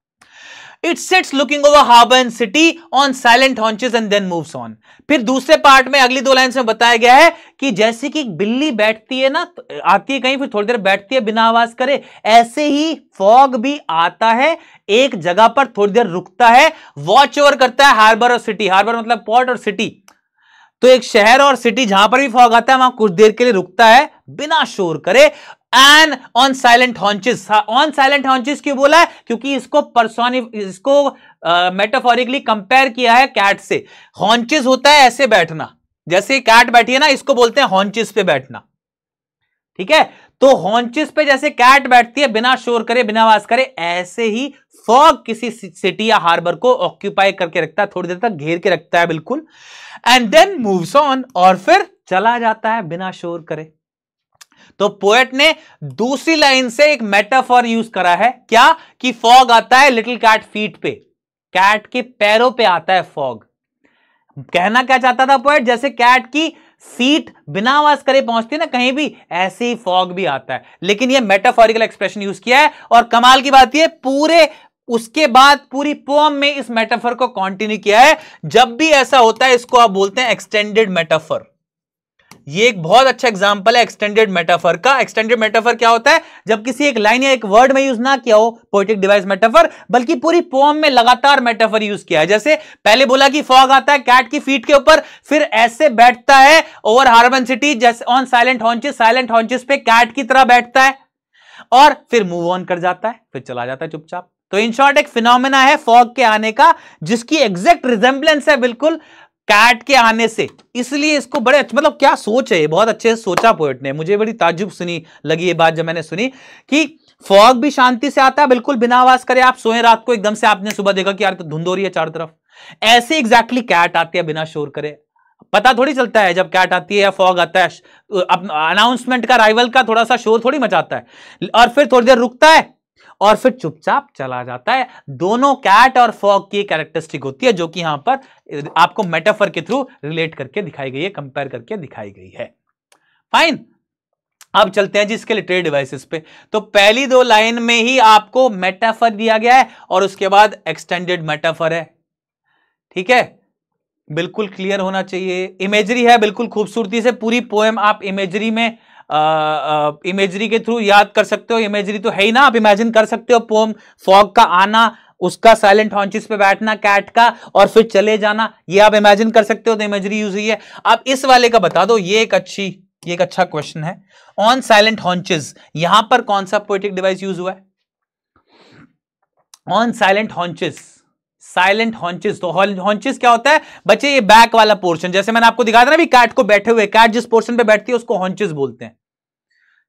it sits looking over harbour and city on silent haunches and then moves on फिर दूसरे पार्ट में अगली दो लाइन में बताया गया है कि जैसे कि बिल्ली बैठती है ना तो, आती है कहीं फिर थोड़ी देर बैठती है बिना आवाज करे ऐसे ही फॉग भी आता है एक जगह पर थोड़ी देर रुकता है वॉच ओवर करता है हार्बर और सिटी हार्बर मतलब पोर्ट और सिटी तो एक शहर और सिटी जहां पर भी फॉग आता है वहां कुछ देर के लिए रुकता है बिना शोर करे an on silent haunches on silent haunches क्यों बोला है क्योंकि इसको परसोनि इसको मेटाफोरिकली uh, कंपेयर किया है कैट से हॉन्चिस होता है ऐसे बैठना जैसे कैट बैठी है ना इसको बोलते हैं हॉन्चिस पे बैठना ठीक है तो हॉन्चिस पे जैसे कैट बैठती है बिना शोर करे बिना आवाज करे ऐसे ही फॉग किसी सिटी या हार्बर को ऑक्यूपाई करके रखता है थोड़ी देर तक घेर के रखता है बिल्कुल एंड देन मूव्स ऑन और फिर चला जाता है बिना शोर करे तो पोएट ने दूसरी लाइन से एक मेटाफॉर यूज करा है क्या कि फॉग आता है लिटिल कैट फीट पे कैट के पैरों पे आता है फॉग कहना क्या चाहता था पोएट जैसे कैट की सीट बिना आवाज करे पहुंचती ना कहीं भी ऐसे ही फॉग भी आता है लेकिन यह मेटाफॉरिकल एक्सप्रेशन यूज किया है और कमाल की बात यह पूरे उसके बाद पूरी पोम में इस मेटाफर को कंटिन्यू किया है जब भी ऐसा होता है इसको आप बोलते हैं एक्सटेंडेड मेटाफर ये एक बहुत अच्छा एग्जाम्पल है एक्सटेंडेड मेटाफर का एक्सटेंडेड मेटाफर क्या होता है जब किसी एक लाइन या एक वर्ड में यूज ना किया हो पोइटिक डिवाइस मेटाफर बल्कि पूरी पोम में लगातार मेटाफर यूज किया है जैसे पहले बोला कि फॉग आता है कैट की फीट के ऊपर फिर ऐसे बैठता है ओवर हार्बन सिटी जैसे on silent haunches silent haunches पे कैट की तरह बैठता है और फिर मूव ऑन कर जाता है फिर चला जाता है चुपचाप तो इन शॉर्ट एक फिनोमेना है फॉग के आने का जिसकी एग्जैक्ट रिजेंबलेंस है बिल्कुल कैट के आने से इसलिए इसको बड़े अच्छे मतलब क्या सोच है बहुत अच्छे से सोचा पोएट ने मुझे बड़ी ताजुब सुनी लगी ये बात जब मैंने सुनी कि फॉग भी शांति से आता है बिल्कुल बिना आवाज करे आप सोए रात को एकदम से आपने सुबह देखा कि यार तो धुंध हो रही है चारों तरफ ऐसे एग्जैक्टली कैट आती है बिना शोर करे पता थोड़ी चलता है जब कैट आती है या फॉग आता है अनाउंसमेंट का राइवल का थोड़ा सा शोर थोड़ी मचाता है और फिर थोड़ी देर रुकता है और फिर चुपचाप चला जाता है दोनों कैट और फॉग की कैरेक्टरिस्टिक होती है जो कि यहां पर आपको मेटाफर के थ्रू रिलेट करके दिखाई गई है कंपेयर करके दिखाई गई है फाइन अब चलते हैं जी इसके लिटरेरी डिवाइसेस पे तो पहली दो लाइन में ही आपको मेटाफर दिया गया है और उसके बाद एक्सटेंडेड मेटाफर है ठीक है बिल्कुल क्लियर होना चाहिए इमेजरी है बिल्कुल खूबसूरती से पूरी पोएम आप इमेजरी में इमेजरी के थ्रू याद कर सकते हो इमेजरी तो है ही ना आप इमेजिन कर सकते हो पोम फॉग का आना उसका साइलेंट हॉन्चिस पे बैठना कैट का और फिर चले जाना ये आप इमेजिन कर सकते हो तो इमेजरी यूज हुई है आप इस वाले का बता दो ये एक अच्छी ये एक अच्छा क्वेश्चन है ऑन साइलेंट हॉन्चेस यहां पर कौन सा पोइटिक डिवाइस यूज हुआ है on silent haunches silent haunches तो हॉन्चिस क्या होता है बच्चे ये बैक वाला पोर्शन जैसे मैंने आपको दिखाया था ना अभी कैट को बैठे हुए कैट जिस पोर्शन पे बैठती है उसको हॉन्चिस बोलते हैं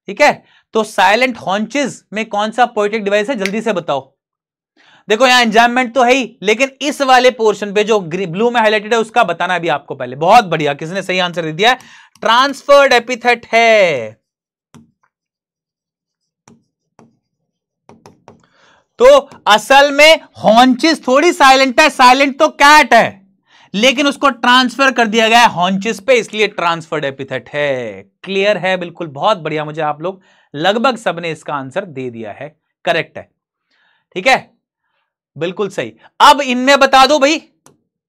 ठीक है तो साइलेंट हॉन्चिस में कौन सा पोइटिक डिवाइस है जल्दी से बताओ देखो यहां एंजॉयमेंट तो है ही लेकिन इस वाले पोर्शन पे जो ब्लू में हाईलाइटेड है उसका बताना भी आपको पहले बहुत बढ़िया किसने सही आंसर दे दिया ट्रांसफर्ड एपिथेट है तो असल में हॉन्चिस थोड़ी साइलेंट है साइलेंट तो कैट है लेकिन उसको ट्रांसफर कर दिया गया है हॉन्चिस पे इसलिए ट्रांसफर्ड एपिथेट है क्लियर है बिल्कुल बहुत बढ़िया मुझे आप लोग लगभग सबने इसका आंसर दे दिया है करेक्ट है ठीक है बिल्कुल सही अब इनमें बता दो भाई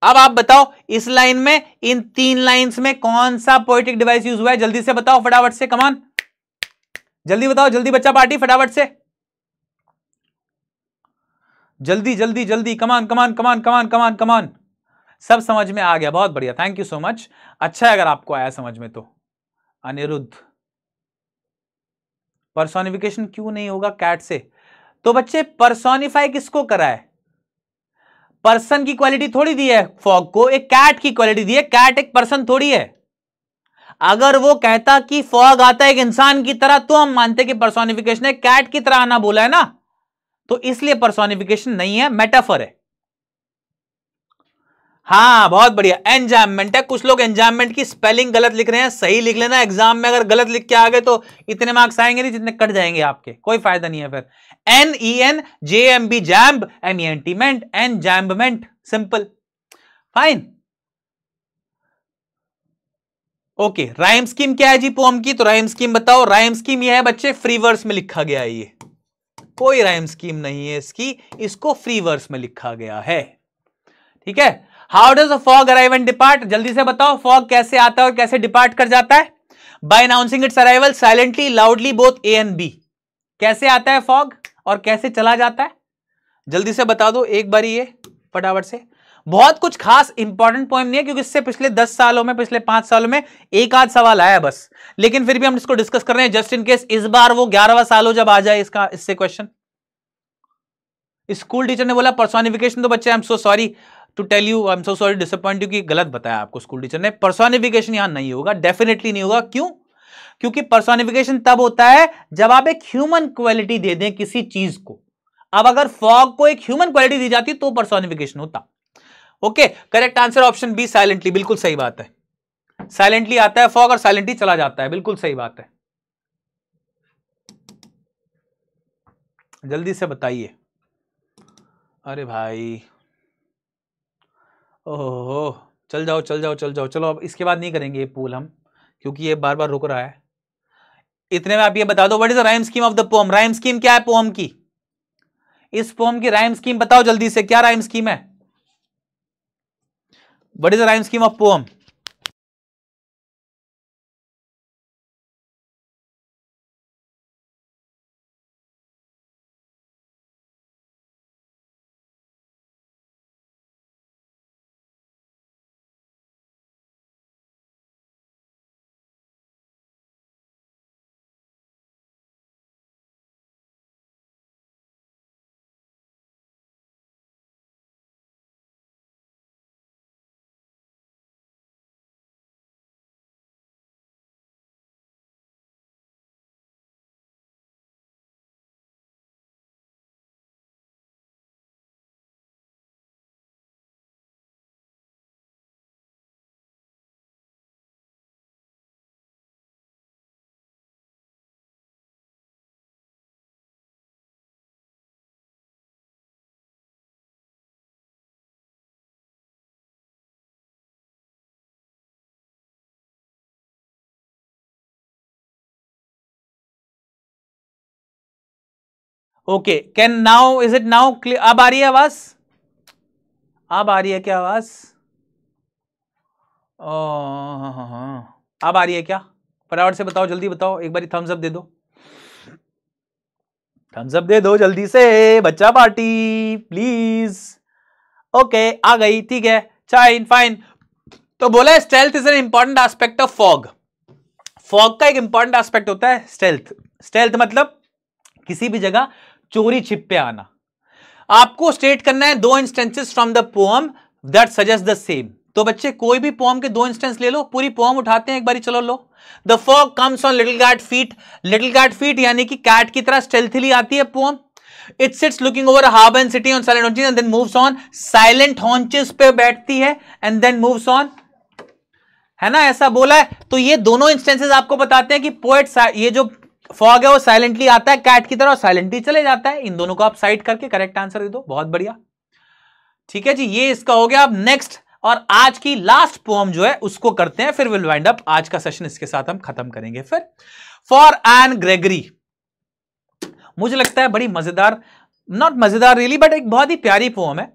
अब आप बताओ इस लाइन में इन तीन लाइंस में कौन सा पोइटिक डिवाइस यूज हुआ है जल्दी से बताओ फटाफट से कमान जल्दी बताओ जल्दी बच्चा पार्टी फटाफट से जल्दी जल्दी जल्दी come on come on come on come on come on कमान सब समझ में आ गया बहुत बढ़िया थैंक यू सो मच अच्छा है अगर आपको आया समझ में तो अनिरुद्ध परसोनिफिकेशन क्यों नहीं होगा कैट से तो बच्चे परसोनिफाई किसको करा है पर्सन की क्वालिटी थोड़ी दी है फॉग को एक कैट की क्वालिटी दी है कैट एक पर्सन थोड़ी है अगर वो कहता कि फॉग आता है एक इंसान की तरह तो हम मानते कि परसोनिफिकेशन है कैट की तरह आना बोला है ना तो इसलिए पर्सोनिफिकेशन नहीं है मेटाफर है हाँ बहुत बढ़िया एंजाममेंट है कुछ लोग एंजाममेंट की स्पेलिंग गलत लिख रहे हैं सही लिख लेना एग्जाम में अगर गलत लिख के आ गए तो इतने मार्क्स आएंगे नहीं जितने कट जाएंगे आपके कोई फायदा नहीं है फिर N E N J M B jamb M एंटीमेंट enjambment simple fine okay rhyme scheme क्या है जी पोम की तो राइम स्कीम बताओ राइम स्कीम यह है बच्चे फ्रीवर्स में लिखा गया है ये कोई राइम स्कीम नहीं है इसकी इसको फ्री वर्स में लिखा गया है ठीक है how does a fog arrive and depart जल्दी से बताओ फॉग कैसे आता है और कैसे डिपार्ट कर जाता है by announcing its arrival silently loudly both A and B कैसे आता है फॉग और कैसे चला जाता है जल्दी से बता दो एक बार ये फटाफट से बहुत कुछ खास इंपॉर्टेंट पॉइंट नहीं है क्योंकि इससे पिछले दस सालों में पिछले पांच सालों में एक आध सवाल आया बस लेकिन फिर भी हम इसको डिस्कस कर रहे हैं जस्ट इन केस इस बार वो ग्यारहवा साल हो जब आ जाए इसका इससे क्वेश्चन स्कूल टीचर ने बोला पर्सोनिफिकेशन तो बच्चे I am so sorry to tell you I am so sorry disappoint you कि गलत बताया आपको स्कूल टीचर ने पर्सोनिफिकेशन यहां नहीं होगा डेफिनेटली नहीं होगा क्यों क्योंकि पर्सोनिफिकेशन तब होता है जब आप एक ह्यूमन क्वालिटी दे दें किसी चीज को अब अगर फॉग को एक ह्यूमन क्वालिटी दी जाती तो पर्सोनिफिकेशन होता okay correct answer option B silently बिल्कुल सही बात है साइलेंटली आता है फॉग और साइलेंटली चला जाता है बिल्कुल सही बात है जल्दी से बताइए अरे भाई ओहो चल जाओ चल जाओ चल जाओ चलो अब इसके बाद नहीं करेंगे ये पूल हम क्योंकि ये बार बार रुक रहा है इतने में आप ये बता दो what is rhyme scheme of the poem rhyme scheme क्या है पोम की इस पोम की राइम स्कीम बताओ जल्दी से क्या राइम स्कीम है What is the rhyme scheme of poem? Okay can now is it now clear अब आ रही है आवाज अब आ रही है क्या आवाज हाँ, हाँ, हाँ। अब आ रही है क्या फटाफट से बताओ जल्दी बताओ एक बार थम्स अप दे दो थम्स अप दे दो जल्दी से बच्चा पार्टी प्लीज ओके आ गई ठीक है चाइन फाइन तो बोला stealth is an important aspect of fog fog का एक इंपॉर्टेंट एस्पेक्ट होता है स्टेल्थ स्टेल्थ मतलब किसी भी जगह चोरी छिपे आना आपको स्टेट करना है दो instances from the poem that suggest the same तो बच्चे कोई भी पोम के दो इंस्टेंस ले लो पूरी पोम उठाते हैं एक बार चलो लो the fog comes on little cat feet little cat feet यानी कि कैट की तरह स्टेल्थिली आती है poem it sits looking over harbour city on silent haunches and then moves on silent haunches पे बैठती है एंड देन मूव्स ऑन है ना ऐसा बोला है तो ये दोनों इंस्टेंसेस आपको बताते हैं कि पोएट ये जो फॉग है वो साइलेंटली आता है कैट की तरह और साइलेंटली चले जाता है इन दोनों को आप साइड करके करेक्ट आंसर दे दो बहुत बढ़िया ठीक है जी ये इसका हो गया अब नेक्स्ट और आज की लास्ट पोम जो है उसको करते हैं फिर विल वाइंड अप आज का सेशन इसके साथ हम खत्म करेंगे फिर फॉर एन ग्रेगरी मुझे लगता है बड़ी मजेदार नॉट मजेदार रियली बट एक बहुत ही प्यारी पोम है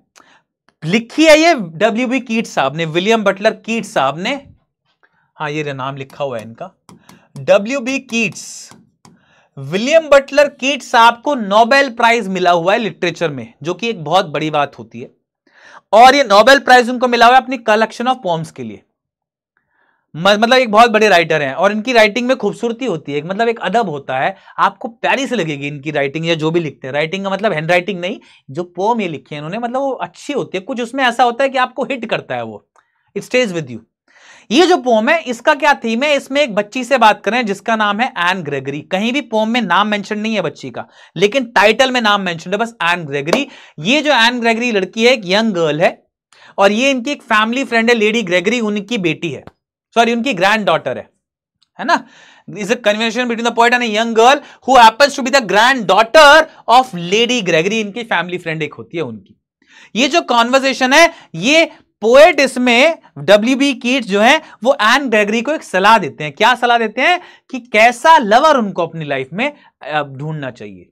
लिखी है ये डब्ल्यू बी कीट साहब ने विलियम बटलर कीट साहब ने हाँ ये नाम लिखा हुआ है इनका W B Keats William Butler Keats साहब को नोबेल प्राइज मिला हुआ है लिटरेचर में जो कि एक बहुत बड़ी बात होती है और ये नोबेल प्राइज उनको मिला हुआ है अपनी कलेक्शन ऑफ पॉम्स के लिए मतलब एक बहुत बड़े राइटर हैं और इनकी राइटिंग में खूबसूरती होती है मतलब एक अदब होता है आपको प्यारी से लगेगी इनकी राइटिंग या जो भी लिखते हैं राइटिंग का मतलब हैंड राइटिंग नहीं जो पोम ये लिखी है इन्होंने मतलब वो अच्छी होती है कुछ उसमें ऐसा होता है कि आपको हिट करता है वो इट स्टेज विद यू ये जो पोम है इसका क्या थीम है इसमें एक बच्ची से बात करें जिसका नाम है एन ग्रेगरी कहीं भी पोम में नाम मेंशन नहीं है बच्ची का लेकिन टाइटल में नाम मेंशन है बस एन ग्रेगरी ये जो एन ग्रेगरी लड़की है एक यंग गर्ल है और ये इनकी एक फैमिली फ्रेंड है लेडी ग्रेगरी उनकी बेटी है सॉरी उनकी ग्रैंड डॉटर है है ना is a conversation between the poet and young girl who happens to be the granddaughter of lady Gregory इनकी फैमिली फ्रेंड एक होती है उनकी ये जो कॉन्वर्जेशन है ये पोएट इसमें डब्ल्यू बी कीट जो है वो एन ग्रेगरी को एक सलाह देते हैं क्या सलाह देते हैं कि कैसा लवर उनको अपनी लाइफ में ढूंढना चाहिए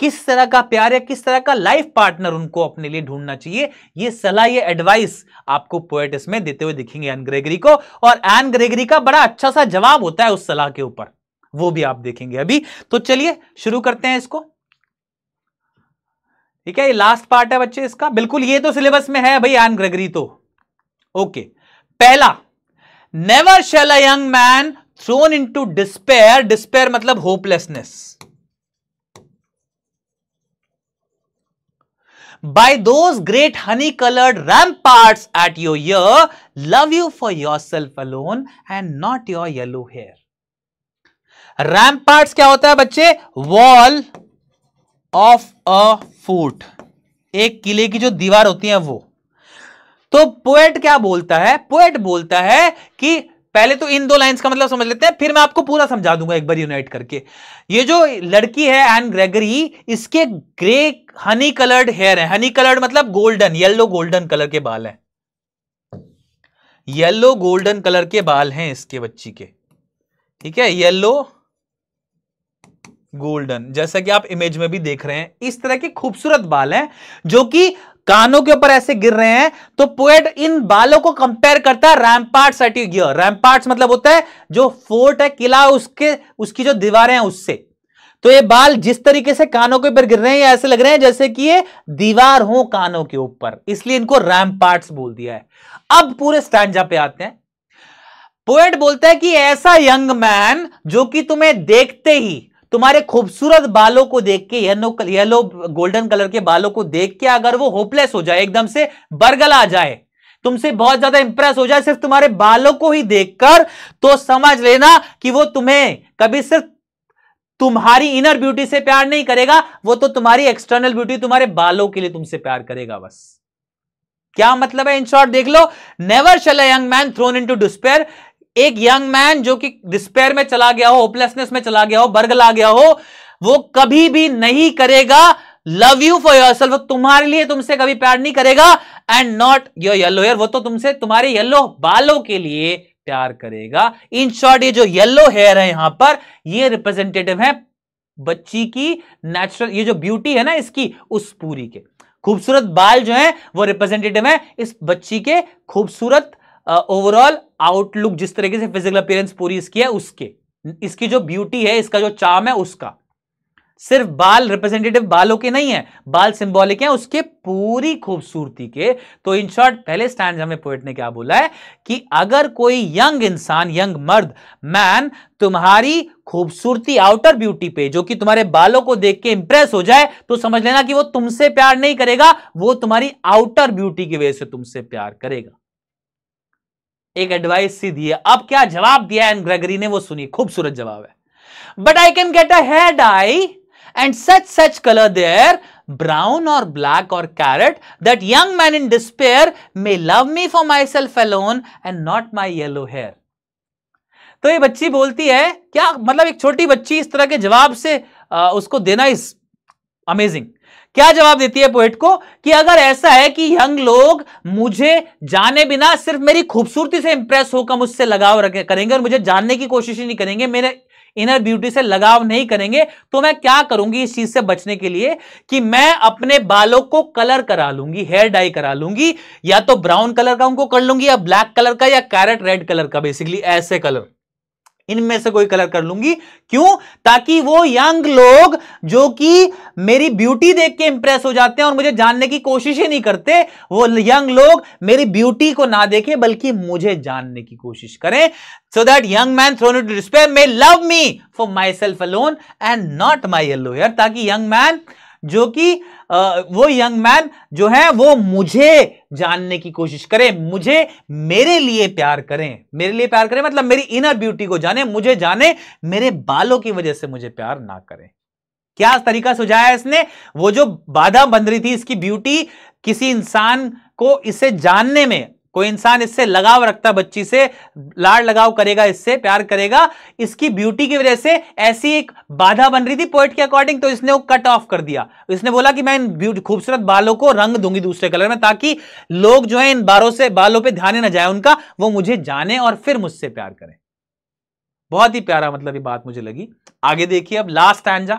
किस तरह का प्यार या किस तरह का लाइफ पार्टनर उनको अपने लिए ढूंढना चाहिए ये सलाह ये एडवाइस आपको पोएट इसमें देते हुए दिखेंगे एन ग्रेगरी को और एन ग्रेगरी का बड़ा अच्छा सा जवाब होता है उस सलाह के ऊपर वो भी आप देखेंगे अभी तो चलिए शुरू करते हैं इसको ठीक है ये लास्ट पार्ट है बच्चे इसका बिल्कुल ये तो सिलेबस में है भाई एन ग्रेगरी तो ओके पहला never shall a young man thrown into despair despair मतलब hopelessness by those great honey colored ramparts at your ear love you for yourself alone and not your yellow hair ramparts क्या होता है बच्चे Wall of a fort एक किले की जो दीवार होती है वो तो पोएट क्या बोलता है पोएट बोलता है कि पहले तो इन दो लाइंस का मतलब समझ लेते हैं फिर मैं आपको पूरा समझा दूंगा एक बार यूनाइट करके ये जो लड़की है एन ग्रेगरी इसके ग्रे हनी कलर्ड हेयर है हनी कलर्ड मतलब गोल्डन येलो गोल्डन कलर के बाल हैं येलो गोल्डन कलर के बाल हैं इसके बच्ची के ठीक है येल्लो गोल्डन जैसा कि आप इमेज में भी देख रहे हैं इस तरह के खूबसूरत बाल हैं जो कि कानों के ऊपर ऐसे गिर रहे हैं तो पोएट इन बालों को कंपेयर करता है रैमपार्ट सर्टिगियर रैमपार्ट मतलब होता है जो फोर्ट है किला उसके उसकी जो दीवारें हैं उससे तो ये बाल जिस तरीके से कानों के ऊपर गिर रहे हैं ऐसे लग रहे हैं जैसे कि ये दीवार हो कानों के ऊपर इसलिए इनको रैम बोल दिया है अब पूरे स्टैंडा पे आते हैं पोएट बोलता है कि ऐसा यंग मैन जो कि तुम्हें देखते ही तुम्हारे खूबसूरत बालों को देख के येलो येलो गोल्डन कलर के बालों को देख के अगर वो होपलेस हो जाए एकदम से बरगला जाए तुमसे बहुत ज्यादा इंप्रेस हो जाए सिर्फ तुम्हारे बालों को ही देखकर तो समझ लेना कि वो तुम्हें कभी सिर्फ तुम्हारी इनर ब्यूटी से प्यार नहीं करेगा वो तो तुम्हारी एक्सटर्नल ब्यूटी तुम्हारे बालों के लिए तुमसे प्यार करेगा बस क्या मतलब है इन शॉर्ट देख लो never shall young man thrown into despair एक यंग मैन जो कि डिस्पेयर में चला गया हो होपलेसनेस में चला गया हो बरगला गया हो वो कभी भी नहीं करेगा love you for yourself तुम्हारे लिए तुमसे कभी प्यार नहीं करेगा and not your yellow hair वो तो तुमसे तुम्हारे येलो बालों के लिए प्यार करेगा इन शॉर्ट ये जो येलो हेयर है यहां पर ये रिप्रेजेंटेटिव है बच्ची की नेचुरल ये जो ब्यूटी है ना इसकी उस पूरी के खूबसूरत बाल जो है वो रिप्रेजेंटेटिव है इस बच्ची के खूबसूरत ओवरऑल आउटलुक जिस तरीके से फिजिकल अपियरेंस पूरी इसकी है उसके इसकी जो ब्यूटी है इसका जो चाम है उसका सिर्फ बाल रिप्रेजेंटेटिव बालों के नहीं है बाल सिंबॉलिक है उसके पूरी खूबसूरती के तो इन शॉर्ट पहले स्टैंड हमें पोइट ने क्या बोला है कि अगर कोई यंग इंसान यंग मर्द मैन तुम्हारी खूबसूरती आउटर ब्यूटी पे जो कि तुम्हारे बालों को देख के इंप्रेस हो जाए तो समझ लेना कि वो तुमसे प्यार नहीं करेगा वो तुम्हारी आउटर ब्यूटी की वजह से तुमसे प्यार करेगा एक एडवाइस सी दी है अब क्या जवाब दिया एन ग्रेगरी ने वो सुनी खूबसूरत जवाब है but I can get a hair dye and such such colour there brown और ब्लैक और carrot that young man in despair may love me for myself alone and not my yellow hair तो ये बच्ची बोलती है क्या मतलब एक छोटी बच्ची इस तरह के जवाब से आ, उसको देना इज अमेजिंग क्या जवाब देती है पोइट को कि अगर ऐसा है कि यंग लोग मुझे जाने बिना सिर्फ मेरी खूबसूरती से इंप्रेस होकर मुझसे लगाव करेंगे और मुझे जानने की कोशिश ही नहीं करेंगे मेरे इनर ब्यूटी से लगाव नहीं करेंगे तो मैं क्या करूंगी इस चीज से बचने के लिए कि मैं अपने बालों को कलर करा लूंगी हेयर डाई करा लूंगी या तो ब्राउन कलर का उनको कर लूंगी या ब्लैक कलर का या कैरेट रेड कलर का बेसिकली ऐसे कलर इनमें से कोई कलर कर लूंगी क्यों ताकि वो यंग लोग जो कि मेरी ब्यूटी देख के इंप्रेस हो जाते हैं और मुझे जानने की कोशिश ही नहीं करते वो यंग लोग मेरी ब्यूटी को ना देखें बल्कि मुझे जानने की कोशिश करें so that young man thrown to respect may love me for myself alone and not my yellow hair ताकि यंग मैन जो कि वो यंग मैन जो है वो मुझे जानने की कोशिश करें मुझे मेरे लिए प्यार करें मेरे लिए प्यार करें मतलब मेरी इनर ब्यूटी को जाने मुझे जाने मेरे बालों की वजह से मुझे प्यार ना करें क्या तरीका सुझाया इसने वो जो बाधा बन रही थी इसकी ब्यूटी किसी इंसान को इसे जानने में कोई इंसान इससे लगाव रखता बच्ची से लाड़ लगाव करेगा इससे प्यार करेगा इसकी ब्यूटी की वजह से ऐसी एक बाधा बन रही थी पोइट के अकॉर्डिंग तो इसने वो कट ऑफ कर दिया इसने बोला कि मैं इन खूबसूरत बालों को रंग दूंगी दूसरे कलर में ताकि लोग जो है इन बारों से बालों पर ध्यान ना जाए उनका वो मुझे जाने और फिर मुझसे प्यार करें बहुत ही प्यारा मतलब ये बात मुझे लगी आगे देखिए अब लास्ट आंजा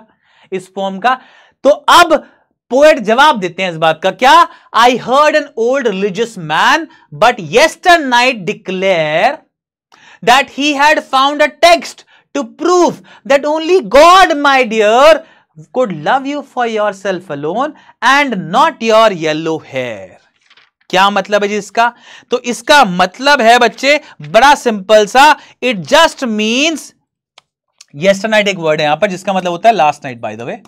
इस पोम का तो अब पोएट जवाब देते हैं इस बात का क्या I heard an old religious man but yesternight declare that he had found a text to prove that only God my dear could love you for yourself alone and not your yellow hair क्या मतलब है जी इसका तो इसका मतलब है बच्चे बड़ा सिंपल सा it just means yesternight एक वर्ड है यहां पर जिसका मतलब होता है last night by the way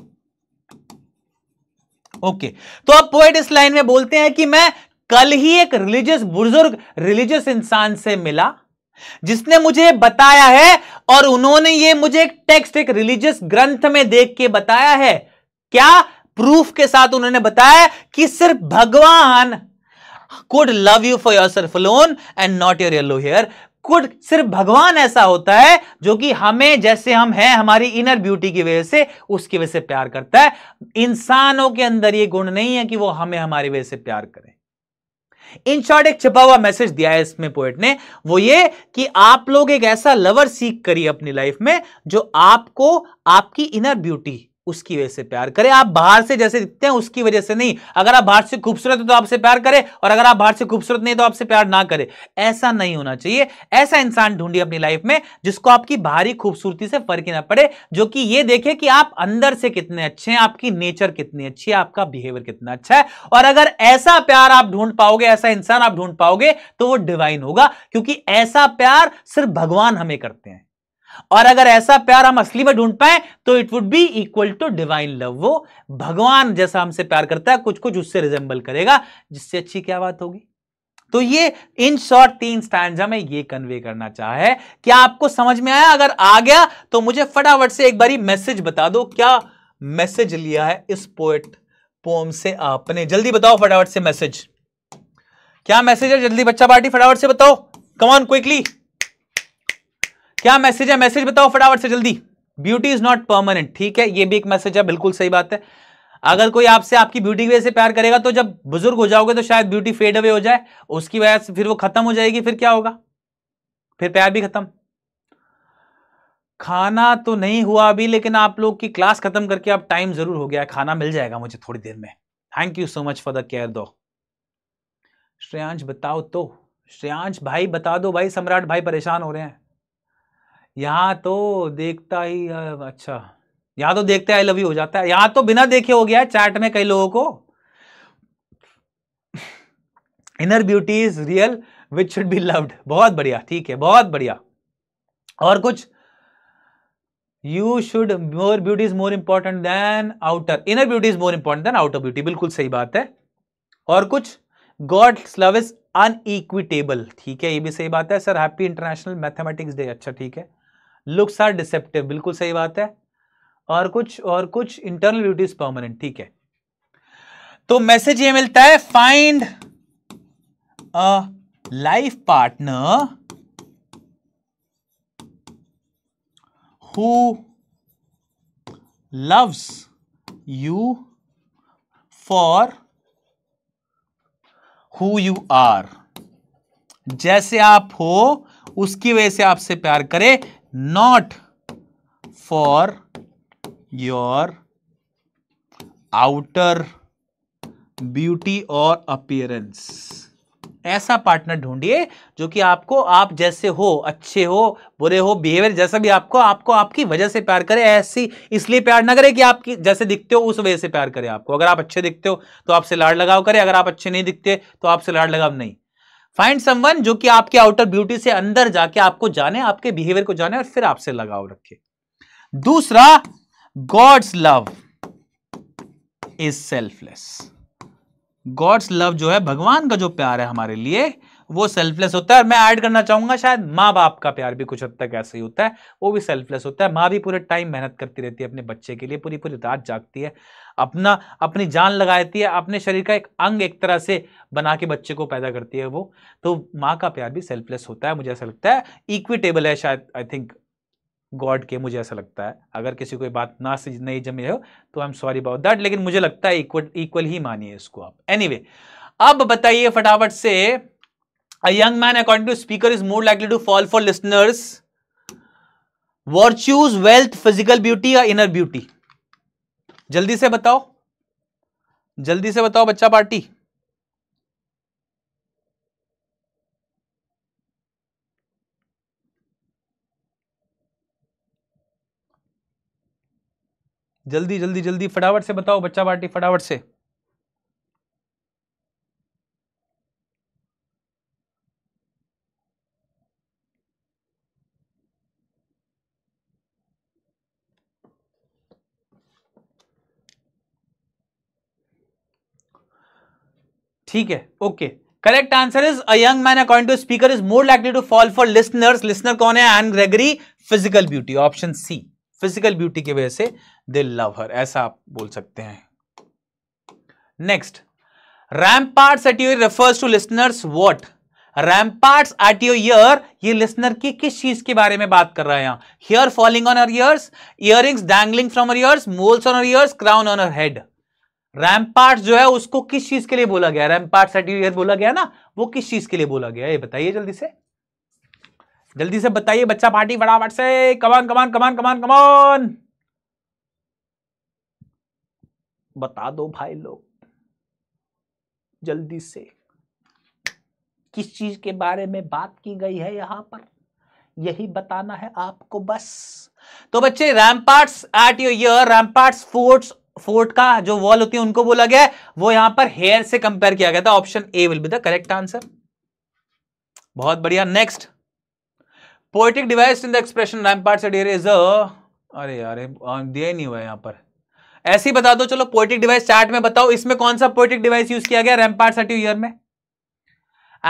okay तो अब पोएट इस लाइन में बोलते हैं कि मैं कल ही एक रिलीजियस बुजुर्ग रिलीजियस इंसान से मिला जिसने मुझे बताया है और उन्होंने ये मुझे एक टेक्स्ट एक रिलीजियस ग्रंथ में देख के बताया है क्या प्रूफ के साथ उन्होंने बताया कि सिर्फ भगवान could love you for yourself lone and not your yellow hair खुद सिर्फ भगवान ऐसा होता है जो कि हमें जैसे हम हैं हमारी इनर ब्यूटी की वजह से उसकी वजह से प्यार करता है इंसानों के अंदर ये गुण नहीं है कि वो हमें हमारी वजह से प्यार करें इन शॉर्ट एक छिपा हुआ मैसेज दिया है इसमें पोएट ने वो ये कि आप लोग एक ऐसा लवर सीख करिए अपनी लाइफ में जो आपको आपकी इनर ब्यूटी उसकी वजह से प्यार करें आप बाहर से जैसे दिखते हैं उसकी वजह से नहीं अगर आप बाहर से खूबसूरत है तो आपसे प्यार करें और अगर आप बाहर से खूबसूरत नहीं तो आपसे प्यार ना करें ऐसा नहीं होना चाहिए ऐसा इंसान ढूंढिए अपनी लाइफ में जिसको आपकी बाहरी खूबसूरती से फर्क ही ना पड़े जो कि ये देखे कि आप अंदर से कितने अच्छे हैं आपकी नेचर कितनी अच्छी है आपका बिहेवियर कितना अच्छा है और अगर ऐसा प्यार आप ढूंढ पाओगे ऐसा इंसान आप ढूंढ पाओगे तो वो डिवाइन होगा क्योंकि ऐसा प्यार सिर्फ भगवान हमें करते हैं और अगर ऐसा प्यार हम असली में ढूंढ पाए तो it would be equal to divine love वो भगवान जैसा हमसे प्यार करता है कुछ कुछ उससे रिजेंबल करेगा जिससे अच्छी क्या बात होगी तो ये इन शॉर्ट तीन स्टैंडा में ये कन्वे करना चाहे क्या आपको समझ में आया अगर आ गया तो मुझे फटाफट से एक बारी मैसेज बता दो क्या मैसेज लिया है इस पोएट पोम से आपने जल्दी बताओ फटाफट से मैसेज क्या मैसेज है जल्दी बच्चा पार्टी फटाफट से बताओ कमान क्विकली क्या मैसेज है मैसेज बताओ फटाफट से जल्दी ब्यूटी इज नॉट परमानेंट ठीक है ये भी एक मैसेज है बिल्कुल सही बात है अगर कोई आपसे आपकी ब्यूटी की वजह से प्यार करेगा तो जब बुजुर्ग हो जाओगे तो शायद ब्यूटी फेड अवे हो जाए उसकी वजह से फिर वो खत्म हो जाएगी फिर क्या होगा फिर प्यार भी खत्म खाना तो नहीं हुआ अभी लेकिन आप लोग की क्लास खत्म करके अब टाइम जरूर हो गया है खाना मिल जाएगा मुझे थोड़ी देर में thank you so much for the care दो श्रेयांश बताओ तो श्रेयांश भाई बता दो भाई सम्राट भाई परेशान हो रहे हैं यहाँ तो देखता ही अच्छा यहाँ तो देखते आई लव यू हो जाता है यहाँ तो बिना देखे हो गया है चैट में कई लोगों को inner beauty is real which should be loved बहुत बढ़िया ठीक है बहुत बढ़िया और कुछ you should more beauty is more important than outer inner beauty is more important than outer beauty बिल्कुल सही बात है और कुछ गॉड लव इज अनइक्विटेबल ठीक है ये भी सही बात है sir happy international mathematics day अच्छा ठीक है लुक्स आर डिसेप्टिव बिल्कुल सही बात है और कुछ और कुछ इंटरनल ब्यूटी इज परमानेंट ठीक है तो मैसेज ये मिलता है find a life partner who loves you for who you are जैसे आप हो उसकी वजह से आपसे प्यार करे not for your outer beauty or appearance ऐसा पार्टनर ढूंढिए जो कि आपको आप जैसे हो अच्छे हो बुरे हो बिहेवियर जैसा भी आपको आपको आपकी वजह से प्यार करे ऐसी इसलिए प्यार ना करे कि आपकी जैसे दिखते हो उस वजह से प्यार करे आपको अगर आप अच्छे दिखते हो तो आपसे लाड़ लगाव करे अगर आप अच्छे नहीं दिखते तो आपसे लाड़ लगाव नहीं फाइंड समवन जो कि आपके आउटर ब्यूटी से अंदर जाके आपको जाने आपके बिहेवियर को जाने और फिर आपसे लगाव रखे दूसरा God's love is selfless God's love जो है भगवान का जो प्यार है हमारे लिए वो सेल्फलेस होता है और मैं ऐड करना चाहूंगा शायद माँ बाप का प्यार भी कुछ हद तक ऐसे ही होता है वो भी सेल्फलेस होता है माँ भी पूरे टाइम मेहनत करती रहती है अपने बच्चे के लिए पूरी पूरी रात जागती है अपना अपनी जान लगा देती है अपने शरीर का एक अंग एक तरह से बना के बच्चे को पैदा करती है वो तो माँ का प्यार भी सेल्फलेस होता है मुझे ऐसा लगता है इक्विटेबल है शायद आई थिंक गॉड के मुझे ऐसा लगता है अगर किसी कोई बात ना से नहीं जमी हो तो I am sorry about that लेकिन मुझे लगता है इक्वल इक्वल ही मानिए इसको आप एनी anyway, अब बताइए फटाफट से A young man, according to speaker, is more likely to fall for listeners. Virtues, wealth, physical beauty or inner beauty. जल्दी से बताओ जल्दी से बताओ बच्चा पार्टी जल्दी जल्दी जल्दी फटाफट से बताओ बच्चा पार्टी फटाफट से ठीक है okay correct answer is a young man according to speaker is more likely to fall for listener listener कौन है Anne Gregory physical beauty option C physical beauty की वजह से दे लव हर ऐसा आप बोल सकते हैं next part at your refers to what rampart at your ear ये लिस्नर की किस चीज के बारे में बात कर रहा है यहां hair falling on her ears earrings dangling from her ears moles on her ears crown on her head rampart जो है उसको किस चीज के लिए बोला गया रैमपार्ट सर्टिफिकेट बोला गया ना वो किस चीज के लिए बोला गया ये बताइए जल्दी से जल्दी से बताइए बच्चा पार्टी फटाफट से कमान कमान कमान कमान कमान बता दो भाई लोग जल्दी से किस चीज के बारे में बात की गई है यहां पर यही बताना है आपको बस तो बच्चे ramparts at your ear ramparts forts fort का जो वॉल होती है उनको बोला गया वो यहां पर हेयर से कंपेयर किया गया था option A will be the correct answer बहुत बढ़िया next poetic device in the expression rampart से डेयर इज अरे यार दिया ही नहीं हुआ यहां पर ऐसे ही बता दो चलो पोएटिक डिवाइस चार्ट में बताओ इसमें कौन सा पोएटिक डिवाइस यूज किया गया रैमपार्ट सर्टी ईयर में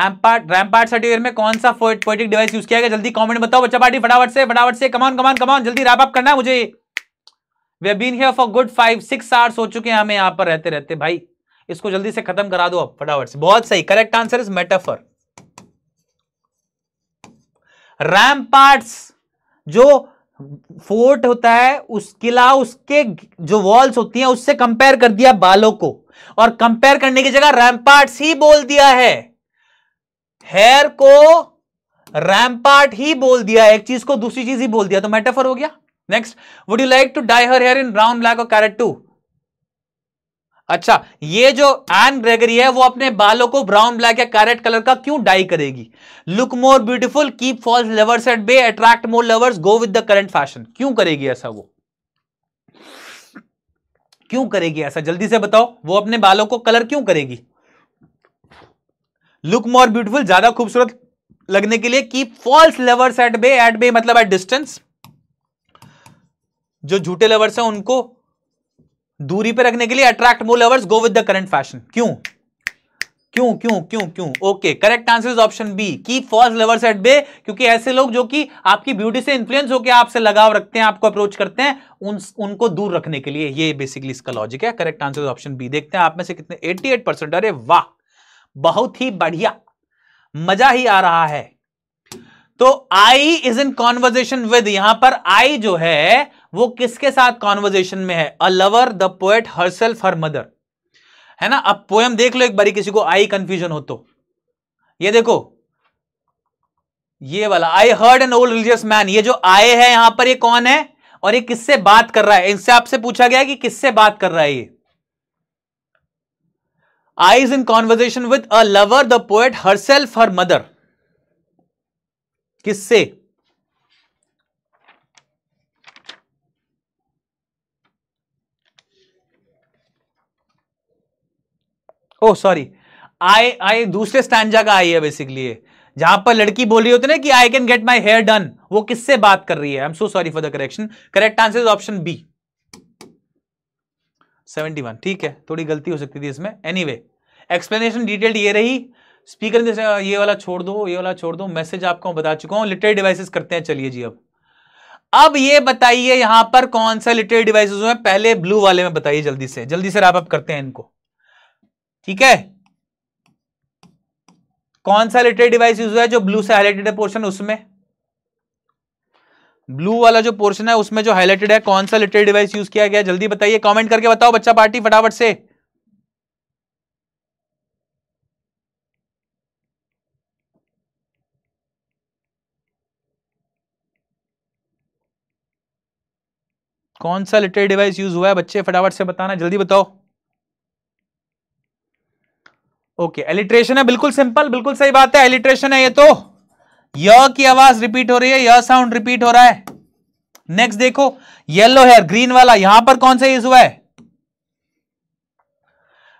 एम्पार्ट रैमपार्ट सर्टी में कौन सा पोएटिक डिवाइस यूज किया गया जल्दी कमेंट बताओ बच्चा पार्टी फटाफट से फटाफट से कमान कमान कमान जल्दी रैप अप करना है मुझे we been here for good five six hours हो चुके हैं हमें यहां पर रहते रहते भाई इसको जल्दी से खत्म करा दो आप फटाफट से बहुत सही correct answer is metaphor ramparts जो फोर्ट होता है उस किला उसके जो वॉल्स होती हैं उससे कंपेयर कर दिया बालों को और कंपेयर करने की जगह रैम ही बोल दिया है हेयर को रैमपार्ट ही बोल दिया एक चीज को दूसरी चीज ही बोल दिया तो मेटाफर हो गया next would you like to dye her hair in brown black और कैरेट टू अच्छा ये जो एन ग्रेगरी है वो अपने बालों को ब्राउन ब्लैक या कैरेट कलर का क्यों डाई करेगी look more beautiful keep false lovers at bay attract more lovers go with the current fashion क्यों करेगी ऐसा वो क्यों करेगी ऐसा जल्दी से बताओ वो अपने बालों को कलर क्यों करेगी लुक मोर ब्यूटीफुल ज्यादा खूबसूरत लगने के लिए keep false lovers at bay at bay मतलब एट डिस्टेंस जो झूठे लवर्स हैं उनको दूरी पे रखने के लिए attract more lovers go with the current fashion क्यों क्यों क्यों क्यों क्यों okay correct answer is option B keep false lovers at bay क्योंकि ऐसे लोग जो कि आपकी ब्यूटी से इन्फ्लुएंस होकर आपसे लगाव रखते हैं आपको अप्रोच करते हैं उन उनको दूर रखने के लिए ये बेसिकली इसका लॉजिक है correct answer is option B देखते हैं आप में से कितने 88 परसेंट अरे वाह बहुत ही बढ़िया मजा ही आ रहा है तो I is in conversation with यहां पर आई जो है वो किसके साथ कॉन्वर्जेशन में है a lover the poet herself her mother है ना अब पोएम देख लो एक बारी किसी को आई कंफ्यूजन हो तो ये देखो ये वाला I heard an old religious man ये जो आए है यहां पर ये कौन है और ये किससे बात कर रहा है इनसे आपसे पूछा गया कि किससे बात कर रहा है ये I's in conversation with a lover the poet herself her mother किससे ओ सॉरी आई आई दूसरे स्टैंडा का आई है बेसिकली जहां पर लड़की बोल रही होती है ना कि I can get my hair done वो किससे बात कर रही है I am so sorry for the correction correct answer is option B 71 ठीक है थोड़ी गलती हो सकती थी इसमें एनी वे एक्सप्लेनेशन डिटेल्ड ये रही स्पीकर ये वाला छोड़ दो ये वाला छोड़ दो मैसेज आपको बता चुका हूं लिटरे डिवाइसेस करते हैं चलिए जी अब अब ये बताइए यहां पर कौन सा लिटरेट डिवाइसेस हुए पहले ब्लू वाले में बताइए जल्दी से जल्दी से आप करते हैं इनको ठीक है कौन सा हाइलाइटेड डिवाइस यूज हुआ है जो ब्लू से हाईलाइटेड है पोर्शन उसमें ब्लू वाला जो पोर्शन है उसमें जो हाईलाइटेड है कौन सा लिटेड डिवाइस यूज किया गया जल्दी बताइए कमेंट करके बताओ बच्चा पार्टी फटाफट से कौन सा लिटेड डिवाइस यूज हुआ है बच्चे फटाफट से बताना जल्दी बताओ ओके okay, एलिट्रेशन है बिल्कुल सिंपल बिल्कुल सही बात है एलिट्रेशन है ये तो य की आवाज रिपीट हो रही है य साउंड रिपीट हो रहा है नेक्स्ट देखो येलो हेयर ग्रीन वाला यहां पर कौन सा यूज हुआ है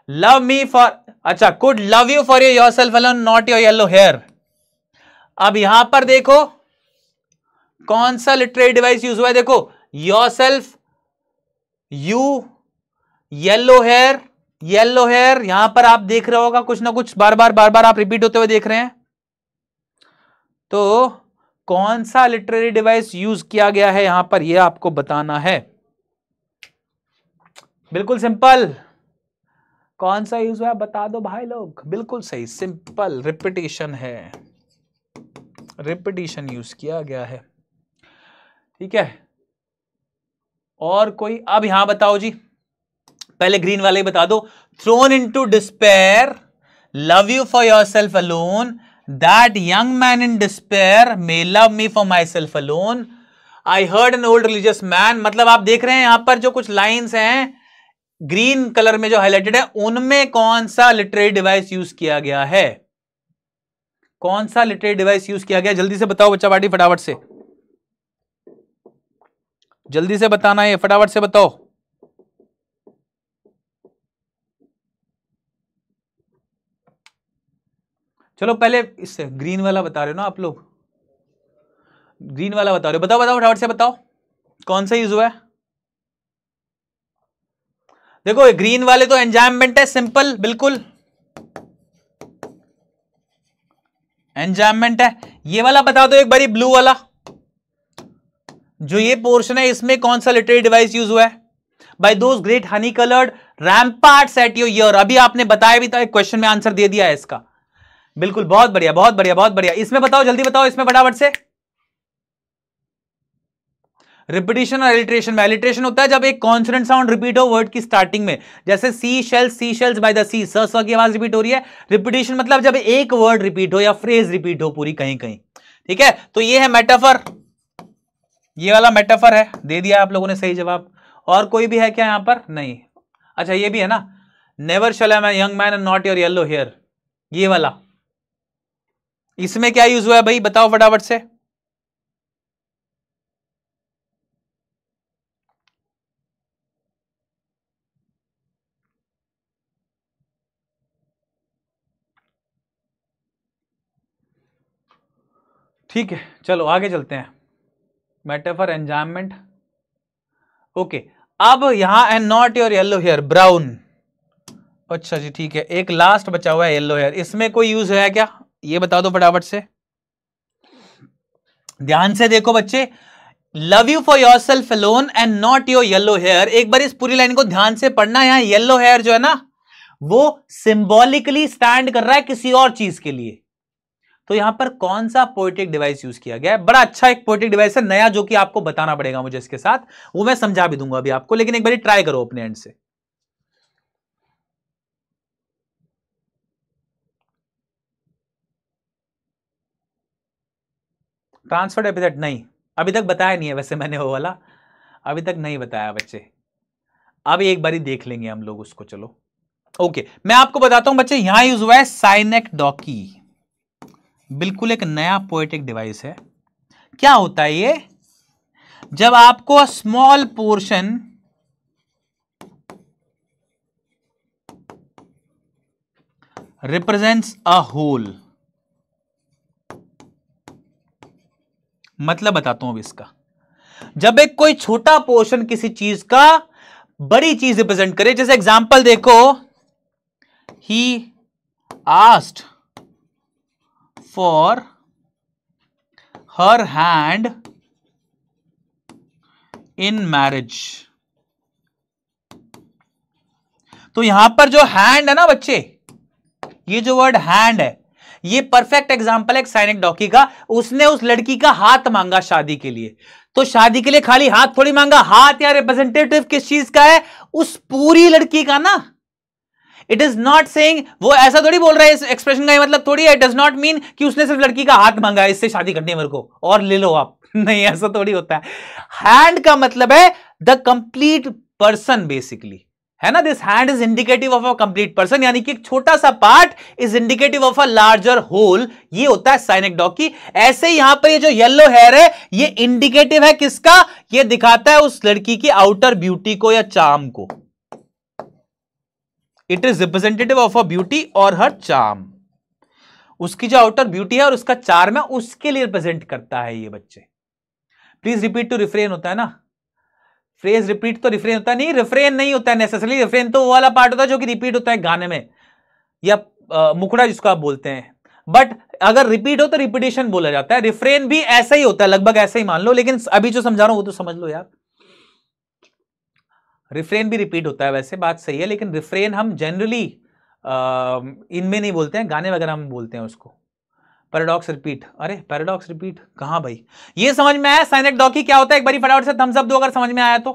लव मी फॉर अच्छा could love you for yourself alone not your yellow hair अब यहां पर देखो कौन सा लिटरेरी डिवाइस यूज हुआ है देखो yourself you yellow hair yellow hair यहां पर आप देख रहे होगा कुछ ना कुछ बार बार बार बार आप रिपीट होते हुए देख रहे हैं तो कौन सा लिटरेरी डिवाइस यूज किया गया है यहां पर यह आपको बताना है बिल्कुल सिंपल कौन सा यूज हुआ बता दो भाई लोग बिल्कुल सही सिंपल रिपीटेशन है रिपीटेशन यूज किया गया है ठीक है और कोई अब यहां बताओ जी पहले ग्रीन वाले ही बता दो thrown into despair love you for yourself alone that young man in despair may love me for myself alone I heard an old religious man मतलब आप देख रहे हैं यहां पर जो कुछ लाइन्स हैं ग्रीन कलर में जो हाईलाइटेड है उनमें कौन सा लिटरेरी डिवाइस यूज किया गया है कौन सा लिटरेरी डिवाइस यूज किया गया जल्दी से बताओ बच्चा बाटी फटाफट से जल्दी से बताना है फटाफट से बताओ चलो पहले इससे ग्रीन वाला बता रहे हो ना आप लोग ग्रीन वाला बता रहे हो बताओ बताओ फटाफट से बताओ कौन सा यूज हुआ है देखो ग्रीन वाले तो एंजाइमेंट है सिंपल बिल्कुल एंजाइमेंट है ये वाला बता दो एक बारी ब्लू वाला जो ये पोर्शन है इसमें कौन सा लिटरी डिवाइस यूज हुआ है by those great honey coloured rampart at your अभी आपने बताया भी था एक क्वेश्चन में आंसर दे दिया है इसका बिल्कुल बहुत बढ़िया बहुत बढ़िया बहुत बढ़िया इसमें बताओ जल्दी बताओ इसमें फटाफट से रिपीटेशन और एलिट्रेशन में एलिट्रेशन होता है जब एक कॉन्सोनेंट साउंड रिपीट हो वर्ड की स्टार्टिंग में जैसे sea shell sea shells by the sea स की आवाज रिपीट हो रही है रिपीटेशन मतलब जब एक वर्ड रिपीट हो या फ्रेज रिपीट हो पूरी कहीं कहीं ठीक है तो ये है मेटाफर ये वाला मेटाफर है दे दिया आप लोगों ने सही जवाब और कोई भी है क्या यहां पर नहीं अच्छा ये भी है ना never shall am young man and not your yellow hair ये वाला इसमें क्या यूज हुआ है भाई बताओ फटाफट से ठीक है चलो आगे चलते हैं मेटाफर एंजॉयमेंट ओके अब यहां and not your yellow hair brown अच्छा जी ठीक है एक लास्ट बचा हुआ है येलो हेयर इसमें कोई यूज है क्या ये बता दो फटाफट से ध्यान से देखो बच्चे love you for yourself lone and not your yellow hair एक बार इस पूरी लाइन को ध्यान से पढ़ना यहां येलो हेयर जो है ना वो सिंबॉलिकली स्टैंड कर रहा है किसी और चीज के लिए तो यहां पर कौन सा पोइटिक डिवाइस यूज किया गया है बड़ा अच्छा एक पोइटिक डिवाइस है नया जो कि आपको बताना पड़ेगा मुझे इसके साथ वो मैं समझा भी दूंगा अभी आपको लेकिन एक बार ट्राई करो अपने एंड से ट्रांसफर्ड एपिथेट नहीं अभी तक बताया नहीं है वैसे मैंने वो वाला अभी तक नहीं बताया बच्चे अब एक बारी देख लेंगे हम लोग उसको चलो ओके मैं आपको बताता हूं बच्चे यहां यूज हुआ है साइनेक डॉकी बिल्कुल एक नया पोएटिक डिवाइस है क्या होता है ये जब आपको small portion represents a whole मतलब बताता हूं इसका जब एक कोई छोटा पोर्शन किसी चीज का बड़ी चीज रिप्रेजेंट करे जैसे एग्जाम्पल देखो he asked for her hand in marriage तो यहां पर जो हैंड है ना बच्चे ये जो वर्ड हैंड है ये परफेक्ट एग्जाम्पल है साइनिक डॉकी का उसने उस लड़की का हाथ मांगा शादी के लिए तो शादी के लिए खाली हाथ थोड़ी मांगा हाथ या रिप्रेजेंटेटिव किस चीज का है उस पूरी लड़की का ना इट इज नॉट सेइंग वो ऐसा थोड़ी बोल रहा है इस एक्सप्रेशन का मतलब थोड़ी है डज नॉट मीन कि उसने सिर्फ लड़की का हाथ मांगा इससे शादी करनी है मेरे को और ले लो आप नहीं ऐसा थोड़ी होता है हैंड का मतलब है द कंप्लीट पर्सन बेसिकली है ना this hand is indicative of a complete person यानी कि एक छोटा सा part is indicative of a larger whole ये होता है साइनिक डॉग की ऐसे यहां पर ये जो येलो हेयर है ये इंडिकेटिव है किसका ये दिखाता है उस लड़की की आउटर ब्यूटी को या चाम को it is representative of a beauty और हर चाम उसकी जो आउटर ब्यूटी है और उसका चार्म है उसके लिए रिप्रेजेंट करता है ये बच्चे प्लीज रिपीट टू रिफ्रेन होता है ना फ्रेज रिपीट तो रिफ्रेन होता है नहीं रिफ्रेन नहीं होता है नेसेसरी रिफ्रेन तो वो वाला पार्ट होता है जो कि रिपीट होता है गाने में या आ, जिसको आप बोलते हैं बट अगर रिपीट हो तो रिपीटेशन बोला जाता है रिफ्रेन भी ऐसा ही होता है लगभग ऐसा ही मान लो लेकिन अभी जो समझा रहा हूं वो तो समझ लो यार रिफ्रेन भी रिपीट होता है वैसे बात सही है लेकिन रिफ्रेन हम जनरली इनमें नहीं बोलते हैं गाने वगैरह हम बोलते हैं उसको पैराडॉक्स रिपीट अरे पैराडॉक्स रिपीट कहा भाई ये समझ में आया साइनेट डॉकी क्या होता है एक बारी फटाफट से थम्सअप दो अगर समझ में आया तो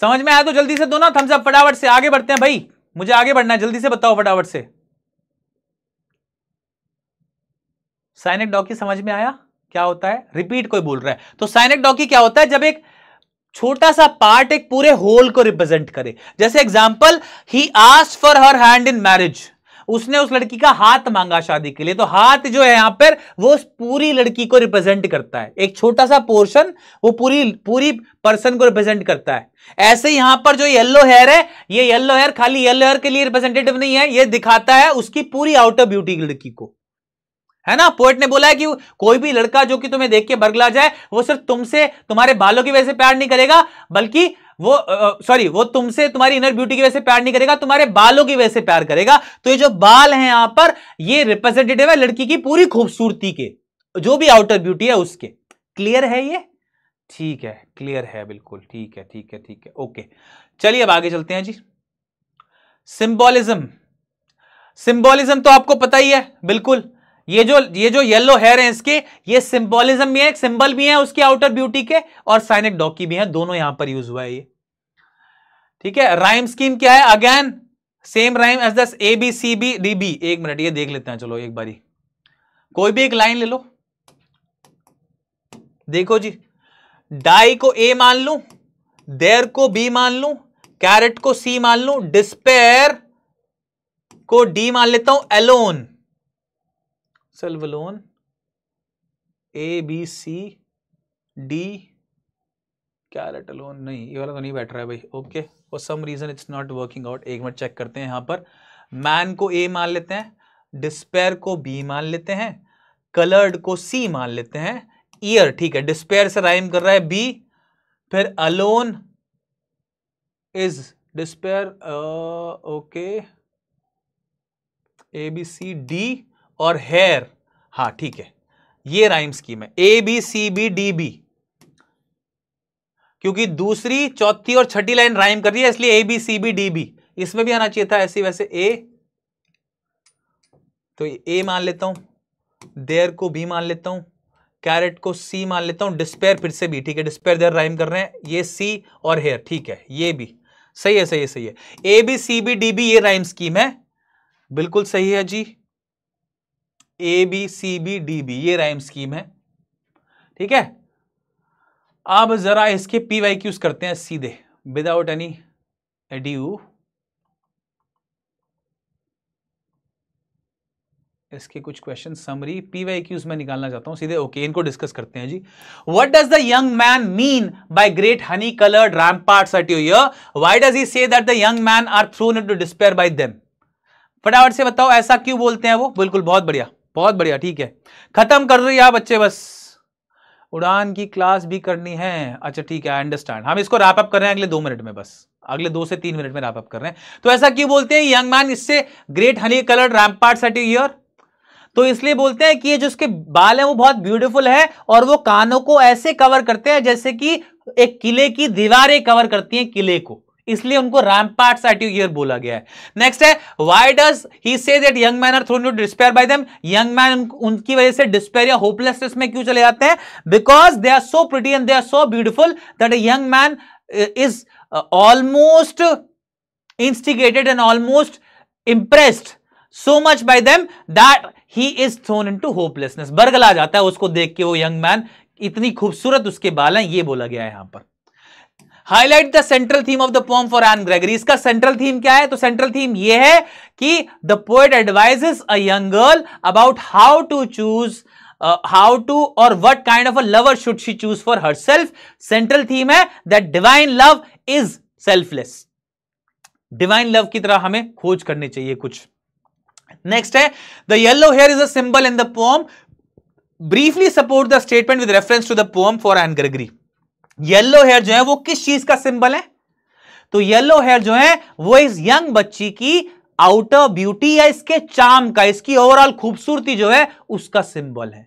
समझ में आया तो जल्दी से दो ना थम्सअप फटाफट से आगे बढ़ते हैं भाई मुझे आगे बढ़ना है जल्दी से बताओ फटाफट से साइनेट डॉकी समझ में आया क्या होता है रिपीट कोई बोल रहा है तो साइनेट डॉकी क्या होता है जब एक छोटा सा पार्ट एक पूरे होल को रिप्रेजेंट करे जैसे example he asked for her hand in marriage उसने उस लड़की का हाथ मांगा शादी के लिए तो हाथ जो है यहां पर वो उस पूरी लड़की को रिप्रेजेंट करता है एक छोटा सा पोर्शन वो पूरी पूरी पर्सन को रिप्रेजेंट करता है ऐसे यहां पर जो येलो हेयर है ये येलो हेयर खाली येलो हेयर के लिए रिप्रेजेंटेटिव नहीं है ये दिखाता है उसकी पूरी आउटर ब्यूटी लड़की को है ना पोएट ने बोला है कि कोई भी लड़का जो कि तुम्हें देख के बरगला जाए वो सिर्फ तुमसे तुम्हारे बालों की वजह से प्यार नहीं करेगा बल्कि वो सॉरी वो तुमसे तुम्हारी इनर ब्यूटी की वजह से प्यार नहीं करेगा तुम्हारे बालों की वजह से प्यार करेगा तो ये जो बाल हैं यहां पर ये रिप्रेजेंटेटिव है लड़की की पूरी खूबसूरती के जो भी आउटर ब्यूटी है उसके क्लियर है ये ठीक है क्लियर है बिल्कुल ठीक है ठीक है ठीक है ओके चलिए अब आगे चलते हैं जी सिंबोलिज्म सिंबोलिज्म तो आपको पता ही है बिल्कुल ये जो ये जो येलो हेयर है इसके ये सिंबोलिज्म भी है सिंबल भी है उसके आउटर ब्यूटी के और साइनिक डॉकी भी है दोनों यहां पर यूज हुआ है ये ठीक है राइम स्कीम क्या है again same rhyme as this A B C B D B एक मिनट ये देख लेते हैं चलो एक बारी कोई भी एक लाइन ले लो देखो जी डाई को ए मान लू देर को बी मान लू कैरेट को सी मान लू डिस्पेयर को डी मान लेता हूं एलोन सेलवलोन ए बी सी डी कैरेट अलोन नहीं ये वाला तो नहीं बैठ रहा है भाई okay for some reason it's not working out एक मिनट चेक करते हैं यहां पर मैन को ए मान लेते हैं डिस्पेयर को बी मान लेते हैं कलर्ड को सी मान लेते हैं ईयर ठीक है डिस्पेयर से राइम कर रहा है बी फिर alone is despair okay A B C D और हेयर हाँ ठीक है ये राइम स्कीम है A B C B D B क्योंकि दूसरी चौथी और छठी लाइन राइम कर रही है इसलिए A B C B D B इसमें भी आना चाहिए था ऐसी वैसे ए तो ए मान लेता हूं देर को बी मान लेता हूं कैरेट को सी मान लेता हूं डिस्पेयर फिर से बी ठीक है डिस्पेयर देर राइम कर रहे हैं ये सी और हेयर ठीक है ये भी सही है सही है सही है A B C B D B ये राइम स्कीम है बिल्कुल सही है जी A B C B D B ये राइम स्कीम है ठीक है अब ज़रा इसके पी वाई क्यूज करते हैं सीधे विदाउट एनी एडियू इसके कुछ question summary P Y Qs में निकालना चाहता हूं सीधे ओके इनको डिस्कस करते हैं जी what does the young man mean by great honey coloured ramparts at you why does he say that the young man are thrown to despair by them फटाफट से बताओ ऐसा क्यों बोलते हैं वो बिल्कुल बहुत बढ़िया बहुत बढ़िया ठीक है खत्म कर रही आप बच्चे बस उड़ान की क्लास भी करनी है अच्छा ठीक है आई अंडरस्टैंड हम इसको रैप अप कर रहे हैं अगले दो मिनट में बस अगले दो से तीन मिनट में रैप अप कर रहे हैं तो ऐसा क्यों बोलते हैं यंग मैन इससे great honey colour part set your तो इसलिए बोलते हैं कि ये जो उसके बाल हैं वो बहुत ब्यूटीफुल है और वो कानों को ऐसे कवर करते हैं जैसे कि एक किले की दीवारें कवर करती हैं किले को इसलिए उनको रैम्पार्ट साइटियर बोला गया है नेक्स्ट है why does he say that young man are thrown to despair by them young man उनकी वजह से डिस्पेयर या होपलेसनेस में क्यों चले जाते हैं because they are so pretty and they are so beautiful that a young man is almost instigated and almost impressed so much by them that he is thrown into hopelessness बरगला जाता है उसको देख के वो यंग मैन इतनी खूबसूरत उसके बाल हैं ये बोला गया है यहां पर highlight the central theme of the poem for Anne Gregory इसका सेंट्रल थीम क्या है तो सेंट्रल थीम यह है कि the poet advise a young girl about how to choose how to और what kind of a lover should she choose for herself central theme है that divine love is selfless divine love की तरह हमें खोज करनी चाहिए कुछ next है the yellow hair is a symbol in the poem briefly support the statement with reference to the poem for Anne Gregory yellow hair जो है वो किस चीज का सिंबल है तो येलो हेयर जो है वो इस यंग बच्ची की आउटर ब्यूटी या इसके चाम का इसकी ओवरऑल खूबसूरती जो है उसका सिंबल है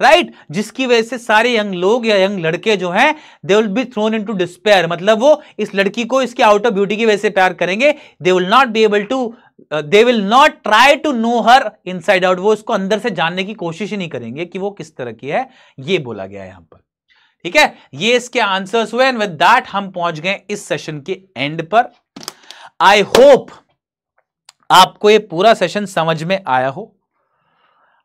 राइट right? जिसकी वजह से सारे यंग लोग या यंग लड़के जो हैं they will be thrown into despair मतलब वो इस लड़की को इसके आउटर ब्यूटी की वजह से प्यार करेंगे they will not be able to they will not try to know her inside out वो इसको अंदर से जानने की कोशिश ही नहीं करेंगे कि वो किस तरह की है ये बोला गया है यहां पर ठीक है ये इसके आंसर्स हुए एंड विद दैट हम पहुंच गए इस सेशन के एंड पर आई होप आपको ये पूरा सेशन समझ में आया हो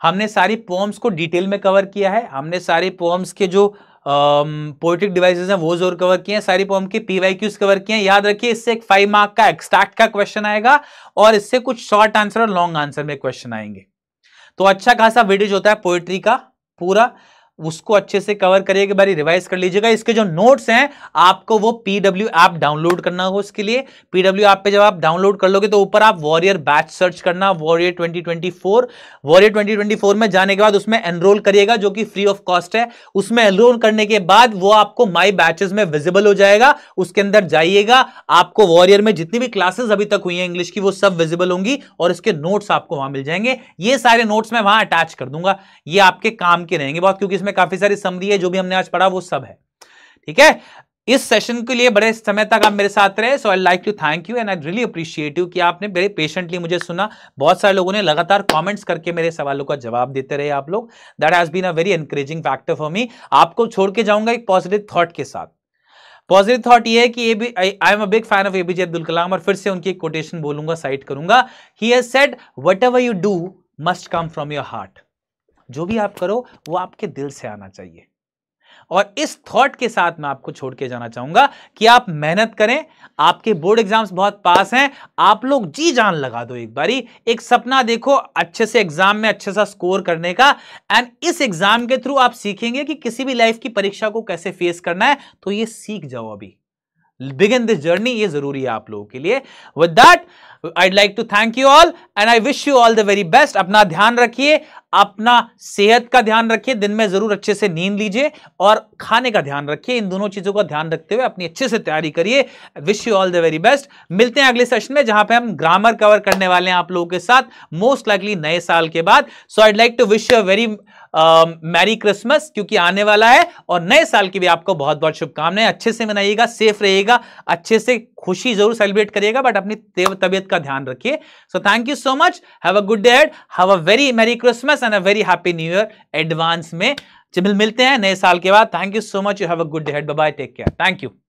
हमने सारी पोम्स को डिटेल में कवर किया है हमने सारे पोम्स के जो पोइटिक um, डिवाइसेस हैं वो जोर कवर किए हैं सारी पोम के पी क्यूज कवर किए हैं याद रखिए इससे एक फाइव मार्क का एक्सट्रैक्ट का क्वेश्चन आएगा और इससे कुछ शॉर्ट आंसर और लॉन्ग आंसर में क्वेश्चन आएंगे तो अच्छा खासा जो होता है पोइट्री का पूरा उसको अच्छे से कवर करिएगा बारी रिवाइज कर लीजिएगा इसके जो नोट्स हैं आपको वो पीडब्ल्यू ऐप डाउनलोड करना होगा उसके लिए पीडब्ल्यू ऐप पे जब आप डाउनलोड कर लोगे तो ऊपर आप वॉरियर बैच सर्च करना वॉरियर 2024 वॉरियर 2024 में जाने के बाद उसमें एनरोल करिएगा जो कि फ्री ऑफ कॉस्ट है उसमें एनरोल करने के बाद वो आपको माई बैचेज में विजिबल हो जाएगा उसके अंदर जाइएगा आपको वॉरियर में जितनी भी क्लासेस अभी तक हुई है इंग्लिश की वो सब विजिबल होंगी और इसके नोट्स आपको वहां मिल जाएंगे ये सारे नोट्स मैं वहां अटैच कर दूंगा ये आपके काम के रहेंगे बहुत क्योंकि इसमें में काफी सारी समरी है जो भी हमने आज पढ़ा वो सब है ठीक है इस सेशन के लिए बड़े समय तक आप मेरे साथ रहे so I like to thank you and I really appreciate you कि आपने बड़े पेशेंटली मुझे सुना बहुत सारे लोगों ने लगातार कमेंट्स करके मेरे सवालों का जवाब देते रहे आप लोग that has been a very encouraging factor for me आपको छोड़ के जाऊंगा एक पॉजिटिव थॉट के साथ पॉजिटिव थॉट ये है कि A B I am a big fan of APJ Abdul Kalam और फिर से उनकी एक कोटेशन बोलूंगा साइट करूंगा he has said whatever you do must come from your heart जो भी आप करो वो आपके दिल से आना चाहिए और इस थॉट के साथ मैं आपको छोड़ के जाना चाहूंगा कि आप मेहनत करें आपके बोर्ड एग्जाम्स बहुत पास हैं आप लोग जी जान लगा दो एक बारी एक सपना देखो अच्छे से एग्जाम में अच्छे सा स्कोर करने का एंड इस एग्जाम के थ्रू आप सीखेंगे कि किसी भी लाइफ की परीक्षा को कैसे फेस करना है तो ये सीख जाओ अभी बिगिन दिस जर्नी ये जरूरी है आप लोगों के लिए with that I'd like to thank you all and I wish you all the very best अपना ध्यान रखिए अपना सेहत का ध्यान रखिए दिन में जरूर अच्छे से नींद लीजिए और खाने का ध्यान रखिए इन दोनों चीजों का ध्यान रखते हुए अपनी अच्छे से तैयारी करिए wish you all the very best मिलते हैं अगले सेशन में जहां पे हम ग्रामर कवर करने वाले हैं आप लोगों के साथ मोस्ट लाइकली नए साल के बाद so I'd like to wish you a very merry Christmas क्योंकि आने वाला है और नए साल की भी आपको बहुत बहुत शुभकामनाएं अच्छे से मनाइएगा सेफ रहिएगा अच्छे से खुशी जरूर सेलिब्रेट करिएगा बट अपनी तबियत का ध्यान रखिए so thank you so much have a good day and have a very merry Christmas and a very happy new year advance में मिलते हैं नए साल के बाद thank you so much you have a good day head bye take care thank you